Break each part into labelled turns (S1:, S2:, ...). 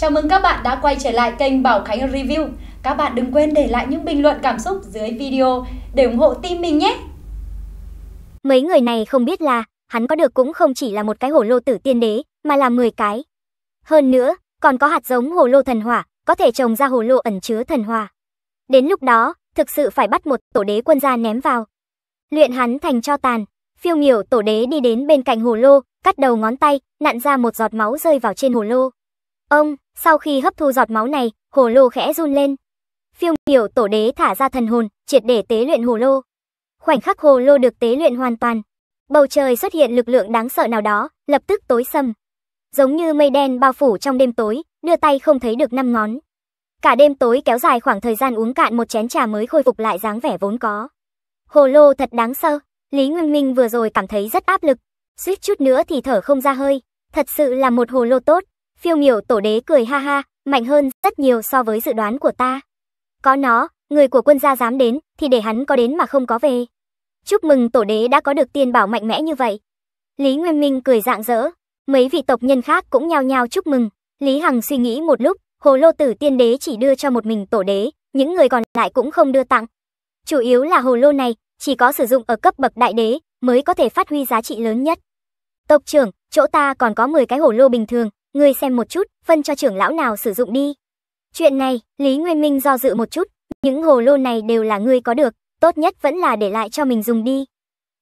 S1: Chào mừng các bạn đã quay trở lại kênh Bảo Khánh Review. Các bạn đừng quên để lại những bình luận cảm xúc dưới video để ủng hộ team mình nhé. Mấy người này không biết là hắn có được cũng không chỉ là một cái hồ lô tử tiên đế mà là 10 cái. Hơn nữa, còn có hạt giống hồ lô thần hỏa, có thể trồng ra hồ lô ẩn chứa thần hỏa. Đến lúc đó, thực sự phải bắt một tổ đế quân gia ném vào. Luyện hắn thành cho tàn, phiêu Miểu tổ đế đi đến bên cạnh hồ lô, cắt đầu ngón tay, nặn ra một giọt máu rơi vào trên hồ lô. Ông, sau khi hấp thu giọt máu này, hồ lô khẽ run lên. Phiêu miểu tổ đế thả ra thần hồn, triệt để tế luyện hồ lô. Khoảnh khắc hồ lô được tế luyện hoàn toàn. Bầu trời xuất hiện lực lượng đáng sợ nào đó, lập tức tối sầm. Giống như mây đen bao phủ trong đêm tối, đưa tay không thấy được năm ngón. Cả đêm tối kéo dài khoảng thời gian uống cạn một chén trà mới khôi phục lại dáng vẻ vốn có. Hồ lô thật đáng sợ, Lý Nguyên Minh vừa rồi cảm thấy rất áp lực, suýt chút nữa thì thở không ra hơi, thật sự là một hồ lô tốt. Phiêu miểu tổ đế cười ha ha, mạnh hơn rất nhiều so với dự đoán của ta. Có nó, người của quân gia dám đến, thì để hắn có đến mà không có về. Chúc mừng tổ đế đã có được tiên bảo mạnh mẽ như vậy. Lý Nguyên Minh cười rạng rỡ, mấy vị tộc nhân khác cũng nhao nhao chúc mừng. Lý Hằng suy nghĩ một lúc, hồ lô tử tiên đế chỉ đưa cho một mình tổ đế, những người còn lại cũng không đưa tặng. Chủ yếu là hồ lô này, chỉ có sử dụng ở cấp bậc đại đế mới có thể phát huy giá trị lớn nhất. Tộc trưởng, chỗ ta còn có 10 cái hồ lô bình thường, Ngươi xem một chút, phân cho trưởng lão nào sử dụng đi. Chuyện này, Lý Nguyên Minh do dự một chút, những hồ lô này đều là ngươi có được, tốt nhất vẫn là để lại cho mình dùng đi.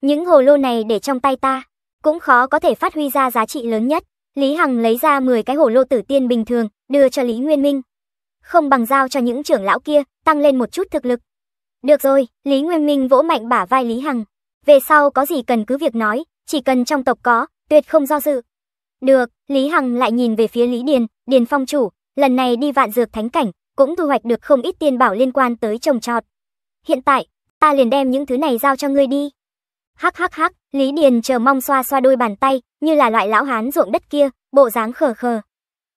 S1: Những hồ lô này để trong tay ta, cũng khó có thể phát huy ra giá trị lớn nhất. Lý Hằng lấy ra 10 cái hồ lô tử tiên bình thường, đưa cho Lý Nguyên Minh. Không bằng giao cho những trưởng lão kia, tăng lên một chút thực lực. Được rồi, Lý Nguyên Minh vỗ mạnh bả vai Lý Hằng. Về sau có gì cần cứ việc nói, chỉ cần trong tộc có, tuyệt không do dự. Được, Lý Hằng lại nhìn về phía Lý Điền, Điền Phong chủ, lần này đi vạn dược thánh cảnh, cũng thu hoạch được không ít tiền bảo liên quan tới trồng trọt. Hiện tại, ta liền đem những thứ này giao cho ngươi đi. Hắc hắc hắc, Lý Điền chờ mong xoa xoa đôi bàn tay, như là loại lão hán ruộng đất kia, bộ dáng khờ khờ.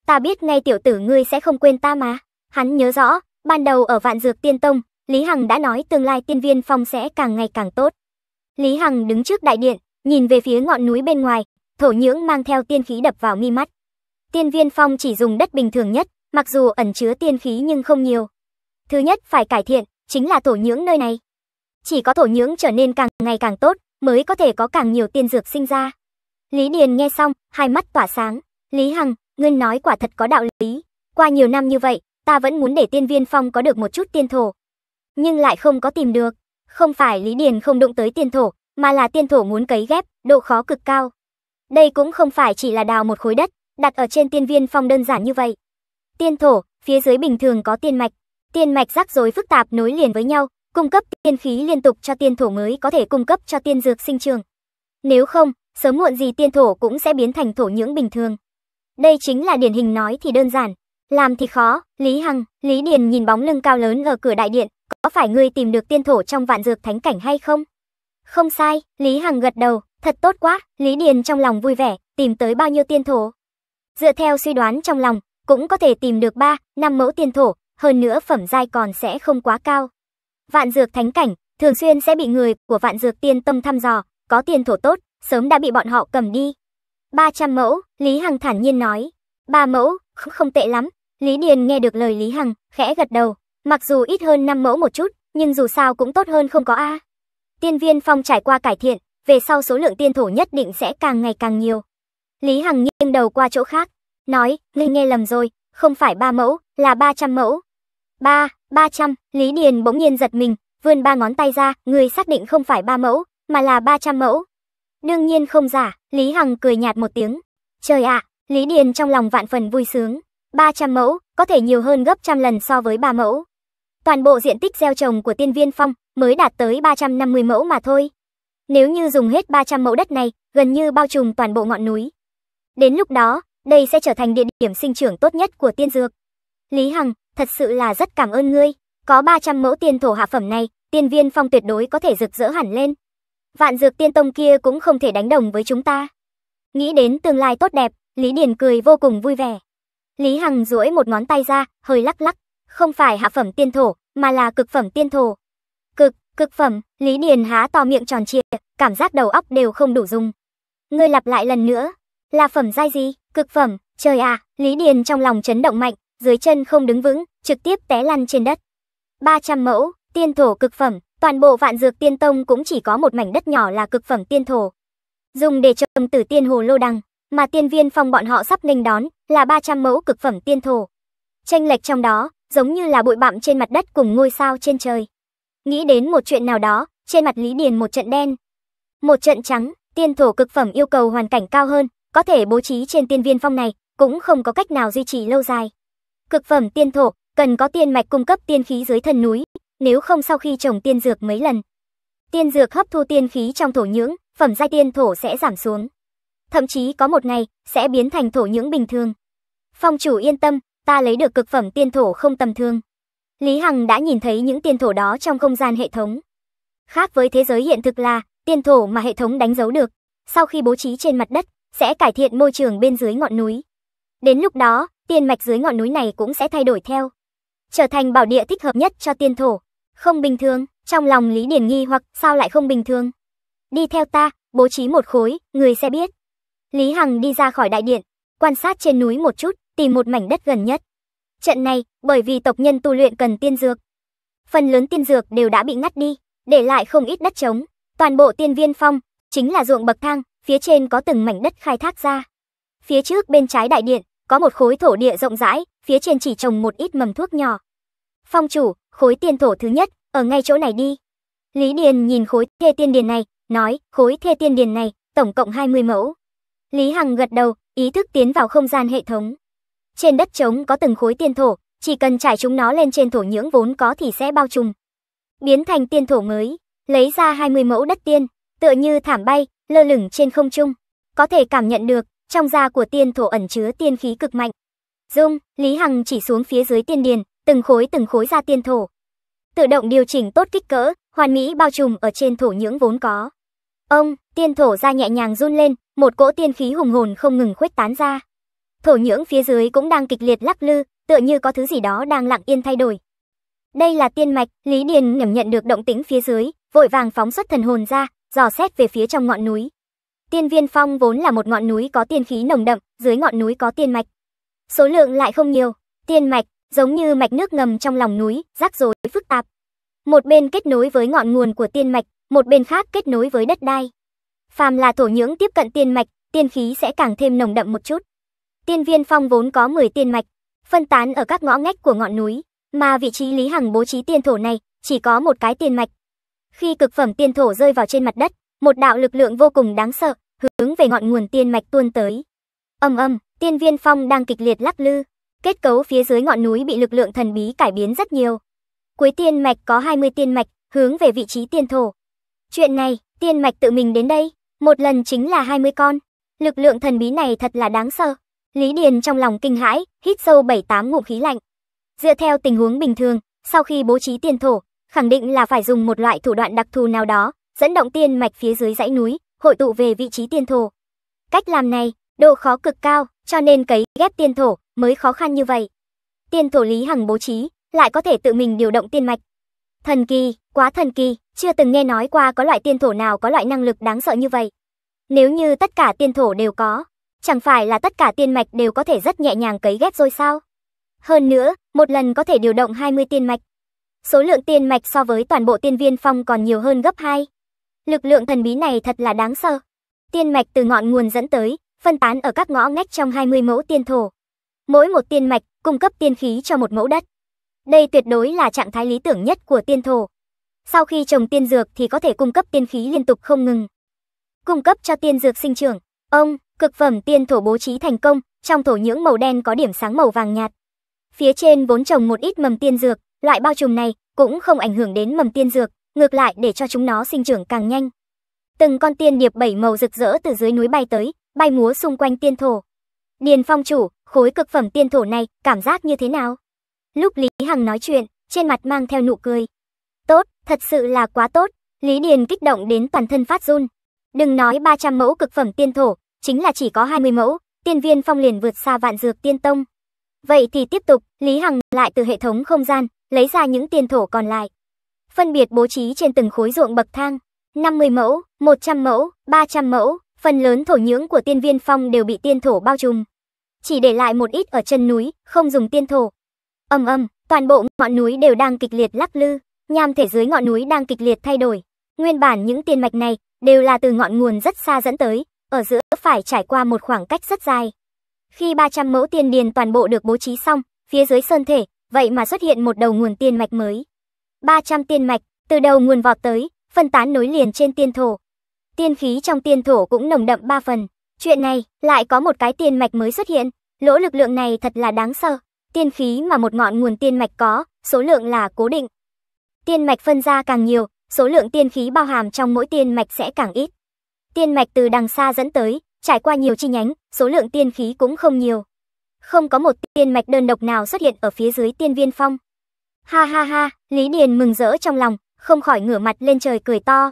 S1: Ta biết ngay tiểu tử ngươi sẽ không quên ta mà. Hắn nhớ rõ, ban đầu ở Vạn Dược Tiên Tông, Lý Hằng đã nói tương lai tiên viên phong sẽ càng ngày càng tốt. Lý Hằng đứng trước đại điện, nhìn về phía ngọn núi bên ngoài, thổ nhưỡng mang theo tiên khí đập vào mi mắt. Tiên viên phong chỉ dùng đất bình thường nhất, mặc dù ẩn chứa tiên khí nhưng không nhiều. Thứ nhất phải cải thiện, chính là thổ nhưỡng nơi này. Chỉ có thổ nhưỡng trở nên càng ngày càng tốt, mới có thể có càng nhiều tiên dược sinh ra. Lý Điền nghe xong, hai mắt tỏa sáng. Lý Hằng, ngươi nói quả thật có đạo lý. Qua nhiều năm như vậy, ta vẫn muốn để tiên viên phong có được một chút tiên thổ. Nhưng lại không có tìm được. Không phải Lý Điền không đụng tới tiên thổ, mà là tiên thổ muốn cấy ghép, độ khó cực cao. Đây cũng không phải chỉ là đào một khối đất, đặt ở trên tiên viên phong đơn giản như vậy. Tiên thổ, phía dưới bình thường có tiên mạch, tiên mạch rắc rối phức tạp nối liền với nhau, cung cấp tiên khí liên tục cho tiên thổ mới có thể cung cấp cho tiên dược sinh trường. Nếu không, sớm muộn gì tiên thổ cũng sẽ biến thành thổ nhưỡng bình thường. Đây chính là điển hình nói thì đơn giản, làm thì khó, Lý Hằng, Lý Điền nhìn bóng lưng cao lớn ở cửa đại điện, có phải ngươi tìm được tiên thổ trong vạn dược thánh cảnh hay không? Không sai, Lý Hằng gật đầu, Thật tốt quá, Lý Điền trong lòng vui vẻ, tìm tới bao nhiêu tiên thổ. Dựa theo suy đoán trong lòng, cũng có thể tìm được 3, 5 mẫu tiên thổ, hơn nữa phẩm giai còn sẽ không quá cao. Vạn dược thánh cảnh, thường xuyên sẽ bị người của vạn dược tiên tâm thăm dò, có tiên thổ tốt, sớm đã bị bọn họ cầm đi. 300 mẫu, Lý Hằng thản nhiên nói. 3 mẫu, không tệ lắm. Lý Điền nghe được lời Lý Hằng, khẽ gật đầu. Mặc dù ít hơn 5 mẫu một chút, nhưng dù sao cũng tốt hơn không có A. Tiên viên phong trải qua cải thiện, về sau số lượng tiên thổ nhất định sẽ càng ngày càng nhiều. Lý Hằng nghiêng đầu qua chỗ khác, nói, ngươi nghe lầm rồi, không phải ba mẫu, là 300 mẫu. Ba, 300, Lý Điền bỗng nhiên giật mình, vươn ba ngón tay ra, ngươi xác định không phải ba mẫu, mà là 300 mẫu. Đương nhiên không giả, Lý Hằng cười nhạt một tiếng. Trời ạ, Lý Điền trong lòng vạn phần vui sướng. 300 mẫu, có thể nhiều hơn gấp trăm lần so với 3 mẫu. Toàn bộ diện tích gieo trồng của tiên viên phong mới đạt tới 350 mẫu mà thôi. Nếu như dùng hết 300 mẫu đất này, gần như bao trùm toàn bộ ngọn núi. Đến lúc đó, đây sẽ trở thành địa điểm sinh trưởng tốt nhất của tiên dược. Lý Hằng, thật sự là rất cảm ơn ngươi, có 300 mẫu tiên thổ hạ phẩm này, tiên viên phong tuyệt đối có thể rực rỡ hẳn lên. Vạn dược tiên tông kia cũng không thể đánh đồng với chúng ta. Nghĩ đến tương lai tốt đẹp, Lý Điền cười vô cùng vui vẻ. Lý Hằng duỗi một ngón tay ra, hơi lắc lắc, không phải hạ phẩm tiên thổ, mà là cực phẩm tiên thổ. Cực phẩm, Lý Điền há to miệng tròn trịa, cảm giác đầu óc đều không đủ dùng. Ngươi lặp lại lần nữa, là phẩm giai gì? Cực phẩm, trời à, Lý Điền trong lòng chấn động mạnh, dưới chân không đứng vững, trực tiếp té lăn trên đất. 300 mẫu, tiên thổ cực phẩm, toàn bộ vạn dược tiên tông cũng chỉ có một mảnh đất nhỏ là cực phẩm tiên thổ. Dùng để trồng tử tiên hồ lô đằng, mà tiên viên phong bọn họ sắp nghênh đón là 300 mẫu cực phẩm tiên thổ. Tranh lệch trong đó, giống như là bụi bặm trên mặt đất cùng ngôi sao trên trời. Nghĩ đến một chuyện nào đó, trên mặt Lý Điền một trận đen. Một trận trắng, tiên thổ cực phẩm yêu cầu hoàn cảnh cao hơn, có thể bố trí trên tiên viên phong này, cũng không có cách nào duy trì lâu dài. Cực phẩm tiên thổ, cần có tiên mạch cung cấp tiên khí dưới thần núi, nếu không sau khi trồng tiên dược mấy lần. Tiên dược hấp thu tiên khí trong thổ nhưỡng, phẩm giai tiên thổ sẽ giảm xuống. Thậm chí có một ngày, sẽ biến thành thổ nhưỡng bình thường. Phong chủ yên tâm, ta lấy được cực phẩm tiên thổ không tầm thường. Lý Hằng đã nhìn thấy những tiền thổ đó trong không gian hệ thống. Khác với thế giới hiện thực là, tiền thổ mà hệ thống đánh dấu được, sau khi bố trí trên mặt đất, sẽ cải thiện môi trường bên dưới ngọn núi. Đến lúc đó, tiền mạch dưới ngọn núi này cũng sẽ thay đổi theo, trở thành bảo địa thích hợp nhất cho tiên thổ. Không bình thường, trong lòng Lý Điển nghi hoặc sao lại không bình thường. Đi theo ta, bố trí một khối, người sẽ biết. Lý Hằng đi ra khỏi đại điện, quan sát trên núi một chút, tìm một mảnh đất gần nhất. Trận này, bởi vì tộc nhân tu luyện cần tiên dược. Phần lớn tiên dược đều đã bị ngắt đi, để lại không ít đất trống. Toàn bộ tiên viên phong, chính là ruộng bậc thang, phía trên có từng mảnh đất khai thác ra. Phía trước bên trái đại điện, có một khối thổ địa rộng rãi, phía trên chỉ trồng một ít mầm thuốc nhỏ. Phong chủ, khối tiên thổ thứ nhất, ở ngay chỗ này đi. Lý Điền nhìn khối thê tiên điền này, nói, khối thê tiên điền này, tổng cộng 20 mẫu. Lý Hằng gật đầu, ý thức tiến vào không gian hệ thống. Trên đất trống có từng khối tiên thổ, chỉ cần trải chúng nó lên trên thổ nhưỡng vốn có thì sẽ bao trùm. Biến thành tiên thổ mới, lấy ra 20 mẫu đất tiên, tựa như thảm bay, lơ lửng trên không trung. Có thể cảm nhận được, trong da của tiên thổ ẩn chứa tiên khí cực mạnh. Dung, Lý Hằng chỉ xuống phía dưới tiên điền, từng khối từng khối ra tiên thổ. Tự động điều chỉnh tốt kích cỡ, hoàn mỹ bao trùm ở trên thổ nhưỡng vốn có. Ông, tiên thổ ra nhẹ nhàng run lên, một cỗ tiên khí hùng hồn không ngừng khuếch tán ra. Thổ nhưỡng phía dưới cũng đang kịch liệt lắc lư, tựa như có thứ gì đó đang lặng yên thay đổi. Đây là tiên mạch, Lý Điền ngầm nhận được động tĩnh phía dưới, vội vàng phóng xuất thần hồn ra, dò xét về phía trong ngọn núi. Tiên Viên Phong vốn là một ngọn núi có tiên khí nồng đậm, dưới ngọn núi có tiên mạch. Số lượng lại không nhiều, tiên mạch giống như mạch nước ngầm trong lòng núi, rắc rối phức tạp. Một bên kết nối với ngọn nguồn của tiên mạch, một bên khác kết nối với đất đai. Phàm là thổ nhưỡng tiếp cận tiên mạch, tiên khí sẽ càng thêm nồng đậm một chút. Tiên Viên Phong vốn có 10 tiên mạch, phân tán ở các ngõ ngách của ngọn núi, mà vị trí Lý Hằng bố trí tiên thổ này chỉ có một cái tiên mạch. Khi cực phẩm tiên thổ rơi vào trên mặt đất, một đạo lực lượng vô cùng đáng sợ, hướng về ngọn nguồn tiên mạch tuôn tới. Ầm ầm, Tiên Viên Phong đang kịch liệt lắc lư, kết cấu phía dưới ngọn núi bị lực lượng thần bí cải biến rất nhiều. Cuối tiên mạch có 20 tiên mạch, hướng về vị trí tiên thổ. Chuyện này, tiên mạch tự mình đến đây, một lần chính là 20 con. Lực lượng thần bí này thật là đáng sợ. Lý Điền trong lòng kinh hãi, hít sâu 7-8 ngụm khí lạnh. Dựa theo tình huống bình thường, sau khi bố trí tiên thổ, khẳng định là phải dùng một loại thủ đoạn đặc thù nào đó, dẫn động tiên mạch phía dưới dãy núi, hội tụ về vị trí tiên thổ. Cách làm này, độ khó cực cao, cho nên cấy ghép tiên thổ mới khó khăn như vậy. Tiên thổ Lý Hằng bố trí, lại có thể tự mình điều động tiên mạch. Thần kỳ, quá thần kỳ, chưa từng nghe nói qua có loại tiên thổ nào có loại năng lực đáng sợ như vậy. Nếu như tất cả tiên thổ đều có, Chẳng phải là tất cả tiên mạch đều có thể rất nhẹ nhàng cấy ghép rồi sao? Hơn nữa, một lần có thể điều động 20 tiên mạch. Số lượng tiên mạch so với toàn bộ tiên viên phong còn nhiều hơn gấp 2. Lực lượng thần bí này thật là đáng sợ. Tiên mạch từ ngọn nguồn dẫn tới, phân tán ở các ngõ ngách trong 20 mẫu tiên thổ. Mỗi một tiên mạch cung cấp tiên khí cho một mẫu đất. Đây tuyệt đối là trạng thái lý tưởng nhất của tiên thổ. Sau khi trồng tiên dược thì có thể cung cấp tiên khí liên tục không ngừng. Cung cấp cho tiên dược sinh trưởng. Ông Cực phẩm tiên thổ bố trí thành công, trong thổ nhưỡng màu đen có điểm sáng màu vàng nhạt. Phía trên vốn trồng một ít mầm tiên dược, loại bao trùm này cũng không ảnh hưởng đến mầm tiên dược, ngược lại để cho chúng nó sinh trưởng càng nhanh. Từng con tiên điệp bảy màu rực rỡ từ dưới núi bay tới, bay múa xung quanh tiên thổ. Điền Phong chủ, khối cực phẩm tiên thổ này, cảm giác như thế nào? Lúc Lý Hằng nói chuyện, trên mặt mang theo nụ cười. Tốt, thật sự là quá tốt, Lý Điền kích động đến toàn thân phát run. Đừng nói 300 mẫu cực phẩm tiên thổ, chính là chỉ có 20 mẫu, tiên viên phong liền vượt xa vạn dược tiên tông. Vậy thì tiếp tục, Lý Hằng lại từ hệ thống không gian, lấy ra những tiên thổ còn lại. Phân biệt bố trí trên từng khối ruộng bậc thang, 50 mẫu, 100 mẫu, 300 mẫu, phần lớn thổ nhưỡng của tiên viên phong đều bị tiên thổ bao trùm. Chỉ để lại một ít ở chân núi, không dùng tiên thổ. Âm âm, toàn bộ ngọn núi đều đang kịch liệt lắc lư, nham thể dưới ngọn núi đang kịch liệt thay đổi. Nguyên bản những tiên mạch này đều là từ ngọn nguồn rất xa dẫn tới, ở giữa phải trải qua một khoảng cách rất dài. Khi 300 mẫu tiền điền toàn bộ được bố trí xong, phía dưới sơn thể, vậy mà xuất hiện một đầu nguồn tiên mạch mới. 300 tiên mạch, từ đầu nguồn vọt tới, phân tán nối liền trên tiên thổ. Tiên khí trong tiên thổ cũng nồng đậm ba phần. Chuyện này, lại có một cái tiên mạch mới xuất hiện, lỗ lực lượng này thật là đáng sợ. Tiên khí mà một ngọn nguồn tiên mạch có, số lượng là cố định. Tiên mạch phân ra càng nhiều, số lượng tiên khí bao hàm trong mỗi tiên mạch sẽ càng ít tiên mạch từ đằng xa dẫn tới, trải qua nhiều chi nhánh, số lượng tiên khí cũng không nhiều. Không có một tiên mạch đơn độc nào xuất hiện ở phía dưới tiên viên phong. Ha ha ha, Lý Điền mừng rỡ trong lòng, không khỏi ngửa mặt lên trời cười to.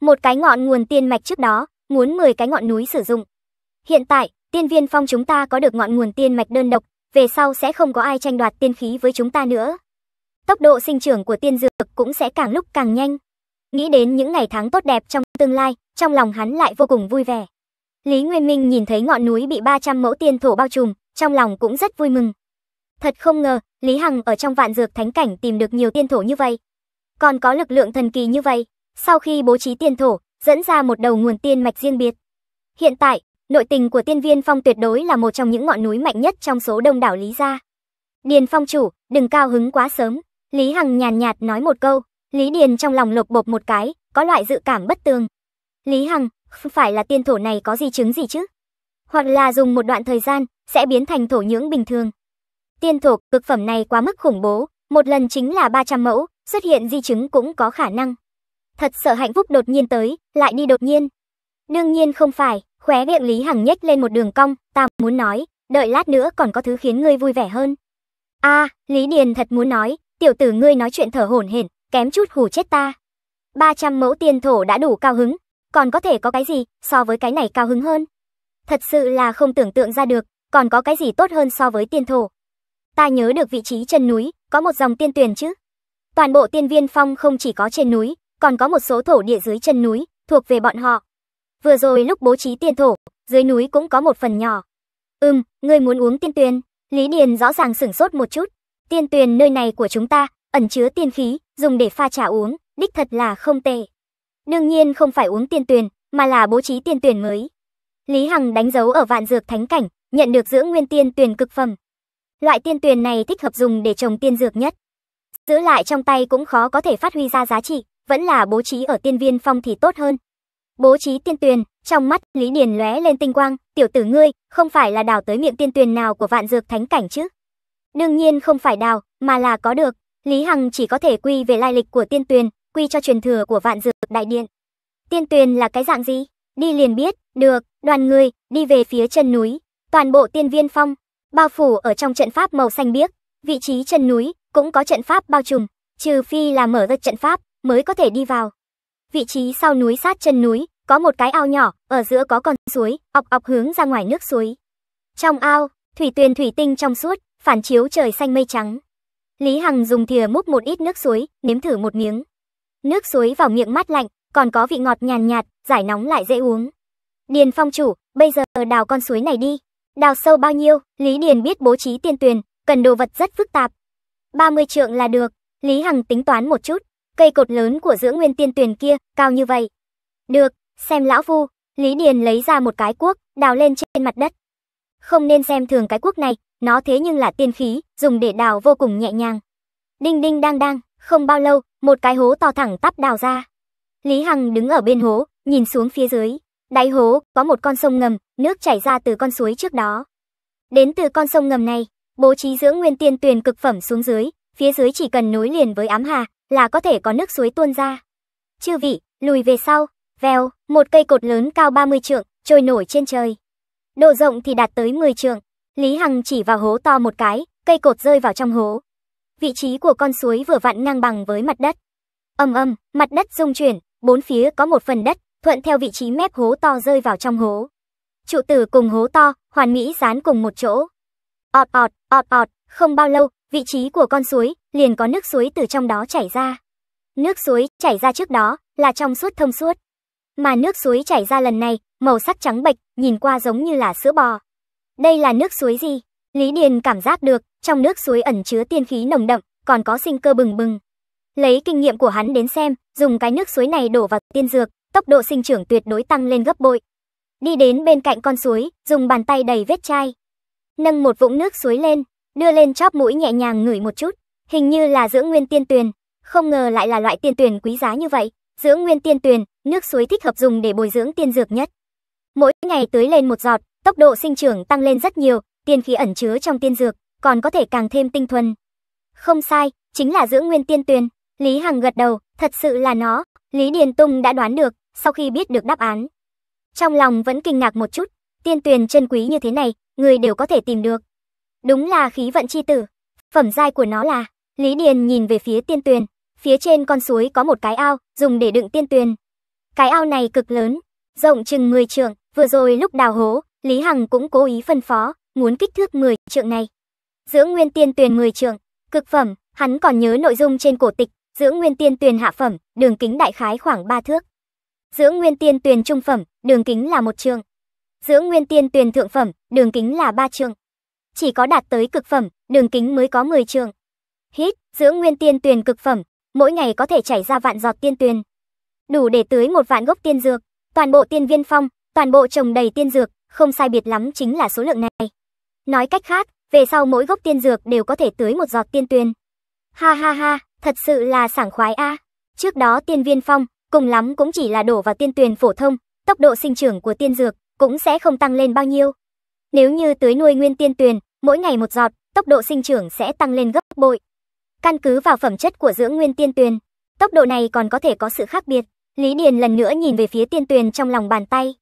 S1: Một cái ngọn nguồn tiên mạch trước đó, muốn 10 cái ngọn núi sử dụng. Hiện tại, tiên viên phong chúng ta có được ngọn nguồn tiên mạch đơn độc, về sau sẽ không có ai tranh đoạt tiên khí với chúng ta nữa. Tốc độ sinh trưởng của tiên dược cũng sẽ càng lúc càng nhanh. Nghĩ đến những ngày tháng tốt đẹp trong tương lai, trong lòng hắn lại vô cùng vui vẻ. Lý Nguyên Minh nhìn thấy ngọn núi bị 300 mẫu tiên thổ bao trùm, trong lòng cũng rất vui mừng. Thật không ngờ, Lý Hằng ở trong vạn dược thánh cảnh tìm được nhiều tiên thổ như vậy. Còn có lực lượng thần kỳ như vậy, sau khi bố trí tiên thổ, dẫn ra một đầu nguồn tiên mạch riêng biệt. Hiện tại, nội tình của tiên viên phong tuyệt đối là một trong những ngọn núi mạnh nhất trong số đông đảo Lý gia. Điền phong chủ, đừng cao hứng quá sớm. Lý Hằng nhàn nhạt nói một câu, Lý Điền trong lòng lột bột một cái, có loại dự cảm bất tường, Lý Hằng, phải là tiên thổ này có gì chứng gì chứ? Hoặc là dùng một đoạn thời gian, sẽ biến thành thổ nhưỡng bình thường. Tiên thổ cực phẩm này quá mức khủng bố, một lần chính là 300 mẫu, xuất hiện di chứng cũng có khả năng. Thật sợ hạnh phúc đột nhiên tới, lại đi đột nhiên. Đương nhiên không phải, khóe miệng Lý Hằng nhếch lên một đường cong, ta muốn nói, đợi lát nữa còn có thứ khiến ngươi vui vẻ hơn. a Lý Điền thật muốn nói, tiểu tử ngươi nói chuyện thở hổn hển, kém chút hù chết ta. 300 mẫu tiên thổ đã đủ cao hứng, còn có thể có cái gì so với cái này cao hứng hơn. Thật sự là không tưởng tượng ra được, còn có cái gì tốt hơn so với tiên thổ. Ta nhớ được vị trí chân núi, có một dòng tiên tuyền chứ. Toàn bộ tiên viên phong không chỉ có trên núi, còn có một số thổ địa dưới chân núi, thuộc về bọn họ. Vừa rồi lúc bố trí tiên thổ, dưới núi cũng có một phần nhỏ. Ừm, ngươi muốn uống tiên tuyền, Lý Điền rõ ràng sửng sốt một chút. Tiên tuyền nơi này của chúng ta, ẩn chứa tiên khí, dùng để pha trà uống, đích thật là không tệ. Đương nhiên không phải uống tiên tuyền, mà là bố trí tiên tuyền mới. Lý Hằng đánh dấu ở vạn dược thánh cảnh, nhận được giữ nguyên tiên tuyền cực phẩm. Loại tiên tuyền này thích hợp dùng để trồng tiên dược nhất. Giữ lại trong tay cũng khó có thể phát huy ra giá trị, vẫn là bố trí ở tiên viên phong thì tốt hơn. Bố trí tiên tuyền, trong mắt Lý Điền lóe lên tinh quang, tiểu tử ngươi, không phải là đào tới miệng tiên tuyền nào của vạn dược thánh cảnh chứ? Đương nhiên không phải đào, mà là có được, Lý Hằng chỉ có thể quy về lai lịch của tiên tuyền, quy cho truyền thừa của vạn dược đại điện. Tiên tuyền là cái dạng gì? Đi liền biết, được, đoàn người, đi về phía chân núi, toàn bộ tiên viên phong, bao phủ ở trong trận pháp màu xanh biếc, vị trí chân núi, cũng có trận pháp bao trùm, trừ phi là mở ra trận pháp, mới có thể đi vào. Vị trí sau núi sát chân núi, có một cái ao nhỏ, ở giữa có con suối, ọc ọc hướng ra ngoài nước suối. Trong ao, thủy tuyền thủy tinh trong suốt, phản chiếu trời xanh mây trắng. Lý Hằng dùng thìa múc một ít nước suối, nếm thử một miếng. Nước suối vào miệng mát lạnh, còn có vị ngọt nhàn nhạt, giải nóng lại dễ uống. Điền phong chủ, bây giờ đào con suối này đi. Đào sâu bao nhiêu, Lý Điền biết bố trí tiên tuyền, cần đồ vật rất phức tạp. 30 trượng là được, Lý Hằng tính toán một chút, cây cột lớn của giữa nguyên tiên tuyền kia, cao như vậy. Được, xem lão vu, Lý Điền lấy ra một cái cuốc, đào lên trên mặt đất. Không nên xem thường cái cuốc này, nó thế nhưng là tiên khí, dùng để đào vô cùng nhẹ nhàng. Đinh đinh đang đang. Không bao lâu, một cái hố to thẳng tắp đào ra. Lý Hằng đứng ở bên hố, nhìn xuống phía dưới. Đáy hố, có một con sông ngầm, nước chảy ra từ con suối trước đó. Đến từ con sông ngầm này, bố trí dưỡng nguyên tiên tuyền cực phẩm xuống dưới, phía dưới chỉ cần nối liền với ám hà, là có thể có nước suối tuôn ra. Chư vị, lùi về sau, vèo, một cây cột lớn cao 30 trượng, trôi nổi trên trời. Độ rộng thì đạt tới 10 trượng. Lý Hằng chỉ vào hố to một cái, cây cột rơi vào trong hố vị trí của con suối vừa vặn ngang bằng với mặt đất. Ầm ầm, mặt đất rung chuyển, bốn phía có một phần đất, thuận theo vị trí mép hố to rơi vào trong hố. Trụ tử cùng hố to, hoàn mỹ dán cùng một chỗ. Ọt ọt, ọt ọt, không bao lâu, vị trí của con suối, liền có nước suối từ trong đó chảy ra. Nước suối chảy ra trước đó, là trong suốt thông suốt. Mà nước suối chảy ra lần này, màu sắc trắng bệch, nhìn qua giống như là sữa bò. Đây là nước suối gì? Lý Điền cảm giác được, trong nước suối ẩn chứa tiên khí nồng đậm, còn có sinh cơ bừng bừng. Lấy kinh nghiệm của hắn đến xem, dùng cái nước suối này đổ vào tiên dược, tốc độ sinh trưởng tuyệt đối tăng lên gấp bội. Đi đến bên cạnh con suối, dùng bàn tay đầy vết chai. Nâng một vũng nước suối lên, đưa lên chóp mũi nhẹ nhàng ngửi một chút, hình như là dưỡng nguyên tiên tuyền. Không ngờ lại là loại tiên tuyền quý giá như vậy, dưỡng nguyên tiên tuyền, nước suối thích hợp dùng để bồi dưỡng tiên dược nhất. Mỗi ngày tưới lên một giọt, tốc độ sinh trưởng tăng lên rất nhiều, tiên khí ẩn chứa trong tiên dược, còn có thể càng thêm tinh thuần. Không sai, chính là giữ nguyên tiên tuyền. Lý Hằng gật đầu, thật sự là nó. Lý Điền Tung đã đoán được, sau khi biết được đáp án. Trong lòng vẫn kinh ngạc một chút, tiên tuyền chân quý như thế này, người đều có thể tìm được. Đúng là khí vận chi tử. Phẩm giai của nó là, Lý Điền nhìn về phía tiên tuyền. Phía trên con suối có một cái ao, dùng để đựng tiên tuyền. Cái ao này cực lớn, rộng chừng 10 trượng, vừa rồi lúc đào hố, Lý Hằng cũng cố ý phân phó, muốn kích thước 10 trượng này. Dưỡng nguyên tiên tuyền 10 trượng, cực phẩm, hắn còn nhớ nội dung trên cổ tịch, dưỡng nguyên tiên tuyền hạ phẩm, đường kính đại khái khoảng 3 thước. Dưỡng nguyên tiên tuyền trung phẩm, đường kính là một trượng. Dưỡng nguyên tiên tuyền thượng phẩm, đường kính là 3 trượng. Chỉ có đạt tới cực phẩm, đường kính mới có 10 trượng. Hít, dưỡng nguyên tiên tuyền cực phẩm, mỗi ngày có thể chảy ra vạn giọt tiên tuyền. Đủ để tưới một vạn gốc tiên dược, toàn bộ tiên viên phong, toàn bộ trồng đầy tiên dược, không sai biệt lắm chính là số lượng này. Nói cách khác, về sau mỗi gốc tiên dược đều có thể tưới một giọt tiên tuyền. Ha ha ha, thật sự là sảng khoái a. Trước đó tiên viên phong, cùng lắm cũng chỉ là đổ vào tiên tuyền phổ thông, tốc độ sinh trưởng của tiên dược cũng sẽ không tăng lên bao nhiêu. Nếu như tưới nuôi nguyên tiên tuyền, mỗi ngày một giọt, tốc độ sinh trưởng sẽ tăng lên gấp bội. Căn cứ vào phẩm chất của dưỡng nguyên tiên tuyền, tốc độ này còn có thể có sự khác biệt. Lý Điền lần nữa nhìn về phía tiên tuyền trong lòng bàn tay.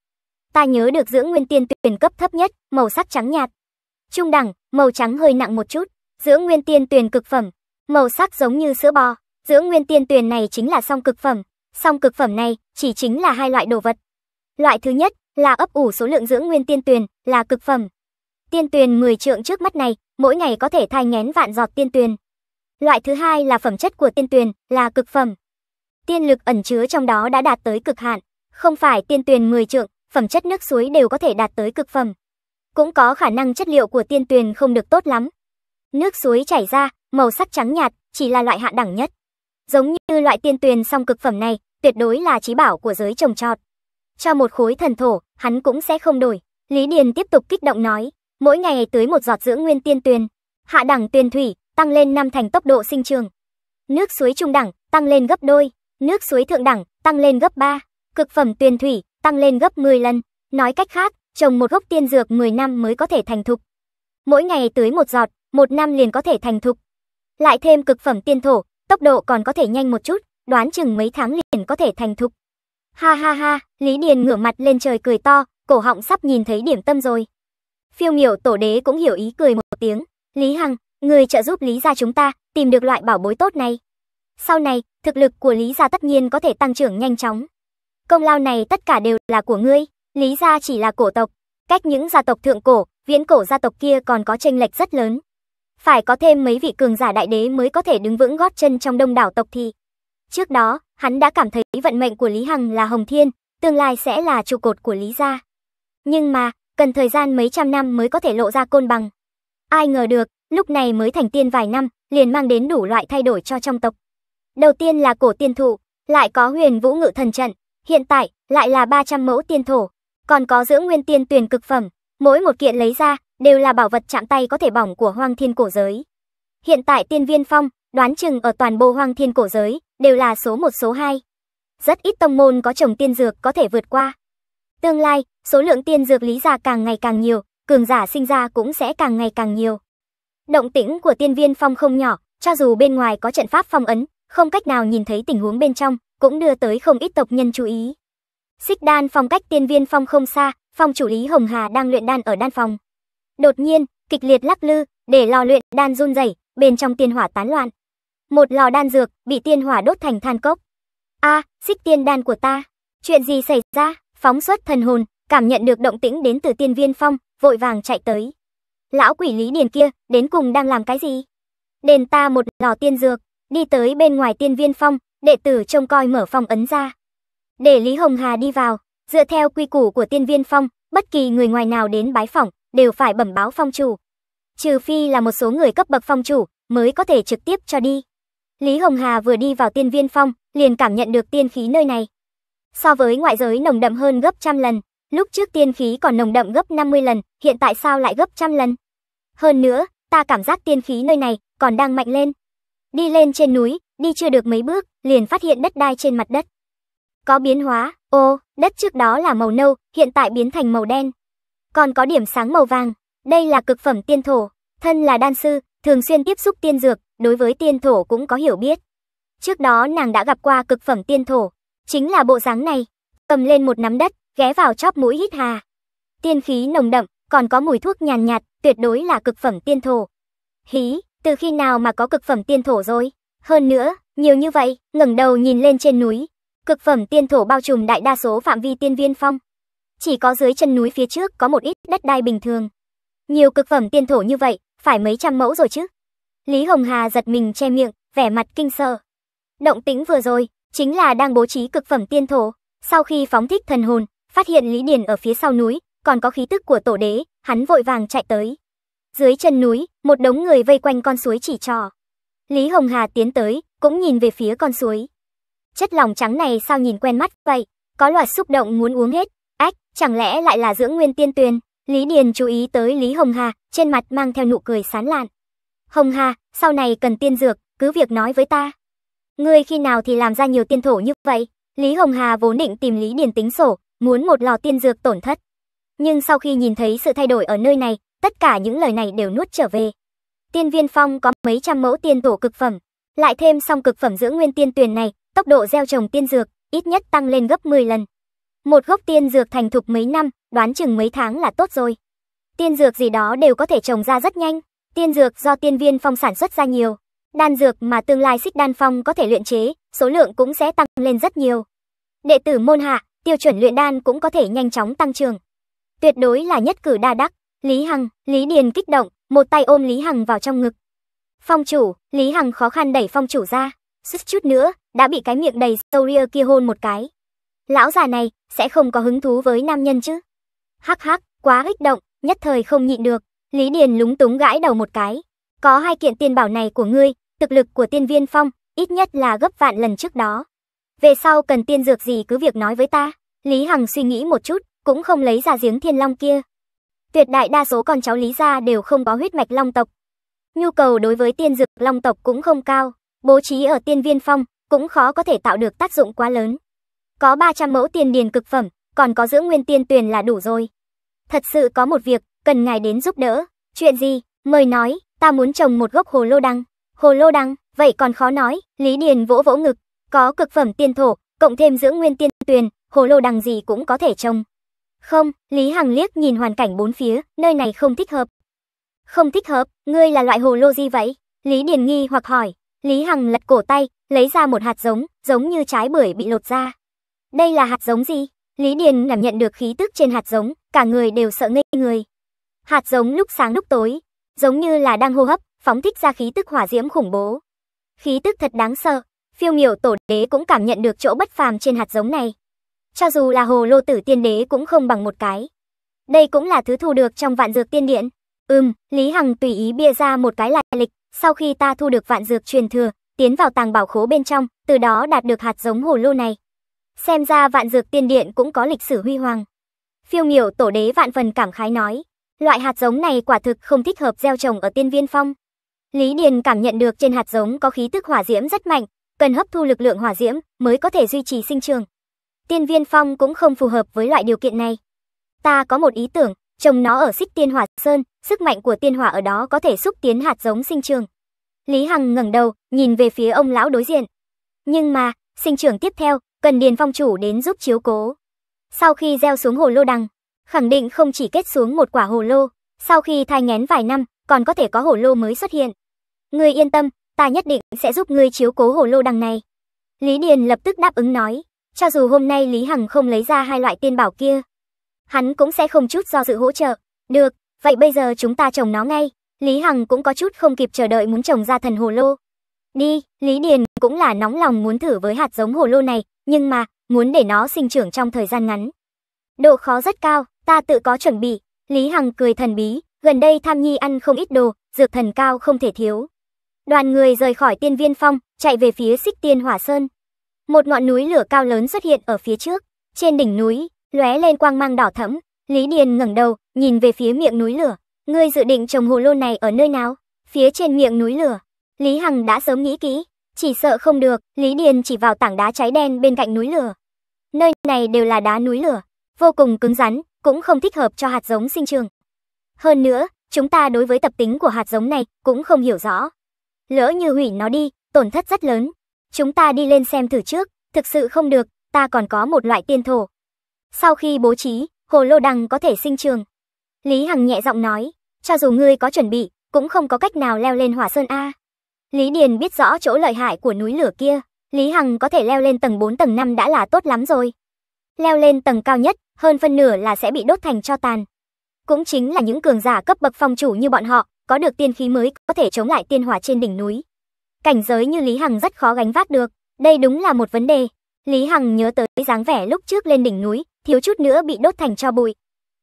S1: Ta nhớ được dưỡng nguyên tiên tuyền cấp thấp nhất, màu sắc trắng nhạt, Trung đẳng, màu trắng hơi nặng một chút, giữa nguyên tiên tuyền cực phẩm, màu sắc giống như sữa bò, giữa nguyên tiên tuyền này chính là song cực phẩm, song cực phẩm này chỉ chính là hai loại đồ vật. Loại thứ nhất là ấp ủ số lượng dưỡng nguyên tiên tuyền, là cực phẩm. Tiên tuyền 10 trượng trước mắt này, mỗi ngày có thể thai ngén vạn giọt tiên tuyền. Loại thứ hai là phẩm chất của tiên tuyền, là cực phẩm. Tiên lực ẩn chứa trong đó đã đạt tới cực hạn, không phải tiên tuyền 10 trượng, phẩm chất nước suối đều có thể đạt tới cực phẩm cũng có khả năng chất liệu của tiên tuyền không được tốt lắm. Nước suối chảy ra, màu sắc trắng nhạt, chỉ là loại hạ đẳng nhất. Giống như loại tiên tuyền song cực phẩm này, tuyệt đối là trí bảo của giới trồng trọt. Cho một khối thần thổ, hắn cũng sẽ không đổi. Lý Điền tiếp tục kích động nói, mỗi ngày tưới một giọt dưỡng nguyên tiên tuyền, hạ đẳng tuyền thủy, tăng lên năm thành tốc độ sinh trường. Nước suối trung đẳng, tăng lên gấp đôi, nước suối thượng đẳng, tăng lên gấp 3, cực phẩm tuyền thủy, tăng lên gấp 10 lần. Nói cách khác, trồng một gốc tiên dược 10 năm mới có thể thành thục. Mỗi ngày tưới một giọt, một năm liền có thể thành thục. Lại thêm cực phẩm tiên thổ, tốc độ còn có thể nhanh một chút, đoán chừng mấy tháng liền có thể thành thục. Ha ha ha, Lý Điền ngửa mặt lên trời cười to, cổ họng sắp nhìn thấy điểm tâm rồi. Phiêu miểu tổ đế cũng hiểu ý cười một tiếng. Lý Hằng, người trợ giúp Lý gia chúng ta tìm được loại bảo bối tốt này. Sau này, thực lực của Lý gia tất nhiên có thể tăng trưởng nhanh chóng. Công lao này tất cả đều là của ngươi. Lý gia chỉ là cổ tộc, cách những gia tộc thượng cổ, viễn cổ gia tộc kia còn có chênh lệch rất lớn. Phải có thêm mấy vị cường giả đại đế mới có thể đứng vững gót chân trong đông đảo tộc thị. Trước đó, hắn đã cảm thấy vận mệnh của Lý Hằng là Hồng Thiên, tương lai sẽ là trụ cột của Lý gia. Nhưng mà, cần thời gian mấy trăm năm mới có thể lộ ra côn bằng. Ai ngờ được, lúc này mới thành tiên vài năm, liền mang đến đủ loại thay đổi cho trong tộc. Đầu tiên là cổ tiên thụ, lại có huyền vũ ngự thần trận, hiện tại lại là 300 mẫu tiên thổ, còn có giữ nguyên tiên tuyển cực phẩm, mỗi một kiện lấy ra đều là bảo vật chạm tay có thể bỏng của Hoang Thiên cổ giới. Hiện tại Tiên Viên Phong, đoán chừng ở toàn bộ Hoang Thiên cổ giới đều là số 1 số 2. Rất ít tông môn có trồng tiên dược có thể vượt qua. Tương lai, số lượng tiên dược lý giả càng ngày càng nhiều, cường giả sinh ra cũng sẽ càng ngày càng nhiều. Động tĩnh của Tiên Viên Phong không nhỏ, cho dù bên ngoài có trận pháp phong ấn, không cách nào nhìn thấy tình huống bên trong, cũng đưa tới không ít tộc nhân chú ý. Xích đan phong cách tiên viên phong không xa, phong chủ lý Hồng Hà đang luyện đan ở đan phòng. Đột nhiên, kịch liệt lắc lư, để lò luyện đan run rẩy, bên trong tiên hỏa tán loạn. Một lò đan dược bị tiên hỏa đốt thành than cốc. A, xích tiên đan của ta, chuyện gì xảy ra? Phóng xuất thần hồn, cảm nhận được động tĩnh đến từ tiên viên phong, vội vàng chạy tới. Lão quỷ Lý Điền kia, đến cùng đang làm cái gì? Đền ta một lò tiên dược, đi tới bên ngoài tiên viên phong, đệ tử trông coi mở phòng ấn ra. Để Lý Hồng Hà đi vào, dựa theo quy củ của tiên viên phong, bất kỳ người ngoài nào đến bái phỏng đều phải bẩm báo phong chủ. Trừ phi là một số người cấp bậc phong chủ mới có thể trực tiếp cho đi. Lý Hồng Hà vừa đi vào tiên viên phong, liền cảm nhận được tiên khí nơi này. So với ngoại giới nồng đậm hơn gấp trăm lần, lúc trước tiên khí còn nồng đậm gấp 50 lần, hiện tại sao lại gấp trăm lần? Hơn nữa, ta cảm giác tiên khí nơi này còn đang mạnh lên. Đi lên trên núi, đi chưa được mấy bước, liền phát hiện đất đai trên mặt đất có biến hóa. Ô, đất trước đó là màu nâu, hiện tại biến thành màu đen. Còn có điểm sáng màu vàng. Đây là cực phẩm tiên thổ, thân là đan sư, thường xuyên tiếp xúc tiên dược, đối với tiên thổ cũng có hiểu biết. Trước đó nàng đã gặp qua cực phẩm tiên thổ, chính là bộ dáng này. Cầm lên một nắm đất, ghé vào chóp mũi hít hà. Tiên khí nồng đậm, còn có mùi thuốc nhàn nhạt, nhạt, tuyệt đối là cực phẩm tiên thổ. Hí, từ khi nào mà có cực phẩm tiên thổ rồi? Hơn nữa, nhiều như vậy, ngẩng đầu nhìn lên trên núi, Cực phẩm tiên thổ bao trùm đại đa số phạm vi tiên viên phong. Chỉ có dưới chân núi phía trước có một ít đất đai bình thường. Nhiều cực phẩm tiên thổ như vậy, phải mấy trăm mẫu rồi chứ. Lý Hồng Hà giật mình che miệng, vẻ mặt kinh sợ. Động tĩnh vừa rồi, chính là đang bố trí cực phẩm tiên thổ. Sau khi phóng thích thần hồn, phát hiện Lý Điền ở phía sau núi, còn có khí tức của tổ đế, hắn vội vàng chạy tới. Dưới chân núi, một đống người vây quanh con suối chỉ trò. Lý Hồng Hà tiến tới, cũng nhìn về phía con suối chất lòng trắng này sao nhìn quen mắt vậy, có loạt xúc động muốn uống hết, ách, chẳng lẽ lại là dưỡng nguyên tiên tuyền, Lý Điền chú ý tới Lý Hồng Hà, trên mặt mang theo nụ cười sán lạn. Hồng Hà, sau này cần tiên dược, cứ việc nói với ta. Ngươi khi nào thì làm ra nhiều tiên thổ như vậy? Lý Hồng Hà vốn định tìm Lý Điền tính sổ, muốn một lò tiên dược tổn thất. Nhưng sau khi nhìn thấy sự thay đổi ở nơi này, tất cả những lời này đều nuốt trở về. Tiên viên phong có mấy trăm mẫu tiên thổ cực phẩm, lại thêm song cực phẩm dưỡng nguyên tiên tuyền này, tốc độ gieo trồng tiên dược ít nhất tăng lên gấp 10 lần. Một gốc tiên dược thành thục mấy năm, đoán chừng mấy tháng là tốt rồi. Tiên dược gì đó đều có thể trồng ra rất nhanh, tiên dược do tiên viên phong sản xuất ra nhiều. Đan dược mà tương lai xích đan phong có thể luyện chế, số lượng cũng sẽ tăng lên rất nhiều. Đệ tử môn hạ, tiêu chuẩn luyện đan cũng có thể nhanh chóng tăng trưởng. Tuyệt đối là nhất cử đa đắc. Lý Hằng, Lý Điền kích động, một tay ôm Lý Hằng vào trong ngực. Phong chủ, Lý Hằng khó khăn đẩy phong chủ ra, suýt chút nữa, đã bị cái miệng đầy soria kia hôn một cái. Lão già này, sẽ không có hứng thú với nam nhân chứ. Hắc hắc, quá kích động, nhất thời không nhịn được, Lý Điền lúng túng gãi đầu một cái. Có hai kiện tiền bảo này của ngươi, thực lực của tiên viên phong, ít nhất là gấp vạn lần trước đó. Về sau cần tiên dược gì cứ việc nói với ta. Lý Hằng suy nghĩ một chút, cũng không lấy ra giếng thiên long kia. Tuyệt đại đa số con cháu Lý gia đều không có huyết mạch long tộc. Nhu cầu đối với tiên dược long tộc cũng không cao, bố trí ở tiên viên phong, cũng khó có thể tạo được tác dụng quá lớn. Có 300 mẫu tiền điền cực phẩm, còn có giữ nguyên tiên tuyền là đủ rồi. Thật sự có một việc, cần ngài đến giúp đỡ. Chuyện gì? Mời nói, ta muốn trồng một gốc hồ lô đăng. Hồ lô đăng, vậy còn khó nói, Lý Điền vỗ vỗ ngực. Có cực phẩm tiên thổ, cộng thêm giữ nguyên tiên tuyền, hồ lô đăng gì cũng có thể trồng. Không, Lý Hằng liếc nhìn hoàn cảnh bốn phía, nơi này không thích hợp. Không thích hợp, ngươi là loại hồ lô gì vậy? Lý Điền nghi hoặc hỏi, Lý Hằng lật cổ tay, lấy ra một hạt giống, giống như trái bưởi bị lột ra. Đây là hạt giống gì? Lý Điền cảm nhận được khí tức trên hạt giống, cả người đều sợ ngây người. Hạt giống lúc sáng lúc tối, giống như là đang hô hấp, phóng thích ra khí tức hỏa diễm khủng bố. Khí tức thật đáng sợ, phiêu miểu tổ đế cũng cảm nhận được chỗ bất phàm trên hạt giống này. Cho dù là hồ lô tử tiên đế cũng không bằng một cái. Đây cũng là thứ thu được trong vạn dược tiên điện. Ừm, Lý Hằng tùy ý bia ra một cái lại lịch, sau khi ta thu được vạn dược truyền thừa, tiến vào tàng bảo khố bên trong, từ đó đạt được hạt giống hồ lô này. Xem ra vạn dược tiên điện cũng có lịch sử huy hoàng. Phiêu nghiểu tổ đế vạn phần cảm khái nói, loại hạt giống này quả thực không thích hợp gieo trồng ở tiên viên phong. Lý Điền cảm nhận được trên hạt giống có khí tức hỏa diễm rất mạnh, cần hấp thu lực lượng hỏa diễm mới có thể duy trì sinh trường. Tiên viên phong cũng không phù hợp với loại điều kiện này. Ta có một ý tưởng, Trồng nó ở xích tiên hỏa sơn, sức mạnh của tiên hỏa ở đó có thể xúc tiến hạt giống sinh trường. Lý Hằng ngẩng đầu, nhìn về phía ông lão đối diện. Nhưng mà, sinh trưởng tiếp theo, cần Điền Phong chủ đến giúp chiếu cố. Sau khi gieo xuống hồ lô đằng, khẳng định không chỉ kết xuống một quả hồ lô, sau khi thai ngén vài năm, còn có thể có hồ lô mới xuất hiện. Ngươi yên tâm, ta nhất định sẽ giúp ngươi chiếu cố hồ lô đằng này. Lý Điền lập tức đáp ứng nói, cho dù hôm nay Lý Hằng không lấy ra hai loại tiên bảo kia, hắn cũng sẽ không chút do dự hỗ trợ. Được, vậy bây giờ chúng ta trồng nó ngay. Lý Hằng cũng có chút không kịp chờ đợi muốn trồng ra thần hồ lô. Đi, Lý Điền cũng là nóng lòng muốn thử với hạt giống hồ lô này, nhưng mà, muốn để nó sinh trưởng trong thời gian ngắn. Độ khó rất cao, ta tự có chuẩn bị. Lý Hằng cười thần bí, gần đây Tham Nhi ăn không ít đồ, dược thần cao không thể thiếu. Đoàn người rời khỏi tiên viên phong, chạy về phía xích tiên hỏa sơn. Một ngọn núi lửa cao lớn xuất hiện ở phía trước. Trên đỉnh núi, lóe lên quang mang đỏ thẫm, Lý Điền ngẩng đầu, nhìn về phía miệng núi lửa, ngươi dự định trồng hồ lô này ở nơi nào? Phía trên miệng núi lửa. Lý Hằng đã sớm nghĩ kỹ, chỉ sợ không được, Lý Điền chỉ vào tảng đá cháy đen bên cạnh núi lửa. Nơi này đều là đá núi lửa, vô cùng cứng rắn, cũng không thích hợp cho hạt giống sinh trường. Hơn nữa, chúng ta đối với tập tính của hạt giống này cũng không hiểu rõ. Lỡ như hủy nó đi, tổn thất rất lớn. Chúng ta đi lên xem thử trước, thực sự không được, ta còn có một loại tiên thổ, sau khi bố trí, hồ lô đằng có thể sinh trường. Lý Hằng nhẹ giọng nói, cho dù ngươi có chuẩn bị, cũng không có cách nào leo lên hỏa sơn A. Lý Điền biết rõ chỗ lợi hại của núi lửa kia, Lý Hằng có thể leo lên tầng 4 tầng 5 đã là tốt lắm rồi. Leo lên tầng cao nhất, hơn phân nửa là sẽ bị đốt thành cho tàn. Cũng chính là những cường giả cấp bậc phong chủ như bọn họ, có được tiên khí mới có thể chống lại tiên hỏa trên đỉnh núi. Cảnh giới như Lý Hằng rất khó gánh vác được, đây đúng là một vấn đề. Lý Hằng nhớ tới dáng vẻ lúc trước lên đỉnh núi, thiếu chút nữa bị đốt thành cho bụi.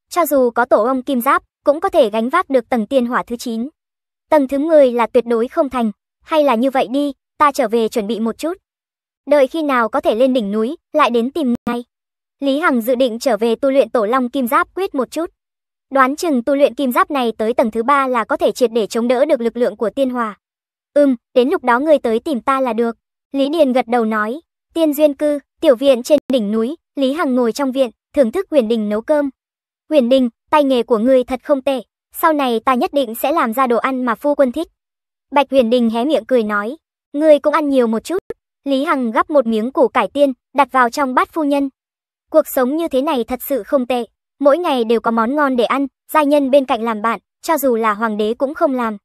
S1: Cho dù có tổ ong kim giáp, cũng có thể gánh vác được tầng tiên hỏa thứ 9. Tầng thứ 10 là tuyệt đối không thành, hay là như vậy đi, ta trở về chuẩn bị một chút. Đợi khi nào có thể lên đỉnh núi, lại đến tìm ngay. Lý Hằng dự định trở về tu luyện tổ long kim giáp quyết một chút. Đoán chừng tu luyện kim giáp này tới tầng thứ 3 là có thể triệt để chống đỡ được lực lượng của tiên hỏa. Ừm, đến lúc đó người tới tìm ta là được. Lý Điền gật đầu nói, tiên duyên cư, tiểu viện trên đỉnh núi, Lý Hằng ngồi trong viện, thưởng thức Huyền Đình nấu cơm. Huyền Đình, tay nghề của ngươi thật không tệ, sau này ta nhất định sẽ làm ra đồ ăn mà phu quân thích. Bạch Huyền Đình hé miệng cười nói, ngươi cũng ăn nhiều một chút. Lý Hằng gắp một miếng củ cải tiên, đặt vào trong bát phu nhân. Cuộc sống như thế này thật sự không tệ, mỗi ngày đều có món ngon để ăn, gia nhân bên cạnh làm bạn, cho dù là hoàng đế cũng không làm.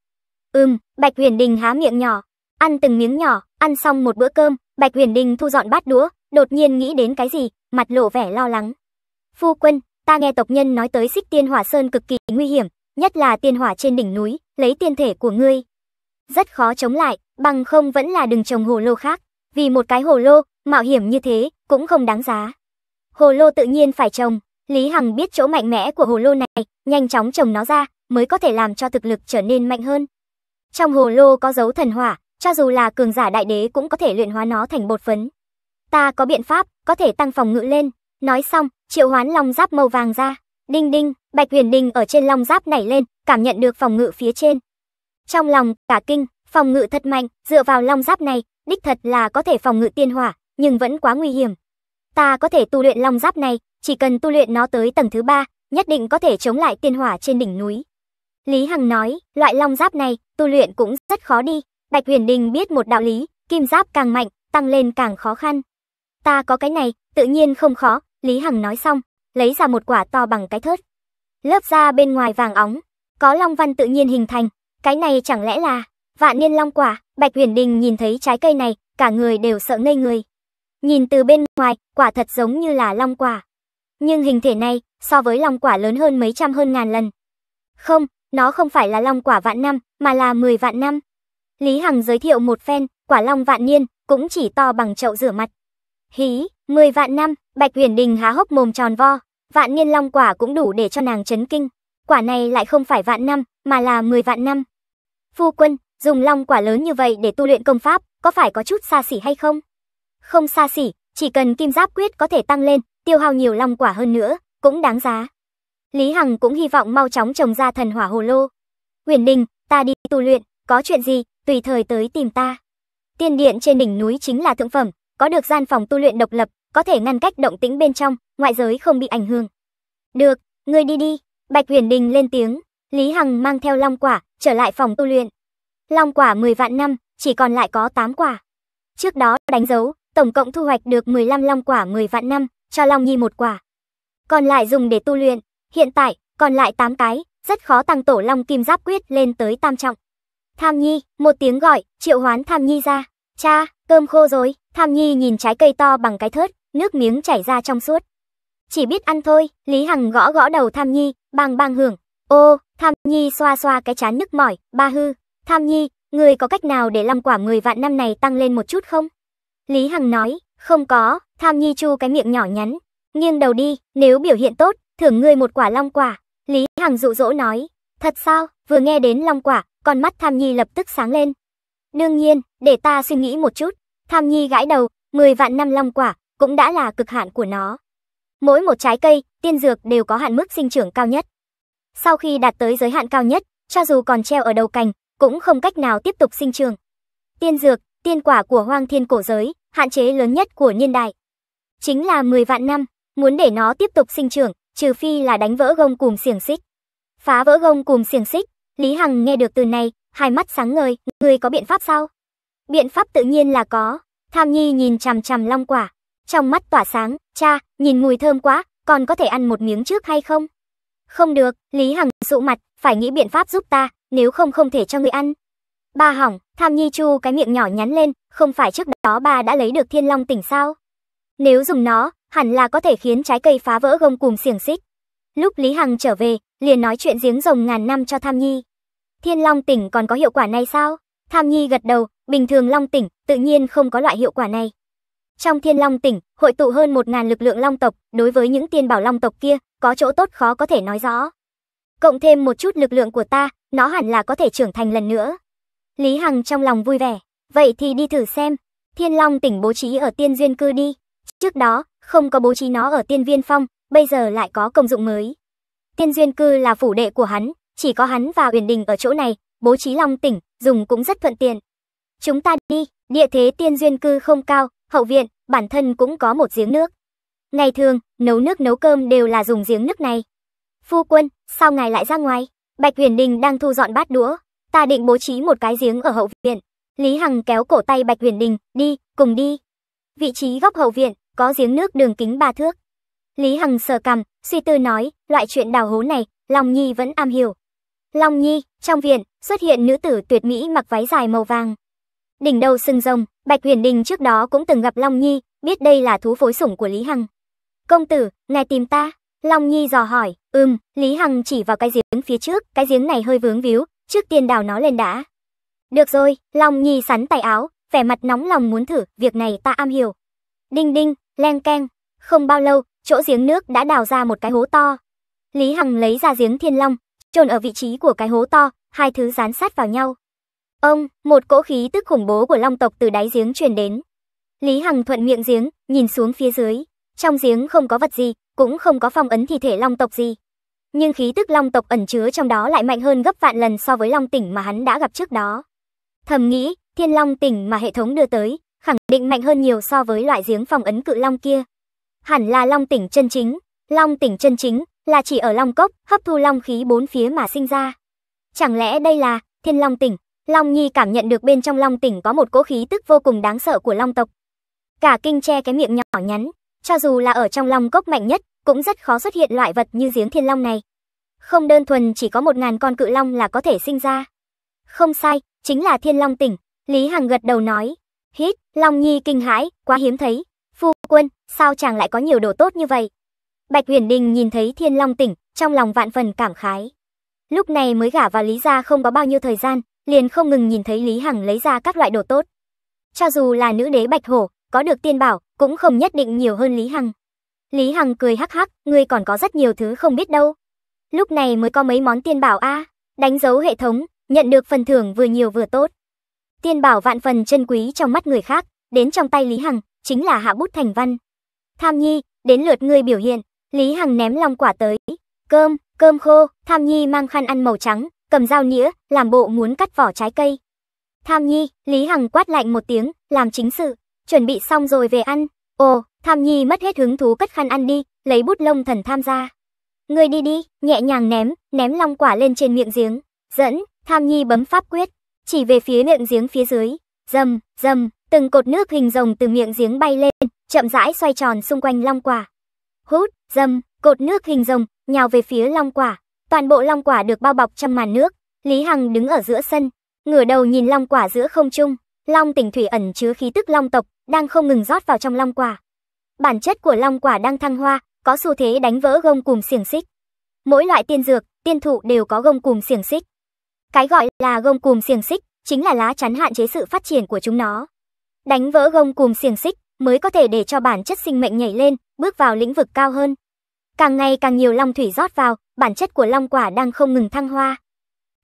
S1: Ừm, Bạch Huyền Đình há miệng nhỏ, ăn từng miếng nhỏ, ăn xong một bữa cơm, Bạch Huyền Đình thu dọn bát đũa, Đột nhiên nghĩ đến cái gì, mặt lộ vẻ lo lắng. Phu quân, ta nghe tộc nhân nói tới xích tiên hỏa sơn cực kỳ nguy hiểm, nhất là tiên hỏa trên đỉnh núi, lấy tiên thể của ngươi. Rất khó chống lại, bằng không vẫn là đừng trồng hồ lô khác, vì một cái hồ lô, mạo hiểm như thế, cũng không đáng giá. Hồ lô tự nhiên phải trồng, Lý Hằng biết chỗ mạnh mẽ của hồ lô này, nhanh chóng trồng nó ra, mới có thể làm cho thực lực trở nên mạnh hơn. Trong hồ lô có dấu thần hỏa, cho dù là cường giả đại đế cũng có thể luyện hóa nó thành bột phấn ta có biện pháp, có thể tăng phòng ngự lên. Nói xong, triệu hoán long giáp màu vàng ra. Đinh đinh, bạch huyền đình ở trên long giáp nảy lên, cảm nhận được phòng ngự phía trên. Trong lòng, cả kinh, phòng ngự thật mạnh, dựa vào long giáp này, đích thật là có thể phòng ngự tiên hỏa, nhưng vẫn quá nguy hiểm. Ta có thể tu luyện long giáp này, chỉ cần tu luyện nó tới tầng thứ ba, nhất định có thể chống lại tiên hỏa trên đỉnh núi. Lý Hằng nói, loại long giáp này, tu luyện cũng rất khó đi. Bạch Huyền Đình biết một đạo lý, kim giáp càng mạnh, tăng lên càng khó khăn. Ta có cái này, tự nhiên không khó, Lý Hằng nói xong, lấy ra một quả to bằng cái thớt. Lớp da bên ngoài vàng óng, có long văn tự nhiên hình thành, cái này chẳng lẽ là vạn niên long quả, Bạch Huyền Đình nhìn thấy trái cây này, cả người đều sợ ngây người. Nhìn từ bên ngoài, quả thật giống như là long quả. Nhưng hình thể này, so với long quả lớn hơn mấy trăm hơn ngàn lần. Không, nó không phải là long quả vạn năm, mà là 10 vạn năm. Lý Hằng giới thiệu một phen, quả long vạn niên, cũng chỉ to bằng chậu rửa mặt. Hí, 10 vạn năm, Bạch huyền Đình há hốc mồm tròn vo, vạn niên long quả cũng đủ để cho nàng chấn kinh. Quả này lại không phải vạn năm, mà là 10 vạn năm. Phu quân, dùng long quả lớn như vậy để tu luyện công pháp, có phải có chút xa xỉ hay không? Không xa xỉ, chỉ cần kim giáp quyết có thể tăng lên, tiêu hao nhiều long quả hơn nữa, cũng đáng giá. Lý Hằng cũng hy vọng mau chóng trồng ra thần hỏa hồ lô. Huyền Đình, ta đi tu luyện, có chuyện gì, tùy thời tới tìm ta. Tiên điện trên đỉnh núi chính là thượng phẩm, có được gian phòng tu luyện độc lập, có thể ngăn cách động tĩnh bên trong, ngoại giới không bị ảnh hưởng. Được, ngươi đi đi, Bạch Huyền Đình lên tiếng, Lý Hằng mang theo long quả, trở lại phòng tu luyện. Long quả 10 vạn năm, chỉ còn lại có 8 quả. Trước đó đánh dấu, tổng cộng thu hoạch được 15 long quả 10 vạn năm, cho Long Nhi một quả. Còn lại dùng để tu luyện, hiện tại còn lại 8 cái, rất khó tăng tổ Long Kim Giáp Quyết lên tới tam trọng. Tham Nhi, một tiếng gọi, triệu hoán Tham Nhi ra. Cha, cơm khô rồi, Tham Nhi nhìn trái cây to bằng cái thớt, nước miếng chảy ra trong suốt. Chỉ biết ăn thôi, Lý Hằng gõ gõ đầu Tham Nhi, bang bang hưởng. Ô, Tham Nhi xoa xoa cái chán nức mỏi, ba hư. Tham Nhi, người có cách nào để làm quả người vạn năm này tăng lên một chút không? Lý Hằng nói, không có, Tham Nhi chu cái miệng nhỏ nhắn. Nghiêng đầu đi, nếu biểu hiện tốt, thưởng ngươi một quả long quả. Lý Hằng dụ dỗ nói, thật sao, vừa nghe đến long quả, con mắt Tham Nhi lập tức sáng lên. Đương nhiên, để ta suy nghĩ một chút, tham nhi gãi đầu, 10 vạn năm long quả cũng đã là cực hạn của nó. Mỗi một trái cây, tiên dược đều có hạn mức sinh trưởng cao nhất. Sau khi đạt tới giới hạn cao nhất, cho dù còn treo ở đầu cành, cũng không cách nào tiếp tục sinh trưởng. Tiên dược, tiên quả của hoang thiên cổ giới, hạn chế lớn nhất của niên đại. Chính là 10 vạn năm, muốn để nó tiếp tục sinh trưởng, trừ phi là đánh vỡ gông cùng xiềng xích. Phá vỡ gông cùng xiềng xích, Lý Hằng nghe được từ này, hai mắt sáng ngời, ngươi có biện pháp sao? Biện pháp tự nhiên là có. Tham Nhi nhìn chằm chằm long quả, trong mắt tỏa sáng, cha, nhìn mùi thơm quá, còn có thể ăn một miếng trước hay không? Không được, Lý Hằng sụ mặt, phải nghĩ biện pháp giúp ta, nếu không không thể cho ngươi ăn. Ba hỏng, Tham Nhi chu cái miệng nhỏ nhắn lên, không phải trước đó ba đã lấy được thiên long tỉnh sao? Nếu dùng nó, hẳn là có thể khiến trái cây phá vỡ gông cùng xiềng xích. Lúc Lý Hằng trở về, liền nói chuyện giếng rồng ngàn năm cho Tham Nhi. Thiên Long tỉnh còn có hiệu quả này sao? Tham Nhi gật đầu, bình thường Long tỉnh tự nhiên không có loại hiệu quả này. Trong Thiên Long tỉnh, hội tụ hơn 1000 lực lượng long tộc, đối với những tiên bảo long tộc kia, có chỗ tốt khó có thể nói rõ. Cộng thêm một chút lực lượng của ta, nó hẳn là có thể trưởng thành lần nữa. Lý Hằng trong lòng vui vẻ, vậy thì đi thử xem. Thiên Long tỉnh bố trí ở tiên duyên cư đi. Trước đó, không có bố trí nó ở tiên viên phong, bây giờ lại có công dụng mới. Tiên duyên cư là phủ đệ của hắn, chỉ có hắn và Uyển Đình ở chỗ này, bố trí long tỉnh, dùng cũng rất thuận tiện. Chúng ta đi, địa thế tiên duyên cư không cao, hậu viện, bản thân cũng có một giếng nước. Ngày thường, nấu nước nấu cơm đều là dùng giếng nước này. Phu quân, sao ngài lại ra ngoài? Bạch Uyển Đình đang thu dọn bát đũa, ta định bố trí một cái giếng ở hậu viện. Lý Hằng kéo cổ tay Bạch Uyển Đình, đi, cùng đi. Vị trí góc hậu viện, có giếng nước đường kính ba thước. Lý Hằng sờ cằm, suy tư nói, loại chuyện đào hố này, Long Nhi vẫn am hiểu. Long Nhi, trong viện, xuất hiện nữ tử tuyệt mỹ mặc váy dài màu vàng. Đỉnh đầu sừng rồng, Bạch Huyền Đình trước đó cũng từng gặp Long Nhi, biết đây là thú phối sủng của Lý Hằng. Công tử, ngài tìm ta. Long Nhi dò hỏi, ừm, Lý Hằng chỉ vào cái giếng phía trước, cái giếng này hơi vướng víu, trước tiên đào nó lên đã. Được rồi, Long Nhi sắn tay áo, vẻ mặt nóng lòng muốn thử, việc này ta am hiểu. Đinh đinh, leng keng, không bao lâu, chỗ giếng nước đã đào ra một cái hố to. Lý Hằng lấy ra giếng Thiên Long, chôn ở vị trí của cái hố to, hai thứ dán sát vào nhau. Ông, một cỗ khí tức khủng bố của long tộc từ đáy giếng truyền đến. Lý Hằng thuận miệng giếng, nhìn xuống phía dưới. Trong giếng không có vật gì, cũng không có phong ấn thi thể long tộc gì. Nhưng khí tức long tộc ẩn chứa trong đó lại mạnh hơn gấp vạn lần so với long tỉnh mà hắn đã gặp trước đó. Thầm nghĩ, thiên long tỉnh mà hệ thống đưa tới, khẳng định mạnh hơn nhiều so với loại giếng phong ấn cự long kia. Hẳn là long tỉnh chân chính, long tỉnh chân chính, là chỉ ở long cốc, hấp thu long khí bốn phía mà sinh ra. Chẳng lẽ đây là Thiên Long Tỉnh? Long Nhi cảm nhận được bên trong Long Tỉnh có một cỗ khí tức vô cùng đáng sợ của Long tộc. Cả kinh che cái miệng nhỏ nhắn, cho dù là ở trong Long cốc mạnh nhất, cũng rất khó xuất hiện loại vật như giếng Thiên Long này. Không đơn thuần chỉ có một ngàn con cự long là có thể sinh ra. Không sai, chính là Thiên Long Tỉnh, Lý Hằng gật đầu nói. Hít, Long Nhi kinh hãi, quá hiếm thấy. Phu quân, sao chàng lại có nhiều đồ tốt như vậy? Bạch Huyền Đình nhìn thấy Thiên Long tỉnh, trong lòng vạn phần cảm khái. Lúc này mới gả vào Lý gia không có bao nhiêu thời gian, liền không ngừng nhìn thấy Lý Hằng lấy ra các loại đồ tốt. Cho dù là nữ đế Bạch Hổ, có được tiên bảo, cũng không nhất định nhiều hơn Lý Hằng. Lý Hằng cười hắc hắc, ngươi còn có rất nhiều thứ không biết đâu. Lúc này mới có mấy món tiên bảo a, đánh dấu hệ thống, nhận được phần thưởng vừa nhiều vừa tốt. Tiên bảo vạn phần chân quý trong mắt người khác, đến trong tay Lý Hằng, chính là hạ bút thành văn. Tham Nhi, đến lượt ngươi biểu hiện. Lý Hằng ném long quả tới, cơm, cơm khô, Tham Nhi mang khăn ăn màu trắng, cầm dao nĩa, làm bộ muốn cắt vỏ trái cây. Tham Nhi, Lý Hằng quát lạnh một tiếng, làm chính sự, chuẩn bị xong rồi về ăn. Ồ, Tham Nhi mất hết hứng thú cất khăn ăn đi, lấy bút lông thần tham gia. Người đi đi, nhẹ nhàng ném, ném long quả lên trên miệng giếng. Dẫn, Tham Nhi bấm pháp quyết, chỉ về phía miệng giếng phía dưới. Dầm, dầm, từng cột nước hình rồng từ miệng giếng bay lên, chậm rãi xoay tròn xung quanh long quả hút, dầm, cột nước hình rồng, nhào về phía long quả. Toàn bộ long quả được bao bọc trong màn nước. Lý Hằng đứng ở giữa sân, ngửa đầu nhìn long quả giữa không trung. Long tỉnh thủy ẩn chứa khí tức long tộc, đang không ngừng rót vào trong long quả. Bản chất của long quả đang thăng hoa, có xu thế đánh vỡ gông cùm xiềng xích. Mỗi loại tiên dược, tiên thụ đều có gông cùm xiềng xích. Cái gọi là gông cùm xiềng xích chính là lá chắn hạn chế sự phát triển của chúng nó. Đánh vỡ gông cùm xiềng xích mới có thể để cho bản chất sinh mệnh nhảy lên, bước vào lĩnh vực cao hơn. Càng ngày càng nhiều long thủy rót vào, bản chất của long quả đang không ngừng thăng hoa.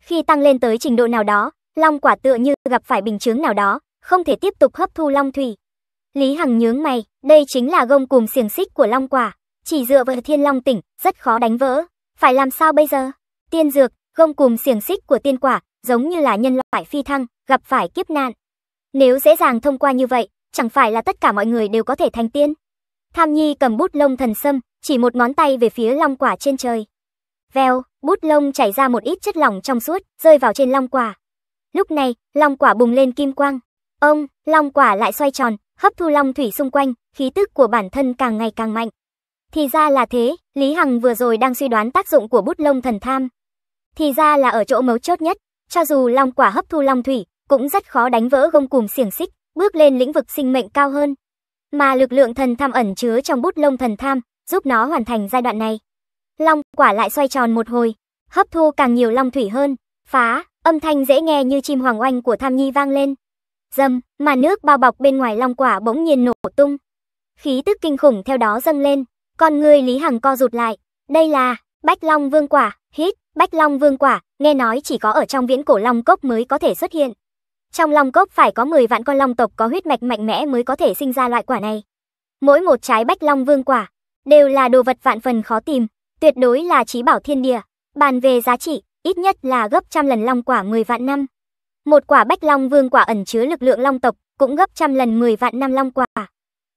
S1: Khi tăng lên tới trình độ nào đó, long quả tựa như gặp phải bình chướng nào đó, không thể tiếp tục hấp thu long thủy. Lý Hằng nhướng mày, đây chính là gông cùm xiềng xích của long quả, chỉ dựa vào thiên long tỉnh, rất khó đánh vỡ. Phải làm sao bây giờ? Tiên dược, gông cùm xiềng xích của tiên quả, giống như là nhân loại phi thăng, gặp phải kiếp nạn. Nếu dễ dàng thông qua như vậy, chẳng phải là tất cả mọi người đều có thể thành tiên? Tham Nhi cầm bút lông thần sâm, chỉ một ngón tay về phía long quả trên trời. Vèo, bút lông chảy ra một ít chất lỏng trong suốt, rơi vào trên long quả. Lúc này, long quả bùng lên kim quang. Ông, long quả lại xoay tròn, hấp thu long thủy xung quanh, khí tức của bản thân càng ngày càng mạnh. Thì ra là thế, Lý Hằng vừa rồi đang suy đoán tác dụng của bút lông thần tham. Thì ra là ở chỗ mấu chốt nhất, cho dù long quả hấp thu long thủy, cũng rất khó đánh vỡ gông cùm xiềng xích, bước lên lĩnh vực sinh mệnh cao hơn. Mà lực lượng thần tham ẩn chứa trong bút lông thần tham, giúp nó hoàn thành giai đoạn này. Long quả lại xoay tròn một hồi, hấp thu càng nhiều long thủy hơn, phá, âm thanh dễ nghe như chim hoàng oanh của tham nhi vang lên. Dầm, mà nước bao bọc bên ngoài long quả bỗng nhiên nổ tung. Khí tức kinh khủng theo đó dâng lên, con người Lý Hằng co rụt lại. Đây là Bách Long Vương Quả, hít, Bách Long Vương Quả, nghe nói chỉ có ở trong viễn cổ Long Cốc mới có thể xuất hiện. Trong long cốc phải có 10 vạn con long tộc có huyết mạch mạnh mẽ mới có thể sinh ra loại quả này. Mỗi một trái bách long vương quả đều là đồ vật vạn phần khó tìm, tuyệt đối là trí bảo thiên địa, bàn về giá trị, ít nhất là gấp trăm lần long quả 10 vạn năm. Một quả bách long vương quả ẩn chứa lực lượng long tộc, cũng gấp trăm lần 10 vạn năm long quả.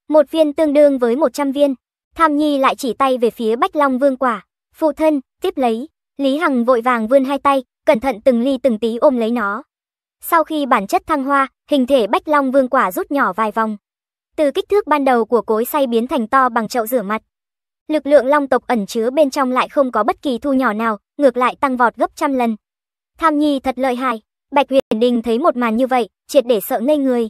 S1: Một viên tương đương với 100 viên. Tham Nhi lại chỉ tay về phía bách long vương quả. Phụ thân, tiếp lấy. Lý Hằng vội vàng vươn hai tay, cẩn thận từng ly từng tí ôm lấy nó. Sau khi bản chất thăng hoa, hình thể Bách Long Vương quả rút nhỏ vài vòng. Từ kích thước ban đầu của cối xay biến thành to bằng chậu rửa mặt. Lực lượng long tộc ẩn chứa bên trong lại không có bất kỳ thu nhỏ nào, ngược lại tăng vọt gấp trăm lần. Tham Nhi thật lợi hại, Bạch Huyền Đình thấy một màn như vậy, triệt để sợ ngây người.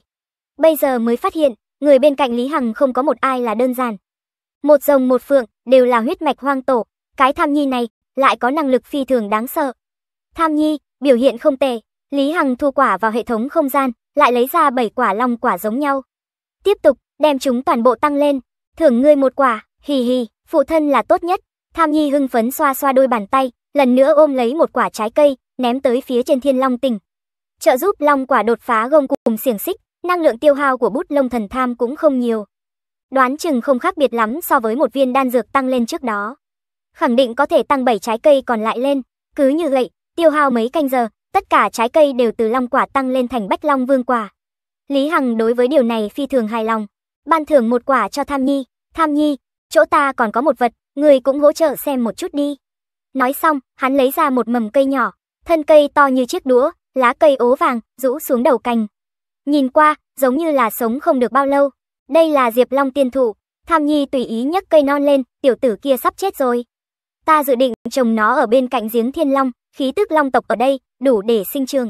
S1: Bây giờ mới phát hiện, người bên cạnh Lý Hằng không có một ai là đơn giản. Một rồng một phượng, đều là huyết mạch hoang tổ, cái Tham Nhi này lại có năng lực phi thường đáng sợ. Tham Nhi, biểu hiện không tệ. Lý Hằng thua quả vào hệ thống không gian, lại lấy ra 7 quả long quả giống nhau. Tiếp tục, đem chúng toàn bộ tăng lên, thưởng ngươi một quả, hì hì, phụ thân là tốt nhất. Tham Nhi hưng phấn xoa xoa đôi bàn tay, lần nữa ôm lấy một quả trái cây, ném tới phía trên Thiên Long Tỉnh. Trợ giúp long quả đột phá gông cùng xiềng xích, năng lượng tiêu hao của bút lông thần tham cũng không nhiều. Đoán chừng không khác biệt lắm so với một viên đan dược tăng lên trước đó. Khẳng định có thể tăng 7 trái cây còn lại lên, cứ như vậy, tiêu hao mấy canh giờ, Tất cả trái cây đều từ long quả tăng lên thành bách long vương quả. Lý Hằng đối với điều này phi thường hài lòng. Ban thưởng một quả cho Tham Nhi. Tham Nhi, chỗ ta còn có một vật, người cũng hỗ trợ xem một chút đi. Nói xong, hắn lấy ra một mầm cây nhỏ, thân cây to như chiếc đũa, lá cây ố vàng, rũ xuống đầu cành. Nhìn qua, giống như là sống không được bao lâu. Đây là Diệp Long tiên thụ. Tham Nhi tùy ý nhấc cây non lên, tiểu tử kia sắp chết rồi. Ta dự định trồng nó ở bên cạnh giếng Thiên Long, khí tức Long tộc ở đây, đủ để sinh trường.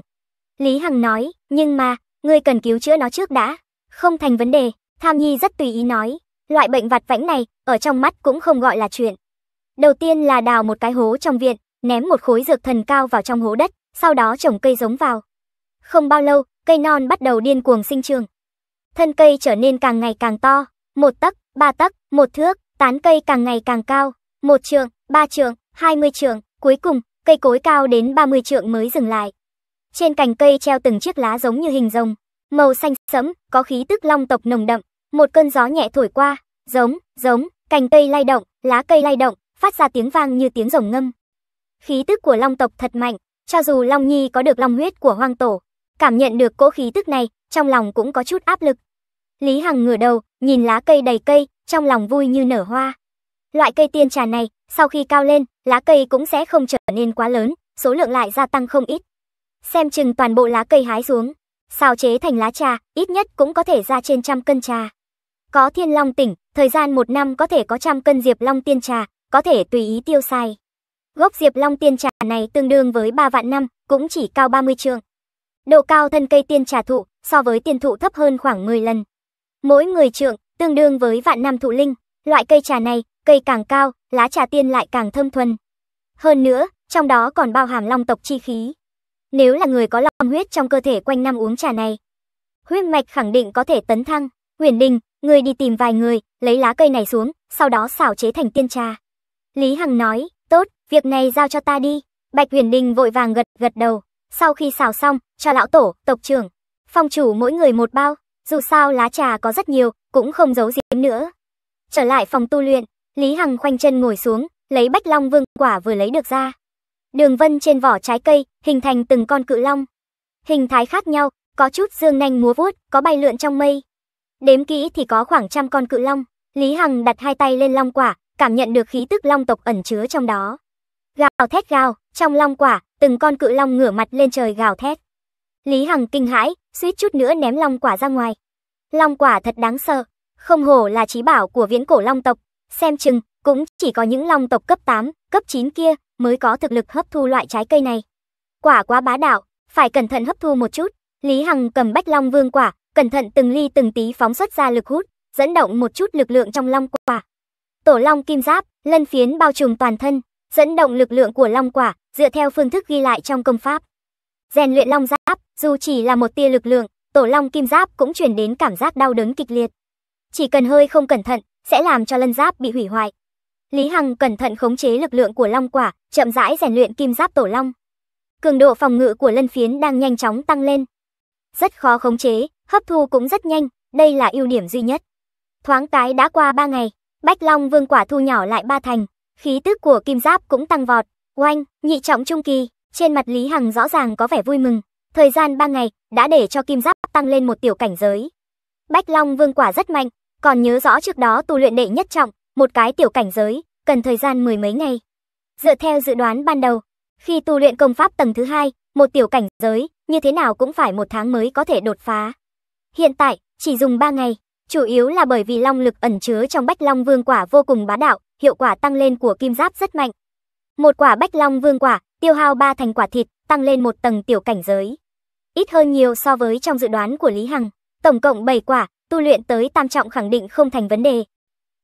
S1: Lý Hằng nói, nhưng mà, ngươi cần cứu chữa nó trước đã. Không thành vấn đề, Tham Nhi rất tùy ý nói. Loại bệnh vặt vãnh này, ở trong mắt cũng không gọi là chuyện. Đầu tiên là đào một cái hố trong viện, ném một khối dược thần cao vào trong hố đất, sau đó trồng cây giống vào. Không bao lâu, cây non bắt đầu điên cuồng sinh trường. Thân cây trở nên càng ngày càng to, một tấc, ba tấc, một thước, tán cây càng ngày càng cao, một trượng, 3 trượng, 20 trượng, cuối cùng, cây cối cao đến 30 trượng mới dừng lại. Trên cành cây treo từng chiếc lá giống như hình rồng, màu xanh sẫm, có khí tức long tộc nồng đậm. Một cơn gió nhẹ thổi qua, giống, giống, cành cây lay động, lá cây lay động, phát ra tiếng vang như tiếng rồng ngâm. Khí tức của long tộc thật mạnh, cho dù Long Nhi có được long huyết của hoang tổ, cảm nhận được cỗ khí tức này, trong lòng cũng có chút áp lực. Lý Hằng ngửa đầu, nhìn lá cây đầy cây, trong lòng vui như nở hoa. Loại cây tiên trà này, sau khi cao lên, lá cây cũng sẽ không trở nên quá lớn, số lượng lại gia tăng không ít. Xem chừng toàn bộ lá cây hái xuống, xào chế thành lá trà, ít nhất cũng có thể ra trên trăm cân trà. Có thiên long tỉnh, thời gian một năm có thể có trăm cân diệp long tiên trà, có thể tùy ý tiêu xài. Gốc diệp long tiên trà này tương đương với 3 vạn năm, cũng chỉ cao 30 trường Độ cao thân cây tiên trà thụ so với tiên thụ thấp hơn khoảng 10 lần. Mỗi người trượng tương đương với vạn năm thụ linh, loại cây trà này cây càng cao, lá trà tiên lại càng thơm thuần. Hơn nữa, trong đó còn bao hàm long tộc chi khí. Nếu là người có lòng huyết trong cơ thể quanh năm uống trà này, huyết mạch khẳng định có thể tấn thăng. Huyền Đình, người đi tìm vài người, lấy lá cây này xuống, sau đó xảo chế thành tiên trà. Lý Hằng nói, tốt, việc này giao cho ta đi. Bạch Huyền Đình vội vàng gật gật đầu. Sau khi xào xong, cho lão tổ, tộc trưởng, phong chủ mỗi người một bao. Dù sao lá trà có rất nhiều, cũng không giấu giếm nữa. Trở lại phòng tu luyện, Lý Hằng khoanh chân ngồi xuống, lấy bách long vương quả vừa lấy được ra. Đường vân trên vỏ trái cây, hình thành từng con cự long. Hình thái khác nhau, có chút dương nanh múa vuốt, có bay lượn trong mây. Đếm kỹ thì có khoảng trăm con cự long. Lý Hằng đặt hai tay lên long quả, cảm nhận được khí tức long tộc ẩn chứa trong đó. Gào thét gào, trong long quả, từng con cự long ngửa mặt lên trời gào thét. Lý Hằng kinh hãi, suýt chút nữa ném long quả ra ngoài. Long quả thật đáng sợ, không hổ là trí bảo của viễn cổ long tộc, Xem chừng, cũng chỉ có những long tộc cấp 8, cấp 9 kia mới có thực lực hấp thu loại trái cây này. Quả quá bá đạo, phải cẩn thận hấp thu một chút. Lý Hằng cầm bách long vương quả, cẩn thận từng ly từng tí phóng xuất ra lực hút, dẫn động một chút lực lượng trong long quả. Tổ long kim giáp, lân phiến bao trùm toàn thân, dẫn động lực lượng của long quả, dựa theo phương thức ghi lại trong công pháp. Rèn luyện long giáp, dù chỉ là một tia lực lượng, tổ long kim giáp cũng truyền đến cảm giác đau đớn kịch liệt. Chỉ cần hơi không cẩn thận, sẽ làm cho lân giáp bị hủy hoại. Lý Hằng cẩn thận khống chế lực lượng của Long Quả, chậm rãi rèn luyện kim giáp tổ long. Cường độ phòng ngự của lân phiến đang nhanh chóng tăng lên. Rất khó khống chế, hấp thu cũng rất nhanh, đây là ưu điểm duy nhất. Thoáng cái đã qua 3 ngày, Bách Long Vương quả thu nhỏ lại ba thành, khí tức của kim giáp cũng tăng vọt. Oanh, nhị trọng trung kỳ, trên mặt Lý Hằng rõ ràng có vẻ vui mừng, thời gian 3 ngày đã để cho kim giáp tăng lên một tiểu cảnh giới. Bách Long Vương quả rất mạnh, còn nhớ rõ trước đó tu luyện đệ nhất trọng, một cái tiểu cảnh giới, cần thời gian mười mấy ngày. Dựa theo dự đoán ban đầu, khi tu luyện công pháp tầng thứ hai, một tiểu cảnh giới, như thế nào cũng phải một tháng mới có thể đột phá. Hiện tại, chỉ dùng 3 ngày, chủ yếu là bởi vì long lực ẩn chứa trong bách long vương quả vô cùng bá đạo, hiệu quả tăng lên của kim giáp rất mạnh. Một quả bách long vương quả, tiêu hao 3 thành quả thịt, tăng lên một tầng tiểu cảnh giới. Ít hơn nhiều so với trong dự đoán của Lý Hằng, tổng cộng 7 quả, tu luyện tới tam trọng khẳng định không thành vấn đề.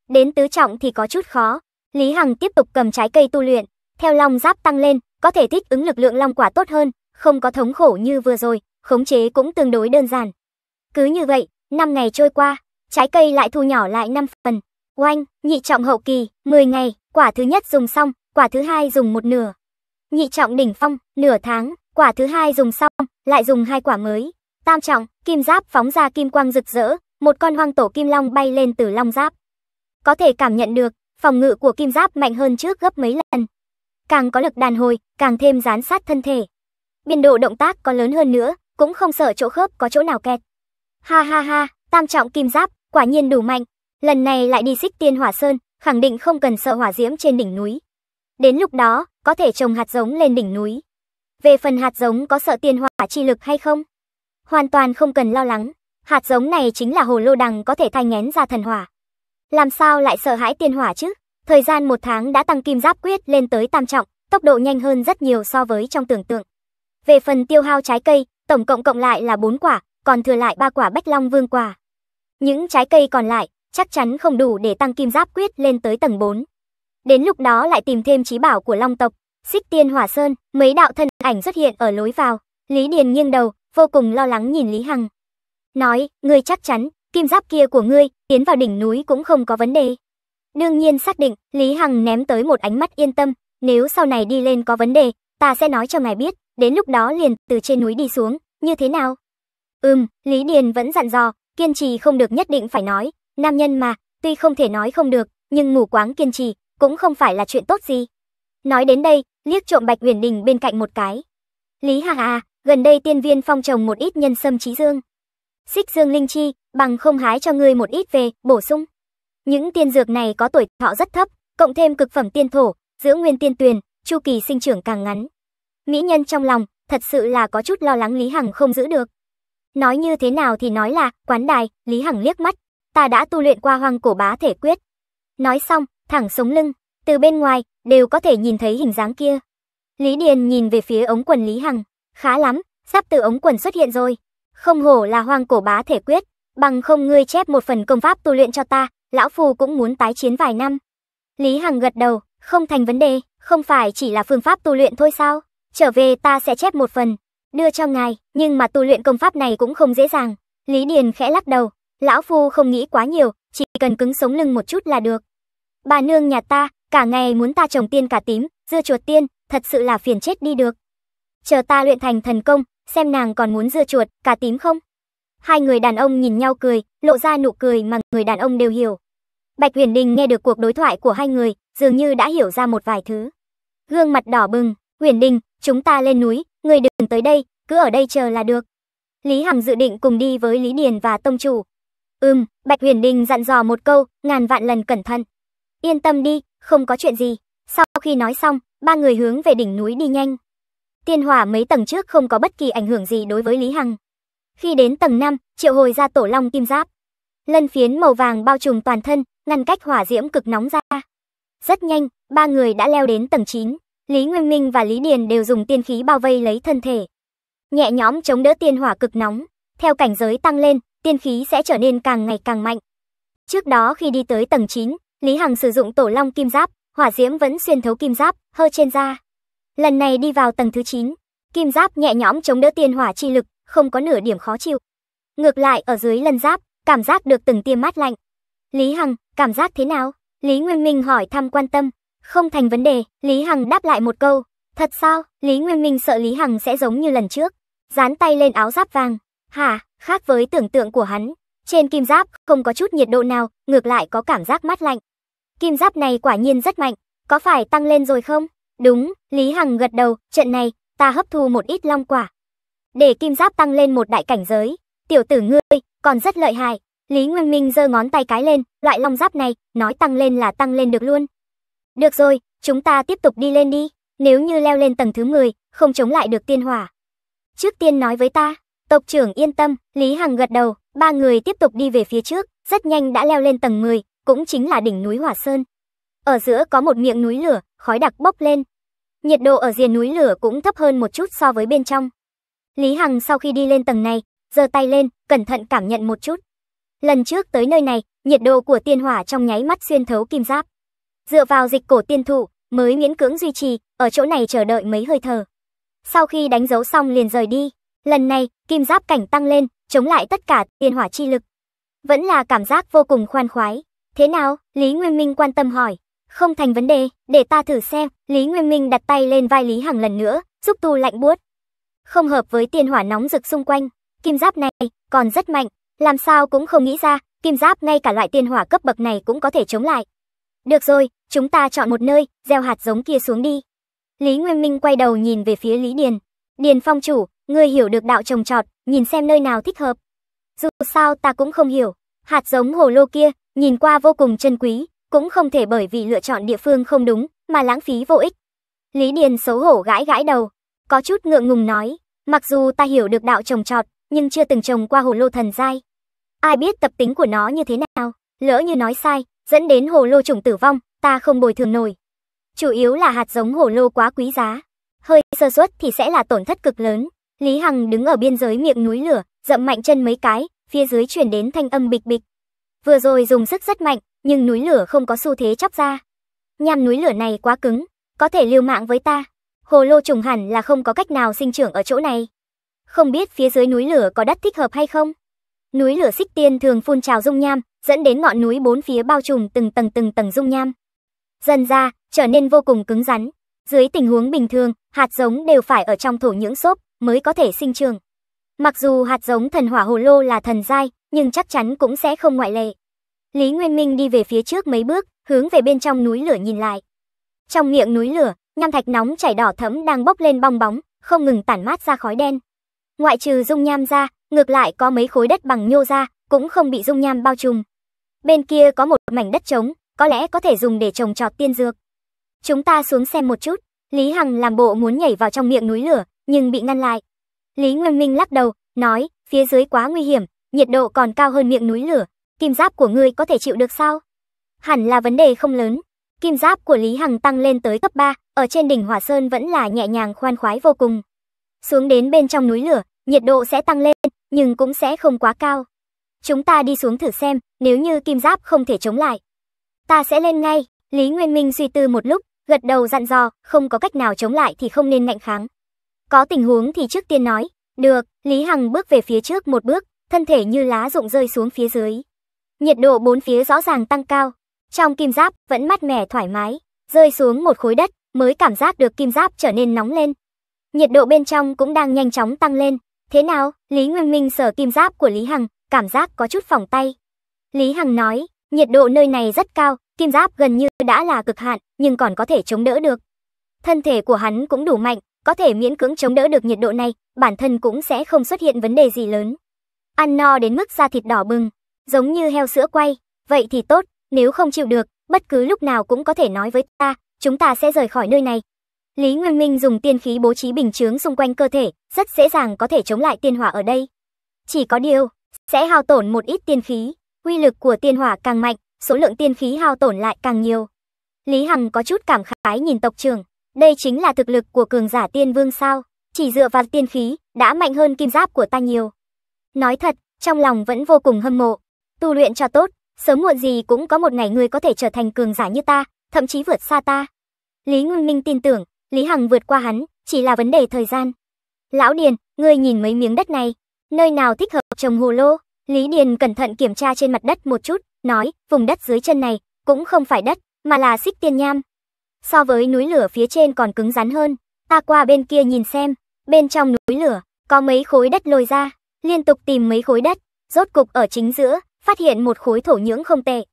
S1: Đến tứ trọng thì có chút khó, Lý Hằng tiếp tục cầm trái cây tu luyện, theo long giáp tăng lên, có thể thích ứng lực lượng long quả tốt hơn, không có thống khổ như vừa rồi, khống chế cũng tương đối đơn giản. Cứ như vậy, 5 ngày trôi qua, trái cây lại thu nhỏ lại 5 phần. Oanh, nhị trọng hậu kỳ, 10 ngày, quả thứ nhất dùng xong, quả thứ hai dùng một nửa. Nhị trọng đỉnh phong, nửa tháng, quả thứ hai dùng xong, lại dùng hai quả mới. Tam trọng, kim giáp phóng ra kim quang rực rỡ, một con hoang tổ kim long bay lên từ long giáp. Có thể cảm nhận được, phòng ngự của kim giáp mạnh hơn trước gấp mấy lần. Càng có lực đàn hồi, càng thêm dán sát thân thể. Biên độ động tác có lớn hơn nữa, cũng không sợ chỗ khớp có chỗ nào kẹt. Ha ha ha, tam trọng kim giáp, quả nhiên đủ mạnh. Lần này lại đi xích tiên hỏa sơn, khẳng định không cần sợ hỏa diễm trên đỉnh núi. Đến lúc đó, có thể trồng hạt giống lên đỉnh núi. Về phần hạt giống có sợ tiên hỏa chi lực hay không? Hoàn toàn không cần lo lắng. Hạt giống này chính là hồ lô đằng có thể thay ngén ra thần hỏa. Làm sao lại sợ hãi tiên hỏa chứ? Thời gian một tháng đã tăng kim giáp quyết lên tới tam trọng, tốc độ nhanh hơn rất nhiều so với trong tưởng tượng. Về phần tiêu hao trái cây, tổng cộng cộng lại là 4 quả, còn thừa lại 3 quả bách long vương quả. Những trái cây còn lại chắc chắn không đủ để tăng kim giáp quyết lên tới tầng 4. Đến lúc đó lại tìm thêm trí bảo của long tộc, xích tiên hỏa sơn, mấy đạo thân ảnh xuất hiện ở lối vào. Lý Điền nghiêng đầu, vô cùng lo lắng nhìn Lý Hằng nói, ngươi chắc chắn, kim giáp kia của ngươi, tiến vào đỉnh núi cũng không có vấn đề. Đương nhiên xác định, Lý Hằng ném tới một ánh mắt yên tâm, nếu sau này đi lên có vấn đề, ta sẽ nói cho ngài biết, đến lúc đó liền từ trên núi đi xuống, như thế nào? Ừm, Lý Điền vẫn dặn dò, kiên trì không được nhất định phải nói, nam nhân mà, tuy không thể nói không được, nhưng mù quáng kiên trì, cũng không phải là chuyện tốt gì. Nói đến đây, liếc trộm Bạch Uyển Đình bên cạnh một cái. Lý Hằng à, gần đây tiên viên phong trồng một ít nhân sâm trí dương xích dương linh chi, bằng không hái cho ngươi một ít về, bổ sung. Những tiên dược này có tuổi thọ rất thấp, cộng thêm cực phẩm tiên thổ, giữ nguyên tiên tuyền, chu kỳ sinh trưởng càng ngắn. Mỹ nhân trong lòng, thật sự là có chút lo lắng Lý Hằng không giữ được. Nói như thế nào thì nói là, quán đài, Lý Hằng liếc mắt, ta đã tu luyện qua hoang cổ bá thể quyết. Nói xong, thẳng sống lưng, từ bên ngoài, đều có thể nhìn thấy hình dáng kia. Lý Điền nhìn về phía ống quần Lý Hằng, khá lắm, sắp từ ống quần xuất hiện rồi. Không hổ là hoang cổ bá thể quyết, bằng không ngươi chép một phần công pháp tu luyện cho ta, lão phu cũng muốn tái chiến vài năm. Lý Hằng gật đầu, không thành vấn đề, không phải chỉ là phương pháp tu luyện thôi sao? Trở về ta sẽ chép một phần, đưa cho ngài, nhưng mà tu luyện công pháp này cũng không dễ dàng. Lý Điền khẽ lắc đầu, lão phu không nghĩ quá nhiều, chỉ cần cứng sống lưng một chút là được. Bà nương nhà ta, cả ngày muốn ta trồng tiên cả tím, dưa chuột tiên, thật sự là phiền chết đi được. Chờ ta luyện thành thần công, xem nàng còn muốn dưa chuột, cà tím không? Hai người đàn ông nhìn nhau cười, lộ ra nụ cười mà người đàn ông đều hiểu. Bạch Huyền Đình nghe được cuộc đối thoại của hai người, dường như đã hiểu ra một vài thứ. Gương mặt đỏ bừng, Huyền Đình, chúng ta lên núi, người đừng tới đây, cứ ở đây chờ là được. Lý hằng dự định cùng đi với Lý Điền và Tông Chủ. Ừm, Bạch Huyền Đình dặn dò một câu, ngàn vạn lần cẩn thận. Yên tâm đi, không có chuyện gì. Sau khi nói xong, ba người hướng về đỉnh núi đi nhanh. Tiên hỏa mấy tầng trước không có bất kỳ ảnh hưởng gì đối với Lý Hằng. Khi đến tầng 5, triệu hồi ra tổ long kim giáp. Lân phiến màu vàng bao trùm toàn thân, ngăn cách hỏa diễm cực nóng ra. Rất nhanh, ba người đã leo đến tầng 9. Lý Nguyên Minh và Lý Điền đều dùng tiên khí bao vây lấy thân thể. Nhẹ nhõm chống đỡ tiên hỏa cực nóng. Theo cảnh giới tăng lên, tiên khí sẽ trở nên càng ngày càng mạnh. Trước đó khi đi tới tầng 9, Lý Hằng sử dụng tổ long kim giáp, hỏa diễm vẫn xuyên thấu kim giáp, hơ trên da. Lần này đi vào tầng thứ 9, kim giáp nhẹ nhõm chống đỡ tiên hỏa chi lực, không có nửa điểm khó chịu. Ngược lại ở dưới lân giáp, cảm giác được từng tia mát lạnh. Lý Hằng, cảm giác thế nào? Lý Nguyên Minh hỏi thăm quan tâm. Không thành vấn đề, Lý Hằng đáp lại một câu. Thật sao? Lý Nguyên Minh sợ Lý Hằng sẽ giống như lần trước. Dán tay lên áo giáp vàng. Hả, khác với tưởng tượng của hắn. Trên kim giáp không có chút nhiệt độ nào, ngược lại có cảm giác mát lạnh. Kim giáp này quả nhiên rất mạnh, có phải tăng lên rồi không? Đúng, Lý Hằng gật đầu, trận này, ta hấp thu một ít long quả. Để kim giáp tăng lên một đại cảnh giới, tiểu tử ngươi, còn rất lợi hại. Lý Nguyên Minh giơ ngón tay cái lên, loại long giáp này, nói tăng lên là tăng lên được luôn. Được rồi, chúng ta tiếp tục đi lên đi, nếu như leo lên tầng thứ 10, không chống lại được tiên hỏa. Trước tiên nói với ta, tộc trưởng yên tâm, Lý Hằng gật đầu, ba người tiếp tục đi về phía trước, rất nhanh đã leo lên tầng 10, cũng chính là đỉnh núi Hỏa Sơn. Ở giữa có một miệng núi lửa, khói đặc bốc lên. Nhiệt độ ở diền núi lửa cũng thấp hơn một chút so với bên trong. Lý Hằng sau khi đi lên tầng này, giơ tay lên, cẩn thận cảm nhận một chút. Lần trước tới nơi này, nhiệt độ của tiên hỏa trong nháy mắt xuyên thấu kim giáp. Dựa vào dịch cổ tiên thụ, mới miễn cưỡng duy trì, ở chỗ này chờ đợi mấy hơi thở. Sau khi đánh dấu xong liền rời đi, lần này, kim giáp cảnh tăng lên, chống lại tất cả tiên hỏa chi lực. Vẫn là cảm giác vô cùng khoan khoái. Thế nào? Lý Nguyên Minh quan tâm hỏi. Không thành vấn đề, để ta thử xem. Lý Nguyên Minh đặt tay lên vai Lý Hằng lần nữa, giúp tu lạnh buốt. Không hợp với tiên hỏa nóng rực xung quanh, kim giáp này còn rất mạnh, làm sao cũng không nghĩ ra, kim giáp ngay cả loại tiên hỏa cấp bậc này cũng có thể chống lại. Được rồi, chúng ta chọn một nơi, gieo hạt giống kia xuống đi. Lý Nguyên Minh quay đầu nhìn về phía Lý Điền. Điền phong chủ, ngươi hiểu được đạo trồng trọt, nhìn xem nơi nào thích hợp. Dù sao ta cũng không hiểu, hạt giống hồ lô kia, nhìn qua vô cùng chân quý, cũng không thể bởi vì lựa chọn địa phương không đúng mà lãng phí vô ích. Lý Điền xấu hổ gãi gãi đầu, có chút ngượng ngùng nói, mặc dù ta hiểu được đạo trồng trọt, nhưng chưa từng trồng qua hồ lô thần giai. Ai biết tập tính của nó như thế nào, lỡ như nói sai, dẫn đến hồ lô trùng tử vong, ta không bồi thường nổi. Chủ yếu là hạt giống hồ lô quá quý giá, hơi sơ suất thì sẽ là tổn thất cực lớn. Lý Hằng đứng ở biên giới miệng núi lửa, dậm mạnh chân mấy cái, phía dưới truyền đến thanh âm bịch bịch. Vừa rồi dùng sức rất mạnh, nhưng núi lửa không có xu thế chóc ra. Nham núi lửa này quá cứng, có thể liều mạng với ta. Hồ lô trùng hẳn là không có cách nào sinh trưởng ở chỗ này. Không biết phía dưới núi lửa có đất thích hợp hay không? Núi lửa xích tiên thường phun trào dung nham, dẫn đến ngọn núi bốn phía bao trùm từng tầng từng tầng dung nham. Dần ra, trở nên vô cùng cứng rắn. Dưới tình huống bình thường, hạt giống đều phải ở trong thổ nhưỡng xốp mới có thể sinh trường. Mặc dù hạt giống thần hỏa hồ lô là thần giai, nhưng chắc chắn cũng sẽ không ngoại lệ. Lý Nguyên Minh đi về phía trước mấy bước, hướng về bên trong núi lửa nhìn lại. Trong miệng núi lửa, nham thạch nóng chảy đỏ thẫm đang bốc lên bong bóng, không ngừng tản mát ra khói đen. Ngoại trừ dung nham ra, ngược lại có mấy khối đất bằng nhô ra, cũng không bị dung nham bao trùm. Bên kia có một mảnh đất trống, có lẽ có thể dùng để trồng trọt tiên dược. Chúng ta xuống xem một chút. Lý Hằng làm bộ muốn nhảy vào trong miệng núi lửa, nhưng bị ngăn lại. Lý Nguyên Minh lắc đầu, nói, phía dưới quá nguy hiểm, nhiệt độ còn cao hơn miệng núi lửa, kim giáp của ngươi có thể chịu được sao? Hẳn là vấn đề không lớn. Kim giáp của Lý Hằng tăng lên tới cấp 3, ở trên đỉnh Hỏa Sơn vẫn là nhẹ nhàng khoan khoái vô cùng. Xuống đến bên trong núi lửa, nhiệt độ sẽ tăng lên, nhưng cũng sẽ không quá cao. Chúng ta đi xuống thử xem, nếu như kim giáp không thể chống lại. Ta sẽ lên ngay, Lý Nguyên Minh suy tư một lúc, gật đầu dặn dò, không có cách nào chống lại thì không nên ngạnh kháng. Có tình huống thì trước tiên nói, được, Lý Hằng bước về phía trước một bước, thân thể như lá rụng rơi xuống phía dưới. Nhiệt độ bốn phía rõ ràng tăng cao. Trong kim giáp vẫn mát mẻ thoải mái, rơi xuống một khối đất mới cảm giác được kim giáp trở nên nóng lên. Nhiệt độ bên trong cũng đang nhanh chóng tăng lên. Thế nào? Lý Nguyên Minh sờ kim giáp của Lý Hằng, cảm giác có chút phỏng tay. Lý Hằng nói, nhiệt độ nơi này rất cao, kim giáp gần như đã là cực hạn, nhưng còn có thể chống đỡ được. Thân thể của hắn cũng đủ mạnh, có thể miễn cưỡng chống đỡ được nhiệt độ này, bản thân cũng sẽ không xuất hiện vấn đề gì lớn. Ăn no đến mức da thịt đỏ bừng, giống như heo sữa quay, vậy thì tốt, nếu không chịu được, bất cứ lúc nào cũng có thể nói với ta, chúng ta sẽ rời khỏi nơi này. Lý Nguyên Minh dùng tiên khí bố trí bình chướng xung quanh cơ thể, rất dễ dàng có thể chống lại tiên hỏa ở đây. Chỉ có điều, sẽ hao tổn một ít tiên khí, quy lực của tiên hỏa càng mạnh, số lượng tiên khí hao tổn lại càng nhiều. Lý Hằng có chút cảm khái nhìn tộc trưởng, đây chính là thực lực của cường giả tiên vương sao, chỉ dựa vào tiên khí đã mạnh hơn kim giáp của ta nhiều. Nói thật, trong lòng vẫn vô cùng hâm mộ tu luyện cho tốt, sớm muộn gì cũng có một ngày ngươi có thể trở thành cường giả như ta, thậm chí vượt xa ta. Lý Ngưng minh tin tưởng, Lý Hằng vượt qua hắn, chỉ là vấn đề thời gian. Lão Điền, ngươi nhìn mấy miếng đất này, nơi nào thích hợp trồng hồ lô? Lý Điền cẩn thận kiểm tra trên mặt đất một chút, nói, vùng đất dưới chân này cũng không phải đất, mà là xích tiên nham. So với núi lửa phía trên còn cứng rắn hơn, ta qua bên kia nhìn xem, bên trong núi lửa có mấy khối đất lồi ra, liên tục tìm mấy khối đất, rốt cục ở chính giữa phát hiện một khối thổ nhưỡng không tệ.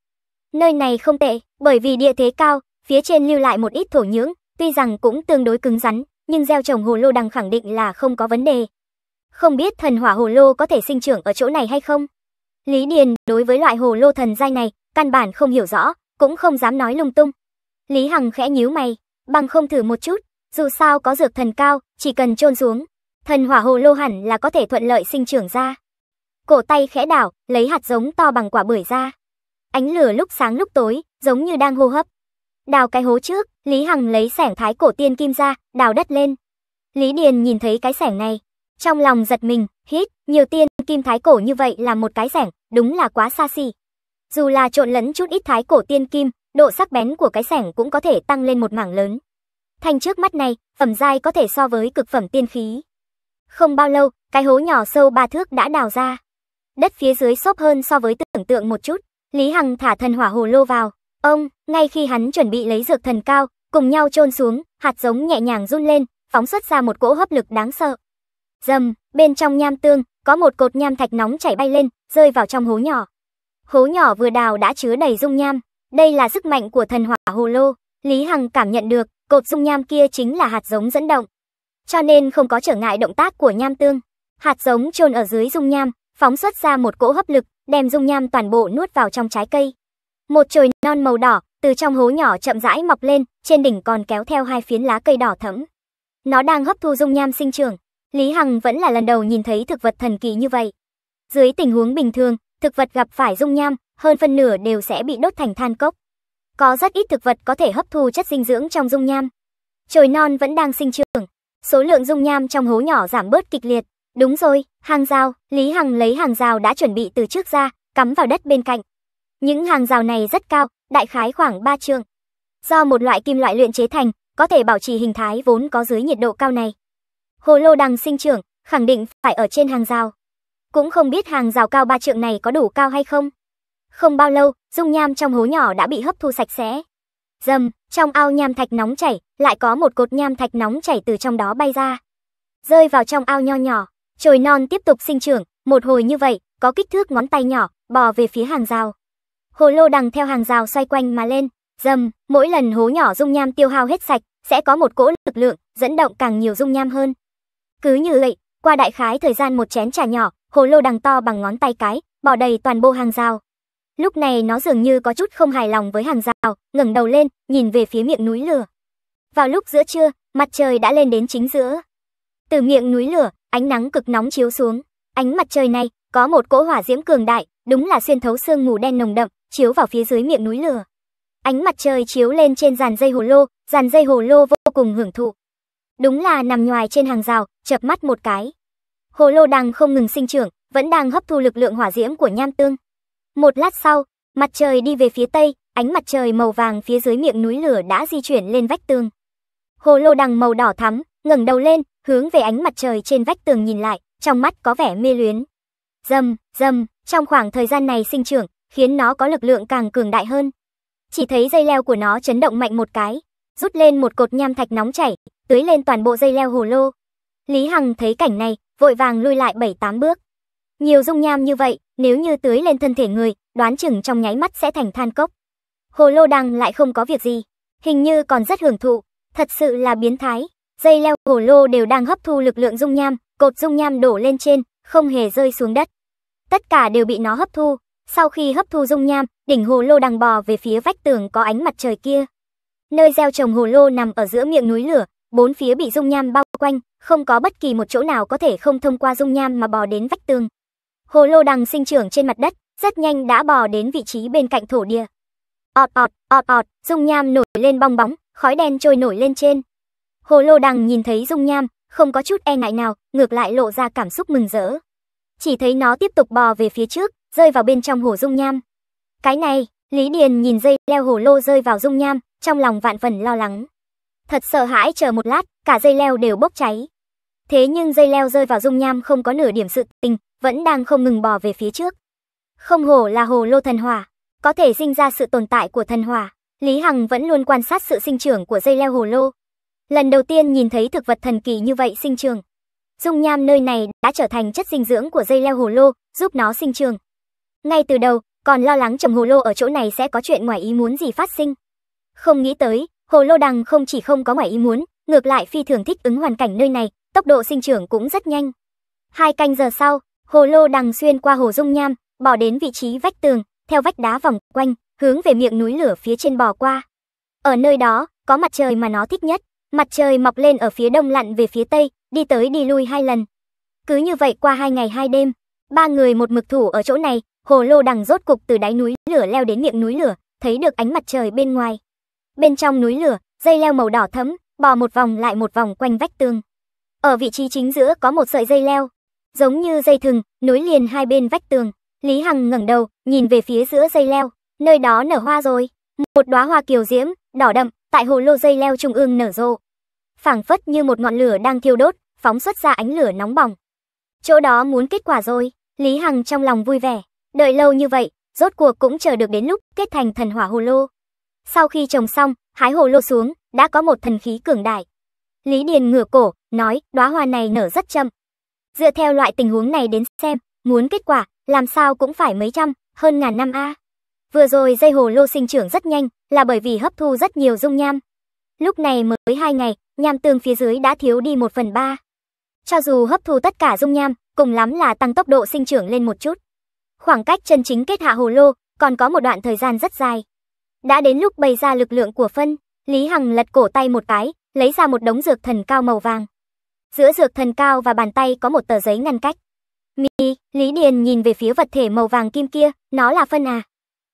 S1: Nơi này không tệ, bởi vì địa thế cao, phía trên lưu lại một ít thổ nhưỡng, tuy rằng cũng tương đối cứng rắn, nhưng gieo trồng hồ lô đằng khẳng định là không có vấn đề. Không biết thần hỏa hồ lô có thể sinh trưởng ở chỗ này hay không? Lý Điền đối với loại hồ lô thần giai này, căn bản không hiểu rõ, cũng không dám nói lung tung. Lý Hằng khẽ nhíu mày, bằng không thử một chút, dù sao có dược thần cao, chỉ cần trôn xuống, thần hỏa hồ lô hẳn là có thể thuận lợi sinh trưởng ra cổ tay khẽ đảo, lấy hạt giống to bằng quả bưởi ra. Ánh lửa lúc sáng lúc tối, giống như đang hô hấp. Đào cái hố trước, Lý Hằng lấy sẻng thái cổ tiên kim ra, đào đất lên. Lý Điền nhìn thấy cái sẻng này, trong lòng giật mình, hít, nhiều tiên kim thái cổ như vậy là một cái sẻng, đúng là quá xa xỉ. Dù là trộn lẫn chút ít thái cổ tiên kim, độ sắc bén của cái sẻng cũng có thể tăng lên một mảng lớn. Thanh trước mắt này, phẩm giai có thể so với cực phẩm tiên khí. Không bao lâu, cái hố nhỏ sâu ba thước đã đào ra. Đất phía dưới xốp hơn so với tưởng tượng một chút, Lý Hằng thả thần hỏa hồ lô vào. Ông, ngay khi hắn chuẩn bị lấy dược thần cao, cùng nhau chôn xuống, hạt giống nhẹ nhàng run lên, phóng xuất ra một cỗ hấp lực đáng sợ. Dầm, bên trong nham tương, có một cột nham thạch nóng chảy bay lên, rơi vào trong hố nhỏ. Hố nhỏ vừa đào đã chứa đầy dung nham, đây là sức mạnh của thần hỏa hồ lô, Lý Hằng cảm nhận được, cột dung nham kia chính là hạt giống dẫn động. Cho nên không có trở ngại động tác của nham tương. Hạt giống chôn ở dưới dung nham, phóng xuất ra một cỗ hấp lực, đem dung nham toàn bộ nuốt vào trong trái cây. Một chồi non màu đỏ từ trong hố nhỏ chậm rãi mọc lên, trên đỉnh còn kéo theo hai phiến lá cây đỏ thẫm. Nó đang hấp thu dung nham sinh trưởng. Lý Hằng vẫn là lần đầu nhìn thấy thực vật thần kỳ như vậy. Dưới tình huống bình thường, thực vật gặp phải dung nham, hơn phân nửa đều sẽ bị đốt thành than cốc. Có rất ít thực vật có thể hấp thu chất dinh dưỡng trong dung nham. Chồi non vẫn đang sinh trưởng, số lượng dung nham trong hố nhỏ giảm bớt kịch liệt, Đúng rồi, hàng rào, Lý Hằng lấy hàng rào đã chuẩn bị từ trước ra, cắm vào đất bên cạnh. Những hàng rào này rất cao, đại khái khoảng 3 trượng. Do một loại kim loại luyện chế thành, có thể bảo trì hình thái vốn có dưới nhiệt độ cao này. Hồ lô đằng sinh trưởng, khẳng định phải ở trên hàng rào. Cũng không biết hàng rào cao ba trượng này có đủ cao hay không. Không bao lâu, dung nham trong hố nhỏ đã bị hấp thu sạch sẽ. Dầm, trong ao nham thạch nóng chảy, lại có một cột nham thạch nóng chảy từ trong đó bay ra. Rơi vào trong ao nho nhỏ. Chồi non tiếp tục sinh trưởng, một hồi như vậy, có kích thước ngón tay nhỏ, bò về phía hàng rào. Hồ lô đằng theo hàng rào xoay quanh mà lên, dầm, mỗi lần hố nhỏ dung nham tiêu hao hết sạch, sẽ có một cỗ lực lượng, dẫn động càng nhiều dung nham hơn. Cứ như vậy, qua đại khái thời gian một chén trà nhỏ, hồ lô đằng to bằng ngón tay cái, bò đầy toàn bộ hàng rào. Lúc này nó dường như có chút không hài lòng với hàng rào, ngẩng đầu lên, nhìn về phía miệng núi lửa. Vào lúc giữa trưa, mặt trời đã lên đến chính giữa. Từ miệng núi lửa, ánh nắng cực nóng chiếu xuống. Ánh mặt trời này, có một cỗ hỏa diễm cường đại, đúng là xuyên thấu sương mù đen nồng đậm, chiếu vào phía dưới miệng núi lửa. Ánh mặt trời chiếu lên trên dàn dây hồ lô, dàn dây hồ lô vô cùng hưởng thụ. Đúng là nằm nhoài trên hàng rào, chập mắt một cái. Hồ lô đang không ngừng sinh trưởng, vẫn đang hấp thu lực lượng hỏa diễm của nham tương. Một lát sau, mặt trời đi về phía tây, ánh mặt trời màu vàng phía dưới miệng núi lửa đã di chuyển lên vách tường. Hồ lô đằng màu đỏ thắm, ngẩng đầu lên, hướng về ánh mặt trời trên vách tường nhìn lại, trong mắt có vẻ mê luyến. Dầm, dầm, trong khoảng thời gian này sinh trưởng, khiến nó có lực lượng càng cường đại hơn. Chỉ thấy dây leo của nó chấn động mạnh một cái, rút lên một cột nham thạch nóng chảy, tưới lên toàn bộ dây leo hồ lô. Lý Hằng thấy cảnh này, vội vàng lui lại 7-8 bước. Nhiều dung nham như vậy, nếu như tưới lên thân thể người, đoán chừng trong nháy mắt sẽ thành than cốc. Hồ lô đằng lại không có việc gì, hình như còn rất hưởng thụ, thật sự là biến thái dây leo hồ lô đều đang hấp thu lực lượng dung nham, cột dung nham đổ lên trên, không hề rơi xuống đất. Tất cả đều bị nó hấp thu, sau khi hấp thu dung nham, đỉnh hồ lô đang bò về phía vách tường có ánh mặt trời kia. Nơi gieo trồng hồ lô nằm ở giữa miệng núi lửa, bốn phía bị dung nham bao quanh, không có bất kỳ một chỗ nào có thể không thông qua dung nham mà bò đến vách tường. Hồ lô đang sinh trưởng trên mặt đất, rất nhanh đã bò đến vị trí bên cạnh thổ địa. Ọt ọt, ọt ọt, dung nham nổi lên bong bóng, khói đen trôi nổi lên trên, Hồ Lô Đằng nhìn thấy Dung Nham, không có chút e ngại nào, ngược lại lộ ra cảm xúc mừng rỡ. Chỉ thấy nó tiếp tục bò về phía trước, rơi vào bên trong hồ Dung Nham. Cái này, Lý Điền nhìn dây leo hồ lô rơi vào Dung Nham, trong lòng vạn phần lo lắng. Thật sợ hãi chờ một lát, cả dây leo đều bốc cháy. Thế nhưng dây leo rơi vào Dung Nham không có nửa điểm sự tình, vẫn đang không ngừng bò về phía trước. Không hổ là hồ lô thần hỏa, có thể sinh ra sự tồn tại của thần hỏa. Lý Hằng vẫn luôn quan sát sự sinh trưởng của dây leo hồ lô, Lần đầu tiên nhìn thấy thực vật thần kỳ như vậy sinh trường. Dung nham nơi này đã trở thành chất dinh dưỡng của dây leo hồ lô, giúp nó sinh trường. Ngay từ đầu, còn lo lắng trầm hồ lô ở chỗ này sẽ có chuyện ngoài ý muốn gì phát sinh. Không nghĩ tới, hồ lô đằng không chỉ không có ngoài ý muốn, ngược lại phi thường thích ứng hoàn cảnh nơi này, tốc độ sinh trưởng cũng rất nhanh. Hai canh giờ sau, hồ lô đằng xuyên qua hồ dung nham, bỏ đến vị trí vách tường, theo vách đá vòng quanh, hướng về miệng núi lửa phía trên bò qua. Ở nơi đó, có mặt trời mà nó thích nhất. Mặt trời mọc lên ở phía đông lặn về phía tây, đi tới đi lui hai lần. Cứ như vậy qua hai ngày hai đêm, ba người một mực thủ ở chỗ này, hồ lô đằng rốt cục từ đáy núi lửa leo đến miệng núi lửa, thấy được ánh mặt trời bên ngoài. Bên trong núi lửa, dây leo màu đỏ thẫm bò một vòng lại một vòng quanh vách tường. Ở vị trí chính giữa có một sợi dây leo, giống như dây thừng, nối liền hai bên vách tường. Lý Hằng ngẩng đầu, nhìn về phía giữa dây leo, nơi đó nở hoa rồi, một đóa hoa kiều diễm, đỏ đậm, tại hồ lô dây leo trung ương nở rộ. phảng phất như một ngọn lửa đang thiêu đốt, phóng xuất ra ánh lửa nóng bỏng. Chỗ đó muốn kết quả rồi, Lý Hằng trong lòng vui vẻ, đợi lâu như vậy, rốt cuộc cũng chờ được đến lúc kết thành thần hỏa hồ lô. Sau khi trồng xong, hái hồ lô xuống, đã có một thần khí cường đại. Lý Điền ngửa cổ, nói, đóa hoa này nở rất chậm. Dựa theo loại tình huống này đến xem, muốn kết quả, làm sao cũng phải mấy trăm, hơn ngàn năm a. À. Vừa rồi dây hồ lô sinh trưởng rất nhanh, là bởi vì hấp thu rất nhiều dung nham. Lúc này mới 2 ngày, nham tương phía dưới đã thiếu đi 1 phần 3. Cho dù hấp thu tất cả dung nham, cùng lắm là tăng tốc độ sinh trưởng lên một chút. Khoảng cách chân chính kết hạ hồ lô còn có một đoạn thời gian rất dài. Đã đến lúc bày ra lực lượng của phân, Lý Hằng lật cổ tay một cái, lấy ra một đống dược thần cao màu vàng. Giữa dược thần cao và bàn tay có một tờ giấy ngăn cách. Mi, Lý Điền nhìn về phía vật thể màu vàng kim kia, nó là phân à?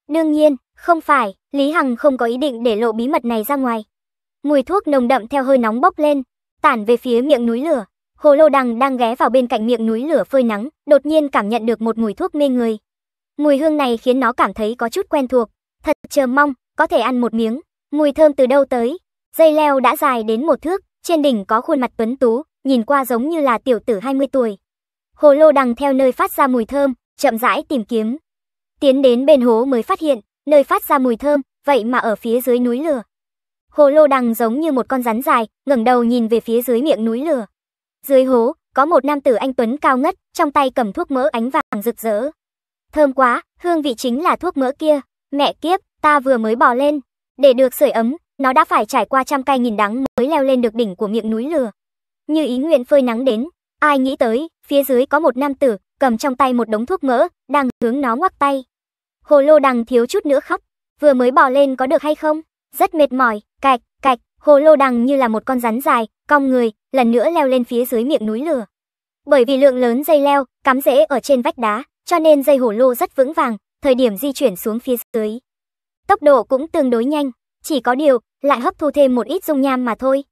S1: Đương nhiên, không phải, Lý Hằng không có ý định để lộ bí mật này ra ngoài. Mùi thuốc nồng đậm theo hơi nóng bốc lên, tản về phía miệng núi lửa. Hồ Lô Đằng đang ghé vào bên cạnh miệng núi lửa phơi nắng, đột nhiên cảm nhận được một mùi thuốc mê người. Mùi hương này khiến nó cảm thấy có chút quen thuộc, thật chờ mong, có thể ăn một miếng. Mùi thơm từ đâu tới? Dây leo đã dài đến một thước, trên đỉnh có khuôn mặt tuấn tú, nhìn qua giống như là tiểu tử 20 tuổi. Hồ Lô Đằng theo nơi phát ra mùi thơm, chậm rãi tìm kiếm, Tiến đến bên hố mới phát hiện, nơi phát ra mùi thơm, vậy mà ở phía dưới núi lửa. Hồ lô đằng giống như một con rắn dài, ngẩng đầu nhìn về phía dưới miệng núi lửa. Dưới hố, có một nam tử anh tuấn cao ngất, trong tay cầm thuốc mỡ ánh vàng rực rỡ. Thơm quá, hương vị chính là thuốc mỡ kia. Mẹ kiếp, ta vừa mới bò lên. Để được sưởi ấm, nó đã phải trải qua trăm cay nghìn đắng mới leo lên được đỉnh của miệng núi lửa. Như ý nguyện phơi nắng đến, ai nghĩ tới, phía dưới có một nam tử, cầm trong tay một đống thuốc mỡ, đang hướng nó ngoắc tay. Hồ lô đằng thiếu chút nữa khóc, vừa mới bò lên có được hay không? Rất mệt mỏi, cạch, cạch, hồ lô đằng như là một con rắn dài, cong người, lần nữa leo lên phía dưới miệng núi lửa. Bởi vì lượng lớn dây leo, cắm rễ ở trên vách đá, cho nên dây hồ lô rất vững vàng, thời điểm di chuyển xuống phía dưới. Tốc độ cũng tương đối nhanh, chỉ có điều, lại hấp thu thêm một ít dung nham mà thôi.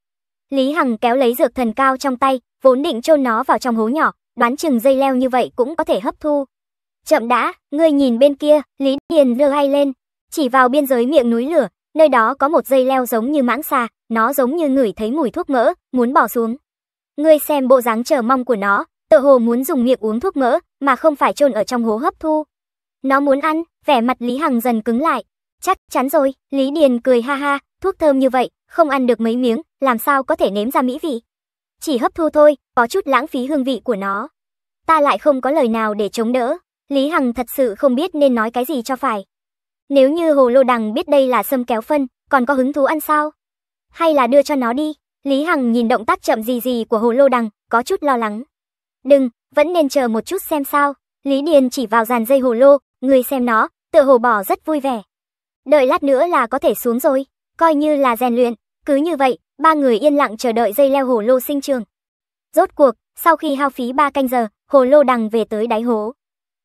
S1: Lý Hằng kéo lấy dược thần cao trong tay, vốn định chôn nó vào trong hố nhỏ, đoán chừng dây leo như vậy cũng có thể hấp thu. Chậm đã, ngươi nhìn bên kia, Lý Điền đưa hay lên, chỉ vào biên giới miệng núi lửa, nơi đó có một dây leo giống như mãng xà, nó giống như ngửi thấy mùi thuốc mỡ, muốn bỏ xuống. Ngươi xem bộ dáng chờ mong của nó, tựa hồ muốn dùng miệng uống thuốc mỡ, mà không phải chôn ở trong hố hấp thu. Nó muốn ăn, vẻ mặt Lý Hằng dần cứng lại. Chắc chắn rồi, Lý Điền cười ha ha, thuốc thơm như vậy, không ăn được mấy miếng, làm sao có thể nếm ra mỹ vị chỉ hấp thu thôi, có chút lãng phí hương vị của nó. Ta lại không có lời nào để chống đỡ, Lý Hằng thật sự không biết nên nói cái gì cho phải. Nếu như hồ lô đằng biết đây là sâm kéo phân, còn có hứng thú ăn sao? Hay là đưa cho nó đi? Lý Hằng nhìn động tác chậm gì gì của hồ lô đằng, có chút lo lắng. Đừng, vẫn nên chờ một chút xem sao. Lý Điền chỉ vào dàn dây hồ lô, người xem nó, tựa hồ bỏ rất vui vẻ. Đợi lát nữa là có thể xuống rồi, coi như là rèn luyện, cứ như vậy, ba người yên lặng chờ đợi dây leo hồ lô sinh trường. Rốt cuộc, sau khi hao phí ba canh giờ, hồ lô đằng về tới đáy hố.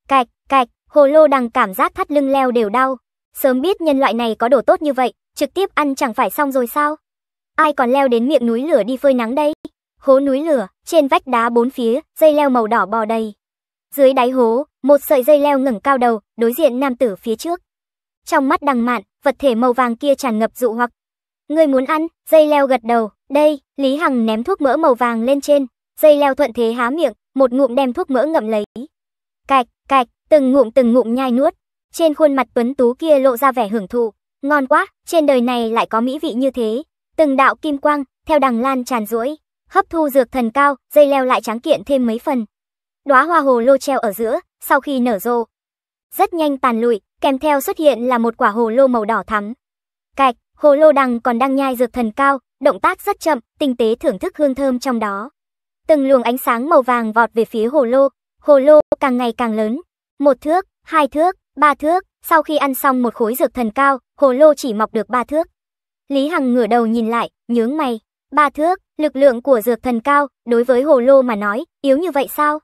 S1: Cạch, cạch, hồ lô đằng cảm giác thắt lưng leo đều đau. Sớm biết nhân loại này có đồ tốt như vậy, trực tiếp ăn chẳng phải xong rồi sao? Ai còn leo đến miệng núi lửa đi phơi nắng đây? Hố núi lửa, trên vách đá bốn phía, dây leo màu đỏ bò đầy. Dưới đáy hố, một sợi dây leo ngẩng cao đầu, đối diện nam tử phía trước. Trong mắt đằng mạn, vật thể màu vàng kia tràn ngập dụ hoặc, Ngươi muốn ăn? Dây leo gật đầu. Đây, Lý Hằng ném thuốc mỡ màu vàng lên trên. Dây leo thuận thế há miệng, một ngụm đem thuốc mỡ ngậm lấy. Cạch, cạch, từng ngụm từng ngụm nhai nuốt. Trên khuôn mặt tuấn tú kia lộ ra vẻ hưởng thụ. Ngon quá, trên đời này lại có mỹ vị như thế. Từng đạo kim quang, theo đằng lan tràn rũi. Hấp thu dược thần cao, dây leo lại tráng kiện thêm mấy phần. Đóa hoa hồ lô treo ở giữa, sau khi nở rộ. Rất nhanh tàn lụi, kèm theo xuất hiện là một quả hồ lô màu đỏ thắm. Cạch, Hồ Lô Đằng còn đang nhai dược thần cao, động tác rất chậm, tinh tế thưởng thức hương thơm trong đó. Từng luồng ánh sáng màu vàng vọt về phía hồ lô, hồ lô càng ngày càng lớn, một thước, hai thước, ba thước, sau khi ăn xong một khối dược thần cao, hồ lô chỉ mọc được ba thước. Lý Hằng ngửa đầu nhìn lại, nhướng mày, ba thước, lực lượng của dược thần cao, đối với hồ lô mà nói, yếu như vậy sao?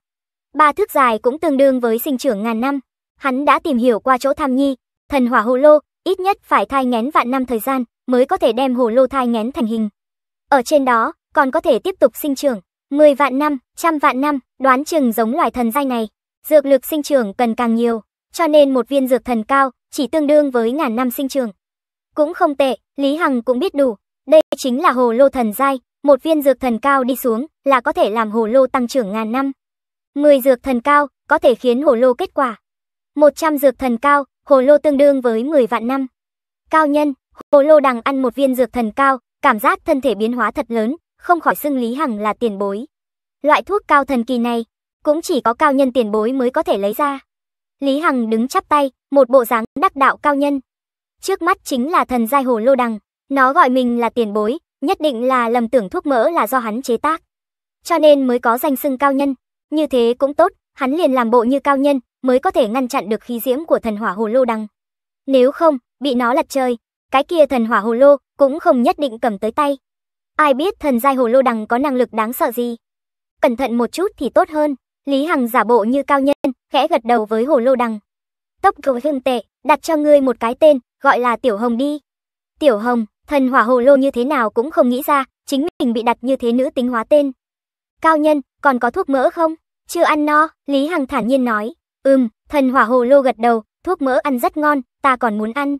S1: Ba thước dài cũng tương đương với sinh trưởng ngàn năm. Hắn đã tìm hiểu qua chỗ tham nhi, thần hỏa hồ lô, ít nhất phải thai ngén vạn năm thời gian mới có thể đem hồ lô thai ngén thành hình. Ở trên đó, còn có thể tiếp tục sinh trưởng, 10 vạn năm, trăm vạn năm, đoán chừng giống loài thần giai này, dược lực sinh trưởng cần càng nhiều, cho nên một viên dược thần cao chỉ tương đương với ngàn năm sinh trưởng. Cũng không tệ, Lý Hằng cũng biết đủ, đây chính là hồ lô thần giai. một viên dược thần cao đi xuống là có thể làm hồ lô tăng trưởng ngàn năm. 10 dược thần cao có thể khiến hồ lô kết quả. 100 dược thần cao hồ lô tương đương với 10 vạn năm. Cao nhân, hồ lô đằng ăn một viên dược thần cao, cảm giác thân thể biến hóa thật lớn, không khỏi xưng Lý Hằng là tiền bối. Loại thuốc cao thần kỳ này, cũng chỉ có cao nhân tiền bối mới có thể lấy ra. Lý Hằng đứng chắp tay, một bộ dáng đắc đạo cao nhân. Trước mắt chính là thần giai hồ lô đằng, nó gọi mình là tiền bối, nhất định là lầm tưởng thuốc mỡ là do hắn chế tác. Cho nên mới có danh xưng cao nhân, như thế cũng tốt, hắn liền làm bộ như cao nhân, mới có thể ngăn chặn được khí diễm của thần hỏa hồ lô đăng. Nếu không, bị nó lật chơi, cái kia thần hỏa hồ lô cũng không nhất định cầm tới tay. Ai biết thần giai hồ lô đằng có năng lực đáng sợ gì? Cẩn thận một chút thì tốt hơn. Lý Hằng giả bộ như cao nhân, khẽ gật đầu với hồ lô đằng. Tốc độ hương tệ, đặt cho ngươi một cái tên, gọi là Tiểu Hồng đi. Tiểu Hồng, thần hỏa hồ lô như thế nào cũng không nghĩ ra, chính mình bị đặt như thế nữ tính hóa tên. Cao nhân, còn có thuốc mỡ không? Chưa ăn no, Lý Hằng thản nhiên nói. Ừm, thần hỏa hồ lô gật đầu, thuốc mỡ ăn rất ngon, ta còn muốn ăn.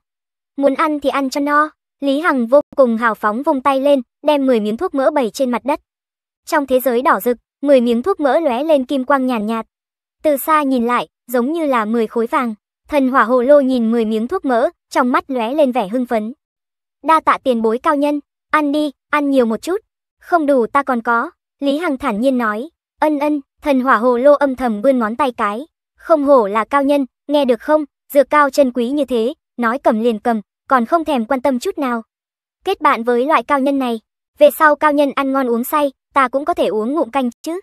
S1: Muốn ăn thì ăn cho no. Lý Hằng vô cùng hào phóng vung tay lên, đem 10 miếng thuốc mỡ bày trên mặt đất. Trong thế giới đỏ rực, 10 miếng thuốc mỡ lóe lên kim quang nhàn nhạt, nhạt. Từ xa nhìn lại, giống như là 10 khối vàng. Thần hỏa hồ lô nhìn 10 miếng thuốc mỡ, trong mắt lóe lên vẻ hưng phấn. Đa tạ tiền bối cao nhân, ăn đi, ăn nhiều một chút. Không đủ ta còn có, Lý Hằng thản nhiên nói. Ân ân, thần hỏa hồ lô âm thầm vươn ngón tay cái. Không hổ là cao nhân, nghe được không, dược cao chân quý như thế, nói cầm liền cầm, còn không thèm quan tâm chút nào. Kết bạn với loại cao nhân này, về sau cao nhân ăn ngon uống say, ta cũng có thể uống ngụm canh chứ.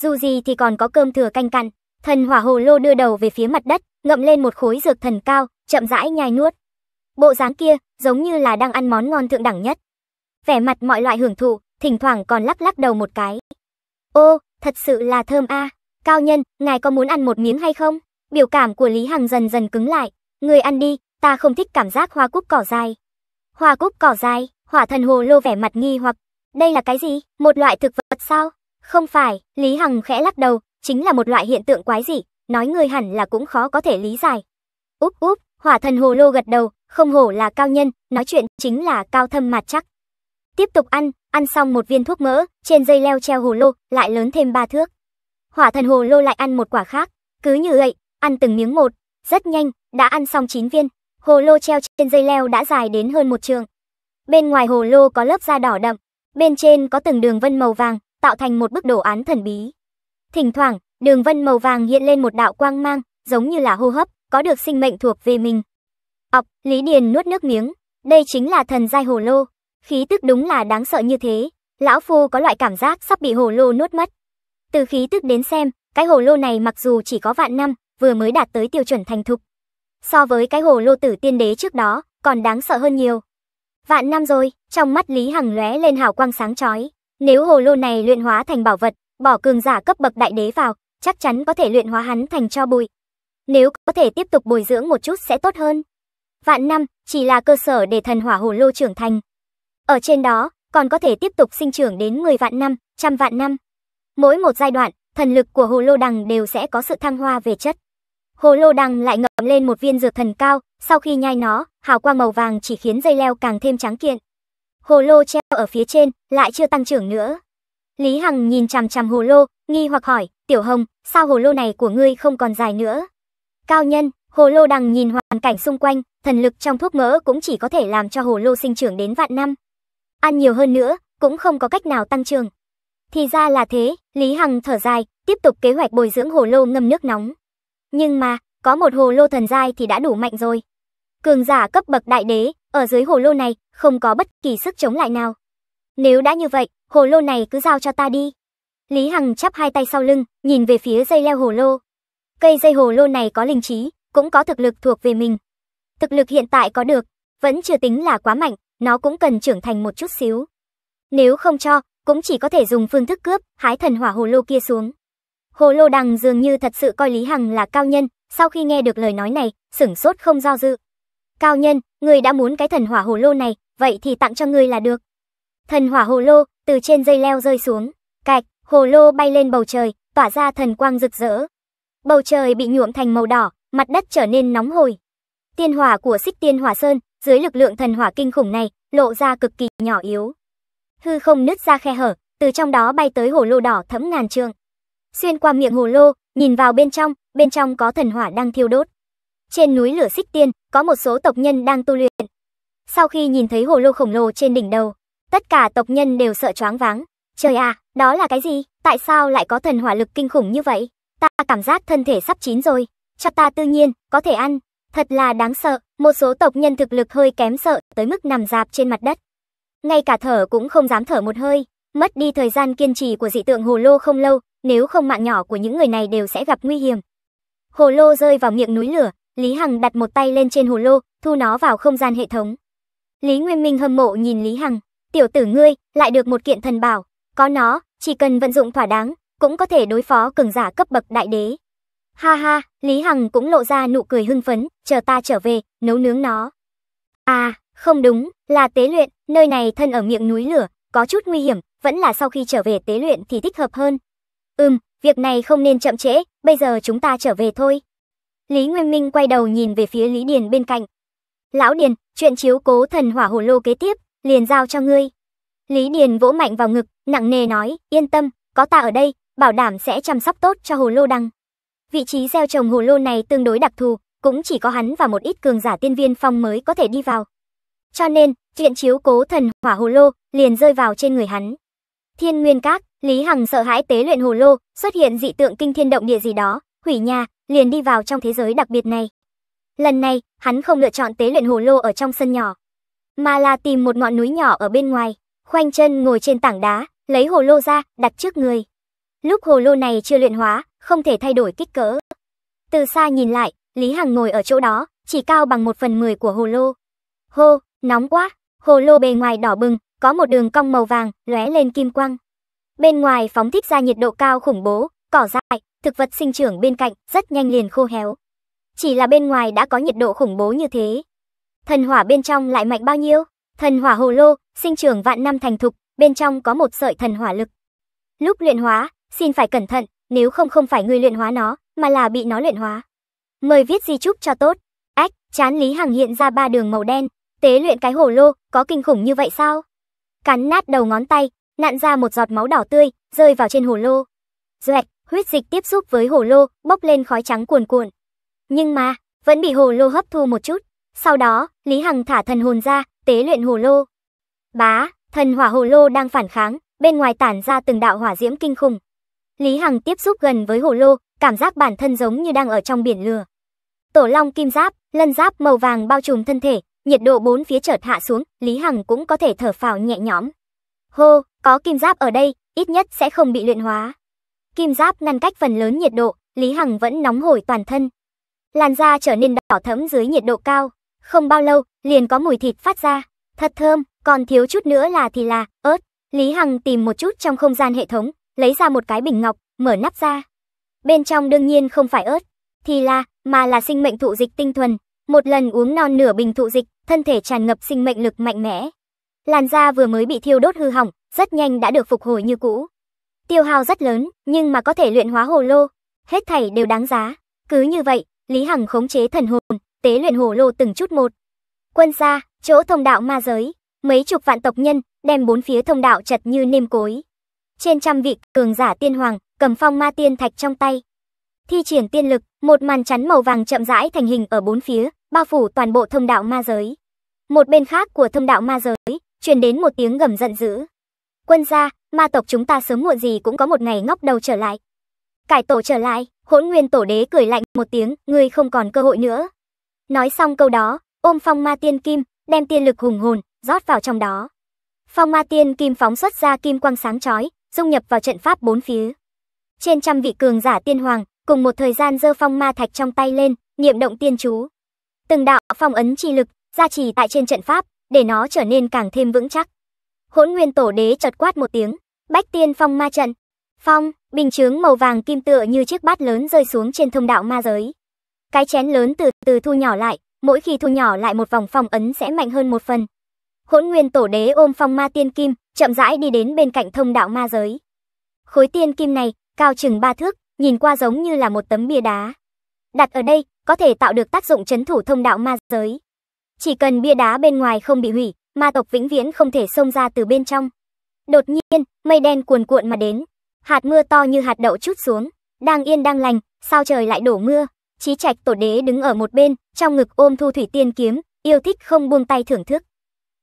S1: Dù gì thì còn có cơm thừa canh cặn. Thần hỏa hồ lô đưa đầu về phía mặt đất, ngậm lên một khối dược thần cao, chậm rãi nhai nuốt. Bộ dáng kia, giống như là đang ăn món ngon thượng đẳng nhất. Vẻ mặt mọi loại hưởng thụ, thỉnh thoảng còn lắc lắc đầu một cái. Ô, thật sự là thơm a. À. Cao nhân, ngài có muốn ăn một miếng hay không? Biểu cảm của Lý Hằng dần dần cứng lại. Người ăn đi, ta không thích cảm giác hoa cúc cỏ dài. Hoa cúc cỏ dài, hỏa thần hồ lô vẻ mặt nghi hoặc. Đây là cái gì? Một loại thực vật sao? Không phải, Lý Hằng khẽ lắc đầu, chính là một loại hiện tượng quái dị, nói người hẳn là cũng khó có thể lý giải. Úp úp, hỏa thần hồ lô gật đầu, không hổ là cao nhân, nói chuyện chính là cao thâm mặt chắc. Tiếp tục ăn, ăn xong một viên thuốc mỡ, trên dây leo treo hồ lô, lại lớn thêm ba thước hỏa thần hồ lô lại ăn một quả khác, cứ như vậy, ăn từng miếng một, rất nhanh, đã ăn xong 9 viên, hồ lô treo trên dây leo đã dài đến hơn một trường. Bên ngoài hồ lô có lớp da đỏ đậm, bên trên có từng đường vân màu vàng, tạo thành một bức đồ án thần bí. Thỉnh thoảng, đường vân màu vàng hiện lên một đạo quang mang, giống như là hô hấp, có được sinh mệnh thuộc về mình. Ọc, Lý Điền nuốt nước miếng, đây chính là thần giai hồ lô, khí tức đúng là đáng sợ như thế, lão phu có loại cảm giác sắp bị hồ lô nuốt mất. Từ khí tức đến xem, cái hồ lô này mặc dù chỉ có vạn năm, vừa mới đạt tới tiêu chuẩn thành thục. So với cái hồ lô tử tiên đế trước đó, còn đáng sợ hơn nhiều. Vạn năm rồi, trong mắt Lý Hằng lóe lên hào quang sáng chói. Nếu hồ lô này luyện hóa thành bảo vật, bỏ cường giả cấp bậc đại đế vào, chắc chắn có thể luyện hóa hắn thành cho bụi. Nếu có thể tiếp tục bồi dưỡng một chút sẽ tốt hơn. Vạn năm chỉ là cơ sở để thần hỏa hồ lô trưởng thành. Ở trên đó, còn có thể tiếp tục sinh trưởng đến 10 vạn năm, trăm vạn năm. Mỗi một giai đoạn, thần lực của hồ lô đằng đều sẽ có sự thăng hoa về chất. Hồ lô đằng lại ngậm lên một viên dược thần cao, sau khi nhai nó, hào quang màu vàng chỉ khiến dây leo càng thêm trắng kiện. Hồ lô treo ở phía trên, lại chưa tăng trưởng nữa. Lý Hằng nhìn chằm chằm hồ lô, nghi hoặc hỏi, Tiểu Hồng, sao hồ lô này của ngươi không còn dài nữa? Cao nhân, hồ lô đằng nhìn hoàn cảnh xung quanh, thần lực trong thuốc mỡ cũng chỉ có thể làm cho hồ lô sinh trưởng đến vạn năm. Ăn nhiều hơn nữa, cũng không có cách nào tăng trưởng. Thì ra là thế, Lý Hằng thở dài, tiếp tục kế hoạch bồi dưỡng hồ lô ngâm nước nóng. Nhưng mà, có một hồ lô thần giai thì đã đủ mạnh rồi. Cường giả cấp bậc đại đế, ở dưới hồ lô này, không có bất kỳ sức chống lại nào. Nếu đã như vậy, hồ lô này cứ giao cho ta đi. Lý Hằng chắp hai tay sau lưng, nhìn về phía dây leo hồ lô. Cây dây hồ lô này có linh trí, cũng có thực lực thuộc về mình. Thực lực hiện tại có được, vẫn chưa tính là quá mạnh, nó cũng cần trưởng thành một chút xíu. Nếu không cho, cũng chỉ có thể dùng phương thức cướp, hái thần hỏa hồ lô kia xuống. Hồ lô đằng dường như thật sự coi Lý Hằng là cao nhân, sau khi nghe được lời nói này, sửng sốt không do dự. Cao nhân, người đã muốn cái thần hỏa hồ lô này, vậy thì tặng cho người là được. Thần hỏa hồ lô, từ trên dây leo rơi xuống, cạch, hồ lô bay lên bầu trời, tỏa ra thần quang rực rỡ. Bầu trời bị nhuộm thành màu đỏ, mặt đất trở nên nóng hồi. Tiên hỏa của xích tiên hỏa sơn, dưới lực lượng thần hỏa kinh khủng này, lộ ra cực kỳ nhỏ yếu hư không nứt ra khe hở, từ trong đó bay tới hồ lô đỏ thẫm ngàn trượng. Xuyên qua miệng hồ lô, nhìn vào bên trong, bên trong có thần hỏa đang thiêu đốt. Trên núi lửa xích tiên, có một số tộc nhân đang tu luyện. Sau khi nhìn thấy hồ lô khổng lồ trên đỉnh đầu, tất cả tộc nhân đều sợ choáng váng. Trời à, đó là cái gì? Tại sao lại có thần hỏa lực kinh khủng như vậy? Ta cảm giác thân thể sắp chín rồi, cho ta tự nhiên, có thể ăn. Thật là đáng sợ, một số tộc nhân thực lực hơi kém sợ tới mức nằm dạp trên mặt đất ngay cả thở cũng không dám thở một hơi. Mất đi thời gian kiên trì của dị tượng hồ lô không lâu, nếu không mạng nhỏ của những người này đều sẽ gặp nguy hiểm. Hồ lô rơi vào miệng núi lửa, Lý Hằng đặt một tay lên trên hồ lô, thu nó vào không gian hệ thống. Lý Nguyên Minh hâm mộ nhìn Lý Hằng, tiểu tử ngươi lại được một kiện thần bảo, có nó, chỉ cần vận dụng thỏa đáng, cũng có thể đối phó cường giả cấp bậc đại đế. Ha ha, Lý Hằng cũng lộ ra nụ cười hưng phấn, chờ ta trở về, nấu nướng nó. À, không đúng, là tế luyện, Nơi này thân ở miệng núi lửa, có chút nguy hiểm, vẫn là sau khi trở về tế luyện thì thích hợp hơn. Ừm, việc này không nên chậm trễ, bây giờ chúng ta trở về thôi. Lý Nguyên Minh quay đầu nhìn về phía Lý Điền bên cạnh. Lão Điền, chuyện chiếu cố thần hỏa hồ lô kế tiếp, liền giao cho ngươi. Lý Điền vỗ mạnh vào ngực, nặng nề nói, yên tâm, có ta ở đây, bảo đảm sẽ chăm sóc tốt cho hồ lô đăng. Vị trí gieo trồng hồ lô này tương đối đặc thù, cũng chỉ có hắn và một ít cường giả tiên viên phong mới có thể đi vào. Cho nên, chuyện chiếu cố thần hỏa hồ lô liền rơi vào trên người hắn. Thiên Nguyên Các, Lý Hằng sợ hãi tế luyện hồ lô, xuất hiện dị tượng kinh thiên động địa gì đó, hủy nhà, liền đi vào trong thế giới đặc biệt này. Lần này, hắn không lựa chọn tế luyện hồ lô ở trong sân nhỏ, mà là tìm một ngọn núi nhỏ ở bên ngoài, khoanh chân ngồi trên tảng đá, lấy hồ lô ra, đặt trước người. Lúc hồ lô này chưa luyện hóa, không thể thay đổi kích cỡ. Từ xa nhìn lại, Lý Hằng ngồi ở chỗ đó, chỉ cao bằng một phần mười của hồ lô. Hô, Nóng quá, hồ lô bề ngoài đỏ bừng, có một đường cong màu vàng lóe lên kim quang. Bên ngoài phóng thích ra nhiệt độ cao khủng bố, cỏ dại, thực vật sinh trưởng bên cạnh rất nhanh liền khô héo. Chỉ là bên ngoài đã có nhiệt độ khủng bố như thế. Thần hỏa bên trong lại mạnh bao nhiêu? Thần hỏa hồ lô, sinh trưởng vạn năm thành thục, bên trong có một sợi thần hỏa lực. Lúc luyện hóa, xin phải cẩn thận, nếu không không phải người luyện hóa nó, mà là bị nó luyện hóa. Mời viết di chúc cho tốt. Ách, chán Lý Hằng hiện ra ba đường màu đen, Tế luyện cái hồ lô, có kinh khủng như vậy sao? Cắn nát đầu ngón tay, nặn ra một giọt máu đỏ tươi, rơi vào trên hồ lô. Duệt, huyết dịch tiếp xúc với hồ lô, bốc lên khói trắng cuồn cuộn. Nhưng mà, vẫn bị hồ lô hấp thu một chút. Sau đó, Lý Hằng thả thần hồn ra, tế luyện hồ lô. Bá, thần hỏa hồ lô đang phản kháng, bên ngoài tản ra từng đạo hỏa diễm kinh khủng. Lý Hằng tiếp xúc gần với hồ lô, cảm giác bản thân giống như đang ở trong biển lửa. Tổ long kim giáp, lân giáp màu vàng bao trùm thân thể, Nhiệt độ bốn phía chợt hạ xuống, Lý Hằng cũng có thể thở phào nhẹ nhõm. Hô, có kim giáp ở đây, ít nhất sẽ không bị luyện hóa. Kim giáp ngăn cách phần lớn nhiệt độ, Lý Hằng vẫn nóng hổi toàn thân. Làn da trở nên đỏ thẫm dưới nhiệt độ cao, không bao lâu liền có mùi thịt phát ra, thật thơm, còn thiếu chút nữa là thì là ớt. Lý Hằng tìm một chút trong không gian hệ thống, lấy ra một cái bình ngọc, mở nắp ra. Bên trong đương nhiên không phải ớt, thì là mà là sinh mệnh thụ dịch tinh thuần, một lần uống non nửa bình thụ dịch, thân thể tràn ngập sinh mệnh lực mạnh mẽ. Làn da vừa mới bị thiêu đốt hư hỏng, rất nhanh đã được phục hồi như cũ. Tiêu hao rất lớn, nhưng mà có thể luyện hóa hồ lô, hết thảy đều đáng giá. Cứ như vậy, Lý Hằng khống chế thần hồn, tế luyện hồ lô từng chút một. Quân gia, chỗ thông đạo ma giới, mấy chục vạn tộc nhân đem bốn phía thông đạo chật như nêm cối. Trên trăm vị cường giả tiên hoàng, cầm phong ma tiên thạch trong tay, Thi triển tiên lực, một màn chắn màu vàng chậm rãi thành hình ở bốn phía, bao phủ toàn bộ thông đạo ma giới. Một bên khác của thông đạo ma giới, truyền đến một tiếng gầm giận dữ. Quân gia, ma tộc chúng ta sớm muộn gì cũng có một ngày ngóc đầu trở lại. Cải tổ trở lại, hỗn nguyên tổ đế cười lạnh một tiếng, ngươi không còn cơ hội nữa. Nói xong câu đó, ôm phong ma tiên kim, đem tiên lực hùng hồn, rót vào trong đó. Phong ma tiên kim phóng xuất ra kim quang sáng chói, dung nhập vào trận pháp bốn phía. Trên trăm vị cường giả tiên hoàng, cùng một thời gian giơ phong ma thạch trong tay lên, niệm động tiên chú. Từng đạo phong ấn chi lực gia trì tại trên trận pháp, để nó trở nên càng thêm vững chắc. Hỗn Nguyên Tổ Đế chợt quát một tiếng, Bách Tiên Phong Ma trận. Phong, bình chướng màu vàng kim tựa như chiếc bát lớn rơi xuống trên thông đạo ma giới. Cái chén lớn từ từ thu nhỏ lại, mỗi khi thu nhỏ lại một vòng phong ấn sẽ mạnh hơn một phần. Hỗn Nguyên Tổ Đế ôm Phong Ma Tiên Kim, chậm rãi đi đến bên cạnh thông đạo ma giới. Khối tiên kim này cao chừng ba thước, nhìn qua giống như là một tấm bia đá. Đặt ở đây, có thể tạo được tác dụng chấn thủ thông đạo ma giới. Chỉ cần bia đá bên ngoài không bị hủy, ma tộc vĩnh viễn không thể xông ra từ bên trong. Đột nhiên, mây đen cuồn cuộn mà đến, hạt mưa to như hạt đậu chút xuống, đang yên đang lành, sao trời lại đổ mưa. Chí Trạch Tổ Đế đứng ở một bên, trong ngực ôm Thu Thủy Tiên kiếm, yêu thích không buông tay thưởng thức.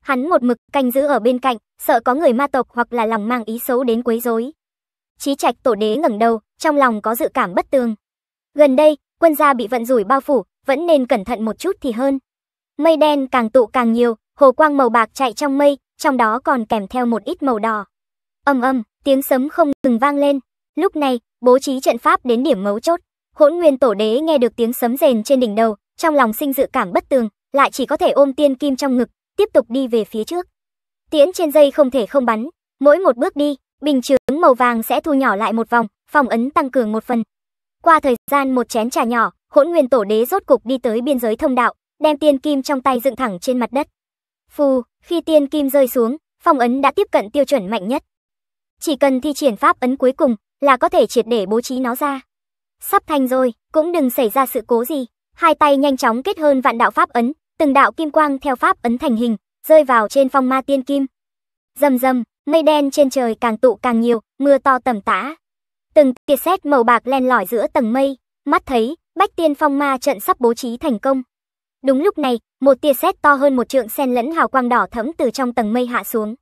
S1: Hắn một mực canh giữ ở bên cạnh, sợ có người ma tộc hoặc là lòng mang ý xấu đến quấy rối. Chí Trạch Tổ Đế ngẩng đầu, trong lòng có dự cảm bất tường. Gần đây, quân gia bị vận rủi bao phủ, vẫn nên cẩn thận một chút thì hơn. Mây đen càng tụ càng nhiều, hồ quang màu bạc chạy trong mây, trong đó còn kèm theo một ít màu đỏ. Âm âm, tiếng sấm không ngừng vang lên. Lúc này, bố trí trận pháp đến điểm mấu chốt. Hỗn Nguyên Tổ Đế nghe được tiếng sấm rền trên đỉnh đầu, trong lòng sinh dự cảm bất tường, lại chỉ có thể ôm tiên kim trong ngực, tiếp tục đi về phía trước. Tiễn trên dây không thể không bắn, mỗi một bước đi, bình chướng màu vàng sẽ thu nhỏ lại một vòng, phong ấn tăng cường một phần. Qua thời gian một chén trà nhỏ, hỗn nguyên tổ đế rốt cục đi tới biên giới thông đạo, đem tiên kim trong tay dựng thẳng trên mặt đất. Phù, khi tiên kim rơi xuống, phong ấn đã tiếp cận tiêu chuẩn mạnh nhất. Chỉ cần thi triển pháp ấn cuối cùng là có thể triệt để bố trí nó ra. Sắp thành rồi, cũng đừng xảy ra sự cố gì. Hai tay nhanh chóng kết hơn vạn đạo pháp ấn, từng đạo kim quang theo pháp ấn thành hình, rơi vào trên phong ma tiên kim. Rầm rầm, mây đen trên trời càng tụ càng nhiều, mưa to tầm tã. Từng tia sét màu bạc len lỏi giữa tầng mây, mắt thấy, Bách Tiên Phong Ma trận sắp bố trí thành công. Đúng lúc này, một tia sét to hơn một trượng sen lẫn hào quang đỏ thẫm từ trong tầng mây hạ xuống.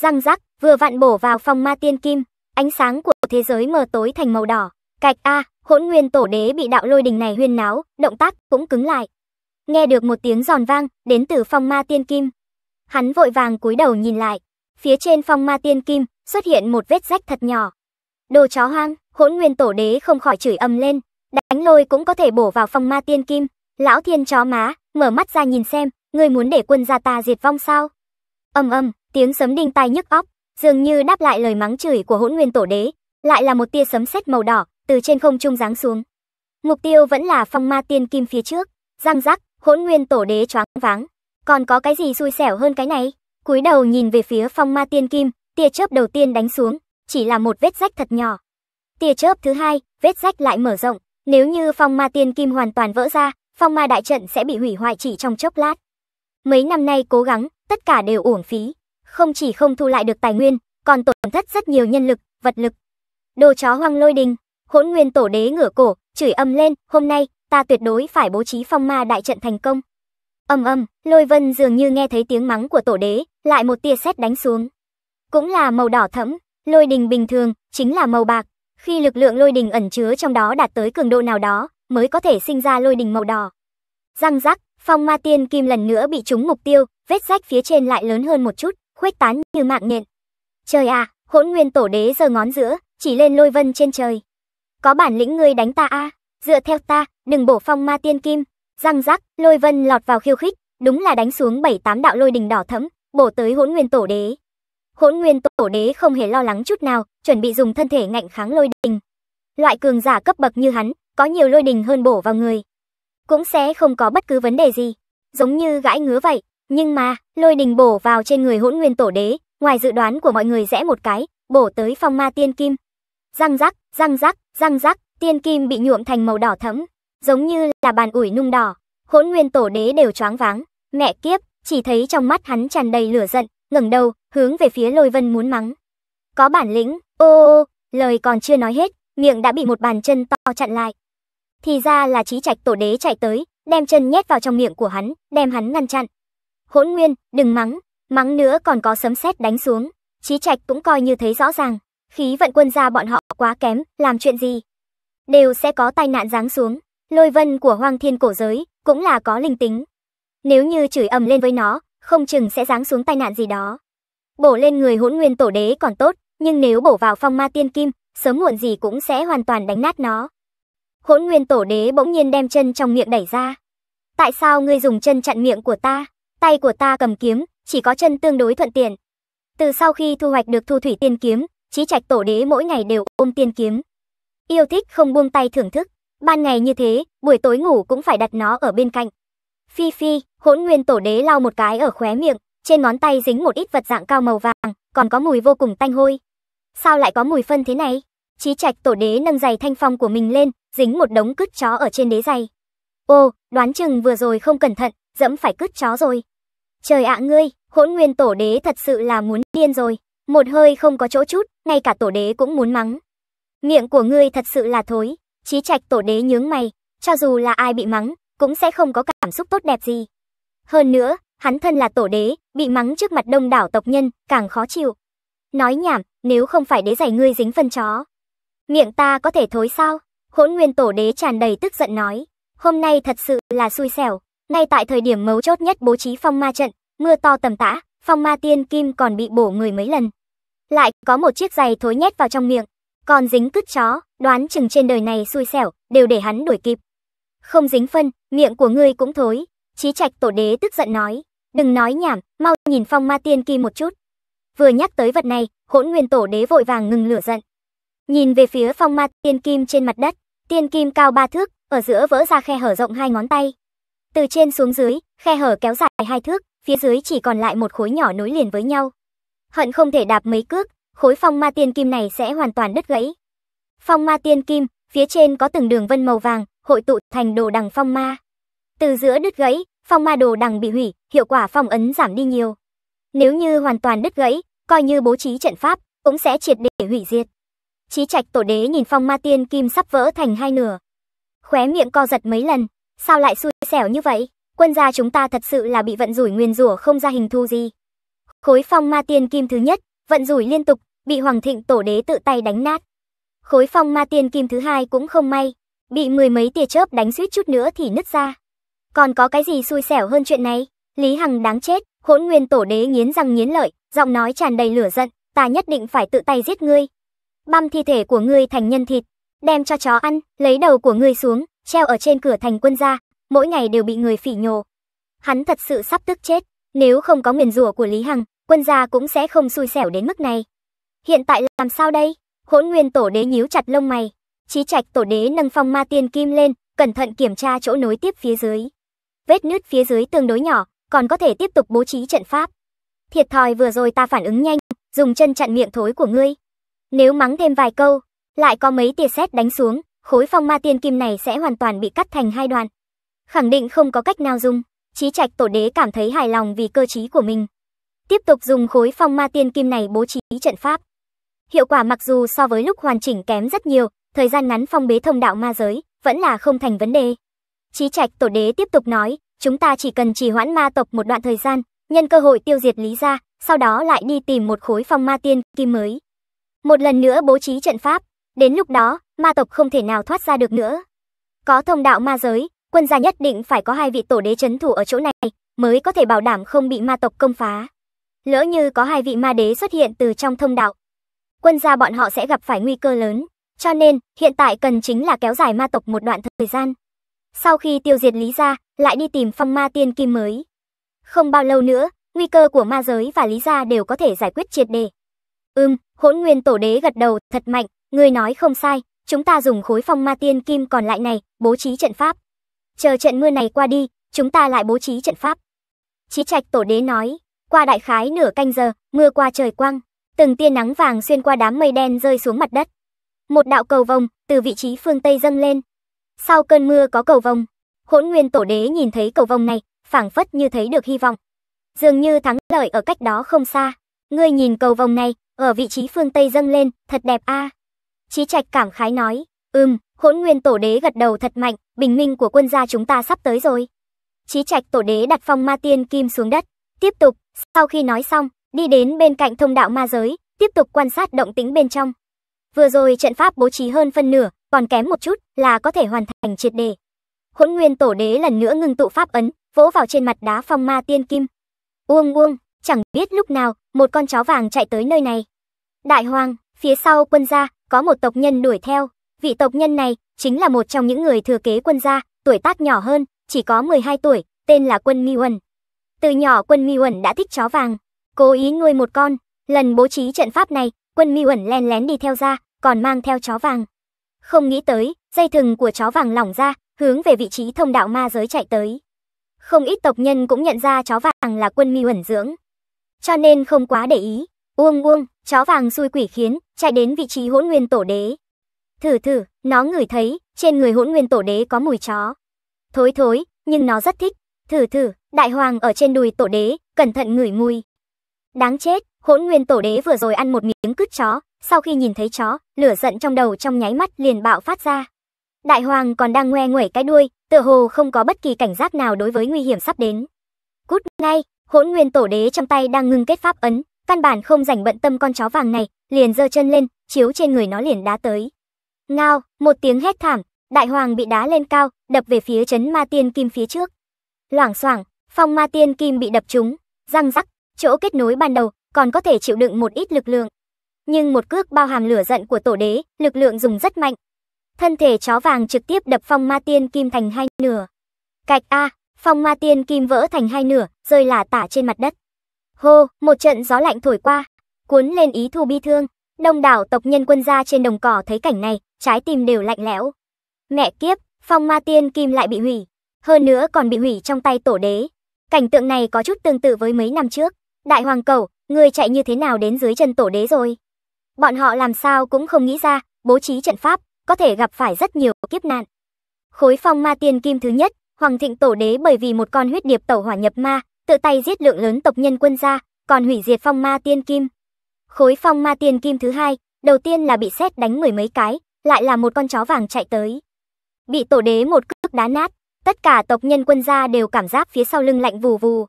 S1: Răng rắc, vừa vặn bổ vào phong ma tiên kim, ánh sáng của thế giới mờ tối thành màu đỏ. Cạch a, Hỗn Nguyên Tổ Đế bị đạo lôi đình này huyên náo, động tác cũng cứng lại. Nghe được một tiếng giòn vang đến từ phong ma tiên kim. Hắn vội vàng cúi đầu nhìn lại, phía trên phong ma tiên kim xuất hiện một vết rách thật nhỏ, Đồ chó hoang, hỗn nguyên tổ đế không khỏi chửi ầm lên. Đánh lôi cũng có thể bổ vào phong ma tiên kim. Lão thiên chó má, mở mắt ra nhìn xem, ngươi muốn để quân gia ta diệt vong sao? Ầm ầm, tiếng sấm đinh tai nhức óc, dường như đáp lại lời mắng chửi của hỗn nguyên tổ đế, lại là một tia sấm sét màu đỏ từ trên không trung giáng xuống. Mục tiêu vẫn là phong ma tiên kim phía trước, răng rắc, hỗn nguyên tổ đế choáng váng. Còn có cái gì xui xẻo hơn cái này? Cúi đầu nhìn về phía phong ma tiên kim, tia chớp đầu tiên đánh xuống, chỉ là một vết rách thật nhỏ. Tia chớp thứ hai, vết rách lại mở rộng, nếu như phong ma tiên kim hoàn toàn vỡ ra, phong ma đại trận sẽ bị hủy hoại chỉ trong chốc lát. Mấy năm nay cố gắng, tất cả đều uổng phí, không chỉ không thu lại được tài nguyên, còn tổn thất rất nhiều nhân lực, vật lực. Đồ chó hoang lôi đình, hỗn nguyên tổ đế ngửa cổ, chửi âm lên, hôm nay, ta tuyệt đối phải bố trí phong ma đại trận thành công. Âm âm, lôi vân dường như nghe thấy tiếng mắng của tổ đế, lại một tia sét đánh xuống. Cũng là màu đỏ thẫm, Lôi đình bình thường chính là màu bạc, khi lực lượng lôi đình ẩn chứa trong đó đạt tới cường độ nào đó, mới có thể sinh ra lôi đình màu đỏ. Răng rắc, phong ma tiên kim lần nữa bị trúng mục tiêu, vết rách phía trên lại lớn hơn một chút, khuếch tán như mạng nhện. Trời à, hỗn nguyên tổ đế giơ ngón giữa, chỉ lên lôi vân trên trời. Có bản lĩnh ngươi đánh ta a, à, dựa theo ta, đừng bổ phong ma tiên kim. Răng rắc, lôi vân lọt vào khiêu khích, đúng là đánh xuống bảy tám đạo lôi đình đỏ thẫm, bổ tới hỗn nguyên tổ đế. Hỗn Nguyên Tổ Đế không hề lo lắng chút nào, chuẩn bị dùng thân thể ngạnh kháng lôi đình. Loại cường giả cấp bậc như hắn, có nhiều lôi đình hơn bổ vào người, cũng sẽ không có bất cứ vấn đề gì, giống như gãi ngứa vậy, nhưng mà, lôi đình bổ vào trên người Hỗn Nguyên Tổ Đế, ngoài dự đoán của mọi người rẽ một cái, bổ tới Phong Ma Tiên Kim. Răng rắc, răng rắc, răng rắc, tiên kim bị nhuộm thành màu đỏ thẫm, giống như là bàn ủi nung đỏ. Hỗn Nguyên Tổ Đế đều choáng váng, mẹ kiếp, chỉ thấy trong mắt hắn tràn đầy lửa giận, ngẩng đầu, hướng về phía Lôi Vân muốn mắng. Có bản lĩnh, ô ô, lời còn chưa nói hết, miệng đã bị một bàn chân to chặn lại. Thì ra là Chí Trạch Tổ Đế chạy tới, đem chân nhét vào trong miệng của hắn, đem hắn ngăn chặn. Hỗn Nguyên, đừng mắng, mắng nữa còn có sấm sét đánh xuống. Chí Trạch cũng coi như thấy rõ ràng, khí vận quân gia bọn họ quá kém, làm chuyện gì đều sẽ có tai nạn giáng xuống. Lôi Vân của Hoang Thiên cổ giới cũng là có linh tính. Nếu như chửi ầm lên với nó, không chừng sẽ giáng xuống tai nạn gì đó. Bổ lên người hỗn nguyên tổ đế còn tốt, nhưng nếu bổ vào phong ma tiên kim, sớm muộn gì cũng sẽ hoàn toàn đánh nát nó. Hỗn nguyên tổ đế bỗng nhiên đem chân trong miệng đẩy ra. Tại sao ngươi dùng chân chặn miệng của ta? Tay của ta cầm kiếm, chỉ có chân tương đối thuận tiện. Từ sau khi thu hoạch được thu thủy tiên kiếm, trí trạch tổ đế mỗi ngày đều ôm tiên kiếm. Yêu thích không buông tay thưởng thức. Ban ngày như thế, buổi tối ngủ cũng phải đặt nó ở bên cạnh. Phi phi, hỗn nguyên tổ đế lau một cái ở khóe miệng, trên ngón tay dính một ít vật dạng cao màu vàng, còn có mùi vô cùng tanh hôi. Sao lại có mùi phân thế này? Chí trạch tổ đế nâng giày thanh phong của mình lên, dính một đống cứt chó ở trên đế giày. Ô, đoán chừng vừa rồi không cẩn thận, dẫm phải cứt chó rồi. Trời ạ ngươi, hỗn nguyên tổ đế thật sự là muốn điên rồi. Một hơi không có chỗ chút, ngay cả tổ đế cũng muốn mắng. Miệng của ngươi thật sự là thối, chí trạch tổ đế nhướng mày, cho dù là ai bị mắng, cũng sẽ không có cảm xúc tốt đẹp gì. Hơn nữa, hắn thân là tổ đế, bị mắng trước mặt đông đảo tộc nhân, càng khó chịu. Nói nhảm, nếu không phải đế giày ngươi dính phân chó. Miệng ta có thể thối sao? Hỗn nguyên tổ đế tràn đầy tức giận nói. Hôm nay thật sự là xui xẻo. Ngay tại thời điểm mấu chốt nhất bố trí phong ma trận, mưa to tầm tã, phong ma tiên kim còn bị bổ người mấy lần. Lại có một chiếc giày thối nhét vào trong miệng. Còn dính cứt chó, đoán chừng trên đời này xui xẻo, đều để hắn đuổi kịp không dính phân, miệng của ngươi cũng thối. Chí trạch tổ đế tức giận nói, đừng nói nhảm, mau nhìn phong ma tiên kỳ một chút. Vừa nhắc tới vật này, hỗn nguyên tổ đế vội vàng ngừng lửa giận. Nhìn về phía phong ma tiên kim trên mặt đất, tiên kim cao ba thước, ở giữa vỡ ra khe hở rộng hai ngón tay. Từ trên xuống dưới, khe hở kéo dài hai thước, phía dưới chỉ còn lại một khối nhỏ nối liền với nhau. Hận không thể đạp mấy cước, khối phong ma tiên kim này sẽ hoàn toàn đứt gãy. Phong ma tiên kim, phía trên có từng đường vân màu vàng, hội tụ thành đồ đằng phong ma. Từ giữa đứt gãy, phong ma đồ đằng bị hủy, hiệu quả phong ấn giảm đi nhiều. Nếu như hoàn toàn đứt gãy, coi như bố trí trận pháp, cũng sẽ triệt để hủy diệt. Chí trạch tổ đế nhìn phong ma tiên kim sắp vỡ thành hai nửa. Khóe miệng co giật mấy lần, sao lại xui xẻo như vậy? Quân gia chúng ta thật sự là bị vận rủi nguyên rủa không ra hình thu gì. Khối phong ma tiên kim thứ nhất, vận rủi liên tục, bị hoàng thịnh tổ đế tự tay đánh nát. Khối phong ma tiên kim thứ hai cũng không may, bị mười mấy tia chớp đánh suýt chút nữa thì nứt ra. Còn có cái gì xui xẻo hơn chuyện này? Lý Hằng đáng chết, hỗn nguyên tổ đế nghiến răng nghiến lợi, giọng nói tràn đầy lửa giận, ta nhất định phải tự tay giết ngươi. Băm thi thể của ngươi thành nhân thịt, đem cho chó ăn, lấy đầu của ngươi xuống, treo ở trên cửa thành quân gia, mỗi ngày đều bị người phỉ nhổ. Hắn thật sự sắp tức chết, nếu không có nguyền rủa của Lý Hằng, quân gia cũng sẽ không xui xẻo đến mức này. Hiện tại làm sao đây? Hỗn nguyên tổ đế nhíu chặt lông mày, Chí trạch tổ đế nâng phong ma tiên kim lên, cẩn thận kiểm tra chỗ nối tiếp phía dưới. Vết nứt phía dưới tương đối nhỏ, còn có thể tiếp tục bố trí trận pháp. Thiệt thòi vừa rồi ta phản ứng nhanh, dùng chân chặn miệng thối của ngươi. Nếu mắng thêm vài câu, lại có mấy tia sét đánh xuống, khối phong ma tiên kim này sẽ hoàn toàn bị cắt thành hai đoạn. Khẳng định không có cách nào dùng, Chí Trạch Tổ Đế cảm thấy hài lòng vì cơ trí của mình. Tiếp tục dùng khối phong ma tiên kim này bố trí trận pháp. Hiệu quả mặc dù so với lúc hoàn chỉnh kém rất nhiều, thời gian ngắn phong bế thông đạo ma giới, vẫn là không thành vấn đề. Chí Trạch Tổ Đế tiếp tục nói, chúng ta chỉ cần trì hoãn ma tộc một đoạn thời gian, nhân cơ hội tiêu diệt Lý gia, sau đó lại đi tìm một khối phong ma tiên kim mới. Một lần nữa bố trí trận pháp, đến lúc đó, ma tộc không thể nào thoát ra được nữa. Có thông đạo ma giới, quân gia nhất định phải có hai vị tổ đế chấn thủ ở chỗ này, mới có thể bảo đảm không bị ma tộc công phá. Lỡ như có hai vị ma đế xuất hiện từ trong thông đạo, quân gia bọn họ sẽ gặp phải nguy cơ lớn. Cho nên, hiện tại cần chính là kéo dài ma tộc một đoạn thời gian. Sau khi tiêu diệt Lý Gia, lại đi tìm phong ma tiên kim mới. Không bao lâu nữa, nguy cơ của ma giới và Lý Gia đều có thể giải quyết triệt đề. Ừm, hỗn nguyên tổ đế gật đầu, thật mạnh, người nói không sai, chúng ta dùng khối phong ma tiên kim còn lại này, bố trí trận pháp. Chờ trận mưa này qua đi, chúng ta lại bố trí trận pháp. Chí trạch tổ đế nói, qua đại khái nửa canh giờ, mưa qua trời quang, từng tia nắng vàng xuyên qua đám mây đen rơi xuống mặt đất. Một đạo cầu vồng từ vị trí phương Tây dâng lên. Sau cơn mưa có cầu vồng, hỗn nguyên tổ đế nhìn thấy cầu vồng này, phảng phất như thấy được hy vọng. Dường như thắng lợi ở cách đó không xa. Ngươi nhìn cầu vồng này, ở vị trí phương Tây dâng lên, thật đẹp a. Chí trạch cảm khái nói, ừm, hỗn nguyên tổ đế gật đầu thật mạnh, bình minh của quân gia chúng ta sắp tới rồi. Chí trạch tổ đế đặt phong ma tiên kim xuống đất. Tiếp tục, sau khi nói xong, đi đến bên cạnh thông đạo ma giới, tiếp tục quan sát động tĩnh bên trong. Vừa rồi trận pháp bố trí hơn phân nửa, còn kém một chút là có thể hoàn thành triệt đề. Hỗn Nguyên Tổ Đế lần nữa ngưng tụ pháp ấn, vỗ vào trên mặt đá phong ma tiên kim. Uông uông, chẳng biết lúc nào, một con chó vàng chạy tới nơi này. Đại hoàng, phía sau quân gia, có một tộc nhân đuổi theo. Vị tộc nhân này chính là một trong những người thừa kế quân gia, tuổi tác nhỏ hơn, chỉ có 12 tuổi, tên là Quân Mi Uẩn. Từ nhỏ Quân Mi Uẩn đã thích chó vàng, cố ý nuôi một con, lần bố trí trận pháp này, quân mi uẩn len lén đi theo ra, còn mang theo chó vàng. Không nghĩ tới, dây thừng của chó vàng lỏng ra, hướng về vị trí thông đạo ma giới chạy tới. Không ít tộc nhân cũng nhận ra chó vàng là quân mi uẩn dưỡng. Cho nên không quá để ý, uông uông, chó vàng xui quỷ khiến, chạy đến vị trí hỗn nguyên tổ đế. Thử thử, nó ngửi thấy, trên người hỗn nguyên tổ đế có mùi chó. Thối thối, nhưng nó rất thích. Thử thử, đại hoàng ở trên đùi tổ đế, cẩn thận ngửi mùi. Đáng chết, Hỗn Nguyên Tổ Đế vừa rồi ăn một miếng cứt chó, sau khi nhìn thấy chó, lửa giận trong đầu trong nháy mắt liền bạo phát ra. Đại hoàng còn đang ngoe nguẩy cái đuôi, tựa hồ không có bất kỳ cảnh giác nào đối với nguy hiểm sắp đến. Cút ngay, Hỗn Nguyên Tổ Đế trong tay đang ngưng kết pháp ấn, căn bản không dành bận tâm con chó vàng này, liền giơ chân lên, chiếu trên người nó liền đá tới. Ngao, một tiếng hét thảm, đại hoàng bị đá lên cao, đập về phía chấn ma tiên kim phía trước. Loảng xoảng, phong ma tiên kim bị đập trúng, răng rắc, chỗ kết nối ban đầu còn có thể chịu đựng một ít lực lượng. Nhưng một cước bao hàm lửa giận của tổ đế, lực lượng dùng rất mạnh. Thân thể chó vàng trực tiếp đập phong ma tiên kim thành hai nửa. Cạch A, phong ma tiên kim vỡ thành hai nửa, rơi lả tả trên mặt đất. Hô, một trận gió lạnh thổi qua, cuốn lên ý thu bi thương. Đông đảo tộc nhân quân gia trên đồng cỏ thấy cảnh này, trái tim đều lạnh lẽo. Mẹ kiếp, phong ma tiên kim lại bị hủy, hơn nữa còn bị hủy trong tay tổ đế. Cảnh tượng này có chút tương tự với mấy năm trước, đại hoàng cầu, ngươi chạy như thế nào đến dưới chân tổ đế rồi? Bọn họ làm sao cũng không nghĩ ra, bố trí trận pháp, có thể gặp phải rất nhiều kiếp nạn. Khối phong ma tiên kim thứ nhất, Hoàng Thịnh Tổ Đế bởi vì một con huyết điệp tẩu hỏa nhập ma, tự tay giết lượng lớn tộc nhân quân gia, còn hủy diệt phong ma tiên kim. Khối phong ma tiên kim thứ hai, đầu tiên là bị xét đánh mười mấy cái, lại là một con chó vàng chạy tới. Bị Tổ Đế một cước đá nát, tất cả tộc nhân quân gia đều cảm giác phía sau lưng lạnh vù vù.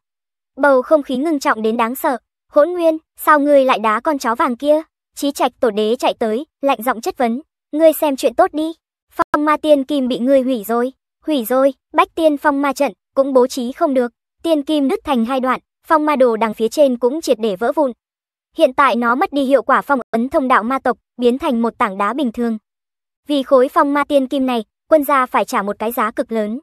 S1: Bầu không khí ngưng trọng đến đáng sợ. Hỗn Nguyên, sao ngươi lại đá con chó vàng kia? Chí Trạch Tổ Đế chạy tới, lạnh giọng chất vấn, ngươi xem chuyện tốt đi. Phong Ma Tiên Kim bị ngươi hủy rồi, hủy rồi, Bách Tiên Phong Ma trận cũng bố trí không được, Tiên Kim đứt thành hai đoạn, Phong Ma đồ đằng phía trên cũng triệt để vỡ vụn. Hiện tại nó mất đi hiệu quả phong ấn thông đạo ma tộc, biến thành một tảng đá bình thường. Vì khối Phong Ma Tiên Kim này, quân gia phải trả một cái giá cực lớn.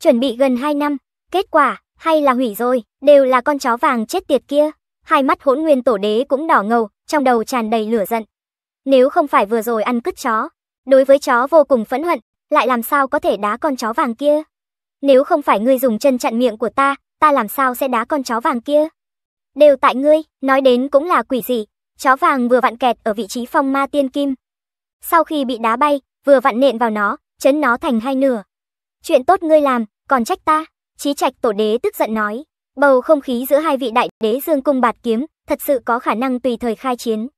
S1: Chuẩn bị gần 2 năm, kết quả hay là hủy rồi, đều là con chó vàng chết tiệt kia hai mắt hỗn nguyên tổ đế cũng đỏ ngầu, trong đầu tràn đầy lửa giận. Nếu không phải vừa rồi ăn cứt chó, đối với chó vô cùng phẫn hận, lại làm sao có thể đá con chó vàng kia? Nếu không phải ngươi dùng chân chặn miệng của ta, ta làm sao sẽ đá con chó vàng kia? Đều tại ngươi, nói đến cũng là quỷ gì, chó vàng vừa vặn kẹt ở vị trí phong ma tiên kim. Sau khi bị đá bay, vừa vặn nện vào nó, chấn nó thành hai nửa. Chuyện tốt ngươi làm, còn trách ta, trí trạch tổ đế tức giận nói. Bầu không khí giữa hai vị đại đế dương cung bạt kiếm, thật sự có khả năng tùy thời khai chiến.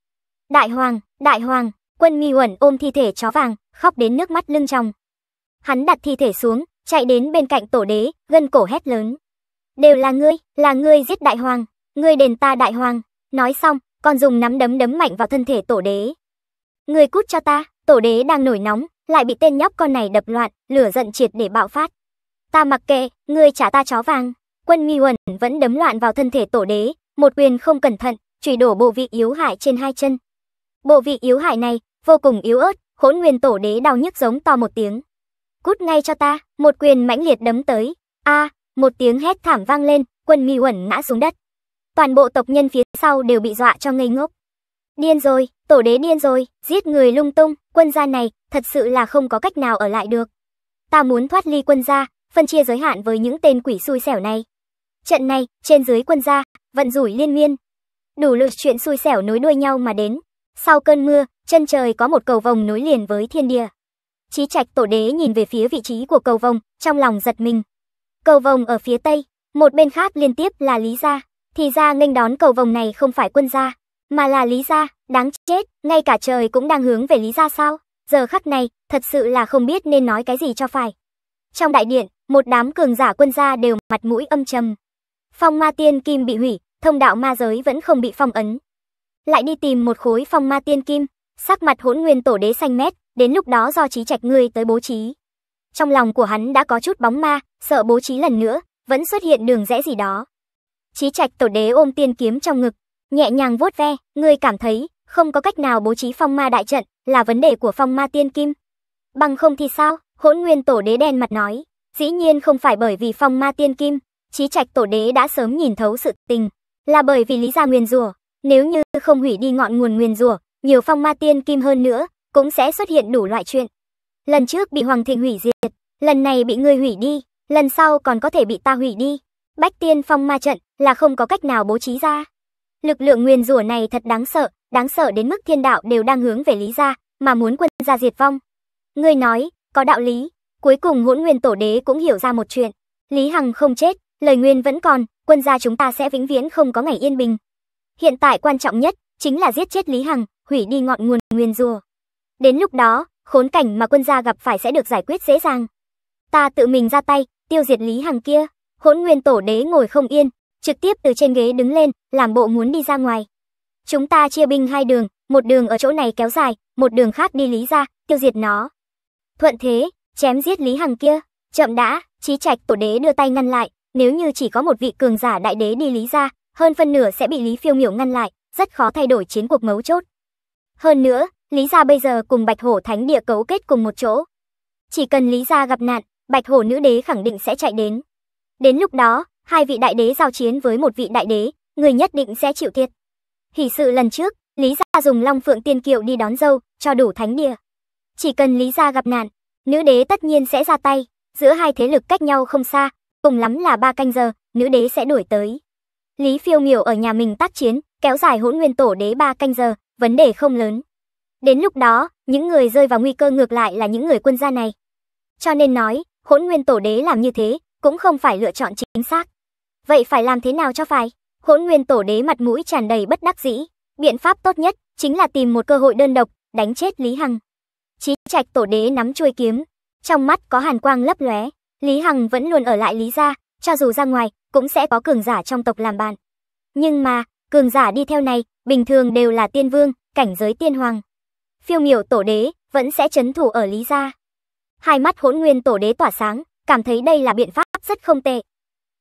S1: Đại hoàng, đại hoàng, quân nghi uẩn ôm thi thể chó vàng, khóc đến nước mắt lưng tròng. Hắn đặt thi thể xuống, chạy đến bên cạnh tổ đế, gân cổ hét lớn. Đều là ngươi, là ngươi giết đại hoàng, ngươi đền ta đại hoàng. Nói xong, còn dùng nắm đấm đấm mạnh vào thân thể tổ đế. Ngươi cút cho ta, tổ đế đang nổi nóng, lại bị tên nhóc con này đập loạn, lửa giận triệt để bạo phát. Ta mặc kệ, ngươi trả ta chó vàng quân nghi uẩn vẫn đấm loạn vào thân thể tổ đế, một quyền không cẩn thận, chủy đổ bộ vị yếu hại trên hai chân. Bộ vị yếu hại này, vô cùng yếu ớt, hỗn nguyên tổ đế đau nhức giống to một tiếng. Cút ngay cho ta, một quyền mãnh liệt đấm tới. a một tiếng hét thảm vang lên, quân nghi uẩn ngã xuống đất. Toàn bộ tộc nhân phía sau đều bị dọa cho ngây ngốc. Điên rồi, tổ đế điên rồi, giết người lung tung, quân gia này thật sự là không có cách nào ở lại được. Ta muốn thoát ly quân gia, phân chia giới hạn với những tên quỷ xui xẻo này. Trận này, trên dưới quân gia, vận rủi liên miên. Đủ lực chuyện xui xẻo nối đuôi nhau mà đến. Sau cơn mưa, chân trời có một cầu vồng nối liền với thiên địa. Chí trạch tổ đế nhìn về phía vị trí của cầu vồng, trong lòng giật mình. Cầu vồng ở phía tây, một bên khác liên tiếp là Lý Gia. Thì ra nghênh đón cầu vồng này không phải quân gia, mà là Lý Gia, đáng chết, ngay cả trời cũng đang hướng về Lý Gia sao. Giờ khắc này, thật sự là không biết nên nói cái gì cho phải. Trong đại điện, một đám cường giả quân gia đều mặt mũi âm trầm, Phong ma tiên kim bị hủy, thông đạo ma giới vẫn không bị phong ấn. Lại đi tìm một khối phong ma tiên kim, sắc mặt hỗn nguyên tổ đế xanh mét, đến lúc đó do trí trạch ngươi tới bố trí. Trong lòng của hắn đã có chút bóng ma, sợ bố trí lần nữa, vẫn xuất hiện đường rẽ gì đó. Trí trạch tổ đế ôm tiên kiếm trong ngực, nhẹ nhàng vuốt ve, ngươi cảm thấy, không có cách nào bố trí phong ma đại trận, là vấn đề của phong ma tiên kim. Bằng không thì sao, hỗn nguyên tổ đế đen mặt nói, dĩ nhiên không phải bởi vì phong ma tiên kim, Chí trạch tổ đế đã sớm nhìn thấu sự tình, là bởi vì lý gia Nguyên rủa nếu như không hủy đi ngọn nguồn Nguyên rủa nhiều phong ma tiên kim hơn nữa, cũng sẽ xuất hiện đủ loại chuyện. Lần trước bị Hoàng Thịnh hủy diệt, lần này bị ngươi hủy đi, lần sau còn có thể bị ta hủy đi. Bách tiên phong ma trận là không có cách nào bố trí ra. Lực lượng Nguyên rủa này thật đáng sợ, đáng sợ đến mức thiên đạo đều đang hướng về lý gia, mà muốn quân gia diệt vong. Ngươi nói, có đạo lý, cuối cùng hỗn nguyên tổ đế cũng hiểu ra một chuyện. Lý Hằng không chết, Lời nguyên vẫn còn, quân gia chúng ta sẽ vĩnh viễn không có ngày yên bình. Hiện tại quan trọng nhất chính là giết chết Lý Hằng, hủy đi ngọn nguồn nguyên rùa. Đến lúc đó, khốn cảnh mà quân gia gặp phải sẽ được giải quyết dễ dàng. Ta tự mình ra tay, tiêu diệt Lý Hằng kia. Hỗn Nguyên Tổ Đế ngồi không yên, trực tiếp từ trên ghế đứng lên, làm bộ muốn đi ra ngoài. Chúng ta chia binh hai đường, một đường ở chỗ này kéo dài, một đường khác đi Lý ra, tiêu diệt nó. Thuận thế, chém giết Lý Hằng kia. Chậm đã, trí Trạch Tổ Đế đưa tay ngăn lại, nếu như chỉ có một vị cường giả đại đế đi lý ra, hơn phân nửa sẽ bị Lý Phiêu Miểu ngăn lại, rất khó thay đổi chiến cuộc mấu chốt. Hơn nữa, Lý gia bây giờ cùng Bạch Hổ Thánh địa cấu kết cùng một chỗ. Chỉ cần Lý gia gặp nạn, Bạch Hổ nữ đế khẳng định sẽ chạy đến. Đến lúc đó, hai vị đại đế giao chiến với một vị đại đế, người nhất định sẽ chịu thiệt. Hỉ sự lần trước, Lý gia dùng Long Phượng Tiên Kiệu đi đón dâu, cho đủ thánh địa. Chỉ cần Lý gia gặp nạn, nữ đế tất nhiên sẽ ra tay, giữa hai thế lực cách nhau không xa, cùng lắm là ba canh giờ, nữ đế sẽ đuổi tới. Lý Phiêu Miểu ở nhà mình tác chiến, kéo dài hỗn nguyên tổ đế ba canh giờ, vấn đề không lớn. Đến lúc đó, những người rơi vào nguy cơ ngược lại là những người quân gia này. Cho nên nói, hỗn nguyên tổ đế làm như thế, cũng không phải lựa chọn chính xác. Vậy phải làm thế nào cho phải? Hỗn nguyên tổ đế mặt mũi tràn đầy bất đắc dĩ. Biện pháp tốt nhất, chính là tìm một cơ hội đơn độc, đánh chết Lý Hằng. Chí trạch tổ đế nắm chuôi kiếm, trong mắt có hàn quang lấp lóe, Lý Hằng vẫn luôn ở lại Lý gia, cho dù ra ngoài, cũng sẽ có cường giả trong tộc làm bạn. Nhưng mà, cường giả đi theo này, bình thường đều là tiên vương, cảnh giới tiên hoàng. Phiêu miểu tổ đế, vẫn sẽ chấn thủ ở Lý gia. Hai mắt hỗn nguyên tổ đế tỏa sáng, cảm thấy đây là biện pháp rất không tệ.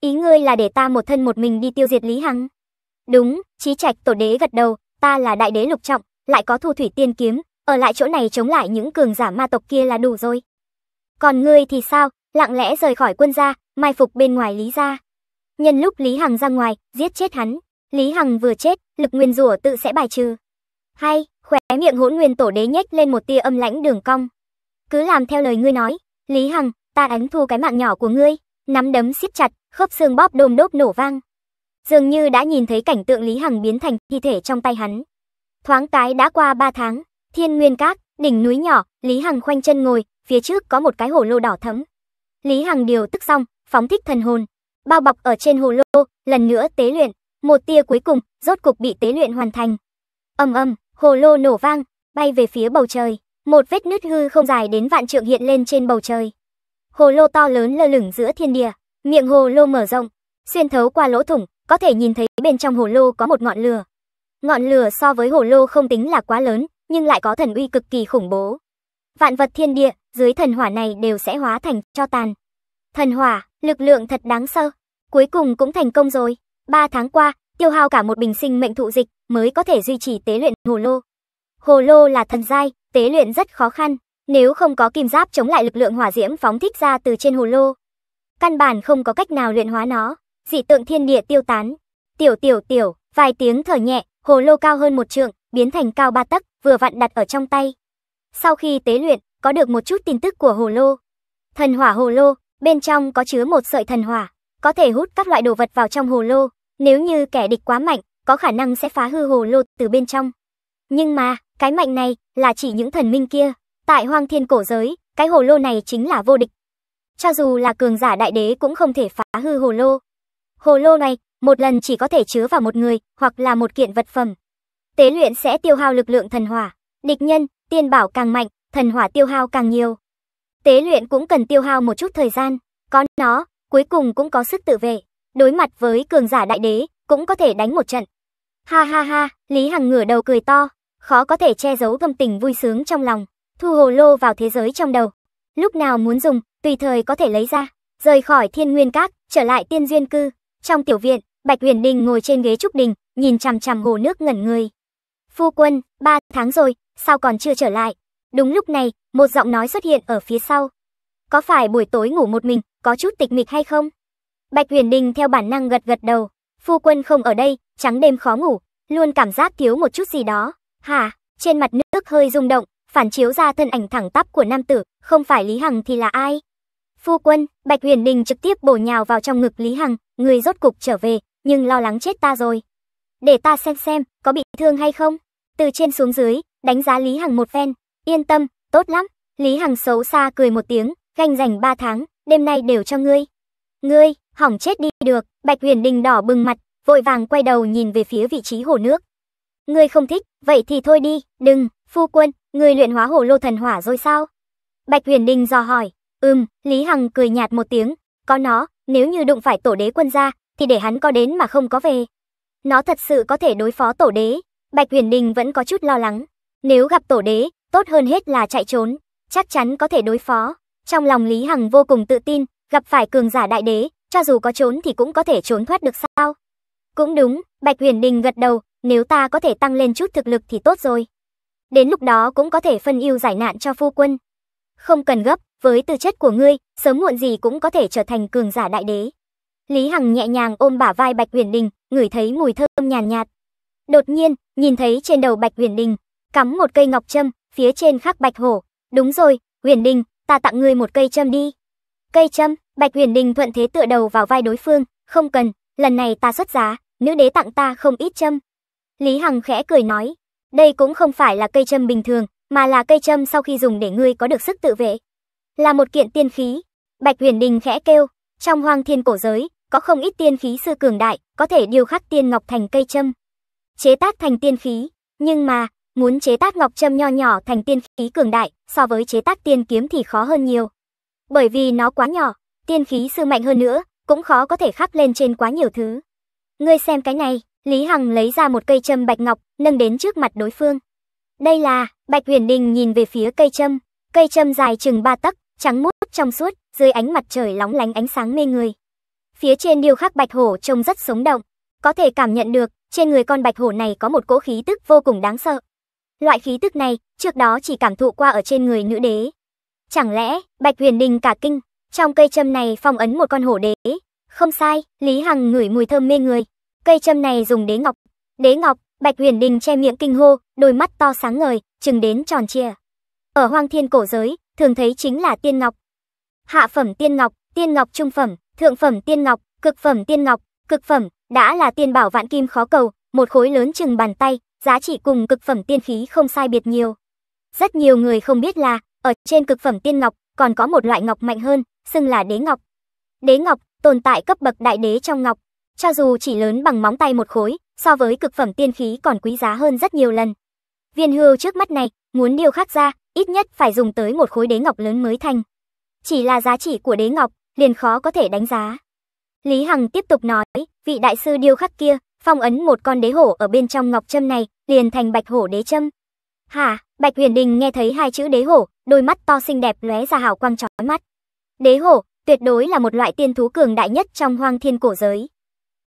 S1: Ý ngươi là để ta một thân một mình đi tiêu diệt Lý Hằng? Đúng, trí trạch tổ đế gật đầu, ta là đại đế lục trọng, lại có thu thủy tiên kiếm, ở lại chỗ này chống lại những cường giả ma tộc kia là đủ rồi. Còn ngươi thì sao, lặng lẽ rời khỏi quân gia, mai phục bên ngoài Lý gia. Nhân lúc Lý Hằng ra ngoài, giết chết hắn. Lý Hằng vừa chết, lực nguyên rủa tự sẽ bài trừ. Hay, khỏe miệng hỗn nguyên tổ đế nhếch lên một tia âm lãnh đường cong. Cứ làm theo lời ngươi nói, Lý Hằng, ta đánh thua cái mạng nhỏ của ngươi. Nắm đấm siết chặt, khớp xương bóp đôm đốp nổ vang. Dường như đã nhìn thấy cảnh tượng Lý Hằng biến thành thi thể trong tay hắn. Thoáng cái đã qua 3 tháng, thiên nguyên các, đỉnh núi nhỏ, Lý Hằng khoanh chân ngồi, phía trước có một cái hồ lô đỏ thẫm, Lý Hằng điều tức xong, phóng thích thần hồn, bao bọc ở trên hồ lô, lần nữa tế luyện, một tia cuối cùng rốt cục bị tế luyện hoàn thành. Ầm ầm, hồ lô nổ vang, bay về phía bầu trời, một vết nứt hư không dài đến vạn trượng hiện lên trên bầu trời. Hồ lô to lớn lơ lửng giữa thiên địa, miệng hồ lô mở rộng, xuyên thấu qua lỗ thủng, có thể nhìn thấy bên trong hồ lô có một ngọn lửa. Ngọn lửa so với hồ lô không tính là quá lớn, nhưng lại có thần uy cực kỳ khủng bố vạn vật thiên địa dưới thần hỏa này đều sẽ hóa thành cho tàn. Thần hỏa, lực lượng thật đáng sợ. Cuối cùng cũng thành công rồi. Ba tháng qua, tiêu hao cả một bình sinh mệnh thụ dịch mới có thể duy trì tế luyện hồ lô. Hồ lô là thần giai, tế luyện rất khó khăn, nếu không có kim giáp chống lại lực lượng hỏa diễm phóng thích ra từ trên hồ lô, căn bản không có cách nào luyện hóa nó. Dị tượng thiên địa tiêu tán. Tiểu tiểu tiểu, vài tiếng thở nhẹ, hồ lô cao hơn một trượng, biến thành cao ba tấc, vừa vặn đặt ở trong tay, sau khi tế luyện, có được một chút tin tức của hồ lô. Thần hỏa hồ lô, bên trong có chứa một sợi thần hỏa, có thể hút các loại đồ vật vào trong hồ lô, nếu như kẻ địch quá mạnh, có khả năng sẽ phá hư hồ lô từ bên trong. Nhưng mà, cái mạnh này là chỉ những thần minh kia, tại Hoang Thiên cổ giới, cái hồ lô này chính là vô địch. Cho dù là cường giả đại đế cũng không thể phá hư hồ lô. Hồ lô này một lần chỉ có thể chứa vào một người hoặc là một kiện vật phẩm. Tế luyện sẽ tiêu hao lực lượng thần hỏa, địch nhân tiên bảo càng mạnh, thần hỏa tiêu hao càng nhiều. Tế luyện cũng cần tiêu hao một chút thời gian, có nó, cuối cùng cũng có sức tự vệ, đối mặt với cường giả đại đế, cũng có thể đánh một trận. Ha ha ha, Lý Hằng ngửa đầu cười to, khó có thể che giấu tâm tình vui sướng trong lòng, thu hồ lô vào thế giới trong đầu. Lúc nào muốn dùng, tùy thời có thể lấy ra, rời khỏi thiên nguyên các, trở lại tiên duyên cư. Trong tiểu viện, Bạch Huyền Đình ngồi trên ghế trúc đình, nhìn chằm chằm hồ nước ngẩn người. Phu quân, ba tháng rồi, sao còn chưa trở lại? Đúng lúc này, một giọng nói xuất hiện ở phía sau. Có phải buổi tối ngủ một mình, có chút tịch mịch hay không? Bạch Huyền Đình theo bản năng gật gật đầu. Phu quân không ở đây, trắng đêm khó ngủ, luôn cảm giác thiếu một chút gì đó. hà, Trên mặt nước hơi rung động, phản chiếu ra thân ảnh thẳng tắp của nam tử, không phải Lý Hằng thì là ai? Phu quân, Bạch Huyền Đình trực tiếp bổ nhào vào trong ngực Lý Hằng, người rốt cục trở về, nhưng lo lắng chết ta rồi. Để ta xem xem, có bị thương hay không? Từ trên xuống dưới, đánh giá Lý Hằng một phen, yên tâm, tốt lắm. Lý Hằng xấu xa cười một tiếng, ganh rảnh ba tháng, đêm nay đều cho ngươi. Ngươi, hỏng chết đi được, Bạch Huyền Đình đỏ bừng mặt, vội vàng quay đầu nhìn về phía vị trí hồ nước. Ngươi không thích, vậy thì thôi đi, đừng, phu quân, ngươi luyện hóa hồ lô thần hỏa rồi sao? Bạch Huyền Đình dò hỏi, ừm, Lý Hằng cười nhạt một tiếng, có nó, nếu như đụng phải tổ đế quân gia, thì để hắn có đến mà không có về. Nó thật sự có thể đối phó tổ đế, Bạch Huyền Đình vẫn có chút lo lắng. Nếu gặp tổ đế, tốt hơn hết là chạy trốn, chắc chắn có thể đối phó. Trong lòng Lý Hằng vô cùng tự tin, gặp phải cường giả đại đế, cho dù có trốn thì cũng có thể trốn thoát được sao? Cũng đúng, Bạch Huyền Đình gật đầu, nếu ta có thể tăng lên chút thực lực thì tốt rồi. Đến lúc đó cũng có thể phân ưu giải nạn cho phu quân. Không cần gấp, với tư chất của ngươi, sớm muộn gì cũng có thể trở thành cường giả đại đế. Lý Hằng nhẹ nhàng ôm bả vai Bạch Huyền Đình, ngửi thấy mùi thơm nhàn nhạt, Đột nhiên, nhìn thấy trên đầu Bạch Huyền Đình, cắm một cây ngọc châm, phía trên khắc Bạch Hổ. Đúng rồi, Huyền Đình, ta tặng ngươi một cây châm đi. Cây châm, Bạch Huyền Đình thuận thế tựa đầu vào vai đối phương, không cần, lần này ta xuất giá, nữ đế tặng ta không ít châm. Lý Hằng khẽ cười nói, đây cũng không phải là cây châm bình thường, mà là cây châm sau khi dùng để ngươi có được sức tự vệ. Là một kiện tiên khí. Bạch Huyền Đình khẽ kêu, trong hoang thiên cổ giới, có không ít tiên khí sư cường đại, có thể điều khắc tiên ngọc thành cây châm. Chế tác thành tiên khí, nhưng mà, Muốn chế tác ngọc châm nho nhỏ thành tiên khí cường đại, so với chế tác tiên kiếm thì khó hơn nhiều. Bởi vì nó quá nhỏ, tiên khí sư mạnh hơn nữa, cũng khó có thể khắc lên trên quá nhiều thứ. Ngươi xem cái này, Lý Hằng lấy ra một cây châm bạch ngọc, nâng đến trước mặt đối phương. Đây là, Bạch Huyền Đình nhìn về phía cây châm, cây châm dài chừng ba tấc, trắng muốt trong suốt, dưới ánh mặt trời lóng lánh ánh sáng mê người. Phía trên điêu khắc bạch hổ trông rất sống động, có thể cảm nhận được, trên người con bạch hổ này có một cỗ khí tức vô cùng đáng sợ. Loại khí tức này, trước đó chỉ cảm thụ qua ở trên người nữ đế. Chẳng lẽ, Bạch Huyền Đình cả kinh, trong cây châm này phong ấn một con hổ đế. Không sai, Lý Hằng ngửi mùi thơm mê người. Cây châm này dùng đế ngọc. Đế ngọc, Bạch Huyền Đình che miệng kinh hô, đôi mắt to sáng ngời, chừng đến tròn trịa. Ở hoang thiên cổ giới, thường thấy chính là tiên ngọc. Hạ phẩm tiên ngọc, tiên ngọc trung phẩm, thượng phẩm tiên ngọc, cực phẩm tiên ngọc, cực phẩm, đã là tiên bảo vạn kim khó cầu, một khối lớn chừng bàn tay, giá trị cùng cực phẩm tiên khí không sai biệt nhiều. Rất nhiều người không biết là, ở trên cực phẩm tiên ngọc, còn có một loại ngọc mạnh hơn, xưng là đế ngọc. Đế ngọc, tồn tại cấp bậc đại đế trong ngọc, cho dù chỉ lớn bằng móng tay một khối, so với cực phẩm tiên khí còn quý giá hơn rất nhiều lần. Viên hưu trước mắt này, muốn điều khắc ra, ít nhất phải dùng tới một khối đế ngọc lớn mới thành. Chỉ là giá trị của đế ngọc, liền khó có thể đánh giá. Lý Hằng tiếp tục nói, vị đại sư điêu khắc kia, phong ấn một con đế hổ ở bên trong ngọc châm này, liền thành bạch hổ đế châm. Hà, Bạch Huyền Đình nghe thấy hai chữ đế hổ, đôi mắt to xinh đẹp lóe ra hào quang chói mắt. Đế hổ, tuyệt đối là một loại tiên thú cường đại nhất trong hoang thiên cổ giới.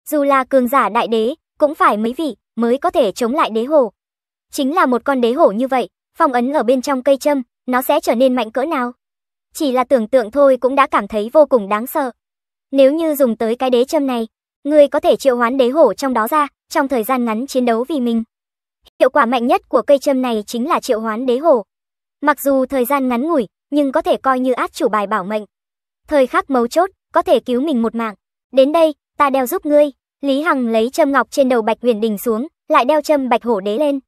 S1: Dù là cường giả đại đế, cũng phải mấy vị mới có thể chống lại đế hổ. Chính là một con đế hổ như vậy, phong ấn ở bên trong cây châm, nó sẽ trở nên mạnh cỡ nào? Chỉ là tưởng tượng thôi cũng đã cảm thấy vô cùng đáng sợ. Nếu như dùng tới cái đế châm này, ngươi có thể triệu hoán đế hổ trong đó ra, trong thời gian ngắn chiến đấu vì mình. Hiệu quả mạnh nhất của cây châm này chính là triệu hoán đế hổ. Mặc dù thời gian ngắn ngủi, nhưng có thể coi như át chủ bài bảo mệnh. Thời khắc mấu chốt, có thể cứu mình một mạng. Đến đây, ta đeo giúp ngươi. Lý Hằng lấy châm ngọc trên đầu Bạch Huyền Đình xuống, lại đeo châm Bạch Hổ Đế lên.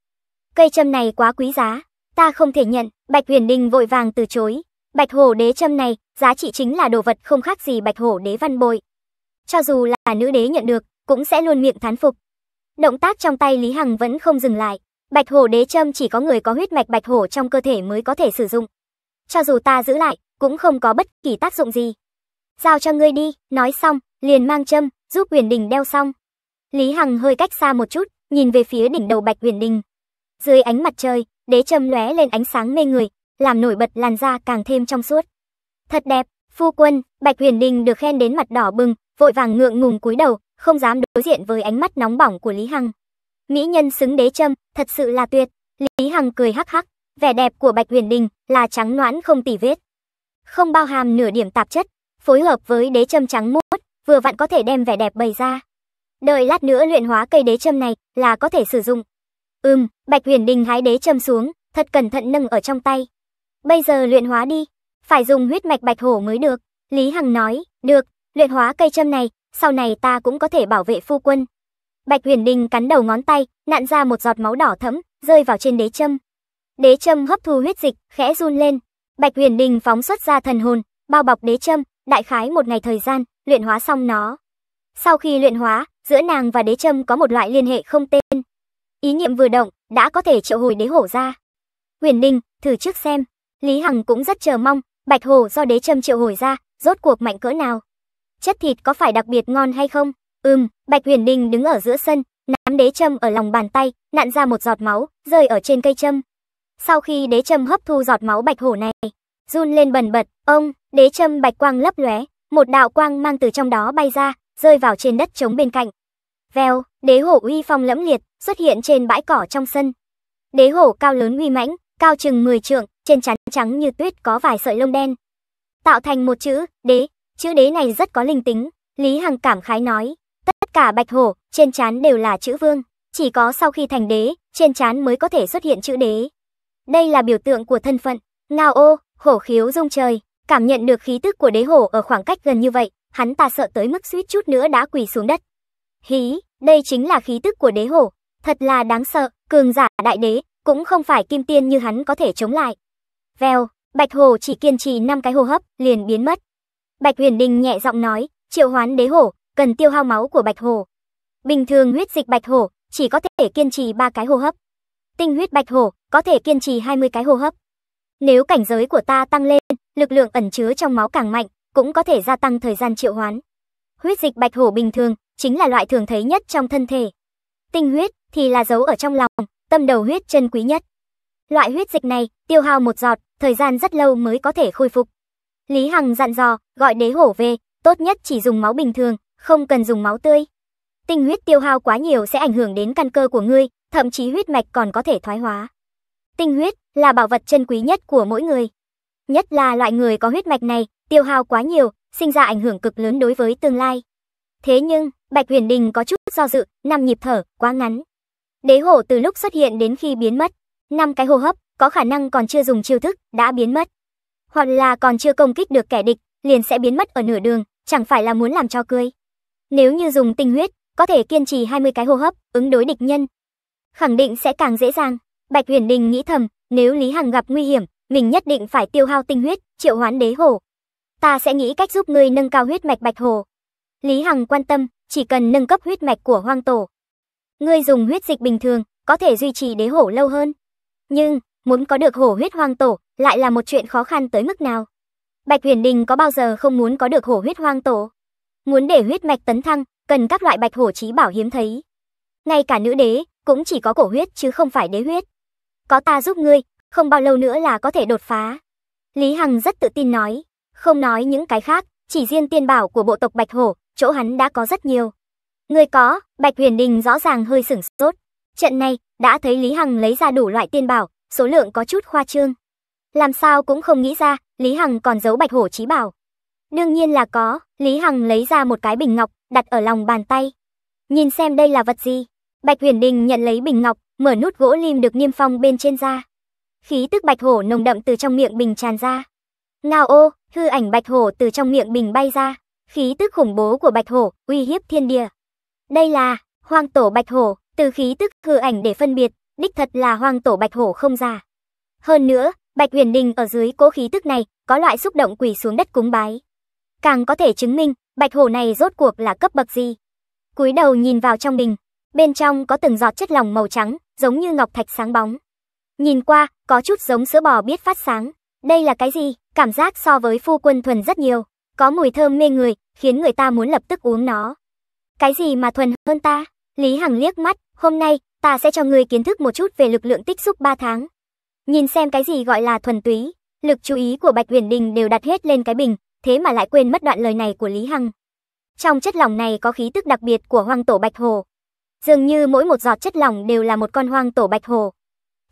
S1: Cây châm này quá quý giá, ta không thể nhận, Bạch Huyền Đình vội vàng từ chối. Bạch Hổ Đế châm này, giá trị chính là đồ vật không khác gì Bạch Hổ Đế văn bội. Cho dù là nữ đế nhận được, cũng sẽ luôn miệng thán phục. Động tác trong tay Lý Hằng vẫn không dừng lại. Bạch hổ đế châm chỉ có người có huyết mạch bạch hổ trong cơ thể mới có thể sử dụng. Cho dù ta giữ lại, cũng không có bất kỳ tác dụng gì. Giao cho ngươi đi, nói xong, liền mang châm, giúp huyền đình đeo xong. Lý Hằng hơi cách xa một chút, nhìn về phía đỉnh đầu bạch huyền đình. Dưới ánh mặt trời, đế châm lóe lên ánh sáng mê người, làm nổi bật làn da càng thêm trong suốt. Thật đẹp, phu quân, bạch huyền đình được khen đến mặt đỏ bừng, vội vàng ngượng ngùng cúi đầu, không dám đối diện với ánh mắt nóng bỏng của Lý Hằng. Mỹ nhân xứng đế châm, thật sự là tuyệt. Lý Hằng cười hắc hắc, vẻ đẹp của Bạch Huyền Đình là trắng noãn không tỉ vết. Không bao hàm nửa điểm tạp chất, phối hợp với đế châm trắng muốt, vừa vặn có thể đem vẻ đẹp bày ra. Đợi lát nữa luyện hóa cây đế châm này là có thể sử dụng. Ừm, Bạch Huyền Đình hái đế châm xuống, thật cẩn thận nâng ở trong tay. Bây giờ luyện hóa đi, phải dùng huyết mạch bạch hổ mới được. Lý Hằng nói, được, Luyện hóa cây châm này, sau này ta cũng có thể bảo vệ phu quân. Bạch Huyền Đình cắn đầu ngón tay, nặn ra một giọt máu đỏ thẫm, rơi vào trên đế châm. Đế châm hấp thu huyết dịch, khẽ run lên. Bạch Huyền Đình phóng xuất ra thần hồn, bao bọc đế châm, đại khái một ngày thời gian, luyện hóa xong nó. Sau khi luyện hóa, giữa nàng và đế châm có một loại liên hệ không tên. Ý niệm vừa động, đã có thể triệu hồi đế hổ ra. Huyền Đình, thử trước xem. Lý Hằng cũng rất chờ mong, Bạch Hổ do đế châm triệu hồi ra, rốt cuộc mạnh cỡ nào chất thịt có phải đặc biệt ngon hay không? Ừm, Bạch Huyền đình đứng ở giữa sân, nắm đế châm ở lòng bàn tay, nặn ra một giọt máu, rơi ở trên cây châm. Sau khi đế châm hấp thu giọt máu bạch hổ này, run lên bần bật, ông, đế châm bạch quang lấp lóe, một đạo quang mang từ trong đó bay ra, rơi vào trên đất trống bên cạnh. Vèo, đế hổ uy phong lẫm liệt, xuất hiện trên bãi cỏ trong sân. Đế hổ cao lớn uy mãnh, cao chừng 10 trượng, trên trán trắng như tuyết có vài sợi lông đen. Tạo thành một chữ, đế, Chữ đế này rất có linh tính, Lý Hằng cảm khái nói. Tất cả bạch hổ, trên trán đều là chữ vương, chỉ có sau khi thành đế, trên trán mới có thể xuất hiện chữ đế. Đây là biểu tượng của thân phận, ngao ô, hổ khiếu rung trời, cảm nhận được khí tức của đế hổ ở khoảng cách gần như vậy, hắn ta sợ tới mức suýt chút nữa đã quỳ xuống đất. Hí, đây chính là khí tức của đế hổ, thật là đáng sợ, cường giả đại đế, cũng không phải kim tiên như hắn có thể chống lại. Vèo, bạch hổ chỉ kiên trì năm cái hô hấp, liền biến mất. Bạch Huyền Đình nhẹ giọng nói, triệu hoán đế hổ, cần tiêu hao máu của bạch hổ. Bình thường huyết dịch bạch hổ chỉ có thể kiên trì 3 cái hô hấp. Tinh huyết bạch hổ có thể kiên trì 20 cái hô hấp. Nếu cảnh giới của ta tăng lên, lực lượng ẩn chứa trong máu càng mạnh, cũng có thể gia tăng thời gian triệu hoán. Huyết dịch bạch hổ bình thường chính là loại thường thấy nhất trong thân thể. Tinh huyết thì là giấu ở trong lòng, tâm đầu huyết chân quý nhất. Loại huyết dịch này, tiêu hao một giọt, thời gian rất lâu mới có thể khôi phục. Lý Hằng dặn dò, gọi đế hổ về, tốt nhất chỉ dùng máu bình thường, không cần dùng máu tươi. Tinh huyết tiêu hao quá nhiều sẽ ảnh hưởng đến căn cơ của ngươi, thậm chí huyết mạch còn có thể thoái hóa. Tinh huyết là bảo vật chân quý nhất của mỗi người. Nhất là loại người có huyết mạch này, tiêu hao quá nhiều, sinh ra ảnh hưởng cực lớn đối với tương lai. Thế nhưng, Bạch Huyền Đình có chút do dự, năm nhịp thở, quá ngắn. Đế hổ từ lúc xuất hiện đến khi biến mất, năm cái hô hấp, có khả năng còn chưa dùng chiêu thức, đã biến mất hoặc là còn chưa công kích được kẻ địch, liền sẽ biến mất ở nửa đường, chẳng phải là muốn làm cho cười. Nếu như dùng tinh huyết, có thể kiên trì 20 cái hô hấp, ứng đối địch nhân. Khẳng định sẽ càng dễ dàng. Bạch Huyền Đình nghĩ thầm, nếu Lý Hằng gặp nguy hiểm, mình nhất định phải tiêu hao tinh huyết, triệu hoán đế hổ. Ta sẽ nghĩ cách giúp ngươi nâng cao huyết mạch Bạch Hồ. Lý Hằng quan tâm, chỉ cần nâng cấp huyết mạch của hoang tổ. Ngươi dùng huyết dịch bình thường, có thể duy trì đế hổ lâu hơn. Nhưng, muốn có được hổ huyết hoang tổ lại là một chuyện khó khăn tới mức nào. Bạch Huyền Đình có bao giờ không muốn có được hổ huyết hoang tổ? Muốn để huyết mạch tấn thăng, cần các loại bạch hổ trí bảo hiếm thấy. Ngay cả nữ đế cũng chỉ có cổ huyết chứ không phải đế huyết. Có ta giúp ngươi, không bao lâu nữa là có thể đột phá. Lý Hằng rất tự tin nói, không nói những cái khác, chỉ riêng tiên bảo của bộ tộc Bạch Hổ, chỗ hắn đã có rất nhiều. Ngươi có, Bạch Huyền Đình rõ ràng hơi sửng sốt. Trận này, đã thấy Lý Hằng lấy ra đủ loại tiên bảo, số lượng có chút khoa trương. Làm sao cũng không nghĩ ra, Lý Hằng còn giấu bạch hổ trí bảo. Đương nhiên là có, Lý Hằng lấy ra một cái bình ngọc, đặt ở lòng bàn tay. Nhìn xem đây là vật gì. Bạch huyền đình nhận lấy bình ngọc, mở nút gỗ lim được niêm phong bên trên ra. Khí tức bạch hổ nồng đậm từ trong miệng bình tràn ra. Ngao ô, hư ảnh bạch hổ từ trong miệng bình bay ra. Khí tức khủng bố của bạch hổ, uy hiếp thiên địa. Đây là, hoang tổ bạch hổ, từ khí tức hư ảnh để phân biệt, đích thật là hoàng tổ bạch hổ không già. Hơn nữa, Bạch Uyển Đình ở dưới cố khí tức này, có loại xúc động quỳ xuống đất cúng bái. Càng có thể chứng minh, bạch hổ này rốt cuộc là cấp bậc gì. Cúi đầu nhìn vào trong bình, bên trong có từng giọt chất lỏng màu trắng, giống như ngọc thạch sáng bóng. Nhìn qua, có chút giống sữa bò biết phát sáng. Đây là cái gì? Cảm giác so với phu quân thuần rất nhiều, có mùi thơm mê người, khiến người ta muốn lập tức uống nó. Cái gì mà thuần hơn ta? Lý Hằng liếc mắt, hôm nay, ta sẽ cho ngươi kiến thức một chút về lực lượng tích xúc 3 tháng. Nhìn xem cái gì gọi là thuần túy, lực chú ý của Bạch Uyển Đình đều đặt hết lên cái bình, thế mà lại quên mất đoạn lời này của Lý Hằng. Trong chất lỏng này có khí tức đặc biệt của hoang tổ Bạch Hồ. Dường như mỗi một giọt chất lỏng đều là một con hoang tổ Bạch Hồ.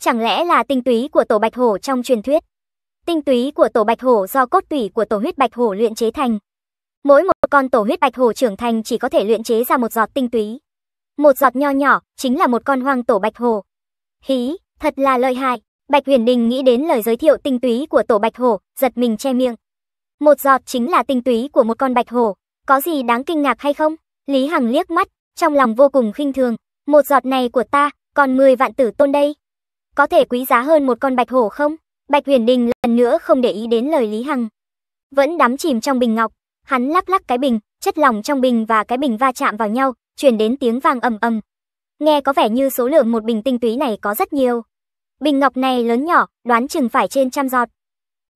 S1: Chẳng lẽ là tinh túy của tổ Bạch Hồ trong truyền thuyết? Tinh túy của tổ Bạch hồ do cốt tủy của tổ huyết Bạch hồ luyện chế thành. Mỗi một con tổ huyết Bạch hồ trưởng thành chỉ có thể luyện chế ra một giọt tinh túy một giọt nho nhỏ, chính là một con hoang tổ bạch hồ. Hí, thật là lợi hại. Bạch Huyền Đình nghĩ đến lời giới thiệu tinh túy của tổ bạch hồ, giật mình che miệng. Một giọt chính là tinh túy của một con bạch hồ, có gì đáng kinh ngạc hay không? Lý Hằng liếc mắt, trong lòng vô cùng khinh thường, một giọt này của ta, còn mười vạn tử tôn đây. Có thể quý giá hơn một con bạch hồ không? Bạch Huyền Đình lần nữa không để ý đến lời Lý Hằng. Vẫn đắm chìm trong bình ngọc, hắn lắc lắc cái bình, chất lỏng trong bình và cái bình va chạm vào nhau, truyền đến tiếng vang ầm ầm. Nghe có vẻ như số lượng một bình tinh túy này có rất nhiều. Bình ngọc này lớn nhỏ, đoán chừng phải trên trăm giọt.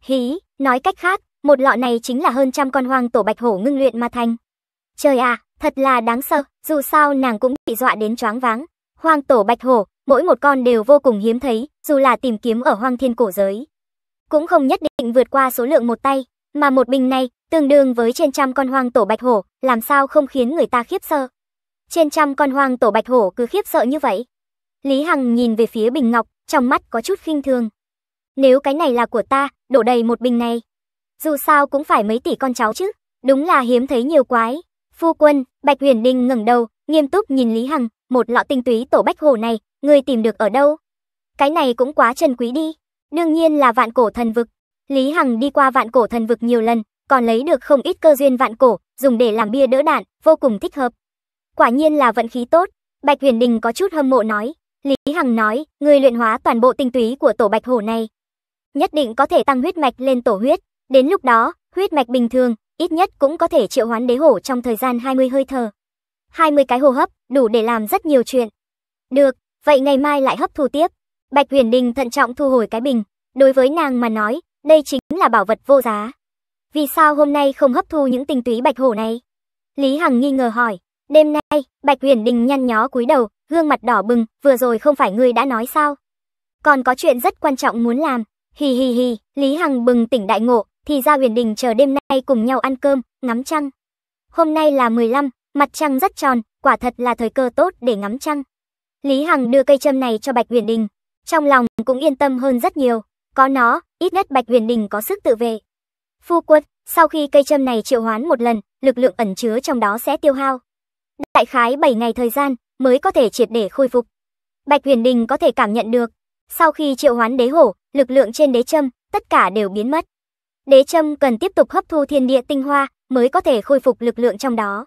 S1: Hí, nói cách khác, một lọ này chính là hơn trăm con hoang tổ bạch hổ ngưng luyện mà thành. Trời à, thật là đáng sợ, dù sao nàng cũng bị dọa đến choáng váng. Hoang tổ bạch hổ, mỗi một con đều vô cùng hiếm thấy, dù là tìm kiếm ở hoang thiên cổ giới. Cũng không nhất định vượt qua số lượng một tay, mà một bình này, tương đương với trên trăm con hoang tổ bạch hổ, làm sao không khiến người ta khiếp sợ. Trên trăm con hoang tổ bạch hổ cứ khiếp sợ như vậy. Lý Hằng nhìn về phía bình ngọc, trong mắt có chút khinh thường. Nếu cái này là của ta, đổ đầy một bình này. Dù sao cũng phải mấy tỷ con cháu chứ, đúng là hiếm thấy nhiều quái. Phu quân, Bạch Huyền Đình ngẩng đầu, nghiêm túc nhìn Lý Hằng, một lọ tinh túy tổ bách hổ này, ngươi tìm được ở đâu? Cái này cũng quá trân quý đi, đương nhiên là vạn cổ thần vực. Lý Hằng đi qua vạn cổ thần vực nhiều lần, còn lấy được không ít cơ duyên vạn cổ, dùng để làm bia đỡ đạn, vô cùng thích hợp quả nhiên là vận khí tốt. Bạch Huyền Đình có chút hâm mộ nói, Lý Hằng nói, người luyện hóa toàn bộ tinh túy của tổ bạch hổ này, nhất định có thể tăng huyết mạch lên tổ huyết, đến lúc đó, huyết mạch bình thường, ít nhất cũng có thể triệu hoán đế hổ trong thời gian 20 hơi thở. 20 cái hô hấp, đủ để làm rất nhiều chuyện. Được, vậy ngày mai lại hấp thu tiếp. Bạch Huyền Đình thận trọng thu hồi cái bình, đối với nàng mà nói, đây chính là bảo vật vô giá. Vì sao hôm nay không hấp thu những tinh túy bạch hổ này? Lý Hằng nghi ngờ hỏi. Đêm nay, Bạch Huyền Đình nhăn nhó cúi đầu, gương mặt đỏ bừng, vừa rồi không phải ngươi đã nói sao? Còn có chuyện rất quan trọng muốn làm. Hì hì hì, Lý Hằng bừng tỉnh đại ngộ, thì ra Huyền Đình chờ đêm nay cùng nhau ăn cơm, ngắm trăng. Hôm nay là 15, mặt trăng rất tròn, quả thật là thời cơ tốt để ngắm trăng. Lý Hằng đưa cây châm này cho Bạch Huyền Đình, trong lòng cũng yên tâm hơn rất nhiều, có nó, ít nhất Bạch Huyền Đình có sức tự vệ. Phu quân, sau khi cây châm này triệu hoán một lần, lực lượng ẩn chứa trong đó sẽ tiêu hao đại khái 7 ngày thời gian mới có thể triệt để khôi phục. Bạch Huyền Đình có thể cảm nhận được, sau khi triệu hoán đế hổ, lực lượng trên đế châm, tất cả đều biến mất. Đế châm cần tiếp tục hấp thu thiên địa tinh hoa mới có thể khôi phục lực lượng trong đó.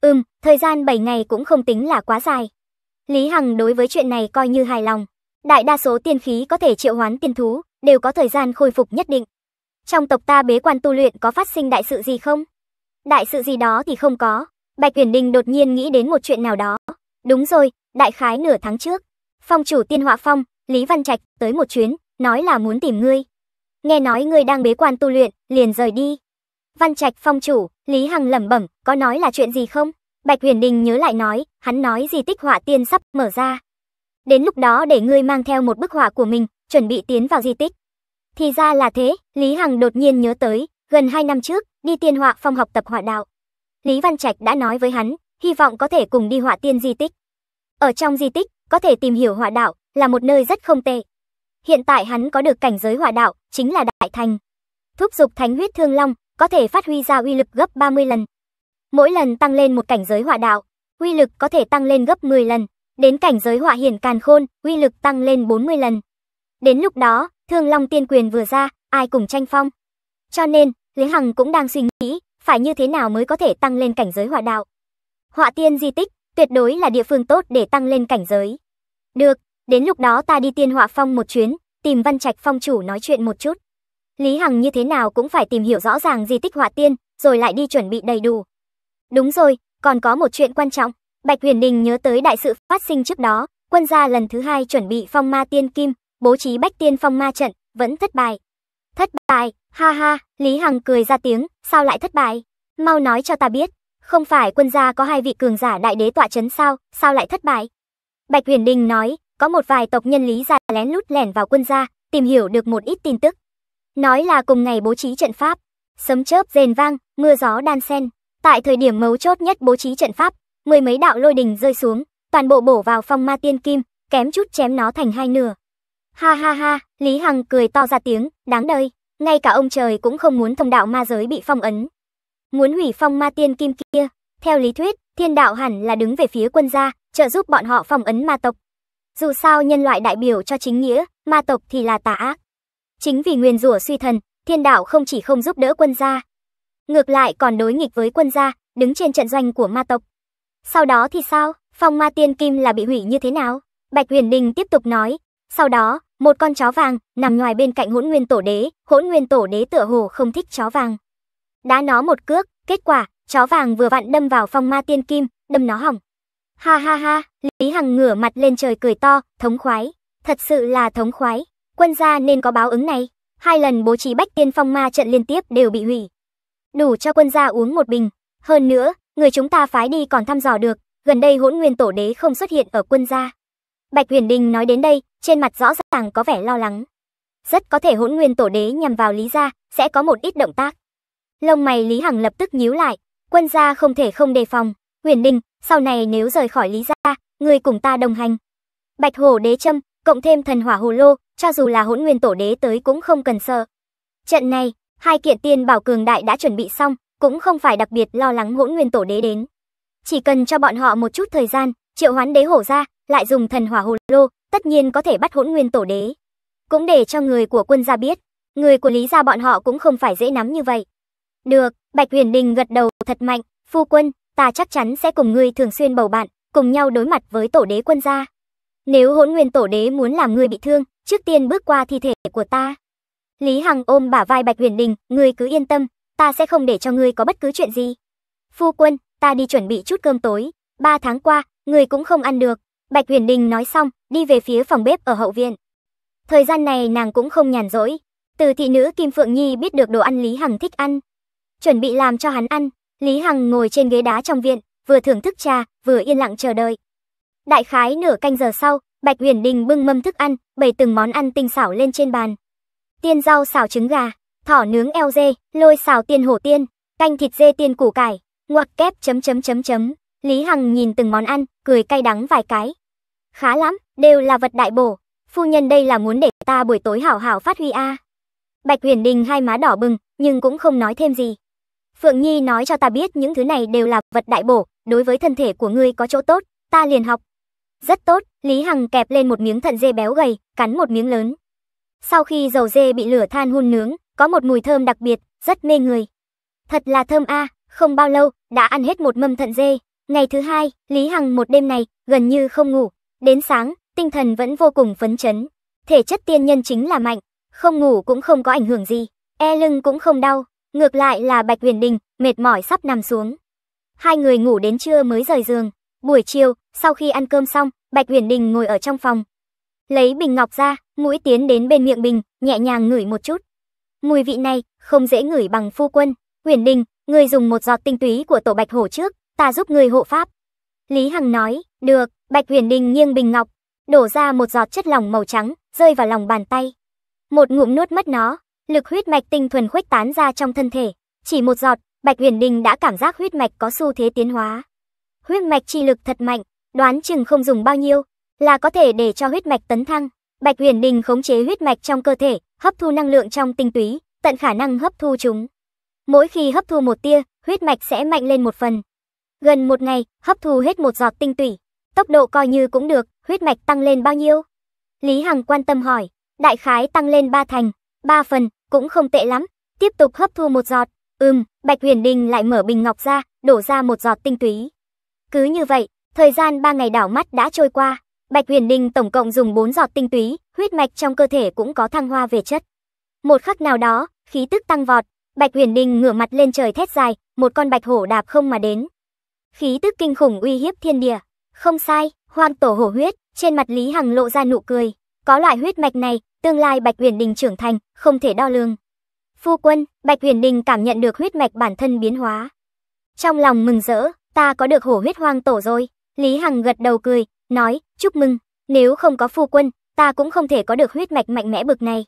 S1: Ừm, thời gian 7 ngày cũng không tính là quá dài. Lý Hằng đối với chuyện này coi như hài lòng. Đại đa số tiên khí có thể triệu hoán tiên thú, đều có thời gian khôi phục nhất định. Trong tộc ta bế quan tu luyện có phát sinh đại sự gì không? Đại sự gì đó thì không có, Bạch Uyển Đình đột nhiên nghĩ đến một chuyện nào đó. Đúng rồi, đại khái nửa tháng trước, phong chủ Tiên Họa Phong, Lý Văn Trạch tới một chuyến, nói là muốn tìm ngươi. Nghe nói ngươi đang bế quan tu luyện, liền rời đi. Văn Trạch phong chủ, Lý Hằng lẩm bẩm, có nói là chuyện gì không? Bạch Huyền Đình nhớ lại nói, hắn nói gì tích họa tiên sắp mở ra. Đến lúc đó để ngươi mang theo một bức họa của mình, chuẩn bị tiến vào di tích. Thì ra là thế, Lý Hằng đột nhiên nhớ tới, gần 2 năm trước, đi tiên họa phong học tập họa đạo. Lý Văn Trạch đã nói với hắn, hy vọng có thể cùng đi họa tiên di tích. Ở trong di tích, có thể tìm hiểu họa đạo, là một nơi rất không tệ. Hiện tại hắn có được cảnh giới họa đạo, chính là đại thành. Thúc dục thánh huyết thương long, có thể phát huy ra uy lực gấp 30 lần. Mỗi lần tăng lên một cảnh giới họa đạo, uy lực có thể tăng lên gấp 10 lần, đến cảnh giới họa hiển càn khôn, uy lực tăng lên 40 lần. Đến lúc đó, Thương Long Tiên Quyền vừa ra, ai cùng tranh phong. Cho nên, Lý Hằng cũng đang suy nghĩ, phải như thế nào mới có thể tăng lên cảnh giới hỏa đạo. Họa tiên di tích, tuyệt đối là địa phương tốt để tăng lên cảnh giới. Được, đến lúc đó ta đi tiên họa phong một chuyến, tìm Văn Trạch phong chủ nói chuyện một chút. Lý Hằng như thế nào cũng phải tìm hiểu rõ ràng di tích họa tiên, rồi lại đi chuẩn bị đầy đủ. Đúng rồi, còn có một chuyện quan trọng, Bạch Huyền Đình nhớ tới đại sự phát sinh trước đó, quân gia lần thứ hai chuẩn bị phong ma tiên kim, bố trí bách tiên phong ma trận, vẫn thất bại. Thất bại, ha ha, Lý Hằng cười ra tiếng, sao lại thất bại? Mau nói cho ta biết, không phải quân gia có hai vị cường giả đại đế tọa chấn sao, sao lại thất bại? Bạch Huyền Đình nói, có một vài tộc nhân Lý gia lén lút lẻn vào quân gia, tìm hiểu được một ít tin tức. Nói là cùng ngày bố trí trận pháp, sấm chớp rền vang, mưa gió đan xen. Tại thời điểm mấu chốt nhất bố trí trận pháp, mười mấy đạo lôi đình rơi xuống, toàn bộ bổ vào phong ma tiên kim, kém chút chém nó thành hai nửa. Ha ha ha, Lý Hằng cười to ra tiếng, đáng đời, ngay cả ông trời cũng không muốn thông đạo ma giới bị phong ấn. Muốn hủy phong ma tiên kim kia, theo lý thuyết, thiên đạo hẳn là đứng về phía quân gia, trợ giúp bọn họ phong ấn ma tộc. Dù sao nhân loại đại biểu cho chính nghĩa, ma tộc thì là tà ác. Chính vì nguyên rủa suy thần, thiên đạo không chỉ không giúp đỡ quân gia, ngược lại còn đối nghịch với quân gia, đứng trên trận doanh của ma tộc. Sau đó thì sao, phong ma tiên kim là bị hủy như thế nào? Bạch Huyền Đình tiếp tục nói, sau đó, một con chó vàng nằm ngoài bên cạnh hỗn nguyên tổ đế, hỗn nguyên tổ đế tựa hồ không thích chó vàng. Đá nó một cước, kết quả, chó vàng vừa vặn đâm vào phong ma tiên kim, đâm nó hỏng. Ha ha ha, Lý Hằng ngửa mặt lên trời cười to, thống khoái. Thật sự là thống khoái, quân gia nên có báo ứng này. Hai lần bố trí bách tiên phong ma trận liên tiếp đều bị hủy. Đủ cho quân gia uống một bình. Hơn nữa, người chúng ta phái đi còn thăm dò được, gần đây hỗn nguyên tổ đế không xuất hiện ở quân gia. Bạch Huyền Đình nói đến đây, trên mặt rõ ràng có vẻ lo lắng. Rất có thể hỗn nguyên tổ đế nhằm vào Lý Gia, sẽ có một ít động tác. Lông mày Lý Hằng lập tức nhíu lại, quân gia không thể không đề phòng. Huyền Đình, sau này nếu rời khỏi Lý Gia, người cùng ta đồng hành. Bạch Hổ Đế Châm, cộng thêm thần hỏa hồ lô, cho dù là hỗn nguyên tổ đế tới cũng không cần sợ. Trận này, hai kiện tiên bảo cường đại đã chuẩn bị xong, cũng không phải đặc biệt lo lắng hỗn nguyên tổ đế đến. Chỉ cần cho bọn họ một chút thời gian, triệu hoán đế hổ ra, lại dùng thần hỏa hồ lô, tất nhiên có thể bắt hỗn nguyên tổ đế. Cũng để cho người của quân gia biết, người của Lý gia bọn họ cũng không phải dễ nắm như vậy. Được, Bạch Huyền Đình gật đầu thật mạnh, phu quân, ta chắc chắn sẽ cùng ngươi thường xuyên bầu bạn, cùng nhau đối mặt với tổ đế quân gia. Nếu hỗn nguyên tổ đế muốn làm ngươi bị thương, trước tiên bước qua thi thể của ta. Lý Hằng ôm bả vai Bạch Huyền Đình, ngươi cứ yên tâm, ta sẽ không để cho ngươi có bất cứ chuyện gì. Phu quân, ta đi chuẩn bị chút cơm tối, ba tháng qua, ngươi cũng không ăn được, Bạch Huyền Đình nói xong, đi về phía phòng bếp ở hậu viện. Thời gian này nàng cũng không nhàn rỗi. Từ thị nữ Kim Phượng Nhi biết được đồ ăn Lý Hằng thích ăn. Chuẩn bị làm cho hắn ăn, Lý Hằng ngồi trên ghế đá trong viện, vừa thưởng thức trà, vừa yên lặng chờ đợi. Đại khái nửa canh giờ sau, Bạch Huyền Đình bưng mâm thức ăn, bày từng món ăn tinh xảo lên trên bàn. Tiên rau xào trứng gà, thỏ nướng eo dê, lôi xào tiên hổ tiên, canh thịt dê tiên củ cải, ngoặc kép chấm chấm chấm chấm. Lý Hằng nhìn từng món ăn, cười cay đắng vài cái. Khá lắm, đều là vật đại bổ. Phu nhân đây là muốn để ta buổi tối hảo hảo phát huy a. Bạch Huyền Đình hai má đỏ bừng, nhưng cũng không nói thêm gì. Phượng Nhi nói cho ta biết những thứ này đều là vật đại bổ, đối với thân thể của ngươi có chỗ tốt, ta liền học. Rất tốt, Lý Hằng kẹp lên một miếng thận dê béo gầy, cắn một miếng lớn. Sau khi dầu dê bị lửa than hun nướng, có một mùi thơm đặc biệt, rất mê người. Thật là thơm a, không bao lâu, đã ăn hết một mâm thận dê. Ngày thứ hai, Lý Hằng một đêm này, gần như không ngủ, Đến sáng, tinh thần vẫn vô cùng phấn chấn. Thể chất tiên nhân chính là mạnh, không ngủ cũng không có ảnh hưởng gì, e lưng cũng không đau, ngược lại là Bạch Huyền Đình, mệt mỏi sắp nằm xuống. Hai người ngủ đến trưa mới rời giường. Buổi chiều, sau khi ăn cơm xong, Bạch Huyền Đình ngồi ở trong phòng. Lấy bình ngọc ra, mũi tiến đến bên miệng bình, nhẹ nhàng ngửi một chút. Mùi vị này không dễ ngửi bằng phu quân. Huyền Đình, người dùng một giọt tinh túy của tổ Bạch Hổ trước, ta giúp người hộ pháp. Lý Hằng nói, được, Bạch Huyền Đình nghiêng bình ngọc, đổ ra một giọt chất lỏng màu trắng, rơi vào lòng bàn tay. Một ngụm nuốt mất nó, lực huyết mạch tinh thuần khuếch tán ra trong thân thể. Chỉ một giọt, Bạch Huyền Đình đã cảm giác huyết mạch có xu thế tiến hóa. Huyết mạch chi lực thật mạnh, đoán chừng không dùng bao nhiêu, là có thể để cho huyết mạch tấn thăng. Bạch Huyền Đình khống chế huyết mạch trong cơ thể, hấp thu năng lượng trong tinh túy, tận khả năng hấp thu chúng. Mỗi khi hấp thu một tia, huyết mạch sẽ mạnh lên một phần. Gần một ngày, hấp thu hết một giọt tinh túy Tốc độ coi như cũng được, huyết mạch tăng lên bao nhiêu? Lý Hằng quan tâm hỏi, đại khái tăng lên ba thành, ba phần, cũng không tệ lắm. Tiếp tục hấp thu một giọt, ừm, Bạch Huyền Đình lại mở bình ngọc ra, đổ ra một giọt tinh túy. Cứ như vậy, thời gian ba ngày đảo mắt đã trôi qua, Bạch Huyền Đình tổng cộng dùng bốn giọt tinh túy, huyết mạch trong cơ thể cũng có thăng hoa về chất. Một khắc nào đó, khí tức tăng vọt, Bạch Huyền Đình ngửa mặt lên trời thét dài, một con bạch hổ đạp không mà đến. Khí tức kinh khủng uy hiếp thiên địa. Không sai, hoang tổ hổ huyết, trên mặt Lý Hằng lộ ra nụ cười. Có loại huyết mạch này, tương lai Bạch Huyền Đình trưởng thành, không thể đo lường. Phu quân, Bạch Huyền Đình cảm nhận được huyết mạch bản thân biến hóa. Trong lòng mừng rỡ, ta có được hổ huyết hoang tổ rồi. Lý Hằng gật đầu cười, nói, chúc mừng, nếu không có phu quân, ta cũng không thể có được huyết mạch mạnh mẽ bực này.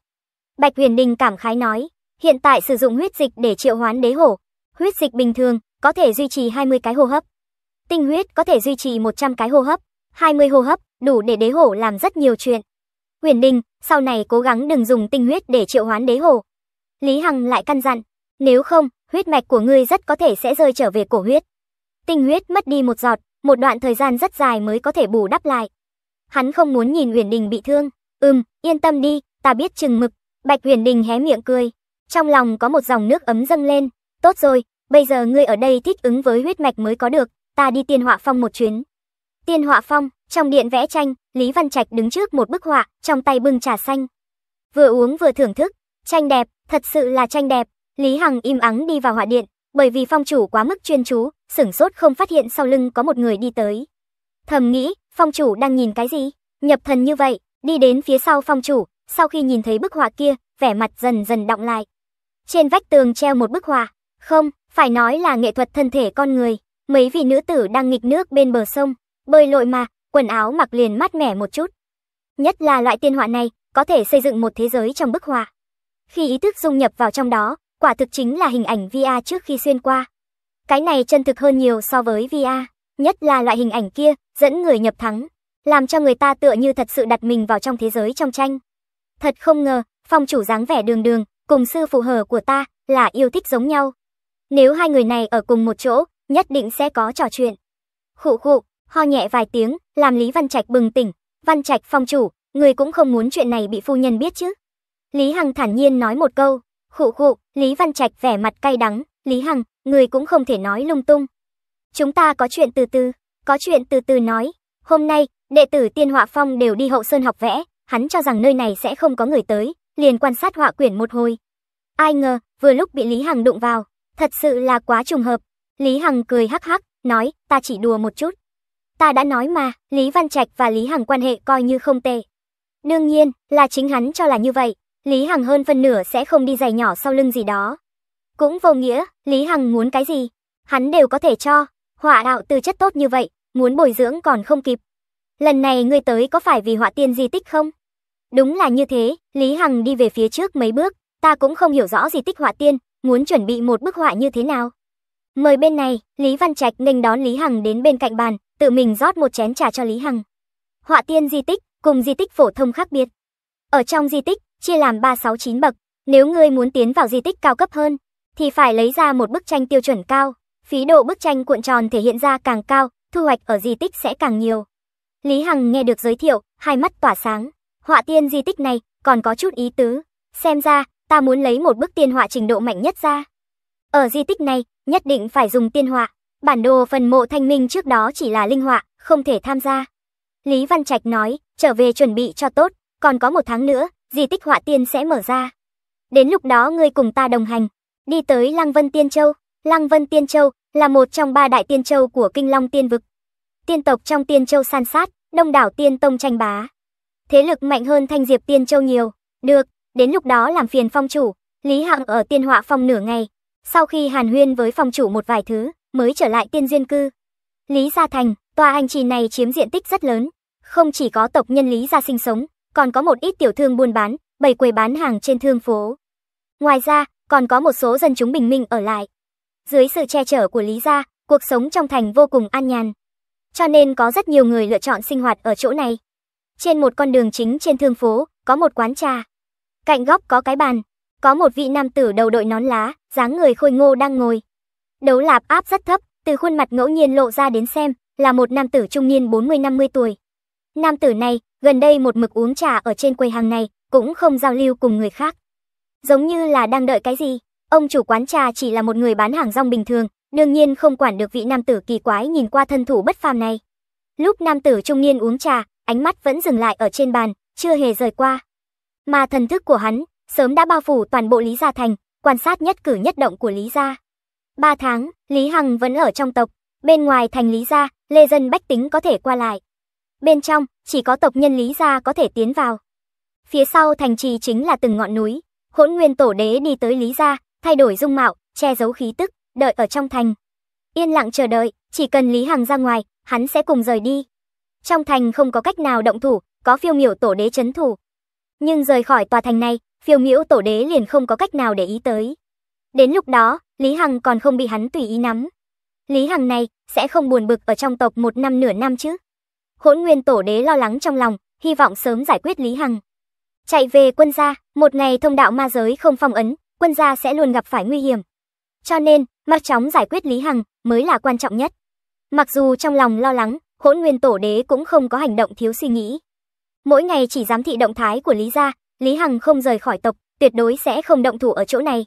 S1: Bạch Huyền Đình cảm khái nói, hiện tại sử dụng huyết dịch để triệu hoán đế hổ. Huyết dịch bình thường, có thể duy trì 20 cái hô hấp. Tinh huyết có thể duy trì 100 cái hô hấp, 20 hô hấp, đủ để đế hổ làm rất nhiều chuyện. Huyền Ninh, sau này cố gắng đừng dùng tinh huyết để triệu hoán đế hổ. Lý Hằng lại căn dặn, nếu không, huyết mạch của ngươi rất có thể sẽ rơi trở về cổ huyết. Tinh huyết mất đi một giọt, một đoạn thời gian rất dài mới có thể bù đắp lại. Hắn không muốn nhìn Huyền Đình bị thương. Ừm, yên tâm đi, ta biết chừng mực. Bạch Huyền Đình hé miệng cười. Trong lòng có một dòng nước ấm dâng lên. Tốt rồi, bây giờ ngươi ở đây thích ứng với huyết mạch mới có được ta đi tiên họa phong một chuyến. Tiên họa phong, trong điện vẽ tranh, Lý Văn Trạch đứng trước một bức họa, trong tay bưng trà xanh. Vừa uống vừa thưởng thức, tranh đẹp, thật sự là tranh đẹp. Lý Hằng im ắng đi vào họa điện, bởi vì phong chủ quá mức chuyên chú, sửng sốt không phát hiện sau lưng có một người đi tới. Thầm nghĩ, phong chủ đang nhìn cái gì? Nhập thần như vậy, đi đến phía sau phong chủ, sau khi nhìn thấy bức họa kia, vẻ mặt dần dần động lại. Trên vách tường treo một bức họa, không, phải nói là nghệ thuật thân thể con người. Mấy vị nữ tử đang nghịch nước bên bờ sông, bơi lội mà, quần áo mặc liền mát mẻ một chút. Nhất là loại tiên họa này, có thể xây dựng một thế giới trong bức họa. Khi ý thức dung nhập vào trong đó, quả thực chính là hình ảnh VR trước khi xuyên qua. Cái này chân thực hơn nhiều so với VR, nhất là loại hình ảnh kia, dẫn người nhập thắng, làm cho người ta tựa như thật sự đặt mình vào trong thế giới trong tranh. Thật không ngờ, phong chủ dáng vẻ đường đường, cùng sư phụ hờ của ta, là yêu thích giống nhau. Nếu hai người này ở cùng một chỗ, nhất định sẽ có trò chuyện. Khụ khụ, ho nhẹ vài tiếng, làm Lý Văn Trạch bừng tỉnh. Văn Trạch phong chủ, người cũng không muốn chuyện này bị phu nhân biết chứ. Lý Hằng thản nhiên nói một câu, khụ khụ, Lý Văn Trạch vẻ mặt cay đắng, Lý Hằng, người cũng không thể nói lung tung. Chúng ta có chuyện từ từ, có chuyện từ từ nói. Hôm nay, đệ tử Tiên Họa Phong đều đi hậu sơn học vẽ, hắn cho rằng nơi này sẽ không có người tới, liền quan sát họa quyển một hồi. Ai ngờ, vừa lúc bị Lý Hằng đụng vào, thật sự là quá trùng hợp, Lý Hằng cười hắc hắc, nói, ta chỉ đùa một chút. Ta đã nói mà, Lý Văn Trạch và Lý Hằng quan hệ coi như không tệ. Đương nhiên, là chính hắn cho là như vậy, Lý Hằng hơn phân nửa sẽ không đi giày nhỏ sau lưng gì đó. Cũng vô nghĩa, Lý Hằng muốn cái gì, hắn đều có thể cho, họa đạo tư chất tốt như vậy, muốn bồi dưỡng còn không kịp. Lần này ngươi tới có phải vì họa tiên di tích không? Đúng là như thế, Lý Hằng đi về phía trước mấy bước, ta cũng không hiểu rõ di tích họa tiên, muốn chuẩn bị một bức họa như thế nào. Mời bên này, Lý Văn Trạch nghênh đón Lý Hằng đến bên cạnh bàn, tự mình rót một chén trà cho Lý Hằng. Họa tiên di tích cùng di tích phổ thông khác biệt. Ở trong di tích, chia làm 369 bậc, nếu ngươi muốn tiến vào di tích cao cấp hơn, thì phải lấy ra một bức tranh tiêu chuẩn cao, phí độ bức tranh cuộn tròn thể hiện ra càng cao, thu hoạch ở di tích sẽ càng nhiều. Lý Hằng nghe được giới thiệu, hai mắt tỏa sáng. Họa tiên di tích này còn có chút ý tứ, xem ra ta muốn lấy một bức tiên họa trình độ mạnh nhất ra. Ở di tích này, nhất định phải dùng tiên họa. Bản đồ phần mộ thanh minh trước đó chỉ là linh họa, không thể tham gia. Lý Văn Trạch nói, trở về chuẩn bị cho tốt, còn có một tháng nữa, di tích họa tiên sẽ mở ra. Đến lúc đó ngươi cùng ta đồng hành, đi tới Lăng Vân Tiên Châu. Lăng Vân Tiên Châu là một trong ba đại tiên châu của Kinh Long Tiên Vực. Tiên tộc trong Tiên Châu san sát, đông đảo Tiên Tông tranh bá. Thế lực mạnh hơn Thanh Diệp Tiên Châu nhiều. Được, đến lúc đó làm phiền phong chủ. Lý Hạng ở Tiên Họa Phong nửa ngày, sau khi hàn huyên với phòng chủ một vài thứ, mới trở lại tiên duyên cư. Lý Gia Thành, tòa anh trì này chiếm diện tích rất lớn. Không chỉ có tộc nhân Lý Gia sinh sống, còn có một ít tiểu thương buôn bán, bày quầy bán hàng trên thương phố. Ngoài ra, còn có một số dân chúng bình minh ở lại. Dưới sự che chở của Lý Gia, cuộc sống trong thành vô cùng an nhàn. Cho nên có rất nhiều người lựa chọn sinh hoạt ở chỗ này. Trên một con đường chính trên thương phố, có một quán trà. Cạnh góc có cái bàn, có một vị nam tử đầu đội nón lá, dáng người khôi ngô đang ngồi. Đấu lạp áp rất thấp, từ khuôn mặt ngẫu nhiên lộ ra đến xem, là một nam tử trung niên 40-50 tuổi. Nam tử này, gần đây một mực uống trà ở trên quầy hàng này, cũng không giao lưu cùng người khác. Giống như là đang đợi cái gì, ông chủ quán trà chỉ là một người bán hàng rong bình thường, đương nhiên không quản được vị nam tử kỳ quái nhìn qua thân thủ bất phàm này. Lúc nam tử trung niên uống trà, ánh mắt vẫn dừng lại ở trên bàn, chưa hề rời qua. Mà thần thức của hắn sớm đã bao phủ toàn bộ Lý Gia Thành, quan sát nhất cử nhất động của Lý Gia. Ba tháng, Lý Hằng vẫn ở trong tộc, bên ngoài thành Lý Gia, lê dân bách tính có thể qua lại. Bên trong, chỉ có tộc nhân Lý Gia có thể tiến vào. Phía sau thành trì chính là từng ngọn núi, hỗn nguyên tổ đế đi tới Lý Gia, thay đổi dung mạo, che giấu khí tức, đợi ở trong thành. Yên lặng chờ đợi, chỉ cần Lý Hằng ra ngoài, hắn sẽ cùng rời đi. Trong thành không có cách nào động thủ, có phiêu miểu tổ đế chấn thủ. Nhưng rời khỏi tòa thành này, phiêu miễu tổ đế liền không có cách nào để ý tới. Đến lúc đó, Lý Hằng còn không bị hắn tùy ý nắm. Lý Hằng này sẽ không buồn bực ở trong tộc một năm nửa năm chứ. Hỗn nguyên tổ đế lo lắng trong lòng, hy vọng sớm giải quyết Lý Hằng. Chạy về quân gia, một ngày thông đạo ma giới không phong ấn, quân gia sẽ luôn gặp phải nguy hiểm. Cho nên, mau chóng giải quyết Lý Hằng mới là quan trọng nhất. Mặc dù trong lòng lo lắng, hỗn nguyên tổ đế cũng không có hành động thiếu suy nghĩ. Mỗi ngày chỉ giám thị động thái của Lý gia, Lý Hằng không rời khỏi tộc, tuyệt đối sẽ không động thủ ở chỗ này.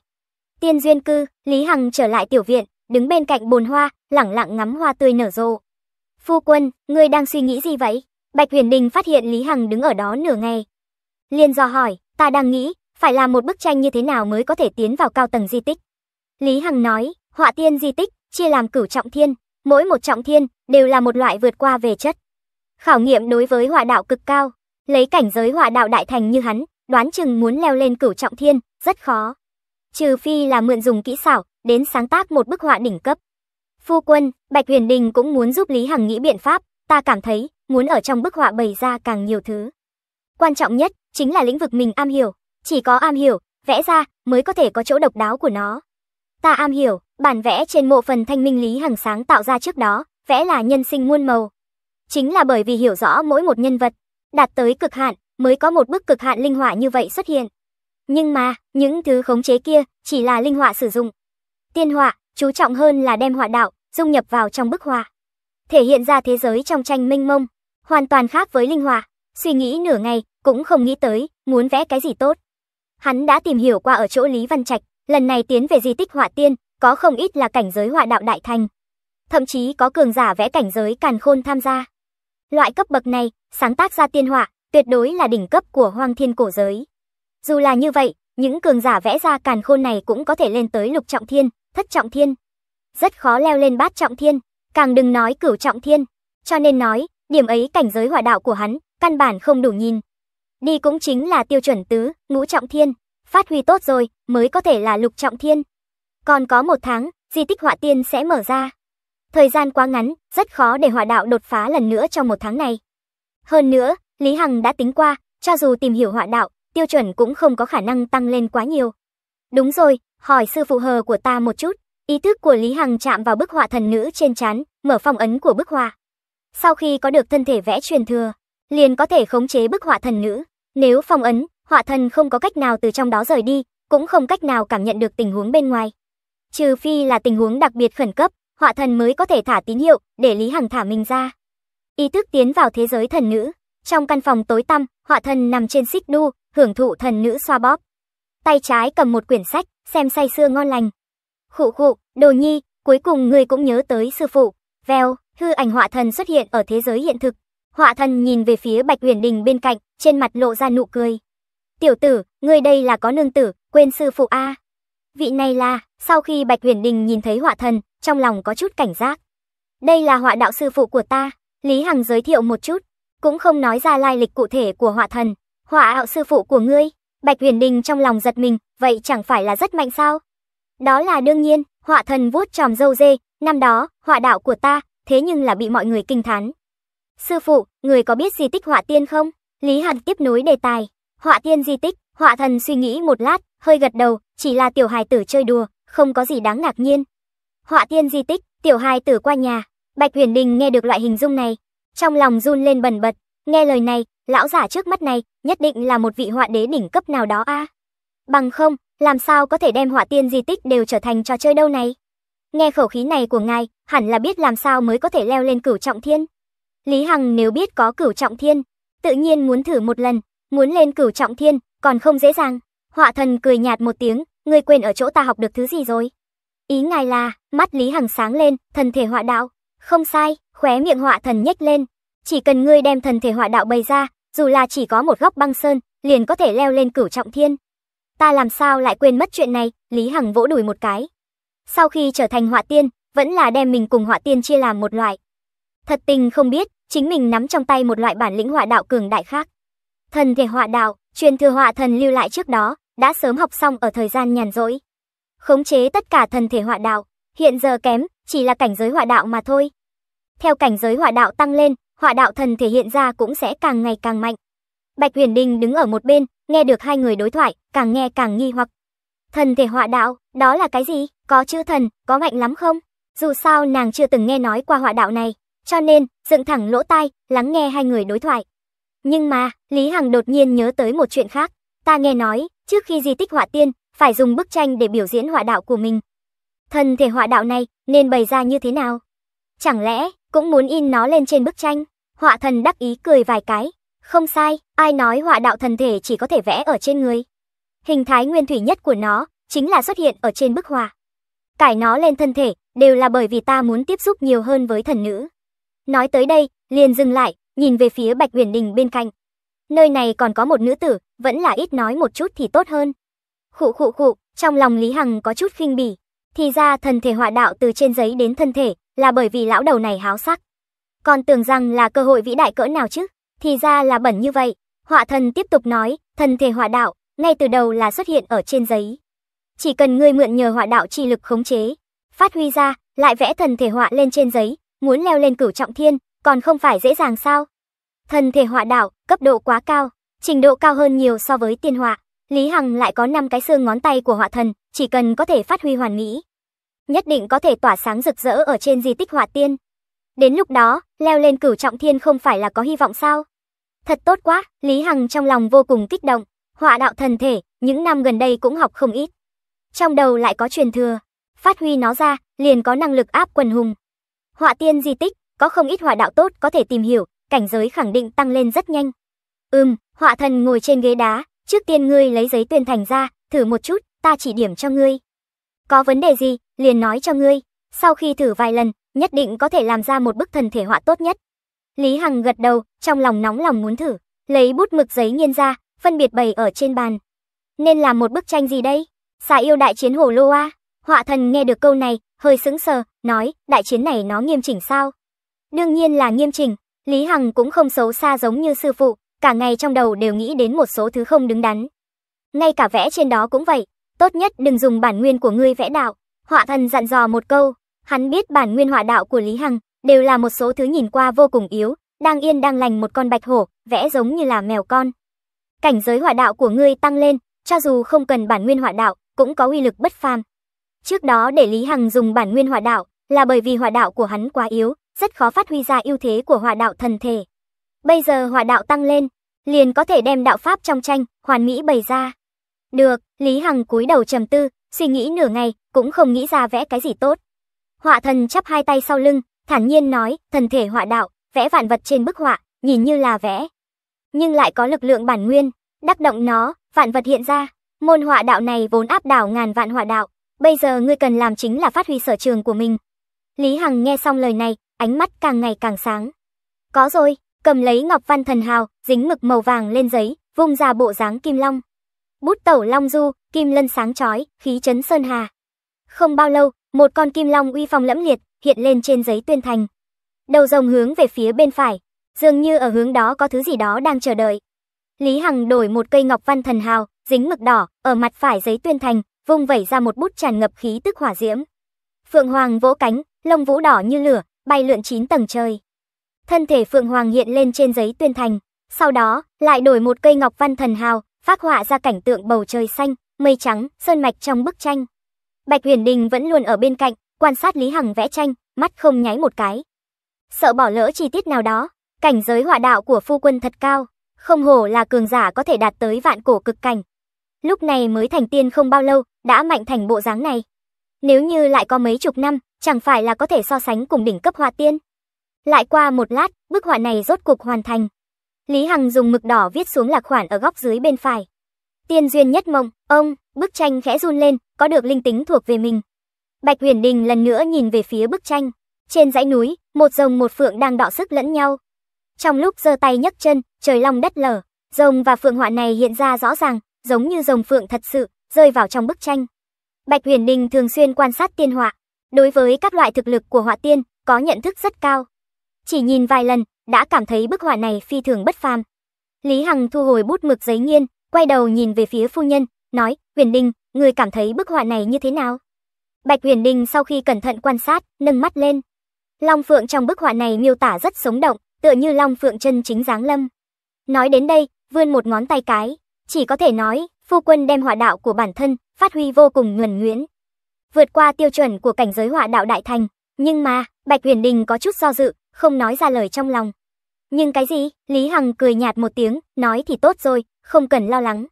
S1: Tiên duyên cư, Lý Hằng trở lại tiểu viện, đứng bên cạnh bồn hoa, lẳng lặng ngắm hoa tươi nở rộ. Phu quân, ngươi đang suy nghĩ gì vậy? Bạch Huyền Đình phát hiện Lý Hằng đứng ở đó nửa ngày. Liên do hỏi, ta đang nghĩ, phải làm một bức tranh như thế nào mới có thể tiến vào cao tầng di tích. Lý Hằng nói, họa tiên di tích, chia làm cửu trọng thiên, mỗi một trọng thiên đều là một loại vượt qua về chất. Khảo nghiệm đối với họa đạo cực cao, lấy cảnh giới họa đạo đại thành như hắn, đoán chừng muốn leo lên cửu trọng thiên, rất khó. Trừ phi là mượn dùng kỹ xảo, đến sáng tác một bức họa đỉnh cấp. Phu quân, Bạch Huyền Đình cũng muốn giúp Lý Hằng nghĩ biện pháp, ta cảm thấy, muốn ở trong bức họa bày ra càng nhiều thứ. Quan trọng nhất, chính là lĩnh vực mình am hiểu, chỉ có am hiểu, vẽ ra, mới có thể có chỗ độc đáo của nó. Ta am hiểu, bản vẽ trên mộ phần thanh minh Lý Hằng sáng tạo ra trước đó, vẽ là nhân sinh muôn màu. Chính là bởi vì hiểu rõ mỗi một nhân vật, đạt tới cực hạn, mới có một bức cực hạn linh họa như vậy xuất hiện. Nhưng mà, những thứ khống chế kia chỉ là linh họa sử dụng. Tiên họa, chú trọng hơn là đem họa đạo dung nhập vào trong bức họa, thể hiện ra thế giới trong tranh mênh mông, hoàn toàn khác với linh họa. Suy nghĩ nửa ngày, cũng không nghĩ tới muốn vẽ cái gì tốt. Hắn đã tìm hiểu qua ở chỗ Lý Văn Trạch, lần này tiến về di tích họa tiên, có không ít là cảnh giới họa đạo đại thành. Thậm chí có cường giả vẽ cảnh giới càn khôn tham gia. Loại cấp bậc này, sáng tác ra tiên họa, tuyệt đối là đỉnh cấp của hoang thiên cổ giới. Dù là như vậy, những cường giả vẽ ra càn khôn này cũng có thể lên tới lục trọng thiên, thất trọng thiên. Rất khó leo lên bát trọng thiên, càng đừng nói cửu trọng thiên. Cho nên nói, điểm ấy cảnh giới hỏa đạo của hắn, căn bản không đủ nhìn. Đi cũng chính là tiêu chuẩn tứ, ngũ trọng thiên, phát huy tốt rồi mới có thể là lục trọng thiên. Còn có một tháng, di tích họa tiên sẽ mở ra. Thời gian quá ngắn, rất khó để hỏa đạo đột phá lần nữa trong một tháng này. Hơn nữa, Lý Hằng đã tính qua, cho dù tìm hiểu họa đạo, tiêu chuẩn cũng không có khả năng tăng lên quá nhiều. Đúng rồi, hỏi sư phụ hờ của ta một chút. Ý thức của Lý Hằng chạm vào bức họa thần nữ trên chán, mở phong ấn của bức họa. Sau khi có được thân thể vẽ truyền thừa, liền có thể khống chế bức họa thần nữ. Nếu phong ấn, họa thần không có cách nào từ trong đó rời đi, cũng không cách nào cảm nhận được tình huống bên ngoài. Trừ phi là tình huống đặc biệt khẩn cấp, họa thần mới có thể thả tín hiệu để Lý Hằng thả mình ra. Ý thức tiến vào thế giới thần nữ, trong căn phòng tối tăm, họa thần nằm trên xích đu, hưởng thụ thần nữ xoa bóp. Tay trái cầm một quyển sách, xem say sưa ngon lành. Khụ khụ, đồ nhi, cuối cùng người cũng nhớ tới sư phụ. Vèo, hư ảnh họa thần xuất hiện ở thế giới hiện thực. Họa thần nhìn về phía Bạch Uyển Đình bên cạnh, trên mặt lộ ra nụ cười. Tiểu tử, ngươi đây là có nương tử, quên sư phụ A. Vị này là, sau khi Bạch Uyển Đình nhìn thấy họa thần, trong lòng có chút cảnh giác. Đây là họa đạo sư phụ của ta, Lý Hằng giới thiệu một chút, cũng không nói ra lai lịch cụ thể của họa thần. Họa ảo sư phụ của ngươi, Bạch Huyền Đình trong lòng giật mình, vậy chẳng phải là rất mạnh sao? Đó là đương nhiên, họa thần vuốt tròm dâu dê, năm đó, họa đạo của ta, thế nhưng là bị mọi người kinh thán. Sư phụ, người có biết di tích họa tiên không? Lý Hàn tiếp nối đề tài. Họa tiên di tích, họa thần suy nghĩ một lát, hơi gật đầu, chỉ là tiểu hài tử chơi đùa, không có gì đáng ngạc nhiên. Họa tiên di tích, tiểu hài tử qua nhà. Bạch Huyền Đình nghe được loại hình dung này, trong lòng run lên bần bật, nghe lời này, lão giả trước mắt này, nhất định là một vị họa đế đỉnh cấp nào đó a. Bằng không, làm sao có thể đem họa tiên di tích đều trở thành trò chơi đâu này? Nghe khẩu khí này của ngài, hẳn là biết làm sao mới có thể leo lên cửu trọng thiên. Lý Hằng nếu biết có cửu trọng thiên, tự nhiên muốn thử một lần, muốn lên cửu trọng thiên, còn không dễ dàng. Họa thần cười nhạt một tiếng, ngươi quên ở chỗ ta học được thứ gì rồi? Ý ngài là, mắt Lý Hằng sáng lên, thần thể họa đạo. Không sai, khóe miệng họa thần nhếch lên. Chỉ cần ngươi đem thần thể họa đạo bày ra, dù là chỉ có một góc băng sơn, liền có thể leo lên cửu trọng thiên. Ta làm sao lại quên mất chuyện này, Lý Hằng vỗ đùi một cái. Sau khi trở thành họa tiên, vẫn là đem mình cùng họa tiên chia làm một loại. Thật tình không biết, chính mình nắm trong tay một loại bản lĩnh họa đạo cường đại khác. Thần thể họa đạo, truyền thừa họa thần lưu lại trước đó, đã sớm học xong ở thời gian nhàn rỗi. Khống chế tất cả thần thể họa đạo, hiện giờ kém, chỉ là cảnh giới họa đạo mà thôi. Theo cảnh giới hỏa đạo tăng lên, hỏa đạo thần thể hiện ra cũng sẽ càng ngày càng mạnh. Bạch Huyền Đình đứng ở một bên, nghe được hai người đối thoại, càng nghe càng nghi hoặc. Thần thể hỏa đạo, đó là cái gì? Có chữ thần, có mạnh lắm không? Dù sao nàng chưa từng nghe nói qua hỏa đạo này, cho nên dựng thẳng lỗ tai, lắng nghe hai người đối thoại. Nhưng mà, Lý Hằng đột nhiên nhớ tới một chuyện khác. Ta nghe nói, trước khi di tích họa tiên, phải dùng bức tranh để biểu diễn họa đạo của mình. Thần thể họa đạo này nên bày ra như thế nào? Chẳng lẽ cũng muốn in nó lên trên bức tranh. Họa thần đắc ý cười vài cái. Không sai, ai nói họa đạo thần thể chỉ có thể vẽ ở trên người. Hình thái nguyên thủy nhất của nó chính là xuất hiện ở trên bức họa. Cải nó lên thân thể đều là bởi vì ta muốn tiếp xúc nhiều hơn với thần nữ. Nói tới đây, liền dừng lại, nhìn về phía Bạch Uyển Đình bên cạnh. Nơi này còn có một nữ tử, vẫn là ít nói một chút thì tốt hơn. Khụ khụ khụ, trong lòng Lý Hằng có chút khinh bỉ. Thì ra thần thể họa đạo từ trên giấy đến thân thể, là bởi vì lão đầu này háo sắc. Còn tưởng rằng là cơ hội vĩ đại cỡ nào chứ, thì ra là bẩn như vậy. Họa thần tiếp tục nói, thần thể họa đạo, ngay từ đầu là xuất hiện ở trên giấy. Chỉ cần ngươi mượn nhờ họa đạo chi lực khống chế, phát huy ra, lại vẽ thần thể họa lên trên giấy, muốn leo lên cửu trọng thiên, còn không phải dễ dàng sao? Thần thể họa đạo, cấp độ quá cao, trình độ cao hơn nhiều so với tiên họa. Lý Hằng lại có 5 cái xương ngón tay của họa thần, chỉ cần có thể phát huy hoàn mỹ, nhất định có thể tỏa sáng rực rỡ ở trên di tích hỏa tiên. Đến lúc đó, leo lên cửu trọng thiên không phải là có hy vọng sao? Thật tốt quá, Lý Hằng trong lòng vô cùng kích động, hỏa đạo thần thể, những năm gần đây cũng học không ít. Trong đầu lại có truyền thừa, phát huy nó ra, liền có năng lực áp quần hùng. hỏa tiên di tích, có không ít hỏa đạo tốt có thể tìm hiểu, cảnh giới khẳng định tăng lên rất nhanh. Ừm, hỏa thần ngồi trên ghế đá, trước tiên ngươi lấy giấy tuyên thành ra, thử một chút, ta chỉ điểm cho ngươi. Có vấn đề gì, liền nói cho ngươi, sau khi thử vài lần, nhất định có thể làm ra một bức thần thể họa tốt nhất. Lý Hằng gật đầu, trong lòng nóng lòng muốn thử, lấy bút mực giấy nghiên ra, phân biệt bày ở trên bàn. Nên làm một bức tranh gì đây? Xà yêu đại chiến hồ lô a. Họa thần nghe được câu này, hơi sững sờ, nói, đại chiến này nó nghiêm chỉnh sao? Đương nhiên là nghiêm chỉnh, Lý Hằng cũng không xấu xa giống như sư phụ, cả ngày trong đầu đều nghĩ đến một số thứ không đứng đắn. Ngay cả vẽ trên đó cũng vậy, tốt nhất đừng dùng bản nguyên của ngươi vẽ đạo, Họa thần dặn dò một câu, hắn biết bản nguyên họa đạo của Lý Hằng đều là một số thứ nhìn qua vô cùng yếu, đang yên đang lành một con bạch hổ, vẽ giống như là mèo con. Cảnh giới họa đạo của ngươi tăng lên, cho dù không cần bản nguyên họa đạo, cũng có uy lực bất phàm. Trước đó để Lý Hằng dùng bản nguyên họa đạo là bởi vì họa đạo của hắn quá yếu, rất khó phát huy ra ưu thế của họa đạo thần thể. Bây giờ họa đạo tăng lên, liền có thể đem đạo pháp trong tranh hoàn mỹ bày ra. Được, Lý Hằng cúi đầu trầm tư, suy nghĩ nửa ngày, cũng không nghĩ ra vẽ cái gì tốt. Họa thần chắp hai tay sau lưng, thản nhiên nói, thần thể họa đạo, vẽ vạn vật trên bức họa, nhìn như là vẽ. Nhưng lại có lực lượng bản nguyên, đắc động nó, vạn vật hiện ra. Môn họa đạo này vốn áp đảo ngàn vạn họa đạo, bây giờ ngươi cần làm chính là phát huy sở trường của mình. Lý Hằng nghe xong lời này, ánh mắt càng ngày càng sáng. Có rồi, cầm lấy ngọc văn thần hào, dính mực màu vàng lên giấy, vung ra bộ dáng kim long. Bút tẩu long du, kim lân sáng chói, khí chấn sơn hà. Không bao lâu, một con kim long uy phong lẫm liệt hiện lên trên giấy tuyên thành. Đầu rồng hướng về phía bên phải, dường như ở hướng đó có thứ gì đó đang chờ đợi. Lý Hằng đổi một cây ngọc văn thần hào, dính mực đỏ, ở mặt phải giấy tuyên thành, vung vẩy ra một bút tràn ngập khí tức hỏa diễm. Phượng Hoàng vỗ cánh, lông vũ đỏ như lửa, bay lượn chín tầng trời. Thân thể Phượng Hoàng hiện lên trên giấy tuyên thành, sau đó lại đổi một cây ngọc văn thần hào, phát họa ra cảnh tượng bầu trời xanh, mây trắng, sơn mạch trong bức tranh. Bạch Huyền Đình vẫn luôn ở bên cạnh, quan sát Lý Hằng vẽ tranh, mắt không nháy một cái. Sợ bỏ lỡ chi tiết nào đó, cảnh giới họa đạo của phu quân thật cao, không hổ là cường giả có thể đạt tới vạn cổ cực cảnh. Lúc này mới thành tiên không bao lâu, đã mạnh thành bộ dáng này. Nếu như lại có mấy chục năm, chẳng phải là có thể so sánh cùng đỉnh cấp họa tiên. Lại qua một lát, bức họa này rốt cuộc hoàn thành. Lý Hằng dùng mực đỏ viết xuống là khoản ở góc dưới bên phải. Tiên duyên nhất mộng, ông, bức tranh khẽ run lên, có được linh tính thuộc về mình. Bạch Huyền Đình lần nữa nhìn về phía bức tranh. Trên dãy núi, một rồng một phượng đang đọ sức lẫn nhau. Trong lúc giơ tay nhấc chân, trời long đất lở, rồng và phượng họa này hiện ra rõ ràng, giống như rồng phượng thật sự, rơi vào trong bức tranh. Bạch Huyền Đình thường xuyên quan sát tiên họa, đối với các loại thực lực của họa tiên có nhận thức rất cao. Chỉ nhìn vài lần, đã cảm thấy bức họa này phi thường bất phàm. Lý Hằng thu hồi bút mực giấy nghiên, quay đầu nhìn về phía phu nhân, nói, Huyền Đình, người cảm thấy bức họa này như thế nào? Bạch Huyền Đình sau khi cẩn thận quan sát, nâng mắt lên. Long Phượng trong bức họa này miêu tả rất sống động, tựa như Long Phượng chân chính dáng lâm. Nói đến đây, vươn một ngón tay cái, chỉ có thể nói, phu quân đem họa đạo của bản thân, phát huy vô cùng nhuần nguyễn, Vượt qua tiêu chuẩn của cảnh giới họa đạo đại thành, nhưng mà, Bạch Huyền Đình có chút do dự, không nói ra lời trong lòng. Nhưng cái gì? Lý Hằng cười nhạt một tiếng, nói thì tốt rồi, không cần lo lắng.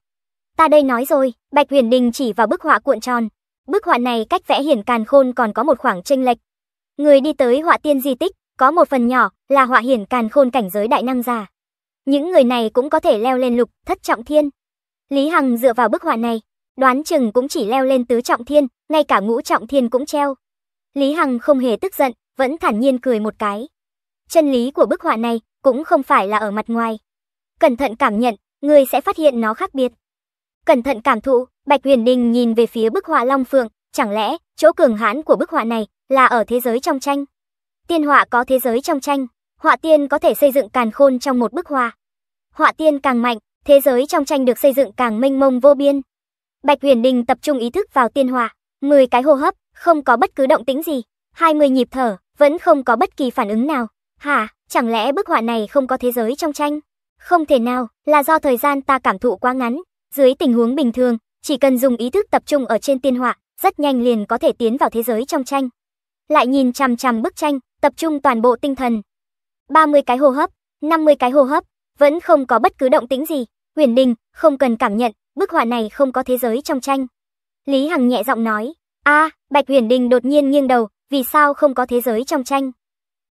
S1: Ta đây nói rồi, Bạch Huyền Đình chỉ vào bức họa cuộn tròn. Bức họa này cách vẽ hiển càn khôn còn có một khoảng chênh lệch. Người đi tới họa tiên di tích, có một phần nhỏ là họa hiển càn khôn cảnh giới đại năng giả. Những người này cũng có thể leo lên lục thất trọng thiên. Lý Hằng dựa vào bức họa này, đoán chừng cũng chỉ leo lên tứ trọng thiên, ngay cả ngũ trọng thiên cũng treo. Lý Hằng không hề tức giận, vẫn thản nhiên cười một cái. Chân lý của bức họa này cũng không phải là ở mặt ngoài. Cẩn thận cảm nhận, người sẽ phát hiện nó khác biệt. Cẩn thận cảm thụ, Bạch Huyền Đình nhìn về phía bức họa Long Phượng, chẳng lẽ chỗ cường hãn của bức họa này là ở thế giới trong tranh? Tiên họa có thế giới trong tranh, họa tiên có thể xây dựng càn khôn trong một bức họa. Họa tiên càng mạnh, thế giới trong tranh được xây dựng càng mênh mông vô biên. Bạch Huyền Đình tập trung ý thức vào tiên họa, 10 cái hô hấp, không có bất cứ động tĩnh gì, 20 nhịp thở, vẫn không có bất kỳ phản ứng nào. Hả? Chẳng lẽ bức họa này không có thế giới trong tranh? Không thể nào, là do thời gian ta cảm thụ quá ngắn. Dưới tình huống bình thường, chỉ cần dùng ý thức tập trung ở trên tiên họa, rất nhanh liền có thể tiến vào thế giới trong tranh. Lại nhìn chằm chằm bức tranh, tập trung toàn bộ tinh thần. 30 cái hô hấp, 50 cái hô hấp, vẫn không có bất cứ động tĩnh gì. Huyền Đình, không cần cảm nhận, bức họa này không có thế giới trong tranh. Lý Hằng nhẹ giọng nói, a Bạch Huyền Đình đột nhiên nghiêng đầu, vì sao không có thế giới trong tranh?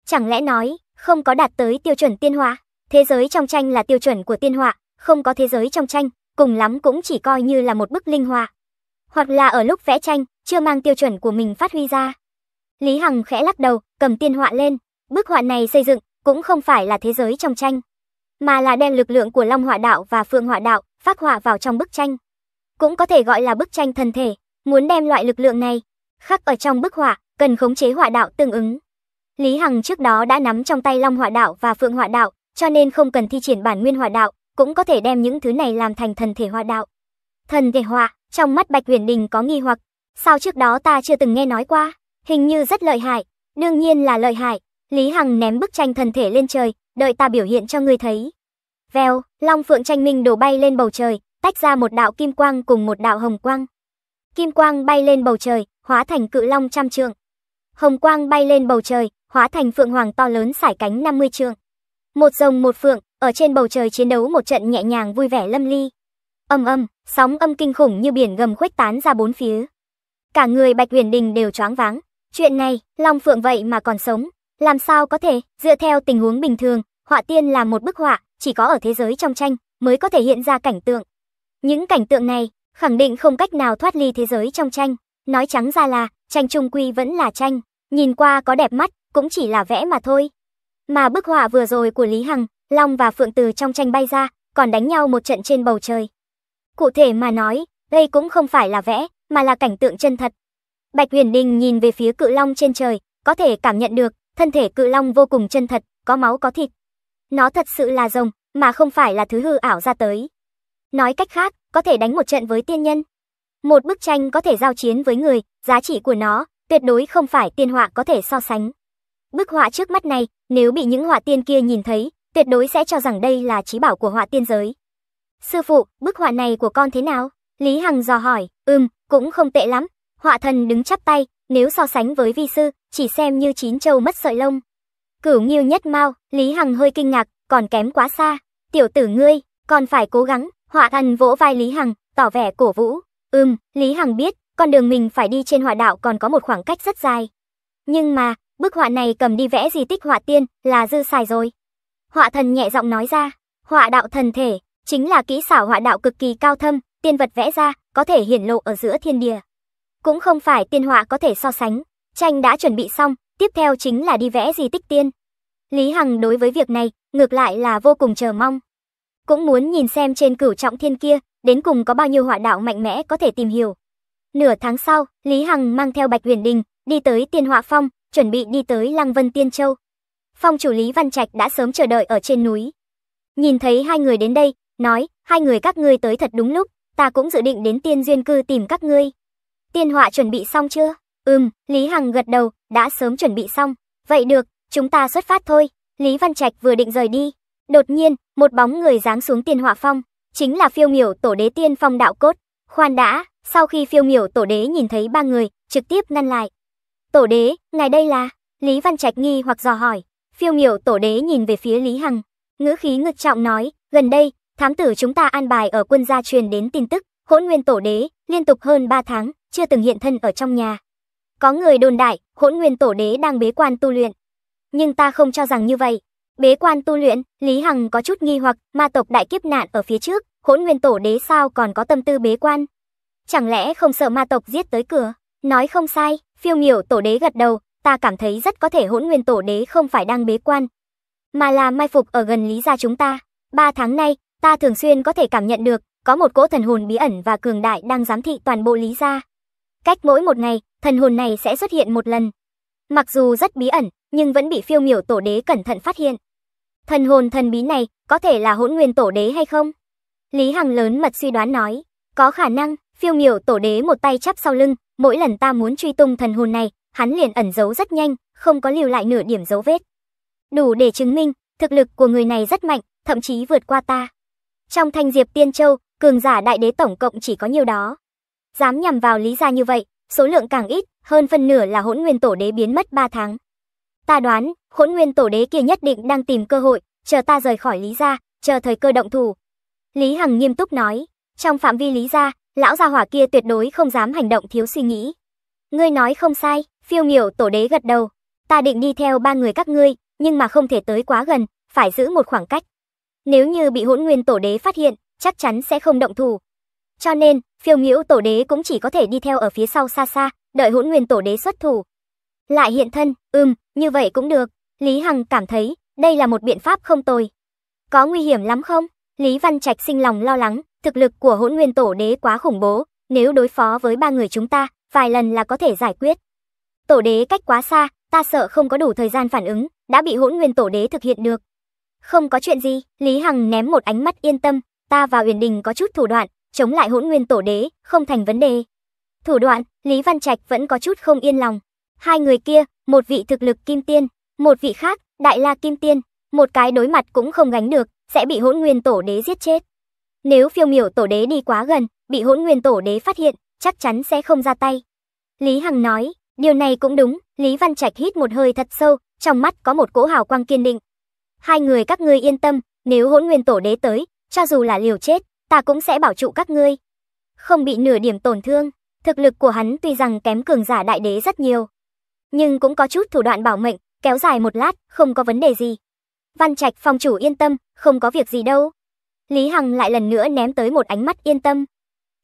S1: Chẳng lẽ nói, không có đạt tới tiêu chuẩn tiên họa. Thế giới trong tranh là tiêu chuẩn của tiên họa, không có thế giới trong tranh, cùng lắm cũng chỉ coi như là một bức linh họa. Hoặc là ở lúc vẽ tranh, chưa mang tiêu chuẩn của mình phát huy ra. Lý Hằng khẽ lắc đầu, cầm tiên họa lên. Bức họa này xây dựng cũng không phải là thế giới trong tranh, mà là đem lực lượng của Long Họa Đạo và Phượng Họa Đạo phát họa vào trong bức tranh. Cũng có thể gọi là bức tranh thần thể, muốn đem loại lực lượng này khắc ở trong bức họa, cần khống chế họa đạo tương ứng. Lý Hằng trước đó đã nắm trong tay Long Hỏa Đạo và Phượng Hỏa Đạo, cho nên không cần thi triển bản nguyên hỏa đạo, cũng có thể đem những thứ này làm thành thần thể hỏa đạo. Thần thể hỏa, trong mắt Bạch Huyền Đình có nghi hoặc, sao trước đó ta chưa từng nghe nói qua, hình như rất lợi hại, đương nhiên là lợi hại. Lý Hằng ném bức tranh thần thể lên trời, đợi ta biểu hiện cho người thấy. Vèo, Long Phượng tranh minh đổ bay lên bầu trời, tách ra một đạo kim quang cùng một đạo hồng quang. Kim quang bay lên bầu trời, hóa thành cự long trăm trượng. Hồng quang bay lên bầu trời, hóa thành phượng hoàng to lớn sải cánh 50 trượng. Một rồng một phượng, ở trên bầu trời chiến đấu một trận nhẹ nhàng vui vẻ lâm ly. Âm âm, sóng âm kinh khủng như biển gầm khuếch tán ra bốn phía. Cả người Bạch Huyền Đình đều choáng váng. Chuyện này, Long Phượng vậy mà còn sống. Làm sao có thể, dựa theo tình huống bình thường, họa tiên là một bức họa, chỉ có ở thế giới trong tranh, mới có thể hiện ra cảnh tượng. Những cảnh tượng này, khẳng định không cách nào thoát ly thế giới trong tranh. Nói trắng ra là, tranh trung quy vẫn là tranh, nhìn qua có đẹp mắt, cũng chỉ là vẽ mà thôi. Mà bức họa vừa rồi của Lý Hằng, Long và Phượng từ trong tranh bay ra, còn đánh nhau một trận trên bầu trời. Cụ thể mà nói, đây cũng không phải là vẽ, mà là cảnh tượng chân thật. Bạch Huyền Đình nhìn về phía cự long trên trời, có thể cảm nhận được, thân thể cự long vô cùng chân thật, có máu có thịt. Nó thật sự là rồng, mà không phải là thứ hư ảo ra tới. Nói cách khác, có thể đánh một trận với tiên nhân. Một bức tranh có thể giao chiến với người, giá trị của nó tuyệt đối không phải tiên họa có thể so sánh. Bức họa trước mắt này, nếu bị những họa tiên kia nhìn thấy, tuyệt đối sẽ cho rằng đây là trí bảo của họa tiên giới. Sư phụ, bức họa này của con thế nào? Lý Hằng dò hỏi, ừm, cũng không tệ lắm. Họa thần đứng chắp tay, nếu so sánh với vi sư, chỉ xem như chín châu mất sợi lông. Cửu nghiêu nhất mau, Lý Hằng hơi kinh ngạc, còn kém quá xa. Tiểu tử ngươi, còn phải cố gắng, họa thần vỗ vai Lý Hằng, tỏ vẻ cổ vũ. Ừm, Lý Hằng biết, con đường mình phải đi trên họa đạo còn có một khoảng cách rất dài. Nhưng mà, bức họa này cầm đi vẽ di tích họa tiên là dư xài rồi. Họa thần nhẹ giọng nói ra, họa đạo thần thể, chính là kỹ xảo họa đạo cực kỳ cao thâm, tiên vật vẽ ra, có thể hiển lộ ở giữa thiên địa. Cũng không phải tiên họa có thể so sánh, tranh đã chuẩn bị xong, tiếp theo chính là đi vẽ di tích tiên. Lý Hằng đối với việc này, ngược lại là vô cùng chờ mong. Cũng muốn nhìn xem trên cửu trọng thiên kia, đến cùng có bao nhiêu họa đạo mạnh mẽ có thể tìm hiểu. Nửa tháng sau, Lý Hằng mang theo Bạch Huyền Đình, đi tới tiên họa phong, chuẩn bị đi tới Lăng Vân Tiên Châu. Phong chủ Lý Văn Trạch đã sớm chờ đợi ở trên núi. Nhìn thấy hai người đến đây, nói, hai người các ngươi tới thật đúng lúc, ta cũng dự định đến tiên duyên cư tìm các ngươi. Tiên họa chuẩn bị xong chưa? Ừm, Lý Hằng gật đầu, đã sớm chuẩn bị xong. Vậy được, chúng ta xuất phát thôi. Lý Văn Trạch vừa định rời đi. Đột nhiên, một bóng người giáng xuống tiên họa phong, chính là phiêu miểu tổ đế tiên phong đạo cốt. Khoan đã, sau khi phiêu miểu tổ đế nhìn thấy ba người, trực tiếp ngăn lại, Tổ đế, ngài đây là, Lý Văn Trạch nghi hoặc dò hỏi, phiêu miểu tổ đế nhìn về phía Lý Hằng, ngữ khí ngực trọng nói, gần đây, thám tử chúng ta an bài ở quân gia truyền đến tin tức, hỗn nguyên tổ đế, liên tục hơn 3 tháng, chưa từng hiện thân ở trong nhà. Có người đồn đại, hỗn nguyên tổ đế đang bế quan tu luyện. Nhưng ta không cho rằng như vậy. Bế quan tu luyện, Lý Hằng có chút nghi hoặc, ma tộc đại kiếp nạn ở phía trước, hỗn nguyên tổ đế sao còn có tâm tư bế quan? Chẳng lẽ không sợ ma tộc giết tới cửa? Nói không sai, phiêu miểu tổ đế gật đầu, ta cảm thấy rất có thể hỗn nguyên tổ đế không phải đang bế quan, mà là mai phục ở gần lý gia chúng ta. Ba tháng nay, ta thường xuyên có thể cảm nhận được, có một cỗ thần hồn bí ẩn và cường đại đang giám thị toàn bộ lý gia. Cách mỗi một ngày, thần hồn này sẽ xuất hiện một lần. Mặc dù rất bí ẩn, nhưng vẫn bị phiêu miểu tổ đế cẩn thận phát hiện. Thần hồn thần bí này có thể là hỗn nguyên tổ đế hay không? Lý Hằng lớn mật suy đoán nói, có khả năng, Phiêu miểu tổ đế một tay chắp sau lưng, mỗi lần ta muốn truy tung thần hồn này, hắn liền ẩn giấu rất nhanh, không có lưu lại nửa điểm dấu vết. Đủ để chứng minh, thực lực của người này rất mạnh, thậm chí vượt qua ta. Trong thanh diệp tiên châu, cường giả đại đế tổng cộng chỉ có nhiêu đó. Dám nhằm vào lý gia như vậy, số lượng càng ít, hơn phân nửa là hỗn nguyên tổ đế biến mất 3 tháng. Ta đoán, hỗn nguyên tổ đế kia nhất định đang tìm cơ hội, chờ ta rời khỏi lý gia, chờ thời cơ động thủ. Lý Hằng nghiêm túc nói, trong phạm vi lý gia, lão gia hỏa kia tuyệt đối không dám hành động thiếu suy nghĩ. Ngươi nói không sai, phiêu miểu tổ đế gật đầu. Ta định đi theo ba người các ngươi, nhưng mà không thể tới quá gần, phải giữ một khoảng cách. Nếu như bị hỗn nguyên tổ đế phát hiện, chắc chắn sẽ không động thủ. Cho nên, phiêu miểu tổ đế cũng chỉ có thể đi theo ở phía sau xa xa, đợi hỗn nguyên tổ đế xuất thủ. Lại hiện thân, ừm, như vậy cũng được. Lý Hằng cảm thấy, đây là một biện pháp không tồi. Có nguy hiểm lắm không? Lý Văn Trạch sinh lòng lo lắng, Thực lực của hỗn nguyên tổ đế quá khủng bố, nếu đối phó với ba người chúng ta, vài lần là có thể giải quyết. Tổ đế cách quá xa, ta sợ không có đủ thời gian phản ứng, đã bị hỗn nguyên tổ đế thực hiện được. Không có chuyện gì, Lý Hằng ném một ánh mắt yên tâm, ta và Uyển Đình có chút thủ đoạn, chống lại hỗn nguyên tổ đế, không thành vấn đề. Thủ đoạn, Lý Văn Trạch vẫn có chút không yên lòng. Hai người kia, một vị thực lực kim tiên, một vị khác, đại la kim tiên, một cái đối mặt cũng không gánh được, sẽ bị hỗn nguyên tổ đế giết chết. Nếu phiêu miểu tổ đế đi quá gần, bị hỗn nguyên tổ đế phát hiện, chắc chắn sẽ không ra tay. Lý Hằng nói, điều này cũng đúng, Lý Văn Trạch hít một hơi thật sâu, trong mắt có một cỗ hào quang kiên định. Hai người các ngươi yên tâm, nếu hỗn nguyên tổ đế tới, cho dù là liều chết, ta cũng sẽ bảo trụ các ngươi. Không bị nửa điểm tổn thương, thực lực của hắn tuy rằng kém cường giả đại đế rất nhiều, nhưng cũng có chút thủ đoạn bảo mệnh, kéo dài một lát, không có vấn đề gì. Văn Trạch phòng chủ yên tâm, không có việc gì đâu. Lý Hằng lại lần nữa ném tới một ánh mắt yên tâm.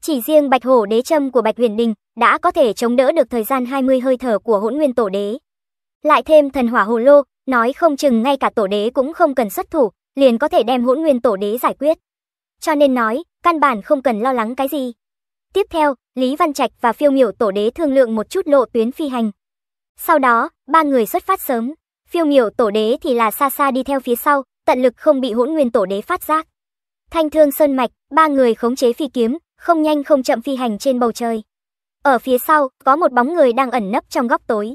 S1: Chỉ riêng Bạch Hổ Đế Châm của Bạch Huyền Đình đã có thể chống đỡ được thời gian 20 hơi thở của Hỗn Nguyên Tổ Đế. Lại thêm thần hỏa hồ lô, nói không chừng ngay cả Tổ Đế cũng không cần xuất thủ, liền có thể đem Hỗn Nguyên Tổ Đế giải quyết. Cho nên nói, căn bản không cần lo lắng cái gì. Tiếp theo, Lý Văn Trạch và Phiêu Miểu Tổ Đế thương lượng một chút lộ tuyến phi hành. Sau đó, ba người xuất phát sớm, Phiêu Miểu Tổ Đế thì là xa xa đi theo phía sau, tận lực không bị Hỗn Nguyên Tổ Đế phát giác. Thanh thương sơn mạch, ba người khống chế phi kiếm, không nhanh không chậm phi hành trên bầu trời. Ở phía sau, có một bóng người đang ẩn nấp trong góc tối.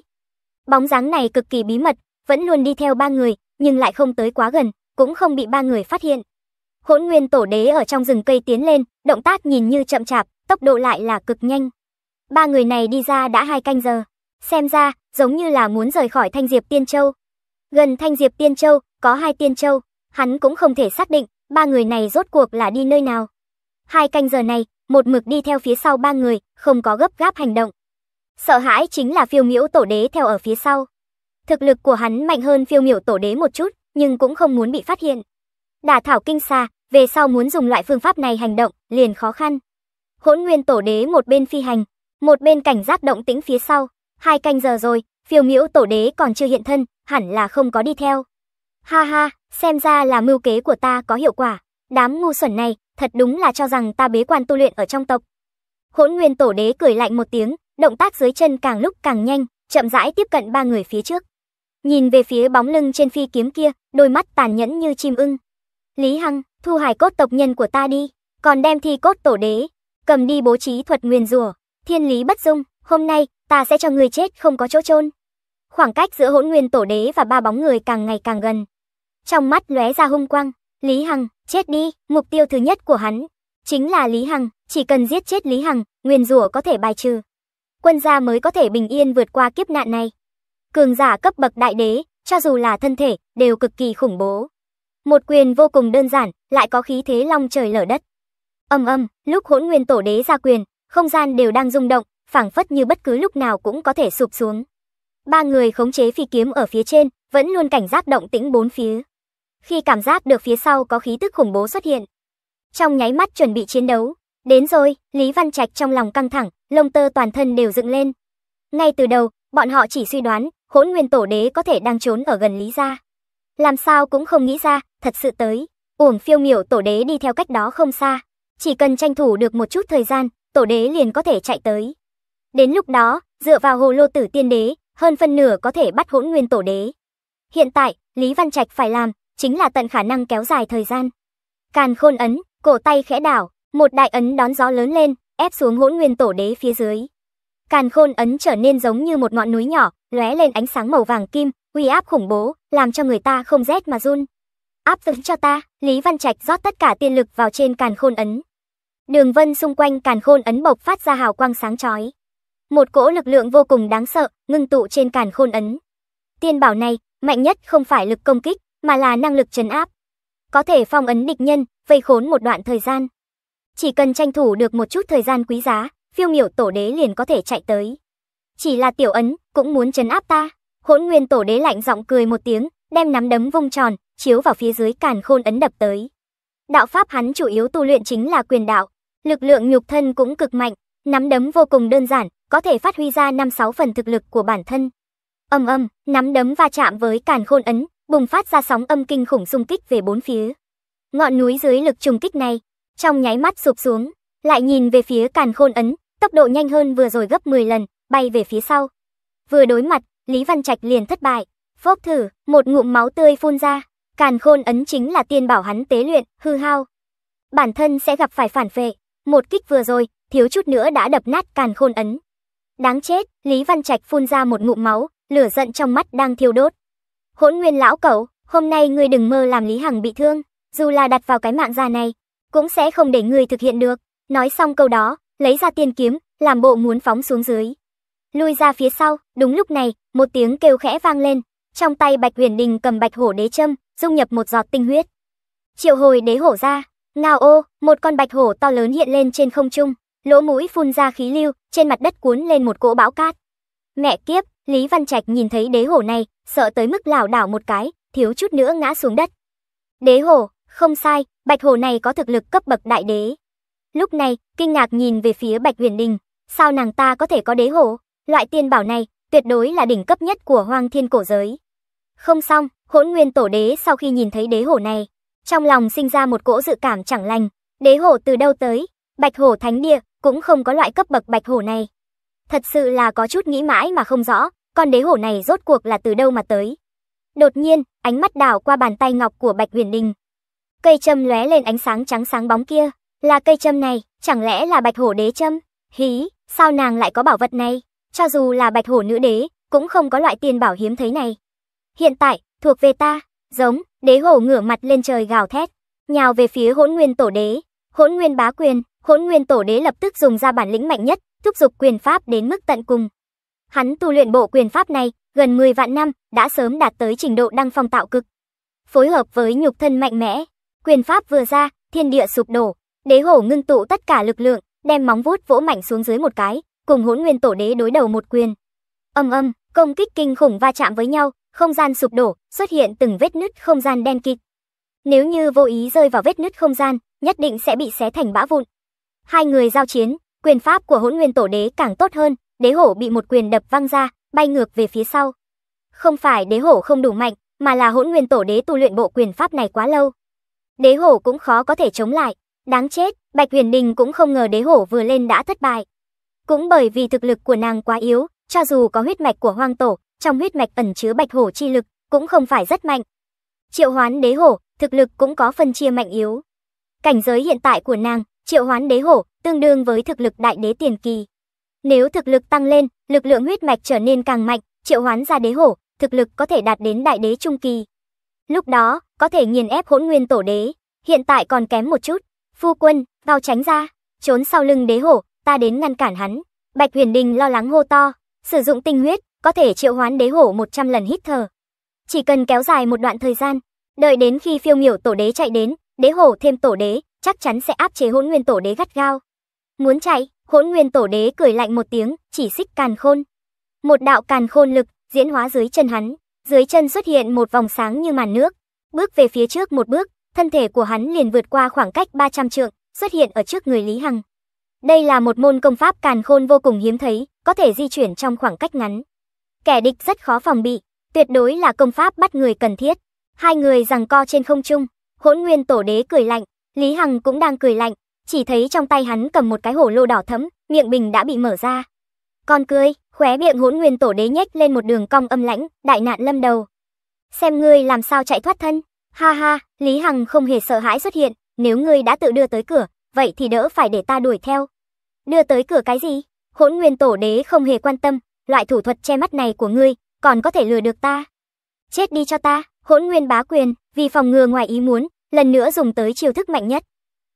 S1: Bóng dáng này cực kỳ bí mật, vẫn luôn đi theo ba người, nhưng lại không tới quá gần, cũng không bị ba người phát hiện. Hỗn Nguyên Tổ Đế ở trong rừng cây tiến lên, động tác nhìn như chậm chạp, tốc độ lại là cực nhanh. Ba người này đi ra đã hai canh giờ, xem ra giống như là muốn rời khỏi Thanh Diệp Tiên Châu. Gần Thanh Diệp Tiên Châu có hai tiên châu, hắn cũng không thể xác định ba người này rốt cuộc là đi nơi nào. Hai canh giờ này, một mực đi theo phía sau ba người, không có gấp gáp hành động. Sợ hãi chính là phiêu miễu tổ đế theo ở phía sau. Thực lực của hắn mạnh hơn phiêu miễu tổ đế một chút, nhưng cũng không muốn bị phát hiện. Đả thảo kinh xa, về sau muốn dùng loại phương pháp này hành động, liền khó khăn. Hỗn nguyên tổ đế một bên phi hành, một bên cảnh giác động tĩnh phía sau. Hai canh giờ rồi, phiêu miễu tổ đế còn chưa hiện thân, hẳn là không có đi theo. Ha ha, xem ra là mưu kế của ta có hiệu quả. Đám ngu xuẩn này, thật đúng là cho rằng ta bế quan tu luyện ở trong tộc. Hỗn Nguyên Tổ Đế cười lạnh một tiếng, động tác dưới chân càng lúc càng nhanh, chậm rãi tiếp cận ba người phía trước. Nhìn về phía bóng lưng trên phi kiếm kia, đôi mắt tàn nhẫn như chim ưng. Lý Hăng, thu hài cốt tộc nhân của ta đi, còn đem thi cốt tổ đế, cầm đi bố trí thuật nguyên rùa, thiên lý bất dung, hôm nay ta sẽ cho người chết không có chỗ chôn. Khoảng cách giữa hỗn nguyên tổ đế và ba bóng người càng ngày càng gần, trong mắt lóe ra hung quang, Lý Hằng, chết đi, mục tiêu thứ nhất của hắn, chính là Lý Hằng, chỉ cần giết chết Lý Hằng, nguyên rủa có thể bài trừ. Quân gia mới có thể bình yên vượt qua kiếp nạn này. Cường giả cấp bậc đại đế, cho dù là thân thể, đều cực kỳ khủng bố. Một quyền vô cùng đơn giản, lại có khí thế long trời lở đất. Âm âm, lúc hỗn nguyên tổ đế ra quyền, không gian đều đang rung động, phảng phất như bất cứ lúc nào cũng có thể sụp xuống. Ba người khống chế phi kiếm ở phía trên, vẫn luôn cảnh giác động tĩnh bốn phía khi cảm giác được phía sau có khí tức khủng bố xuất hiện. Trong nháy mắt chuẩn bị chiến đấu, đến rồi, Lý Văn Trạch trong lòng căng thẳng, lông tơ toàn thân đều dựng lên. Ngay từ đầu, bọn họ chỉ suy đoán, hỗn nguyên tổ đế có thể đang trốn ở gần Lý Gia. Làm sao cũng không nghĩ ra, thật sự tới, uổng phiêu miểu tổ đế đi theo cách đó không xa. Chỉ cần tranh thủ được một chút thời gian, tổ đế liền có thể chạy tới. Đến lúc đó, dựa vào hồ lô tử tiên đế, hơn phân nửa có thể bắt hỗn nguyên tổ đế. Hiện tại, Lý Văn Trạch phải làm chính là tận khả năng kéo dài thời gian. Càn khôn ấn, cổ tay khẽ đảo, một đại ấn đón gió lớn lên, ép xuống hỗn nguyên tổ đế phía dưới. Càn khôn ấn trở nên giống như một ngọn núi nhỏ, lóe lên ánh sáng màu vàng kim, uy áp khủng bố, làm cho người ta không rét mà run. Áp ứng cho ta, Lý Văn Trạch rót tất cả tiên lực vào trên càn khôn ấn. Đường vân xung quanh càn khôn ấn bộc phát ra hào quang sáng chói. Một cỗ lực lượng vô cùng đáng sợ, ngưng tụ trên càn khôn ấn. Tiên bảo này, mạnh nhất không phải lực công kích, mà là năng lực trấn áp. Có thể phong ấn địch nhân, vây khốn một đoạn thời gian. Chỉ cần tranh thủ được một chút thời gian quý giá, phiêu miểu tổ đế liền có thể chạy tới. Chỉ là tiểu ấn, cũng muốn trấn áp ta. Hỗn nguyên tổ đế lạnh giọng cười một tiếng, đem nắm đấm vung tròn, chiếu vào phía dưới càn khôn ấn đập tới. Đạo pháp hắn chủ yếu tu luyện chính là quyền đạo, lực lượng nhục thân cũng cực mạnh, nắm đấm vô cùng đơn giản, có thể phát huy ra 5-6 phần thực lực của bản thân. Âm âm, nắm đấm va chạm với càn khôn ấn, bùng phát ra sóng âm kinh khủng xung kích về bốn phía. Ngọn núi dưới lực trùng kích này, trong nháy mắt sụp xuống, lại nhìn về phía càn khôn ấn, tốc độ nhanh hơn vừa rồi gấp 10 lần, bay về phía sau. Vừa đối mặt, Lý Văn Trạch liền thất bại, phốc thử, một ngụm máu tươi phun ra, càn khôn ấn chính là tiên bảo hắn tế luyện, hư hao. Bản thân sẽ gặp phải phản phệ, một kích vừa rồi, thiếu chút nữa đã đập nát càn khôn ấn. Đáng chết, Lý Văn Trạch phun ra một ngụm máu, lửa giận trong mắt đang thiêu đốt. Hỗn Nguyên lão cậu hôm nay ngươi đừng mơ làm Lý Hằng bị thương, dù là đặt vào cái mạng già này, cũng sẽ không để ngươi thực hiện được. Nói xong câu đó, lấy ra tiên kiếm, làm bộ muốn phóng xuống dưới. Lui ra phía sau, đúng lúc này, một tiếng kêu khẽ vang lên, trong tay Bạch Huyền Đình cầm Bạch Hổ Đế châm, dung nhập một giọt tinh huyết. Triệu hồi đế hổ ra, ngao ô, một con bạch hổ to lớn hiện lên trên không trung, lỗ mũi phun ra khí lưu, trên mặt đất cuốn lên một cỗ bão cát. Mẹ kiếp, Lý Văn Trạch nhìn thấy đế hổ này, sợ tới mức lảo đảo một cái, thiếu chút nữa ngã xuống đất. Đế hổ, không sai, bạch hổ này có thực lực cấp bậc đại đế. Lúc này, kinh ngạc nhìn về phía Bạch Huyền Đình, sao nàng ta có thể có đế hổ? Loại tiên bảo này, tuyệt đối là đỉnh cấp nhất của Hoang Thiên cổ giới. Không xong, Hỗn Nguyên Tổ Đế sau khi nhìn thấy đế hổ này, trong lòng sinh ra một cỗ dự cảm chẳng lành, đế hổ từ đâu tới? Bạch hổ thánh địa cũng không có loại cấp bậc bạch hổ này. Thật sự là có chút nghĩ mãi mà không rõ, con đế hổ này rốt cuộc là từ đâu mà tới. Đột nhiên, ánh mắt đảo qua bàn tay ngọc của Bạch Huyền Đình. Cây châm lóe lên ánh sáng trắng sáng bóng kia, là cây châm này, chẳng lẽ là Bạch Hổ Đế châm? Hí, sao nàng lại có bảo vật này? Cho dù là Bạch Hổ nữ đế, cũng không có loại tiền bảo hiếm thấy này. Hiện tại, thuộc về ta, giống, đế hổ ngửa mặt lên trời gào thét, nhào về phía hỗn nguyên tổ đế, hỗn nguyên bá quyền, hỗn nguyên tổ đế lập tức dùng ra bản lĩnh mạnh nhất, thúc giục quyền pháp đến mức tận cùng. Hắn tu luyện bộ quyền pháp này, gần 10 vạn năm, đã sớm đạt tới trình độ đăng phong tạo cực. Phối hợp với nhục thân mạnh mẽ, quyền pháp vừa ra, thiên địa sụp đổ, đế hổ ngưng tụ tất cả lực lượng, đem móng vuốt vỗ mạnh xuống dưới một cái, cùng hỗn nguyên tổ đế đối đầu một quyền. Âm âm, công kích kinh khủng va chạm với nhau, không gian sụp đổ, xuất hiện từng vết nứt không gian đen kịt. Nếu như vô ý rơi vào vết nứt không gian, nhất định sẽ bị xé thành bã vụn. Hai người giao chiến, Quyền pháp của hỗn nguyên tổ đế càng tốt hơn, đế hổ bị một quyền đập văng ra, bay ngược về phía sau. Không phải đế hổ không đủ mạnh, mà là hỗn nguyên tổ đế tu luyện bộ quyền pháp này quá lâu. Đế hổ cũng khó có thể chống lại. Đáng chết, Bạch Huyền Đình cũng không ngờ đế hổ vừa lên đã thất bại. Cũng bởi vì thực lực của nàng quá yếu, cho dù có huyết mạch của hoang tổ, trong huyết mạch ẩn chứa bạch hổ chi lực, cũng không phải rất mạnh. Triệu hoán đế hổ, thực lực cũng có phân chia mạnh yếu. Cảnh giới hiện tại của nàng Triệu hoán đế hổ, tương đương với thực lực đại đế tiền kỳ. Nếu thực lực tăng lên, lực lượng huyết mạch trở nên càng mạnh, triệu hoán ra đế hổ, thực lực có thể đạt đến đại đế trung kỳ. Lúc đó, có thể nghiền ép hỗn nguyên tổ đế, hiện tại còn kém một chút. Phu quân, vào tránh ra, trốn sau lưng đế hổ, ta đến ngăn cản hắn. Bạch huyền đình lo lắng hô to, sử dụng tinh huyết, có thể triệu hoán đế hổ 100 lần hít thở. Chỉ cần kéo dài một đoạn thời gian, đợi đến khi phiêu miểu tổ đế chạy đến, đế hổ thêm tổ đế, chắc chắn sẽ áp chế hỗn nguyên tổ đế gắt gao. Muốn chạy, hỗn nguyên tổ đế cười lạnh một tiếng, chỉ xích càn khôn. Một đạo càn khôn lực diễn hóa dưới chân hắn, dưới chân xuất hiện một vòng sáng như màn nước. Bước về phía trước một bước, thân thể của hắn liền vượt qua khoảng cách 300 trượng, xuất hiện ở trước người Lý Hằng. Đây là một môn công pháp càn khôn vô cùng hiếm thấy, có thể di chuyển trong khoảng cách ngắn. Kẻ địch rất khó phòng bị, tuyệt đối là công pháp bắt người cần thiết. Hai người giằng co trên không trung, Hỗn Nguyên Tổ Đế cười lạnh, Lý Hằng cũng đang cười lạnh, chỉ thấy trong tay hắn cầm một cái hổ lô đỏ thẫm, miệng bình đã bị mở ra. Con cười, khóe miệng hỗn nguyên tổ đế nhếch lên một đường cong âm lãnh, đại nạn lâm đầu. Xem ngươi làm sao chạy thoát thân. Ha ha, Lý Hằng không hề sợ hãi xuất hiện, nếu ngươi đã tự đưa tới cửa, vậy thì đỡ phải để ta đuổi theo. Đưa tới cửa cái gì? Hỗn nguyên tổ đế không hề quan tâm, loại thủ thuật che mắt này của ngươi, còn có thể lừa được ta. Chết đi cho ta, hỗn nguyên bá quyền, vì phòng ngừa ngoài ý muốn, lần nữa dùng tới chiêu thức mạnh nhất.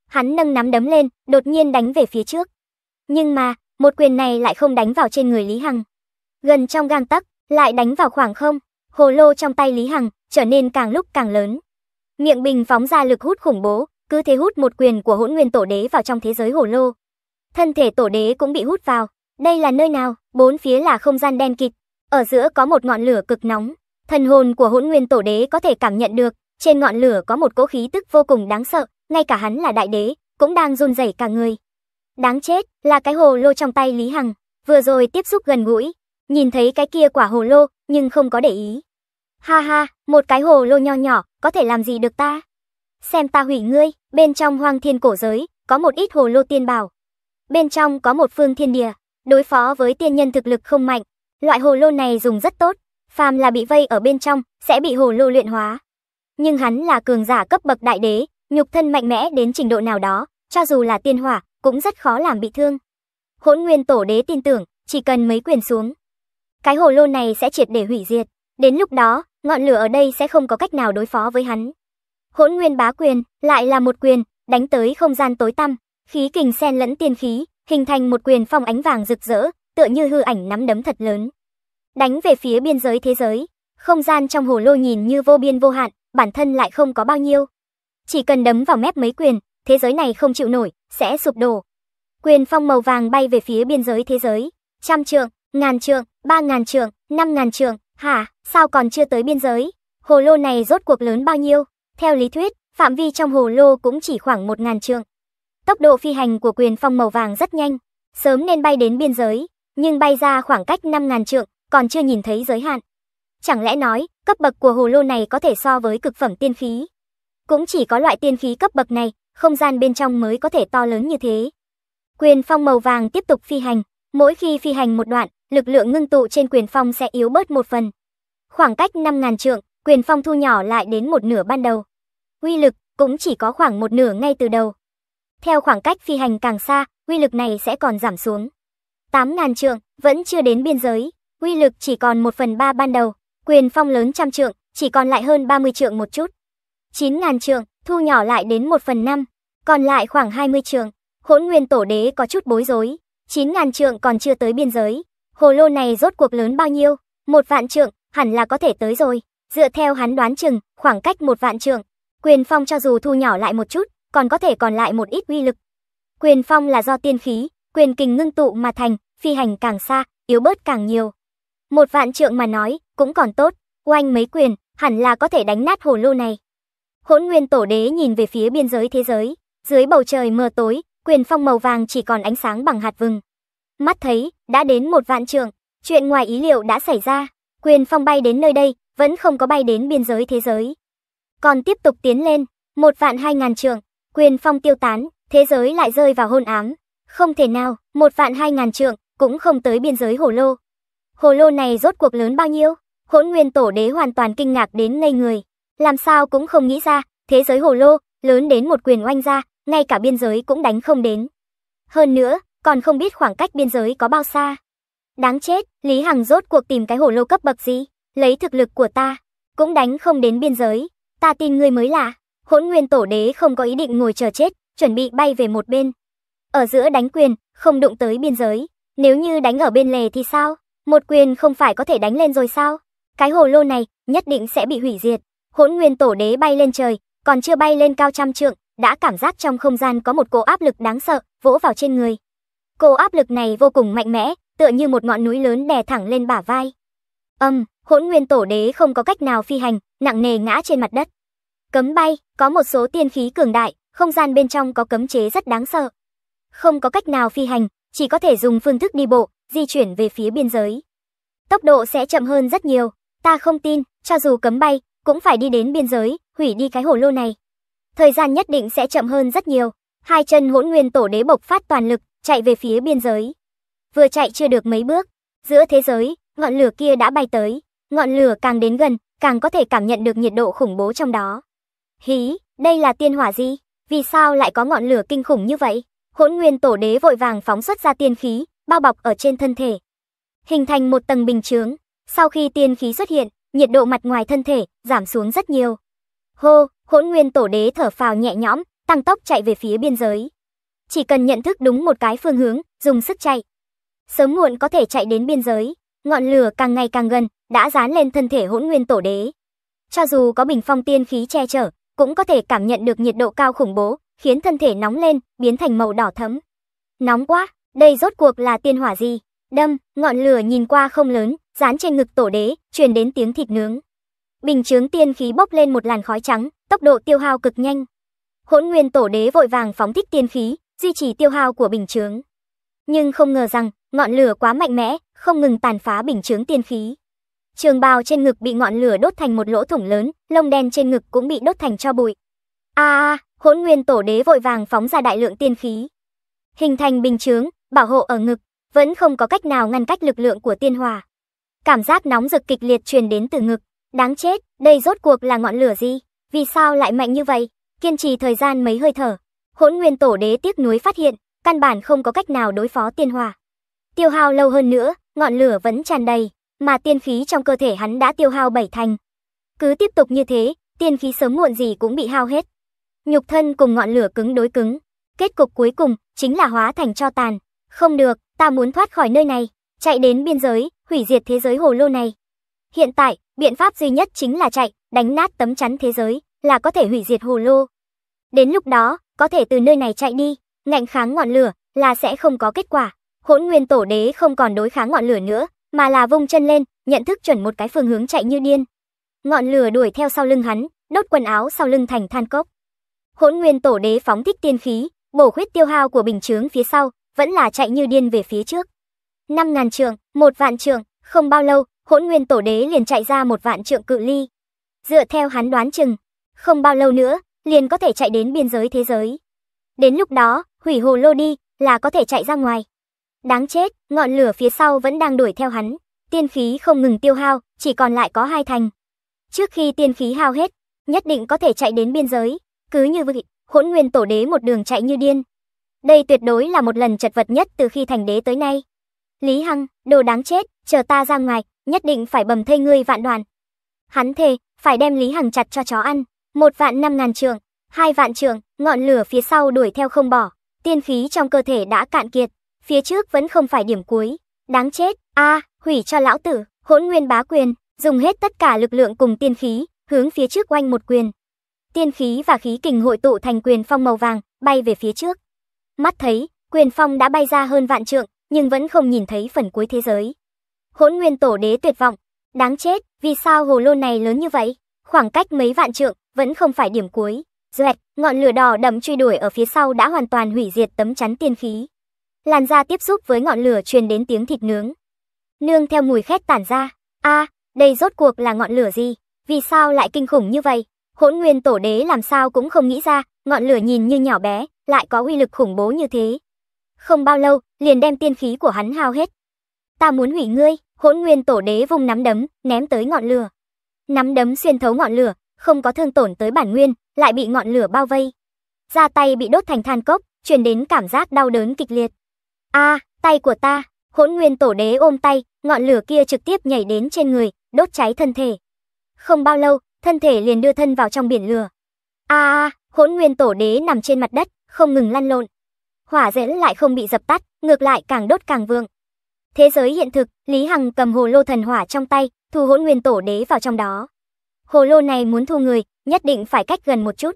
S1: Hắn nâng nắm đấm lên, đột nhiên đánh về phía trước. Nhưng mà, một quyền này lại không đánh vào trên người Lý Hằng. Gần trong gang tấc, lại đánh vào khoảng không, hồ lô trong tay Lý Hằng trở nên càng lúc càng lớn. Miệng bình phóng ra lực hút khủng bố, cứ thế hút một quyền của hỗn nguyên tổ đế vào trong thế giới hồ lô. Thân thể tổ đế cũng bị hút vào. Đây là nơi nào? Bốn phía là không gian đen kịt, ở giữa có một ngọn lửa cực nóng. Thần hồn của hỗn nguyên tổ đế có thể cảm nhận được, trên ngọn lửa có một cỗ khí tức vô cùng đáng sợ, ngay cả hắn là đại đế, cũng đang run rẩy cả người. Đáng chết, là cái hồ lô trong tay Lý Hằng, vừa rồi tiếp xúc gần gũi, nhìn thấy cái kia quả hồ lô, nhưng không có để ý. Ha ha, một cái hồ lô nho nhỏ, có thể làm gì được ta? Xem ta hủy ngươi, bên trong hoang thiên cổ giới, có một ít hồ lô tiên bảo. Bên trong có một phương thiên địa, đối phó với tiên nhân thực lực không mạnh. Loại hồ lô này dùng rất tốt, phàm là bị vây ở bên trong, sẽ bị hồ lô luyện hóa nhưng hắn là cường giả cấp bậc đại đế, nhục thân mạnh mẽ đến trình độ nào đó, cho dù là tiên hỏa, cũng rất khó làm bị thương. Hỗn Nguyên Tổ Đế tin tưởng, chỉ cần mấy quyền xuống, cái hồ lô này sẽ triệt để hủy diệt, đến lúc đó, ngọn lửa ở đây sẽ không có cách nào đối phó với hắn. Hỗn Nguyên Bá Quyền lại là một quyền, đánh tới không gian tối tăm, khí kình xen lẫn tiên khí, hình thành một quyền phong ánh vàng rực rỡ, tựa như hư ảnh nắm đấm thật lớn. Đánh về phía biên giới thế giới, không gian trong hồ lô nhìn như vô biên vô hạn, bản thân lại không có bao nhiêu. Chỉ cần đấm vào mép mấy quyền, thế giới này không chịu nổi, sẽ sụp đổ. Quyền phong màu vàng bay về phía biên giới thế giới, trăm trượng, ngàn trượng, ba ngàn trượng, năm ngàn trượng, hả, sao còn chưa tới biên giới? Hồ lô này rốt cuộc lớn bao nhiêu? Theo lý thuyết, phạm vi trong hồ lô cũng chỉ khoảng một ngàn trượng. Tốc độ phi hành của quyền phong màu vàng rất nhanh, sớm nên bay đến biên giới, nhưng bay ra khoảng cách năm ngàn trượng, còn chưa nhìn thấy giới hạn. Chẳng lẽ nói, cấp bậc của hồ lô này có thể so với cực phẩm tiên khí? Cũng chỉ có loại tiên khí cấp bậc này, không gian bên trong mới có thể to lớn như thế. Quyền phong màu vàng tiếp tục phi hành, mỗi khi phi hành một đoạn, lực lượng ngưng tụ trên quyền phong sẽ yếu bớt một phần. Khoảng cách 5.000 trượng, quyền phong thu nhỏ lại đến một nửa ban đầu. Uy lực cũng chỉ có khoảng một nửa ngay từ đầu. Theo khoảng cách phi hành càng xa, uy lực này sẽ còn giảm xuống. 8.000 trượng, vẫn chưa đến biên giới, uy lực chỉ còn 1 phần 3 ban đầu, Quyền phong lớn trăm trượng, chỉ còn lại hơn 30 trượng một chút. 9.000 trượng, thu nhỏ lại đến 1 phần 5, còn lại khoảng 20 trượng. Hỗn nguyên tổ đế có chút bối rối, 9.000 trượng còn chưa tới biên giới. Hồ lô này rốt cuộc lớn bao nhiêu? Một vạn trượng, hẳn là có thể tới rồi. Dựa theo hắn đoán chừng, khoảng cách một vạn trượng. Quyền phong cho dù thu nhỏ lại một chút, còn có thể còn lại một ít uy lực. Quyền phong là do tiên khí, quyền kình ngưng tụ mà thành, phi hành càng xa, yếu bớt càng nhiều. Một vạn trượng mà nói, cũng còn tốt, oanh mấy quyền, hẳn là có thể đánh nát hồ lô này. Hỗn Nguyên Tổ Đế nhìn về phía biên giới thế giới, dưới bầu trời mờ tối, quyền phong màu vàng chỉ còn ánh sáng bằng hạt vừng. Mắt thấy, đã đến một vạn trượng, chuyện ngoài ý liệu đã xảy ra, quyền phong bay đến nơi đây, vẫn không có bay đến biên giới thế giới. Còn tiếp tục tiến lên, một vạn hai ngàn trượng, quyền phong tiêu tán, thế giới lại rơi vào hôn ám. Không thể nào, một vạn hai ngàn trượng, cũng không tới biên giới hồ lô. Hồ lô này rốt cuộc lớn bao nhiêu? hỗn nguyên tổ đế hoàn toàn kinh ngạc đến ngây người. Làm sao cũng không nghĩ ra, thế giới hồ lô, lớn đến một quyền oanh ra, ngay cả biên giới cũng đánh không đến. Hơn nữa, còn không biết khoảng cách biên giới có bao xa. Đáng chết, Lý Hằng rốt cuộc tìm cái hồ lô cấp bậc gì, lấy thực lực của ta, cũng đánh không đến biên giới, ta tin ngươi mới là Hỗn Nguyên Tổ Đế không có ý định ngồi chờ chết, chuẩn bị bay về một bên. Ở giữa đánh quyền, không đụng tới biên giới, nếu như đánh ở bên lề thì sao? Một quyền không phải có thể đánh lên rồi sao? Cái hồ lô này nhất định sẽ bị hủy diệt. Hỗn Nguyên Tổ Đế bay lên trời, còn chưa bay lên cao trăm trượng, đã cảm giác trong không gian có một cô áp lực đáng sợ vỗ vào trên người. Cô áp lực này vô cùng mạnh mẽ, tựa như một ngọn núi lớn đè thẳng lên bả vai. Âm, Hỗn Nguyên Tổ Đế không có cách nào phi hành, nặng nề ngã trên mặt đất. Cấm bay, có một số tiên khí cường đại, không gian bên trong có cấm chế rất đáng sợ. Không có cách nào phi hành, chỉ có thể dùng phương thức đi bộ, di chuyển về phía biên giới. Tốc độ sẽ chậm hơn rất nhiều, Ta không tin, cho dù cấm bay, cũng phải đi đến biên giới, hủy đi cái hồ lô này. Thời gian nhất định sẽ chậm hơn rất nhiều. Hai chân hỗn nguyên tổ đế bộc phát toàn lực, chạy về phía biên giới. Vừa chạy chưa được mấy bước, giữa thế giới, ngọn lửa kia đã bay tới. Ngọn lửa càng đến gần, càng có thể cảm nhận được nhiệt độ khủng bố trong đó. Hí, đây là tiên hỏa gì? Vì sao lại có ngọn lửa kinh khủng như vậy? Hỗn nguyên tổ đế vội vàng phóng xuất ra tiên khí, bao bọc ở trên thân thể. Hình thành một tầng bình chướng, sau khi tiên khí xuất hiện, nhiệt độ mặt ngoài thân thể giảm xuống rất nhiều. Hô, hỗn nguyên tổ đế thở phào nhẹ nhõm, tăng tốc chạy về phía biên giới. Chỉ cần nhận thức đúng một cái phương hướng, dùng sức chạy. Sớm muộn có thể chạy đến biên giới, ngọn lửa càng ngày càng gần, đã dán lên thân thể hỗn nguyên tổ đế. Cho dù có bình phong tiên khí che chở, cũng có thể cảm nhận được nhiệt độ cao khủng bố, khiến thân thể nóng lên, biến thành màu đỏ thẫm. Nóng quá, đây rốt cuộc là tiên hỏa gì? Đâm, ngọn lửa nhìn qua không lớn, dán trên ngực tổ đế, truyền đến tiếng thịt nướng. Bình chướng tiên khí bốc lên một làn khói trắng, tốc độ tiêu hao cực nhanh. Hỗn Nguyên tổ đế vội vàng phóng thích tiên khí, duy trì tiêu hao của bình chướng. Nhưng không ngờ rằng, ngọn lửa quá mạnh mẽ, không ngừng tàn phá bình chướng tiên khí. Trường bào trên ngực bị ngọn lửa đốt thành một lỗ thủng lớn, lông đen trên ngực cũng bị đốt thành cho bụi. A, Hỗn Nguyên tổ đế vội vàng phóng ra đại lượng tiên khí, hình thành bình chướng bảo hộ ở ngực, vẫn không có cách nào ngăn cách lực lượng của tiên hòa Cảm giác nóng rực kịch liệt truyền đến từ ngực. Đáng chết, đây rốt cuộc là ngọn lửa gì? Vì sao lại mạnh như vậy? Kiên trì thời gian mấy hơi thở. Hỗn nguyên tổ đế tiếc nuối phát hiện, căn bản không có cách nào đối phó tiên hỏa. Tiêu hao lâu hơn nữa, ngọn lửa vẫn tràn đầy, mà tiên khí trong cơ thể hắn đã tiêu hao bảy thành. Cứ tiếp tục như thế, tiên khí sớm muộn gì cũng bị hao hết. Nhục thân cùng ngọn lửa cứng đối cứng, kết cục cuối cùng chính là hóa thành cho tàn. Không được, ta muốn thoát khỏi nơi này, chạy đến biên giới, hủy diệt thế giới hồ lô này. Hiện tại, biện pháp duy nhất chính là chạy, đánh nát tấm chắn thế giới, là có thể hủy diệt hồ lô. Đến lúc đó, có thể từ nơi này chạy đi, ngạnh kháng ngọn lửa là sẽ không có kết quả. Hỗn Nguyên Tổ Đế không còn đối kháng ngọn lửa nữa, mà là vung chân lên, nhận thức chuẩn một cái phương hướng chạy như điên. Ngọn lửa đuổi theo sau lưng hắn, đốt quần áo sau lưng thành than cốc. Hỗn Nguyên Tổ Đế phóng thích tiên khí, bổ khuyết tiêu hao của bình chướng phía sau, vẫn là chạy như điên về phía trước. 5.000 trượng, một vạn trượng, không bao lâu, hỗn nguyên tổ đế liền chạy ra một vạn trượng cự ly. Dựa theo hắn đoán chừng, không bao lâu nữa, liền có thể chạy đến biên giới thế giới. Đến lúc đó, hủy hồ lô đi, là có thể chạy ra ngoài. Đáng chết, ngọn lửa phía sau vẫn đang đuổi theo hắn, tiên khí không ngừng tiêu hao, chỉ còn lại có hai thành. Trước khi tiên khí hao hết, nhất định có thể chạy đến biên giới, cứ như vậy, hỗn nguyên tổ đế một đường chạy như điên. Đây tuyệt đối là một lần chật vật nhất từ khi thành đế tới nay. Lý Hằng, đồ đáng chết, chờ ta ra ngoài, nhất định phải bầm thây ngươi vạn đoàn. Hắn thề, phải đem Lý Hằng chặt cho chó ăn, một vạn năm ngàn trường, hai vạn trường, ngọn lửa phía sau đuổi theo không bỏ, tiên khí trong cơ thể đã cạn kiệt, phía trước vẫn không phải điểm cuối. Đáng chết, a hủy cho lão tử, hỗn nguyên bá quyền, dùng hết tất cả lực lượng cùng tiên khí, hướng phía trước oanh một quyền. Tiên khí và khí kình hội tụ thành quyền phong màu vàng, bay về phía trước. Mắt thấy, quyền phong đã bay ra hơn vạn trượng, nhưng vẫn không nhìn thấy phần cuối thế giới. Hỗn nguyên tổ đế tuyệt vọng, đáng chết, vì sao hồ lô này lớn như vậy? Khoảng cách mấy vạn trượng, vẫn không phải điểm cuối. duệt ngọn lửa đỏ đậm truy đuổi ở phía sau đã hoàn toàn hủy diệt tấm chắn tiên khí. Làn da tiếp xúc với ngọn lửa truyền đến tiếng thịt nướng. Nương theo mùi khét tản ra, a, đây rốt cuộc là ngọn lửa gì? Vì sao lại kinh khủng như vậy? Hỗn Nguyên Tổ Đế làm sao cũng không nghĩ ra, ngọn lửa nhìn như nhỏ bé, lại có uy lực khủng bố như thế không bao lâu, liền đem tiên khí của hắn hao hết. Ta muốn hủy ngươi, hỗn nguyên tổ đế vung nắm đấm, ném tới ngọn lửa. Nắm đấm xuyên thấu ngọn lửa, không có thương tổn tới bản nguyên, lại bị ngọn lửa bao vây. Da tay bị đốt thành than cốc, truyền đến cảm giác đau đớn kịch liệt. A, tay của ta, hỗn nguyên tổ đế ôm tay, ngọn lửa kia trực tiếp nhảy đến trên người, đốt cháy thân thể. Không bao lâu, thân thể liền đưa thân vào trong biển lửa. a, hỗn nguyên tổ đế nằm trên mặt đất, không ngừng lăn lộn hỏa diễm lại không bị dập tắt, ngược lại càng đốt càng vượng. Thế giới hiện thực, Lý Hằng cầm hồ lô thần hỏa trong tay, thu hỗn nguyên tổ đế vào trong đó. Hồ lô này muốn thu người, nhất định phải cách gần một chút.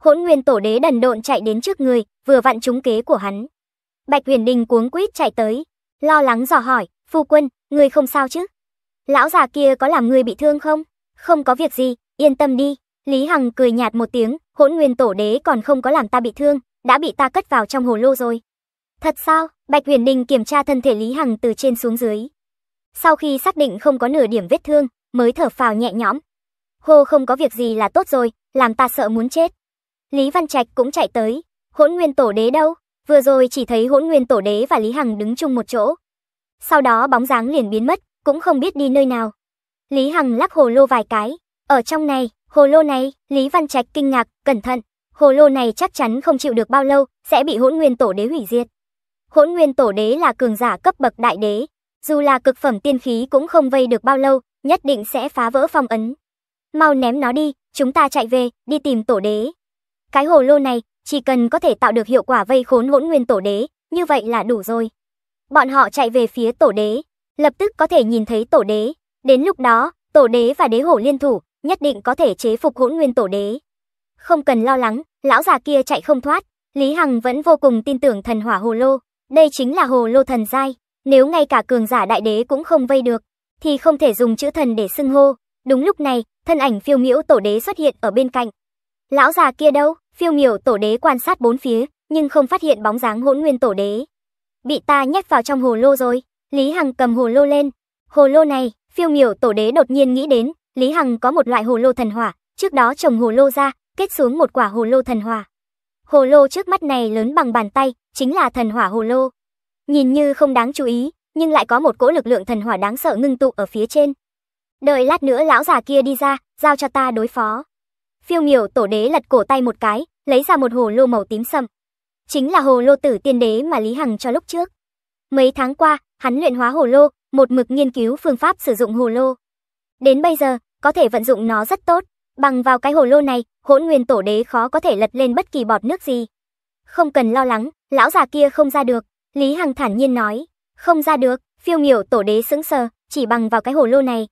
S1: Hỗn nguyên tổ đế đần độn chạy đến trước người, vừa vặn trúng kế của hắn. Bạch huyền đình cuống quýt chạy tới, lo lắng dò hỏi, phu quân, người không sao chứ? Lão già kia có làm người bị thương không? Không có việc gì, yên tâm đi. Lý Hằng cười nhạt một tiếng, hỗn nguyên tổ đế còn không có làm ta bị thương, đã bị ta cất vào trong hồ lô rồi. Thật sao? Bạch Huyền Ninh kiểm tra thân thể Lý Hằng từ trên xuống dưới. Sau khi xác định không có nửa điểm vết thương, mới thở phào nhẹ nhõm. Hô không có việc gì là tốt rồi, làm ta sợ muốn chết. Lý Văn Trạch cũng chạy tới, hỗn nguyên tổ đế đâu? Vừa rồi chỉ thấy hỗn nguyên tổ đế và Lý Hằng đứng chung một chỗ. Sau đó bóng dáng liền biến mất, cũng không biết đi nơi nào. Lý Hằng lắc hồ lô vài cái, ở trong này, hồ lô này, Lý Văn Trạch kinh ngạc, cẩn thận, hồ lô này chắc chắn không chịu được bao lâu, sẽ bị hỗn nguyên tổ đế hủy diệt. Hỗn nguyên tổ đế là cường giả cấp bậc đại đế, dù là cực phẩm tiên khí cũng không vây được bao lâu, nhất định sẽ phá vỡ phong ấn. Mau ném nó đi, chúng ta chạy về, đi tìm tổ đế. Cái hồ lô này, chỉ cần có thể tạo được hiệu quả vây khốn hỗn nguyên tổ đế, như vậy là đủ rồi. Bọn họ chạy về phía tổ đế, lập tức có thể nhìn thấy tổ đế. Đến lúc đó, tổ đế và đế hổ liên thủ, nhất định có thể chế phục hỗn nguyên tổ đế. Không cần lo lắng, lão già kia chạy không thoát, Lý Hằng vẫn vô cùng tin tưởng thần hỏa hồ lô, đây chính là hồ lô thần giai, nếu ngay cả cường giả đại đế cũng không vây được, thì không thể dùng chữ thần để xưng hô. Đúng lúc này, thân ảnh phiêu miểu tổ đế xuất hiện ở bên cạnh. Lão già kia đâu? Phiêu miểu tổ đế quan sát bốn phía, nhưng không phát hiện bóng dáng hỗn nguyên tổ đế. Bị ta nhét vào trong hồ lô rồi, Lý Hằng cầm hồ lô lên. Hồ lô này, phiêu miểu tổ đế đột nhiên nghĩ đến, Lý Hằng có một loại hồ lô thần hỏa, trước đó trồng hồ lô ra, kết xuống một quả hồ lô thần hỏa. Hồ lô trước mắt này lớn bằng bàn tay, chính là thần hỏa hồ lô. Nhìn như không đáng chú ý, nhưng lại có một cỗ lực lượng thần hỏa đáng sợ ngưng tụ ở phía trên. Đợi lát nữa lão già kia đi ra, giao cho ta đối phó. Phiêu miểu tổ đế lật cổ tay một cái, lấy ra một hồ lô màu tím sậm. Chính là hồ lô tử tiên đế mà Lý Hằng cho lúc trước. Mấy tháng qua, hắn luyện hóa hồ lô, một mực nghiên cứu phương pháp sử dụng hồ lô. Đến bây giờ, có thể vận dụng nó rất tốt, Bằng vào cái hồ lô này, hỗn nguyên tổ đế khó có thể lật lên bất kỳ bọt nước gì. Không cần lo lắng, lão già kia không ra được, Lý Hằng thản nhiên nói. Không ra được, phiêu miểu tổ đế sững sờ, chỉ bằng vào cái hồ lô này.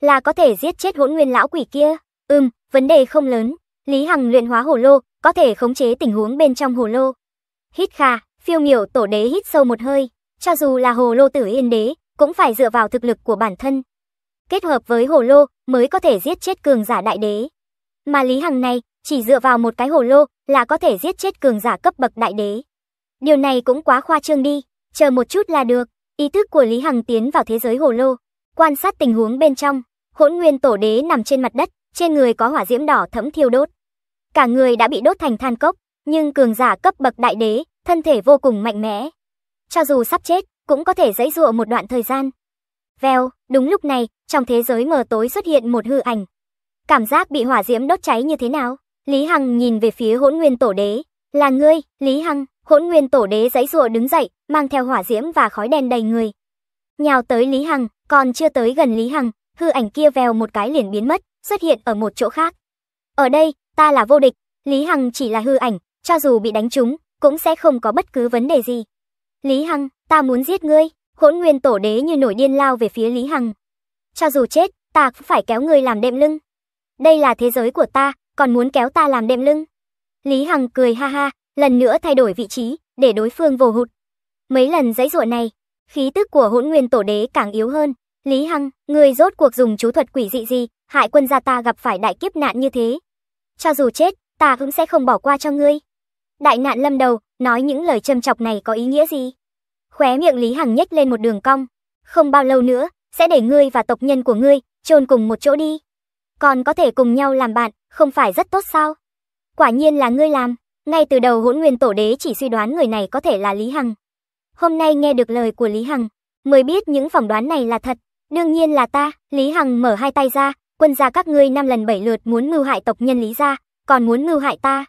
S1: Là có thể giết chết hỗn nguyên lão quỷ kia. Ừm, vấn đề không lớn. Lý Hằng luyện hóa hồ lô, có thể khống chế tình huống bên trong hồ lô. Hít khà, phiêu miểu tổ đế hít sâu một hơi. Cho dù là hồ lô tử yên đế, cũng phải dựa vào thực lực của bản thân. Kết hợp với hồ lô, mới có thể giết chết cường giả đại đế. Mà Lý Hằng này, chỉ dựa vào một cái hồ lô là có thể giết chết cường giả cấp bậc đại đế. Điều này cũng quá khoa trương đi, chờ một chút là được. Ý thức của Lý Hằng tiến vào thế giới hồ lô, quan sát tình huống bên trong. Hỗn Nguyên Tổ Đế nằm trên mặt đất, trên người có hỏa diễm đỏ thẫm thiêu đốt. Cả người đã bị đốt thành than cốc, nhưng cường giả cấp bậc đại đế, thân thể vô cùng mạnh mẽ. Cho dù sắp chết, cũng có thể giãy dụa một đoạn thời gian. Veo, đúng lúc này, trong thế giới mờ tối xuất hiện một hư ảnh. Cảm giác bị hỏa diễm đốt cháy như thế nào? Lý Hằng nhìn về phía hỗn nguyên tổ đế. Là ngươi, Lý Hằng, hỗn nguyên tổ đế giấy rùa đứng dậy, mang theo hỏa diễm và khói đen đầy người. Nhào tới Lý Hằng, còn chưa tới gần Lý Hằng, hư ảnh kia vèo một cái liền biến mất, xuất hiện ở một chỗ khác. Ở đây, ta là vô địch, Lý Hằng chỉ là hư ảnh, cho dù bị đánh trúng, cũng sẽ không có bất cứ vấn đề gì. Lý Hằng, ta muốn giết ngươi, Hỗn Nguyên Tổ Đế như nổi điên lao về phía Lý Hằng. Cho dù chết, ta cũng phải kéo ngươi làm đệm lưng. Đây là thế giới của ta, còn muốn kéo ta làm đệm lưng. Lý Hằng cười ha ha, lần nữa thay đổi vị trí, để đối phương vồ hụt. Mấy lần dãy dụa này, khí tức của hỗn nguyên tổ đế càng yếu hơn. Lý Hằng, ngươi rốt cuộc dùng chú thuật quỷ dị gì, hại quân gia ta gặp phải đại kiếp nạn như thế. Cho dù chết, ta cũng sẽ không bỏ qua cho ngươi. Đại nạn lâm đầu, nói những lời châm chọc này có ý nghĩa gì? Khóe miệng Lý Hằng nhếch lên một đường cong. Không bao lâu nữa, sẽ để ngươi và tộc nhân của ngươi chôn cùng một chỗ đi. Còn có thể cùng nhau làm bạn, không phải rất tốt sao? Quả nhiên là ngươi làm. Ngay từ đầu hỗn nguyên tổ đế chỉ suy đoán người này có thể là Lý Hằng. Hôm nay nghe được lời của Lý Hằng, mới biết những phỏng đoán này là thật. Đương nhiên là ta, Lý Hằng mở hai tay ra, quân gia các ngươi năm lần bảy lượt muốn mưu hại tộc nhân Lý gia, còn muốn mưu hại ta.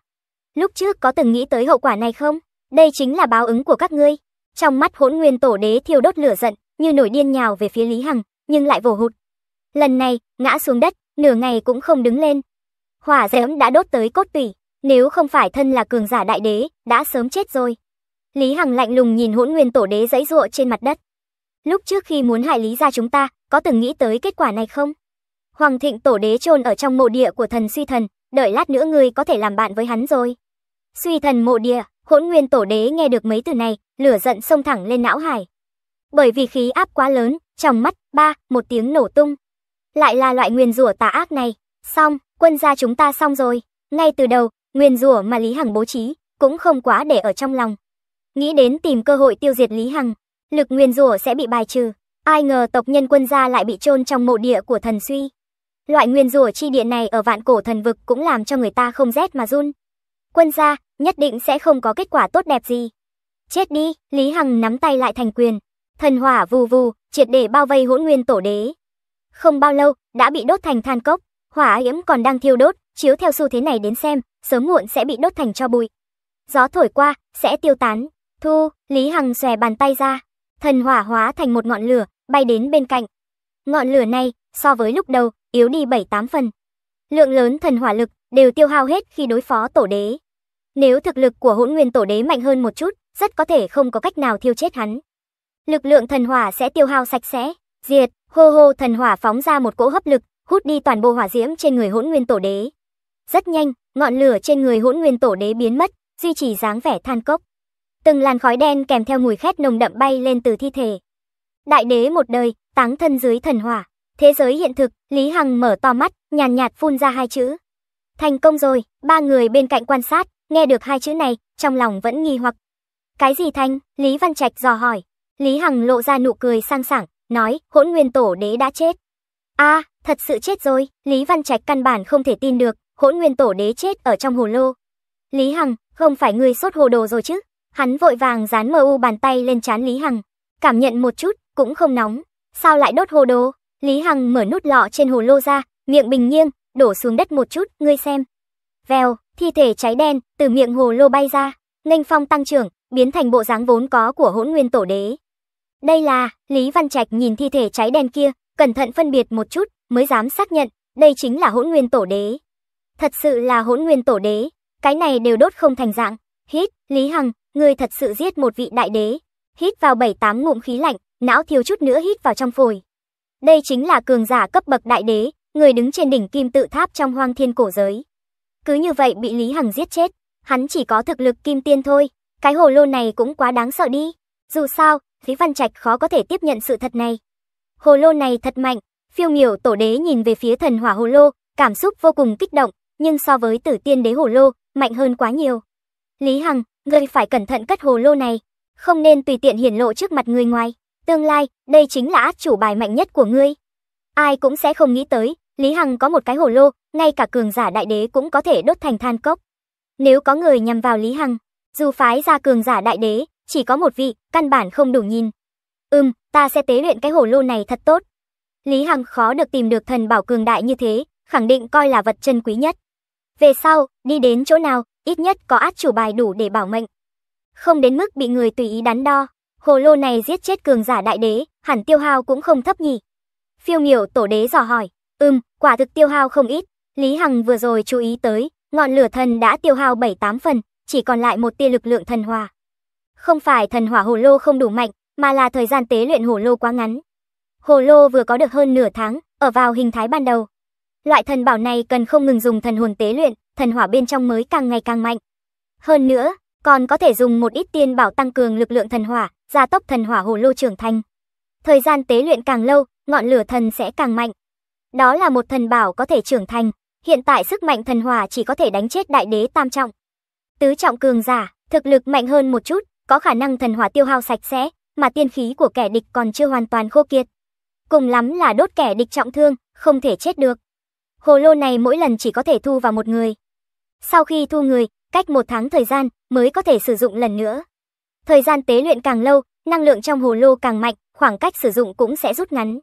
S1: Lúc trước có từng nghĩ tới hậu quả này không? Đây chính là báo ứng của các ngươi. Trong mắt hỗn nguyên tổ đế thiêu đốt lửa giận, như nổi điên nhào về phía Lý Hằng, nhưng lại vồ hụt. Lần này, ngã xuống đất, nửa ngày cũng không đứng lên. Hỏa diễm đã đốt tới cốt tủy, nếu không phải thân là cường giả đại đế, đã sớm chết rồi. Lý Hằng lạnh lùng nhìn hỗn nguyên tổ đế dãy ruộ trên mặt đất. Lúc trước khi muốn hại Lý gia chúng ta, có từng nghĩ tới kết quả này không? Hoàng thịnh tổ đế chôn ở trong mộ địa của thần suy thần, đợi lát nữa ngươi có thể làm bạn với hắn rồi. Suy thần mộ địa, hỗn nguyên tổ đế nghe được mấy từ này, lửa giận xông thẳng lên não hải. Bởi vì khí áp quá lớn, trong mắt, ba, một tiếng nổ tung. Lại là loại nguyên rủa tà ác này. Xong, quân gia chúng ta xong rồi. Ngay từ đầu, nguyên rủa mà Lý Hằng bố trí, cũng không quá để ở trong lòng. Nghĩ đến tìm cơ hội tiêu diệt Lý Hằng, lực nguyên rủa sẽ bị bài trừ. Ai ngờ tộc nhân quân gia lại bị chôn trong mộ địa của thần suy. Loại nguyên rủa chi địa này ở vạn cổ thần vực cũng làm cho người ta không rét mà run. Quân gia nhất định sẽ không có kết quả tốt đẹp gì. Chết đi, Lý Hằng nắm tay lại thành quyền. Thần hỏa vù vù, triệt để bao vây hỗn nguyên tổ đế. Không bao lâu, đã bị đốt thành than cốc, hỏa yếm còn đang thiêu đốt, chiếu theo xu thế này đến xem, sớm muộn sẽ bị đốt thành cho bụi. Gió thổi qua, sẽ tiêu tán. Thu, Lý Hằng xòe bàn tay ra. Thần hỏa hóa thành một ngọn lửa, bay đến bên cạnh. Ngọn lửa này, so với lúc đầu, yếu đi 7-8 phần. Lượng lớn thần hỏa lực đều tiêu hao hết khi đối phó tổ đế. Nếu thực lực của hỗn nguyên tổ đế mạnh hơn một chút, rất có thể không có cách nào thiêu chết hắn. Lực lượng thần hỏa sẽ tiêu hao sạch sẽ, diệt, hô hô thần hỏa phóng ra một cỗ hấp lực, hút đi toàn bộ hỏa diễm trên người hỗn nguyên tổ đế. Rất nhanh, ngọn lửa trên người hỗn nguyên tổ đế biến mất, duy trì dáng vẻ than cốc. Từng làn khói đen kèm theo mùi khét nồng đậm bay lên từ thi thể. Đại đế một đời, táng thân dưới thần hỏa. Thế giới hiện thực, Lý Hằng mở to mắt, nhàn nhạt, nhạt phun ra hai chữ. Thành công rồi, ba người bên cạnh quan sát, nghe được hai chữ này, trong lòng vẫn nghi hoặc, cái gì Thanh? Lý Văn Trạch dò hỏi. Lý Hằng lộ ra nụ cười sang sảng, nói, hỗn nguyên tổ đế đã chết. a thật sự chết rồi, Lý Văn Trạch căn bản không thể tin được, hỗn nguyên tổ đế chết ở trong hồ lô. Lý Hằng, không phải người sốt hồ đồ rồi chứ? Hắn vội vàng dán mu bàn tay lên trán Lý Hằng, cảm nhận một chút, cũng không nóng. Sao lại đốt hồ đồ? Lý Hằng mở nút lọ trên hồ lô ra, miệng bình nghiêng, đổ xuống đất một chút, ngươi xem. Vèo, thi thể cháy đen từ miệng hồ lô bay ra, nghênh phong tăng trưởng, biến thành bộ dáng vốn có của hỗn nguyên tổ đế. Đây là, Lý Văn Trạch nhìn thi thể cháy đen kia, cẩn thận phân biệt một chút, mới dám xác nhận, đây chính là hỗn nguyên tổ đế. Thật sự là hỗn nguyên tổ đế, cái này đều đốt không thành dạng. Hít, Lý Hằng, người thật sự giết một vị đại đế. Hít vào bảy tám ngụm khí lạnh, não thiếu chút nữa hít vào trong phổi. Đây chính là cường giả cấp bậc đại đế, người đứng trên đỉnh kim tự tháp trong hoang thiên cổ giới. Cứ như vậy bị Lý Hằng giết chết, hắn chỉ có thực lực kim tiên thôi, cái hồ lô này cũng quá đáng sợ đi. Dù sao, Lý Văn Trạch khó có thể tiếp nhận sự thật này. Hồ lô này thật mạnh, phiêu miểu tổ đế nhìn về phía thần hỏa hồ lô, cảm xúc vô cùng kích động, nhưng so với tử tiên đế hồ lô, mạnh hơn quá nhiều. Lý Hằng, ngươi phải cẩn thận cất hồ lô này, không nên tùy tiện hiển lộ trước mặt người ngoài. Tương lai, đây chính là át chủ bài mạnh nhất của ngươi. Ai cũng sẽ không nghĩ tới, Lý Hằng có một cái hồ lô, ngay cả cường giả đại đế cũng có thể đốt thành than cốc. Nếu có người nhằm vào Lý Hằng, dù phái ra cường giả đại đế, chỉ có một vị, căn bản không đủ nhìn. Ừm, ta sẽ tế luyện cái hồ lô này thật tốt. Lý Hằng khó được tìm được thần bảo cường đại như thế, khẳng định coi là vật chân quý nhất. Về sau, đi đến chỗ nào, ít nhất có át chủ bài đủ để bảo mệnh. Không đến mức bị người tùy ý đắn đo, hồ lô này giết chết cường giả đại đế, hẳn tiêu hao cũng không thấp nhỉ. Phiêu miểu tổ đế dò hỏi, ừm, quả thực tiêu hao không ít. Lý Hằng vừa rồi chú ý tới, ngọn lửa thần đã tiêu hao 7-8 phần, chỉ còn lại một tia lực lượng thần hỏa. Không phải thần hỏa hồ lô không đủ mạnh, mà là thời gian tế luyện hồ lô quá ngắn. Hồ lô vừa có được hơn nửa tháng, ở vào hình thái ban đầu. Loại thần bảo này cần không ngừng dùng thần hồn tế luyện, thần hỏa bên trong mới càng ngày càng mạnh. Hơn nữa, còn có thể dùng một ít tiên bảo tăng cường lực lượng thần hỏa, gia tốc thần hỏa hồ lô trưởng thành. Thời gian tế luyện càng lâu, ngọn lửa thần sẽ càng mạnh. Đó là một thần bảo có thể trưởng thành, hiện tại sức mạnh thần hỏa chỉ có thể đánh chết đại đế tam trọng, Tứ trọng cường giả, thực lực mạnh hơn một chút, có khả năng thần hỏa tiêu hao sạch sẽ, mà tiên khí của kẻ địch còn chưa hoàn toàn khô kiệt. Cùng lắm là đốt kẻ địch trọng thương, không thể chết được. Hồ lô này mỗi lần chỉ có thể thu vào một người. Sau khi thu người, cách một tháng thời gian mới có thể sử dụng lần nữa. Thời gian tế luyện càng lâu, năng lượng trong hồ lô càng mạnh, khoảng cách sử dụng cũng sẽ rút ngắn.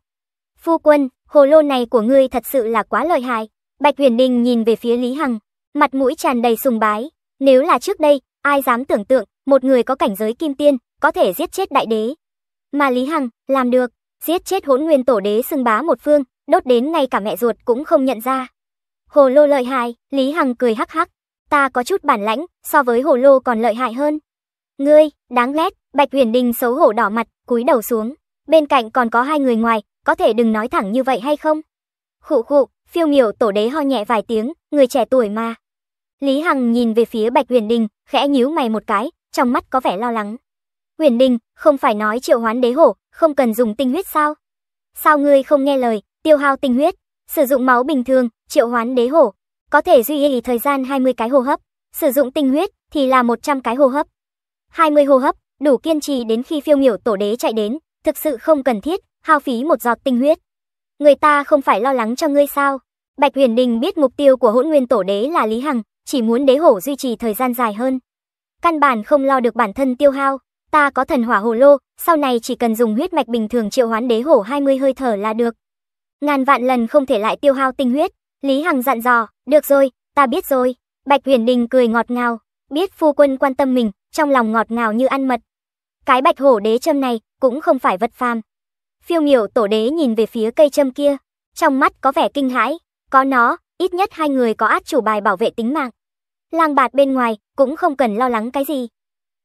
S1: Phu quân, hồ lô này của ngươi thật sự là quá lợi hại. Bạch Huyền Đình nhìn về phía Lý Hằng, mặt mũi tràn đầy sùng bái. Nếu là trước đây, ai dám tưởng tượng, một người có cảnh giới kim tiên, có thể giết chết đại đế. Mà Lý Hằng, làm được, giết chết hỗn nguyên tổ đế xưng bá một phương, đốt đến ngay cả mẹ ruột cũng không nhận ra. Hồ lô lợi hại, Lý Hằng cười hắc hắc. Ta có chút bản lãnh, so với hồ lô còn lợi hại hơn. Ngươi, đáng ghét, Bạch Huyền Đình xấu hổ đỏ mặt, cúi đầu xuống. Bên cạnh còn có hai người ngoài, có thể đừng nói thẳng như vậy hay không? Khụ khụ, phiêu miểu tổ đế ho nhẹ vài tiếng, người trẻ tuổi mà, Lý Hằng nhìn về phía Bạch Huyền Đình, khẽ nhíu mày một cái, trong mắt có vẻ lo lắng. Huyền Đình, không phải nói triệu hoán đế hổ, không cần dùng tinh huyết sao? Sao ngươi không nghe lời, tiêu hao tinh huyết, sử dụng máu bình thường, triệu hoán đế hổ, có thể duy trì thời gian 20 cái hô hấp, sử dụng tinh huyết thì là 100 cái hô hấp. 20 hô hấp, đủ kiên trì đến khi phiêu miểu tổ đế chạy đến, thực sự không cần thiết, hao phí một giọt tinh huyết. Người ta không phải lo lắng cho ngươi sao? Bạch Huyền Đình biết mục tiêu của hỗn nguyên tổ đế là Lý Hằng, chỉ muốn đế hổ duy trì thời gian dài hơn. Căn bản không lo được bản thân tiêu hao, ta có thần hỏa hồ lô, sau này chỉ cần dùng huyết mạch bình thường triệu hoán đế hổ 20 hơi thở là được. Ngàn vạn lần không thể lại tiêu hao tinh huyết, Lý Hằng dặn dò, được rồi, ta biết rồi. Bạch Huyền Đình cười ngọt ngào, biết phu quân quan tâm mình, trong lòng ngọt ngào như ăn mật. Cái bạch hổ đế châm này cũng không phải vật phàm. Phiêu miểu tổ đế nhìn về phía cây châm kia, trong mắt có vẻ kinh hãi, có nó, ít nhất hai người có át chủ bài bảo vệ tính mạng lang bạt bên ngoài, cũng không cần lo lắng cái gì.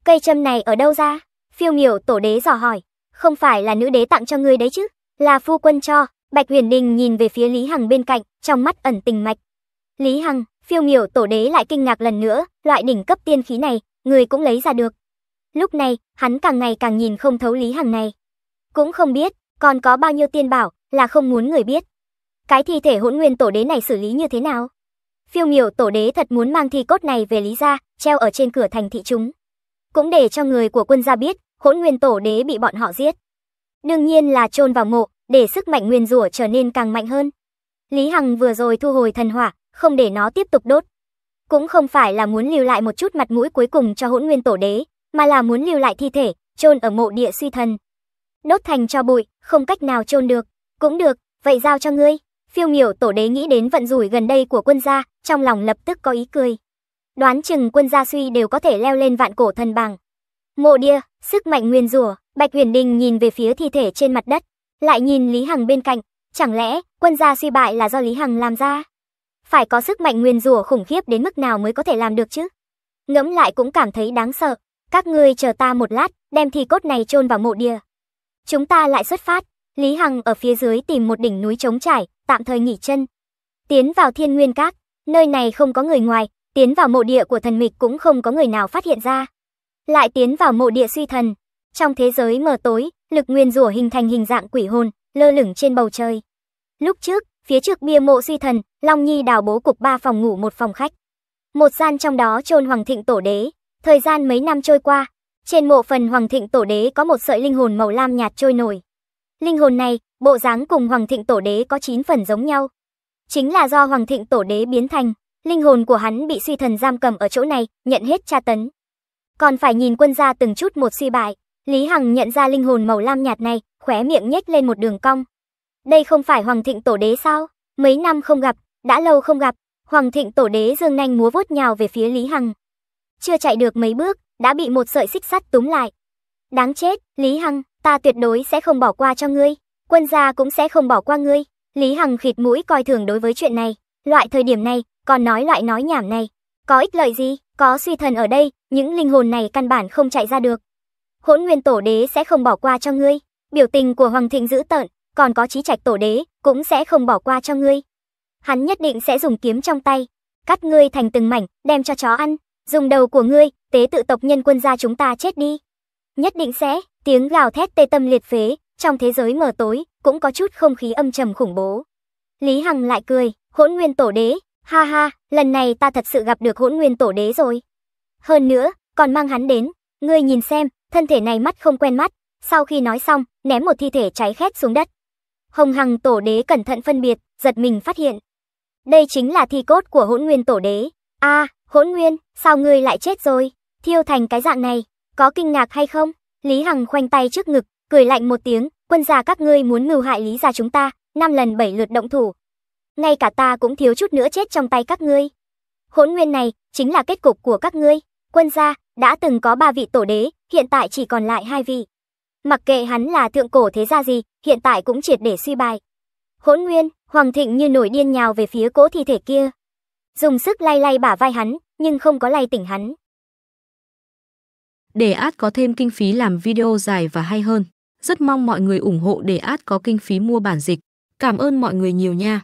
S1: Cây châm này ở đâu ra? Phiêu miểu tổ đế dò hỏi. Không phải là nữ đế tặng cho ngươi đấy chứ, là phu quân cho. Bạch Huyền Đình nhìn về phía Lý Hằng bên cạnh, trong mắt ẩn tình mạch. Lý Hằng, phiêu miểu tổ đế lại kinh ngạc lần nữa, loại đỉnh cấp tiên khí này, người cũng lấy ra được. Lúc này, hắn càng ngày càng nhìn không thấu Lý Hằng này. Cũng không biết, còn có bao nhiêu tiên bảo, là không muốn người biết. Cái thi thể hỗn nguyên tổ đế này xử lý như thế nào? Phiêu miểu tổ đế thật muốn mang thi cốt này về Lý gia, treo ở trên cửa thành thị chúng. Cũng để cho người của quân gia biết, hỗn nguyên tổ đế bị bọn họ giết. Đương nhiên là chôn vào mộ, để sức mạnh nguyên rủa trở nên càng mạnh hơn. Lý Hằng vừa rồi thu hồi thần hỏa, không để nó tiếp tục đốt. Cũng không phải là muốn lưu lại một chút mặt mũi cuối cùng cho hỗn nguyên tổ đế, mà là muốn lưu lại thi thể, chôn ở mộ địa suy thần. Đốt thành cho bụi, không cách nào chôn được. Cũng được, vậy giao cho ngươi. Phiêu miểu tổ đế nghĩ đến vận rủi gần đây của quân gia, trong lòng lập tức có ý cười. Đoán chừng quân gia suy đều có thể leo lên vạn cổ thần bằng. Mộ đia, sức mạnh nguyên rủa, Bạch Huyền Đình nhìn về phía thi thể trên mặt đất, lại nhìn Lý Hằng bên cạnh, chẳng lẽ quân gia suy bại là do Lý Hằng làm ra? Phải có sức mạnh nguyên rủa khủng khiếp đến mức nào mới có thể làm được chứ? Ngẫm lại cũng cảm thấy đáng sợ. Các ngươi chờ ta một lát, đem thi cốt này chôn vào mộ địa. Chúng ta lại xuất phát. Lý Hằng ở phía dưới tìm một đỉnh núi trống trải, tạm thời nghỉ chân. Tiến vào Thiên Nguyên Các, Nơi này không có người ngoài, tiến vào mộ địa của thần mịch cũng không có người nào phát hiện ra. Lại tiến vào mộ địa suy thần. Trong thế giới mờ tối, lực nguyên rủa hình thành hình dạng quỷ hồn, lơ lửng trên bầu trời. Lúc trước, phía trước bia mộ suy thần, Long Nhi đào bố cục ba phòng ngủ một phòng khách. Một gian trong đó chôn Hoàng Thịnh Tổ Đế. Thời gian mấy năm trôi qua, trên mộ phần Hoàng Thịnh Tổ Đế có một sợi linh hồn màu lam nhạt trôi nổi. Linh hồn này, bộ dáng cùng Hoàng Thịnh Tổ Đế có 9 phần giống nhau chính là do Hoàng Thịnh Tổ Đế biến thành, linh hồn của hắn bị suy thần giam cầm ở chỗ này, nhận hết tra tấn. Còn phải nhìn quân gia từng chút một suy bại, Lý Hằng nhận ra linh hồn màu lam nhạt này, khóe miệng nhếch lên một đường cong. Đây không phải Hoàng Thịnh Tổ Đế sao? Mấy năm không gặp, đã lâu không gặp, Hoàng Thịnh Tổ Đế dương nanh múa vuốt nhào về phía Lý Hằng. Chưa chạy được mấy bước, đã bị một sợi xích sắt túm lại. Đáng chết, Lý Hằng, ta tuyệt đối sẽ không bỏ qua cho ngươi, quân gia cũng sẽ không bỏ qua ngươi. Lý Hằng khịt mũi coi thường đối với chuyện này, loại thời điểm này, còn nói loại nói nhảm này. Có ích lợi gì, có suy thần ở đây, những linh hồn này căn bản không chạy ra được. Hỗn nguyên tổ đế sẽ không bỏ qua cho ngươi. Biểu tình của Hoàng Thịnh dữ tợn, còn có trí trạch tổ đế, cũng sẽ không bỏ qua cho ngươi. Hắn nhất định sẽ dùng kiếm trong tay, cắt ngươi thành từng mảnh, đem cho chó ăn. Dùng đầu của ngươi, tế tự tộc nhân quân gia chúng ta chết đi. Nhất định sẽ, tiếng gào thét tê tâm liệt phế, trong thế giới mờ tối, cũng có chút không khí âm trầm khủng bố. Lý Hằng lại cười, hỗn nguyên tổ đế, ha ha, lần này ta thật sự gặp được hỗn nguyên tổ đế rồi. Hơn nữa, còn mang hắn đến, ngươi nhìn xem, thân thể này mắt không quen mắt, sau khi nói xong, ném một thi thể cháy khét xuống đất. Hồng Hằng tổ đế cẩn thận phân biệt, giật mình phát hiện. Đây chính là thi cốt của hỗn nguyên tổ đế. a hỗn nguyên, sao ngươi lại chết rồi? Thiêu thành cái dạng này, có kinh ngạc hay không? Lý Hằng khoanh tay trước ngực, cười lạnh một tiếng, quân gia các ngươi muốn mưu hại lý gia chúng ta, năm lần bảy lượt động thủ. Ngay cả ta cũng thiếu chút nữa chết trong tay các ngươi. Hỗn nguyên này chính là kết cục của các ngươi. Quân gia đã từng có ba vị tổ đế, hiện tại chỉ còn lại hai vị. Mặc kệ hắn là thượng cổ thế gia gì, hiện tại cũng triệt để suy bại. Hỗn nguyên, Hoàng Thịnh như nổi điên nhào về phía cỗ thi thể kia. Dùng sức lay lay bả vai hắn, nhưng không có lay tỉnh hắn. Để ad có thêm kinh phí làm video dài và hay hơn. Rất mong mọi người ủng hộ để ad có kinh phí mua bản dịch. Cảm ơn mọi người nhiều nha.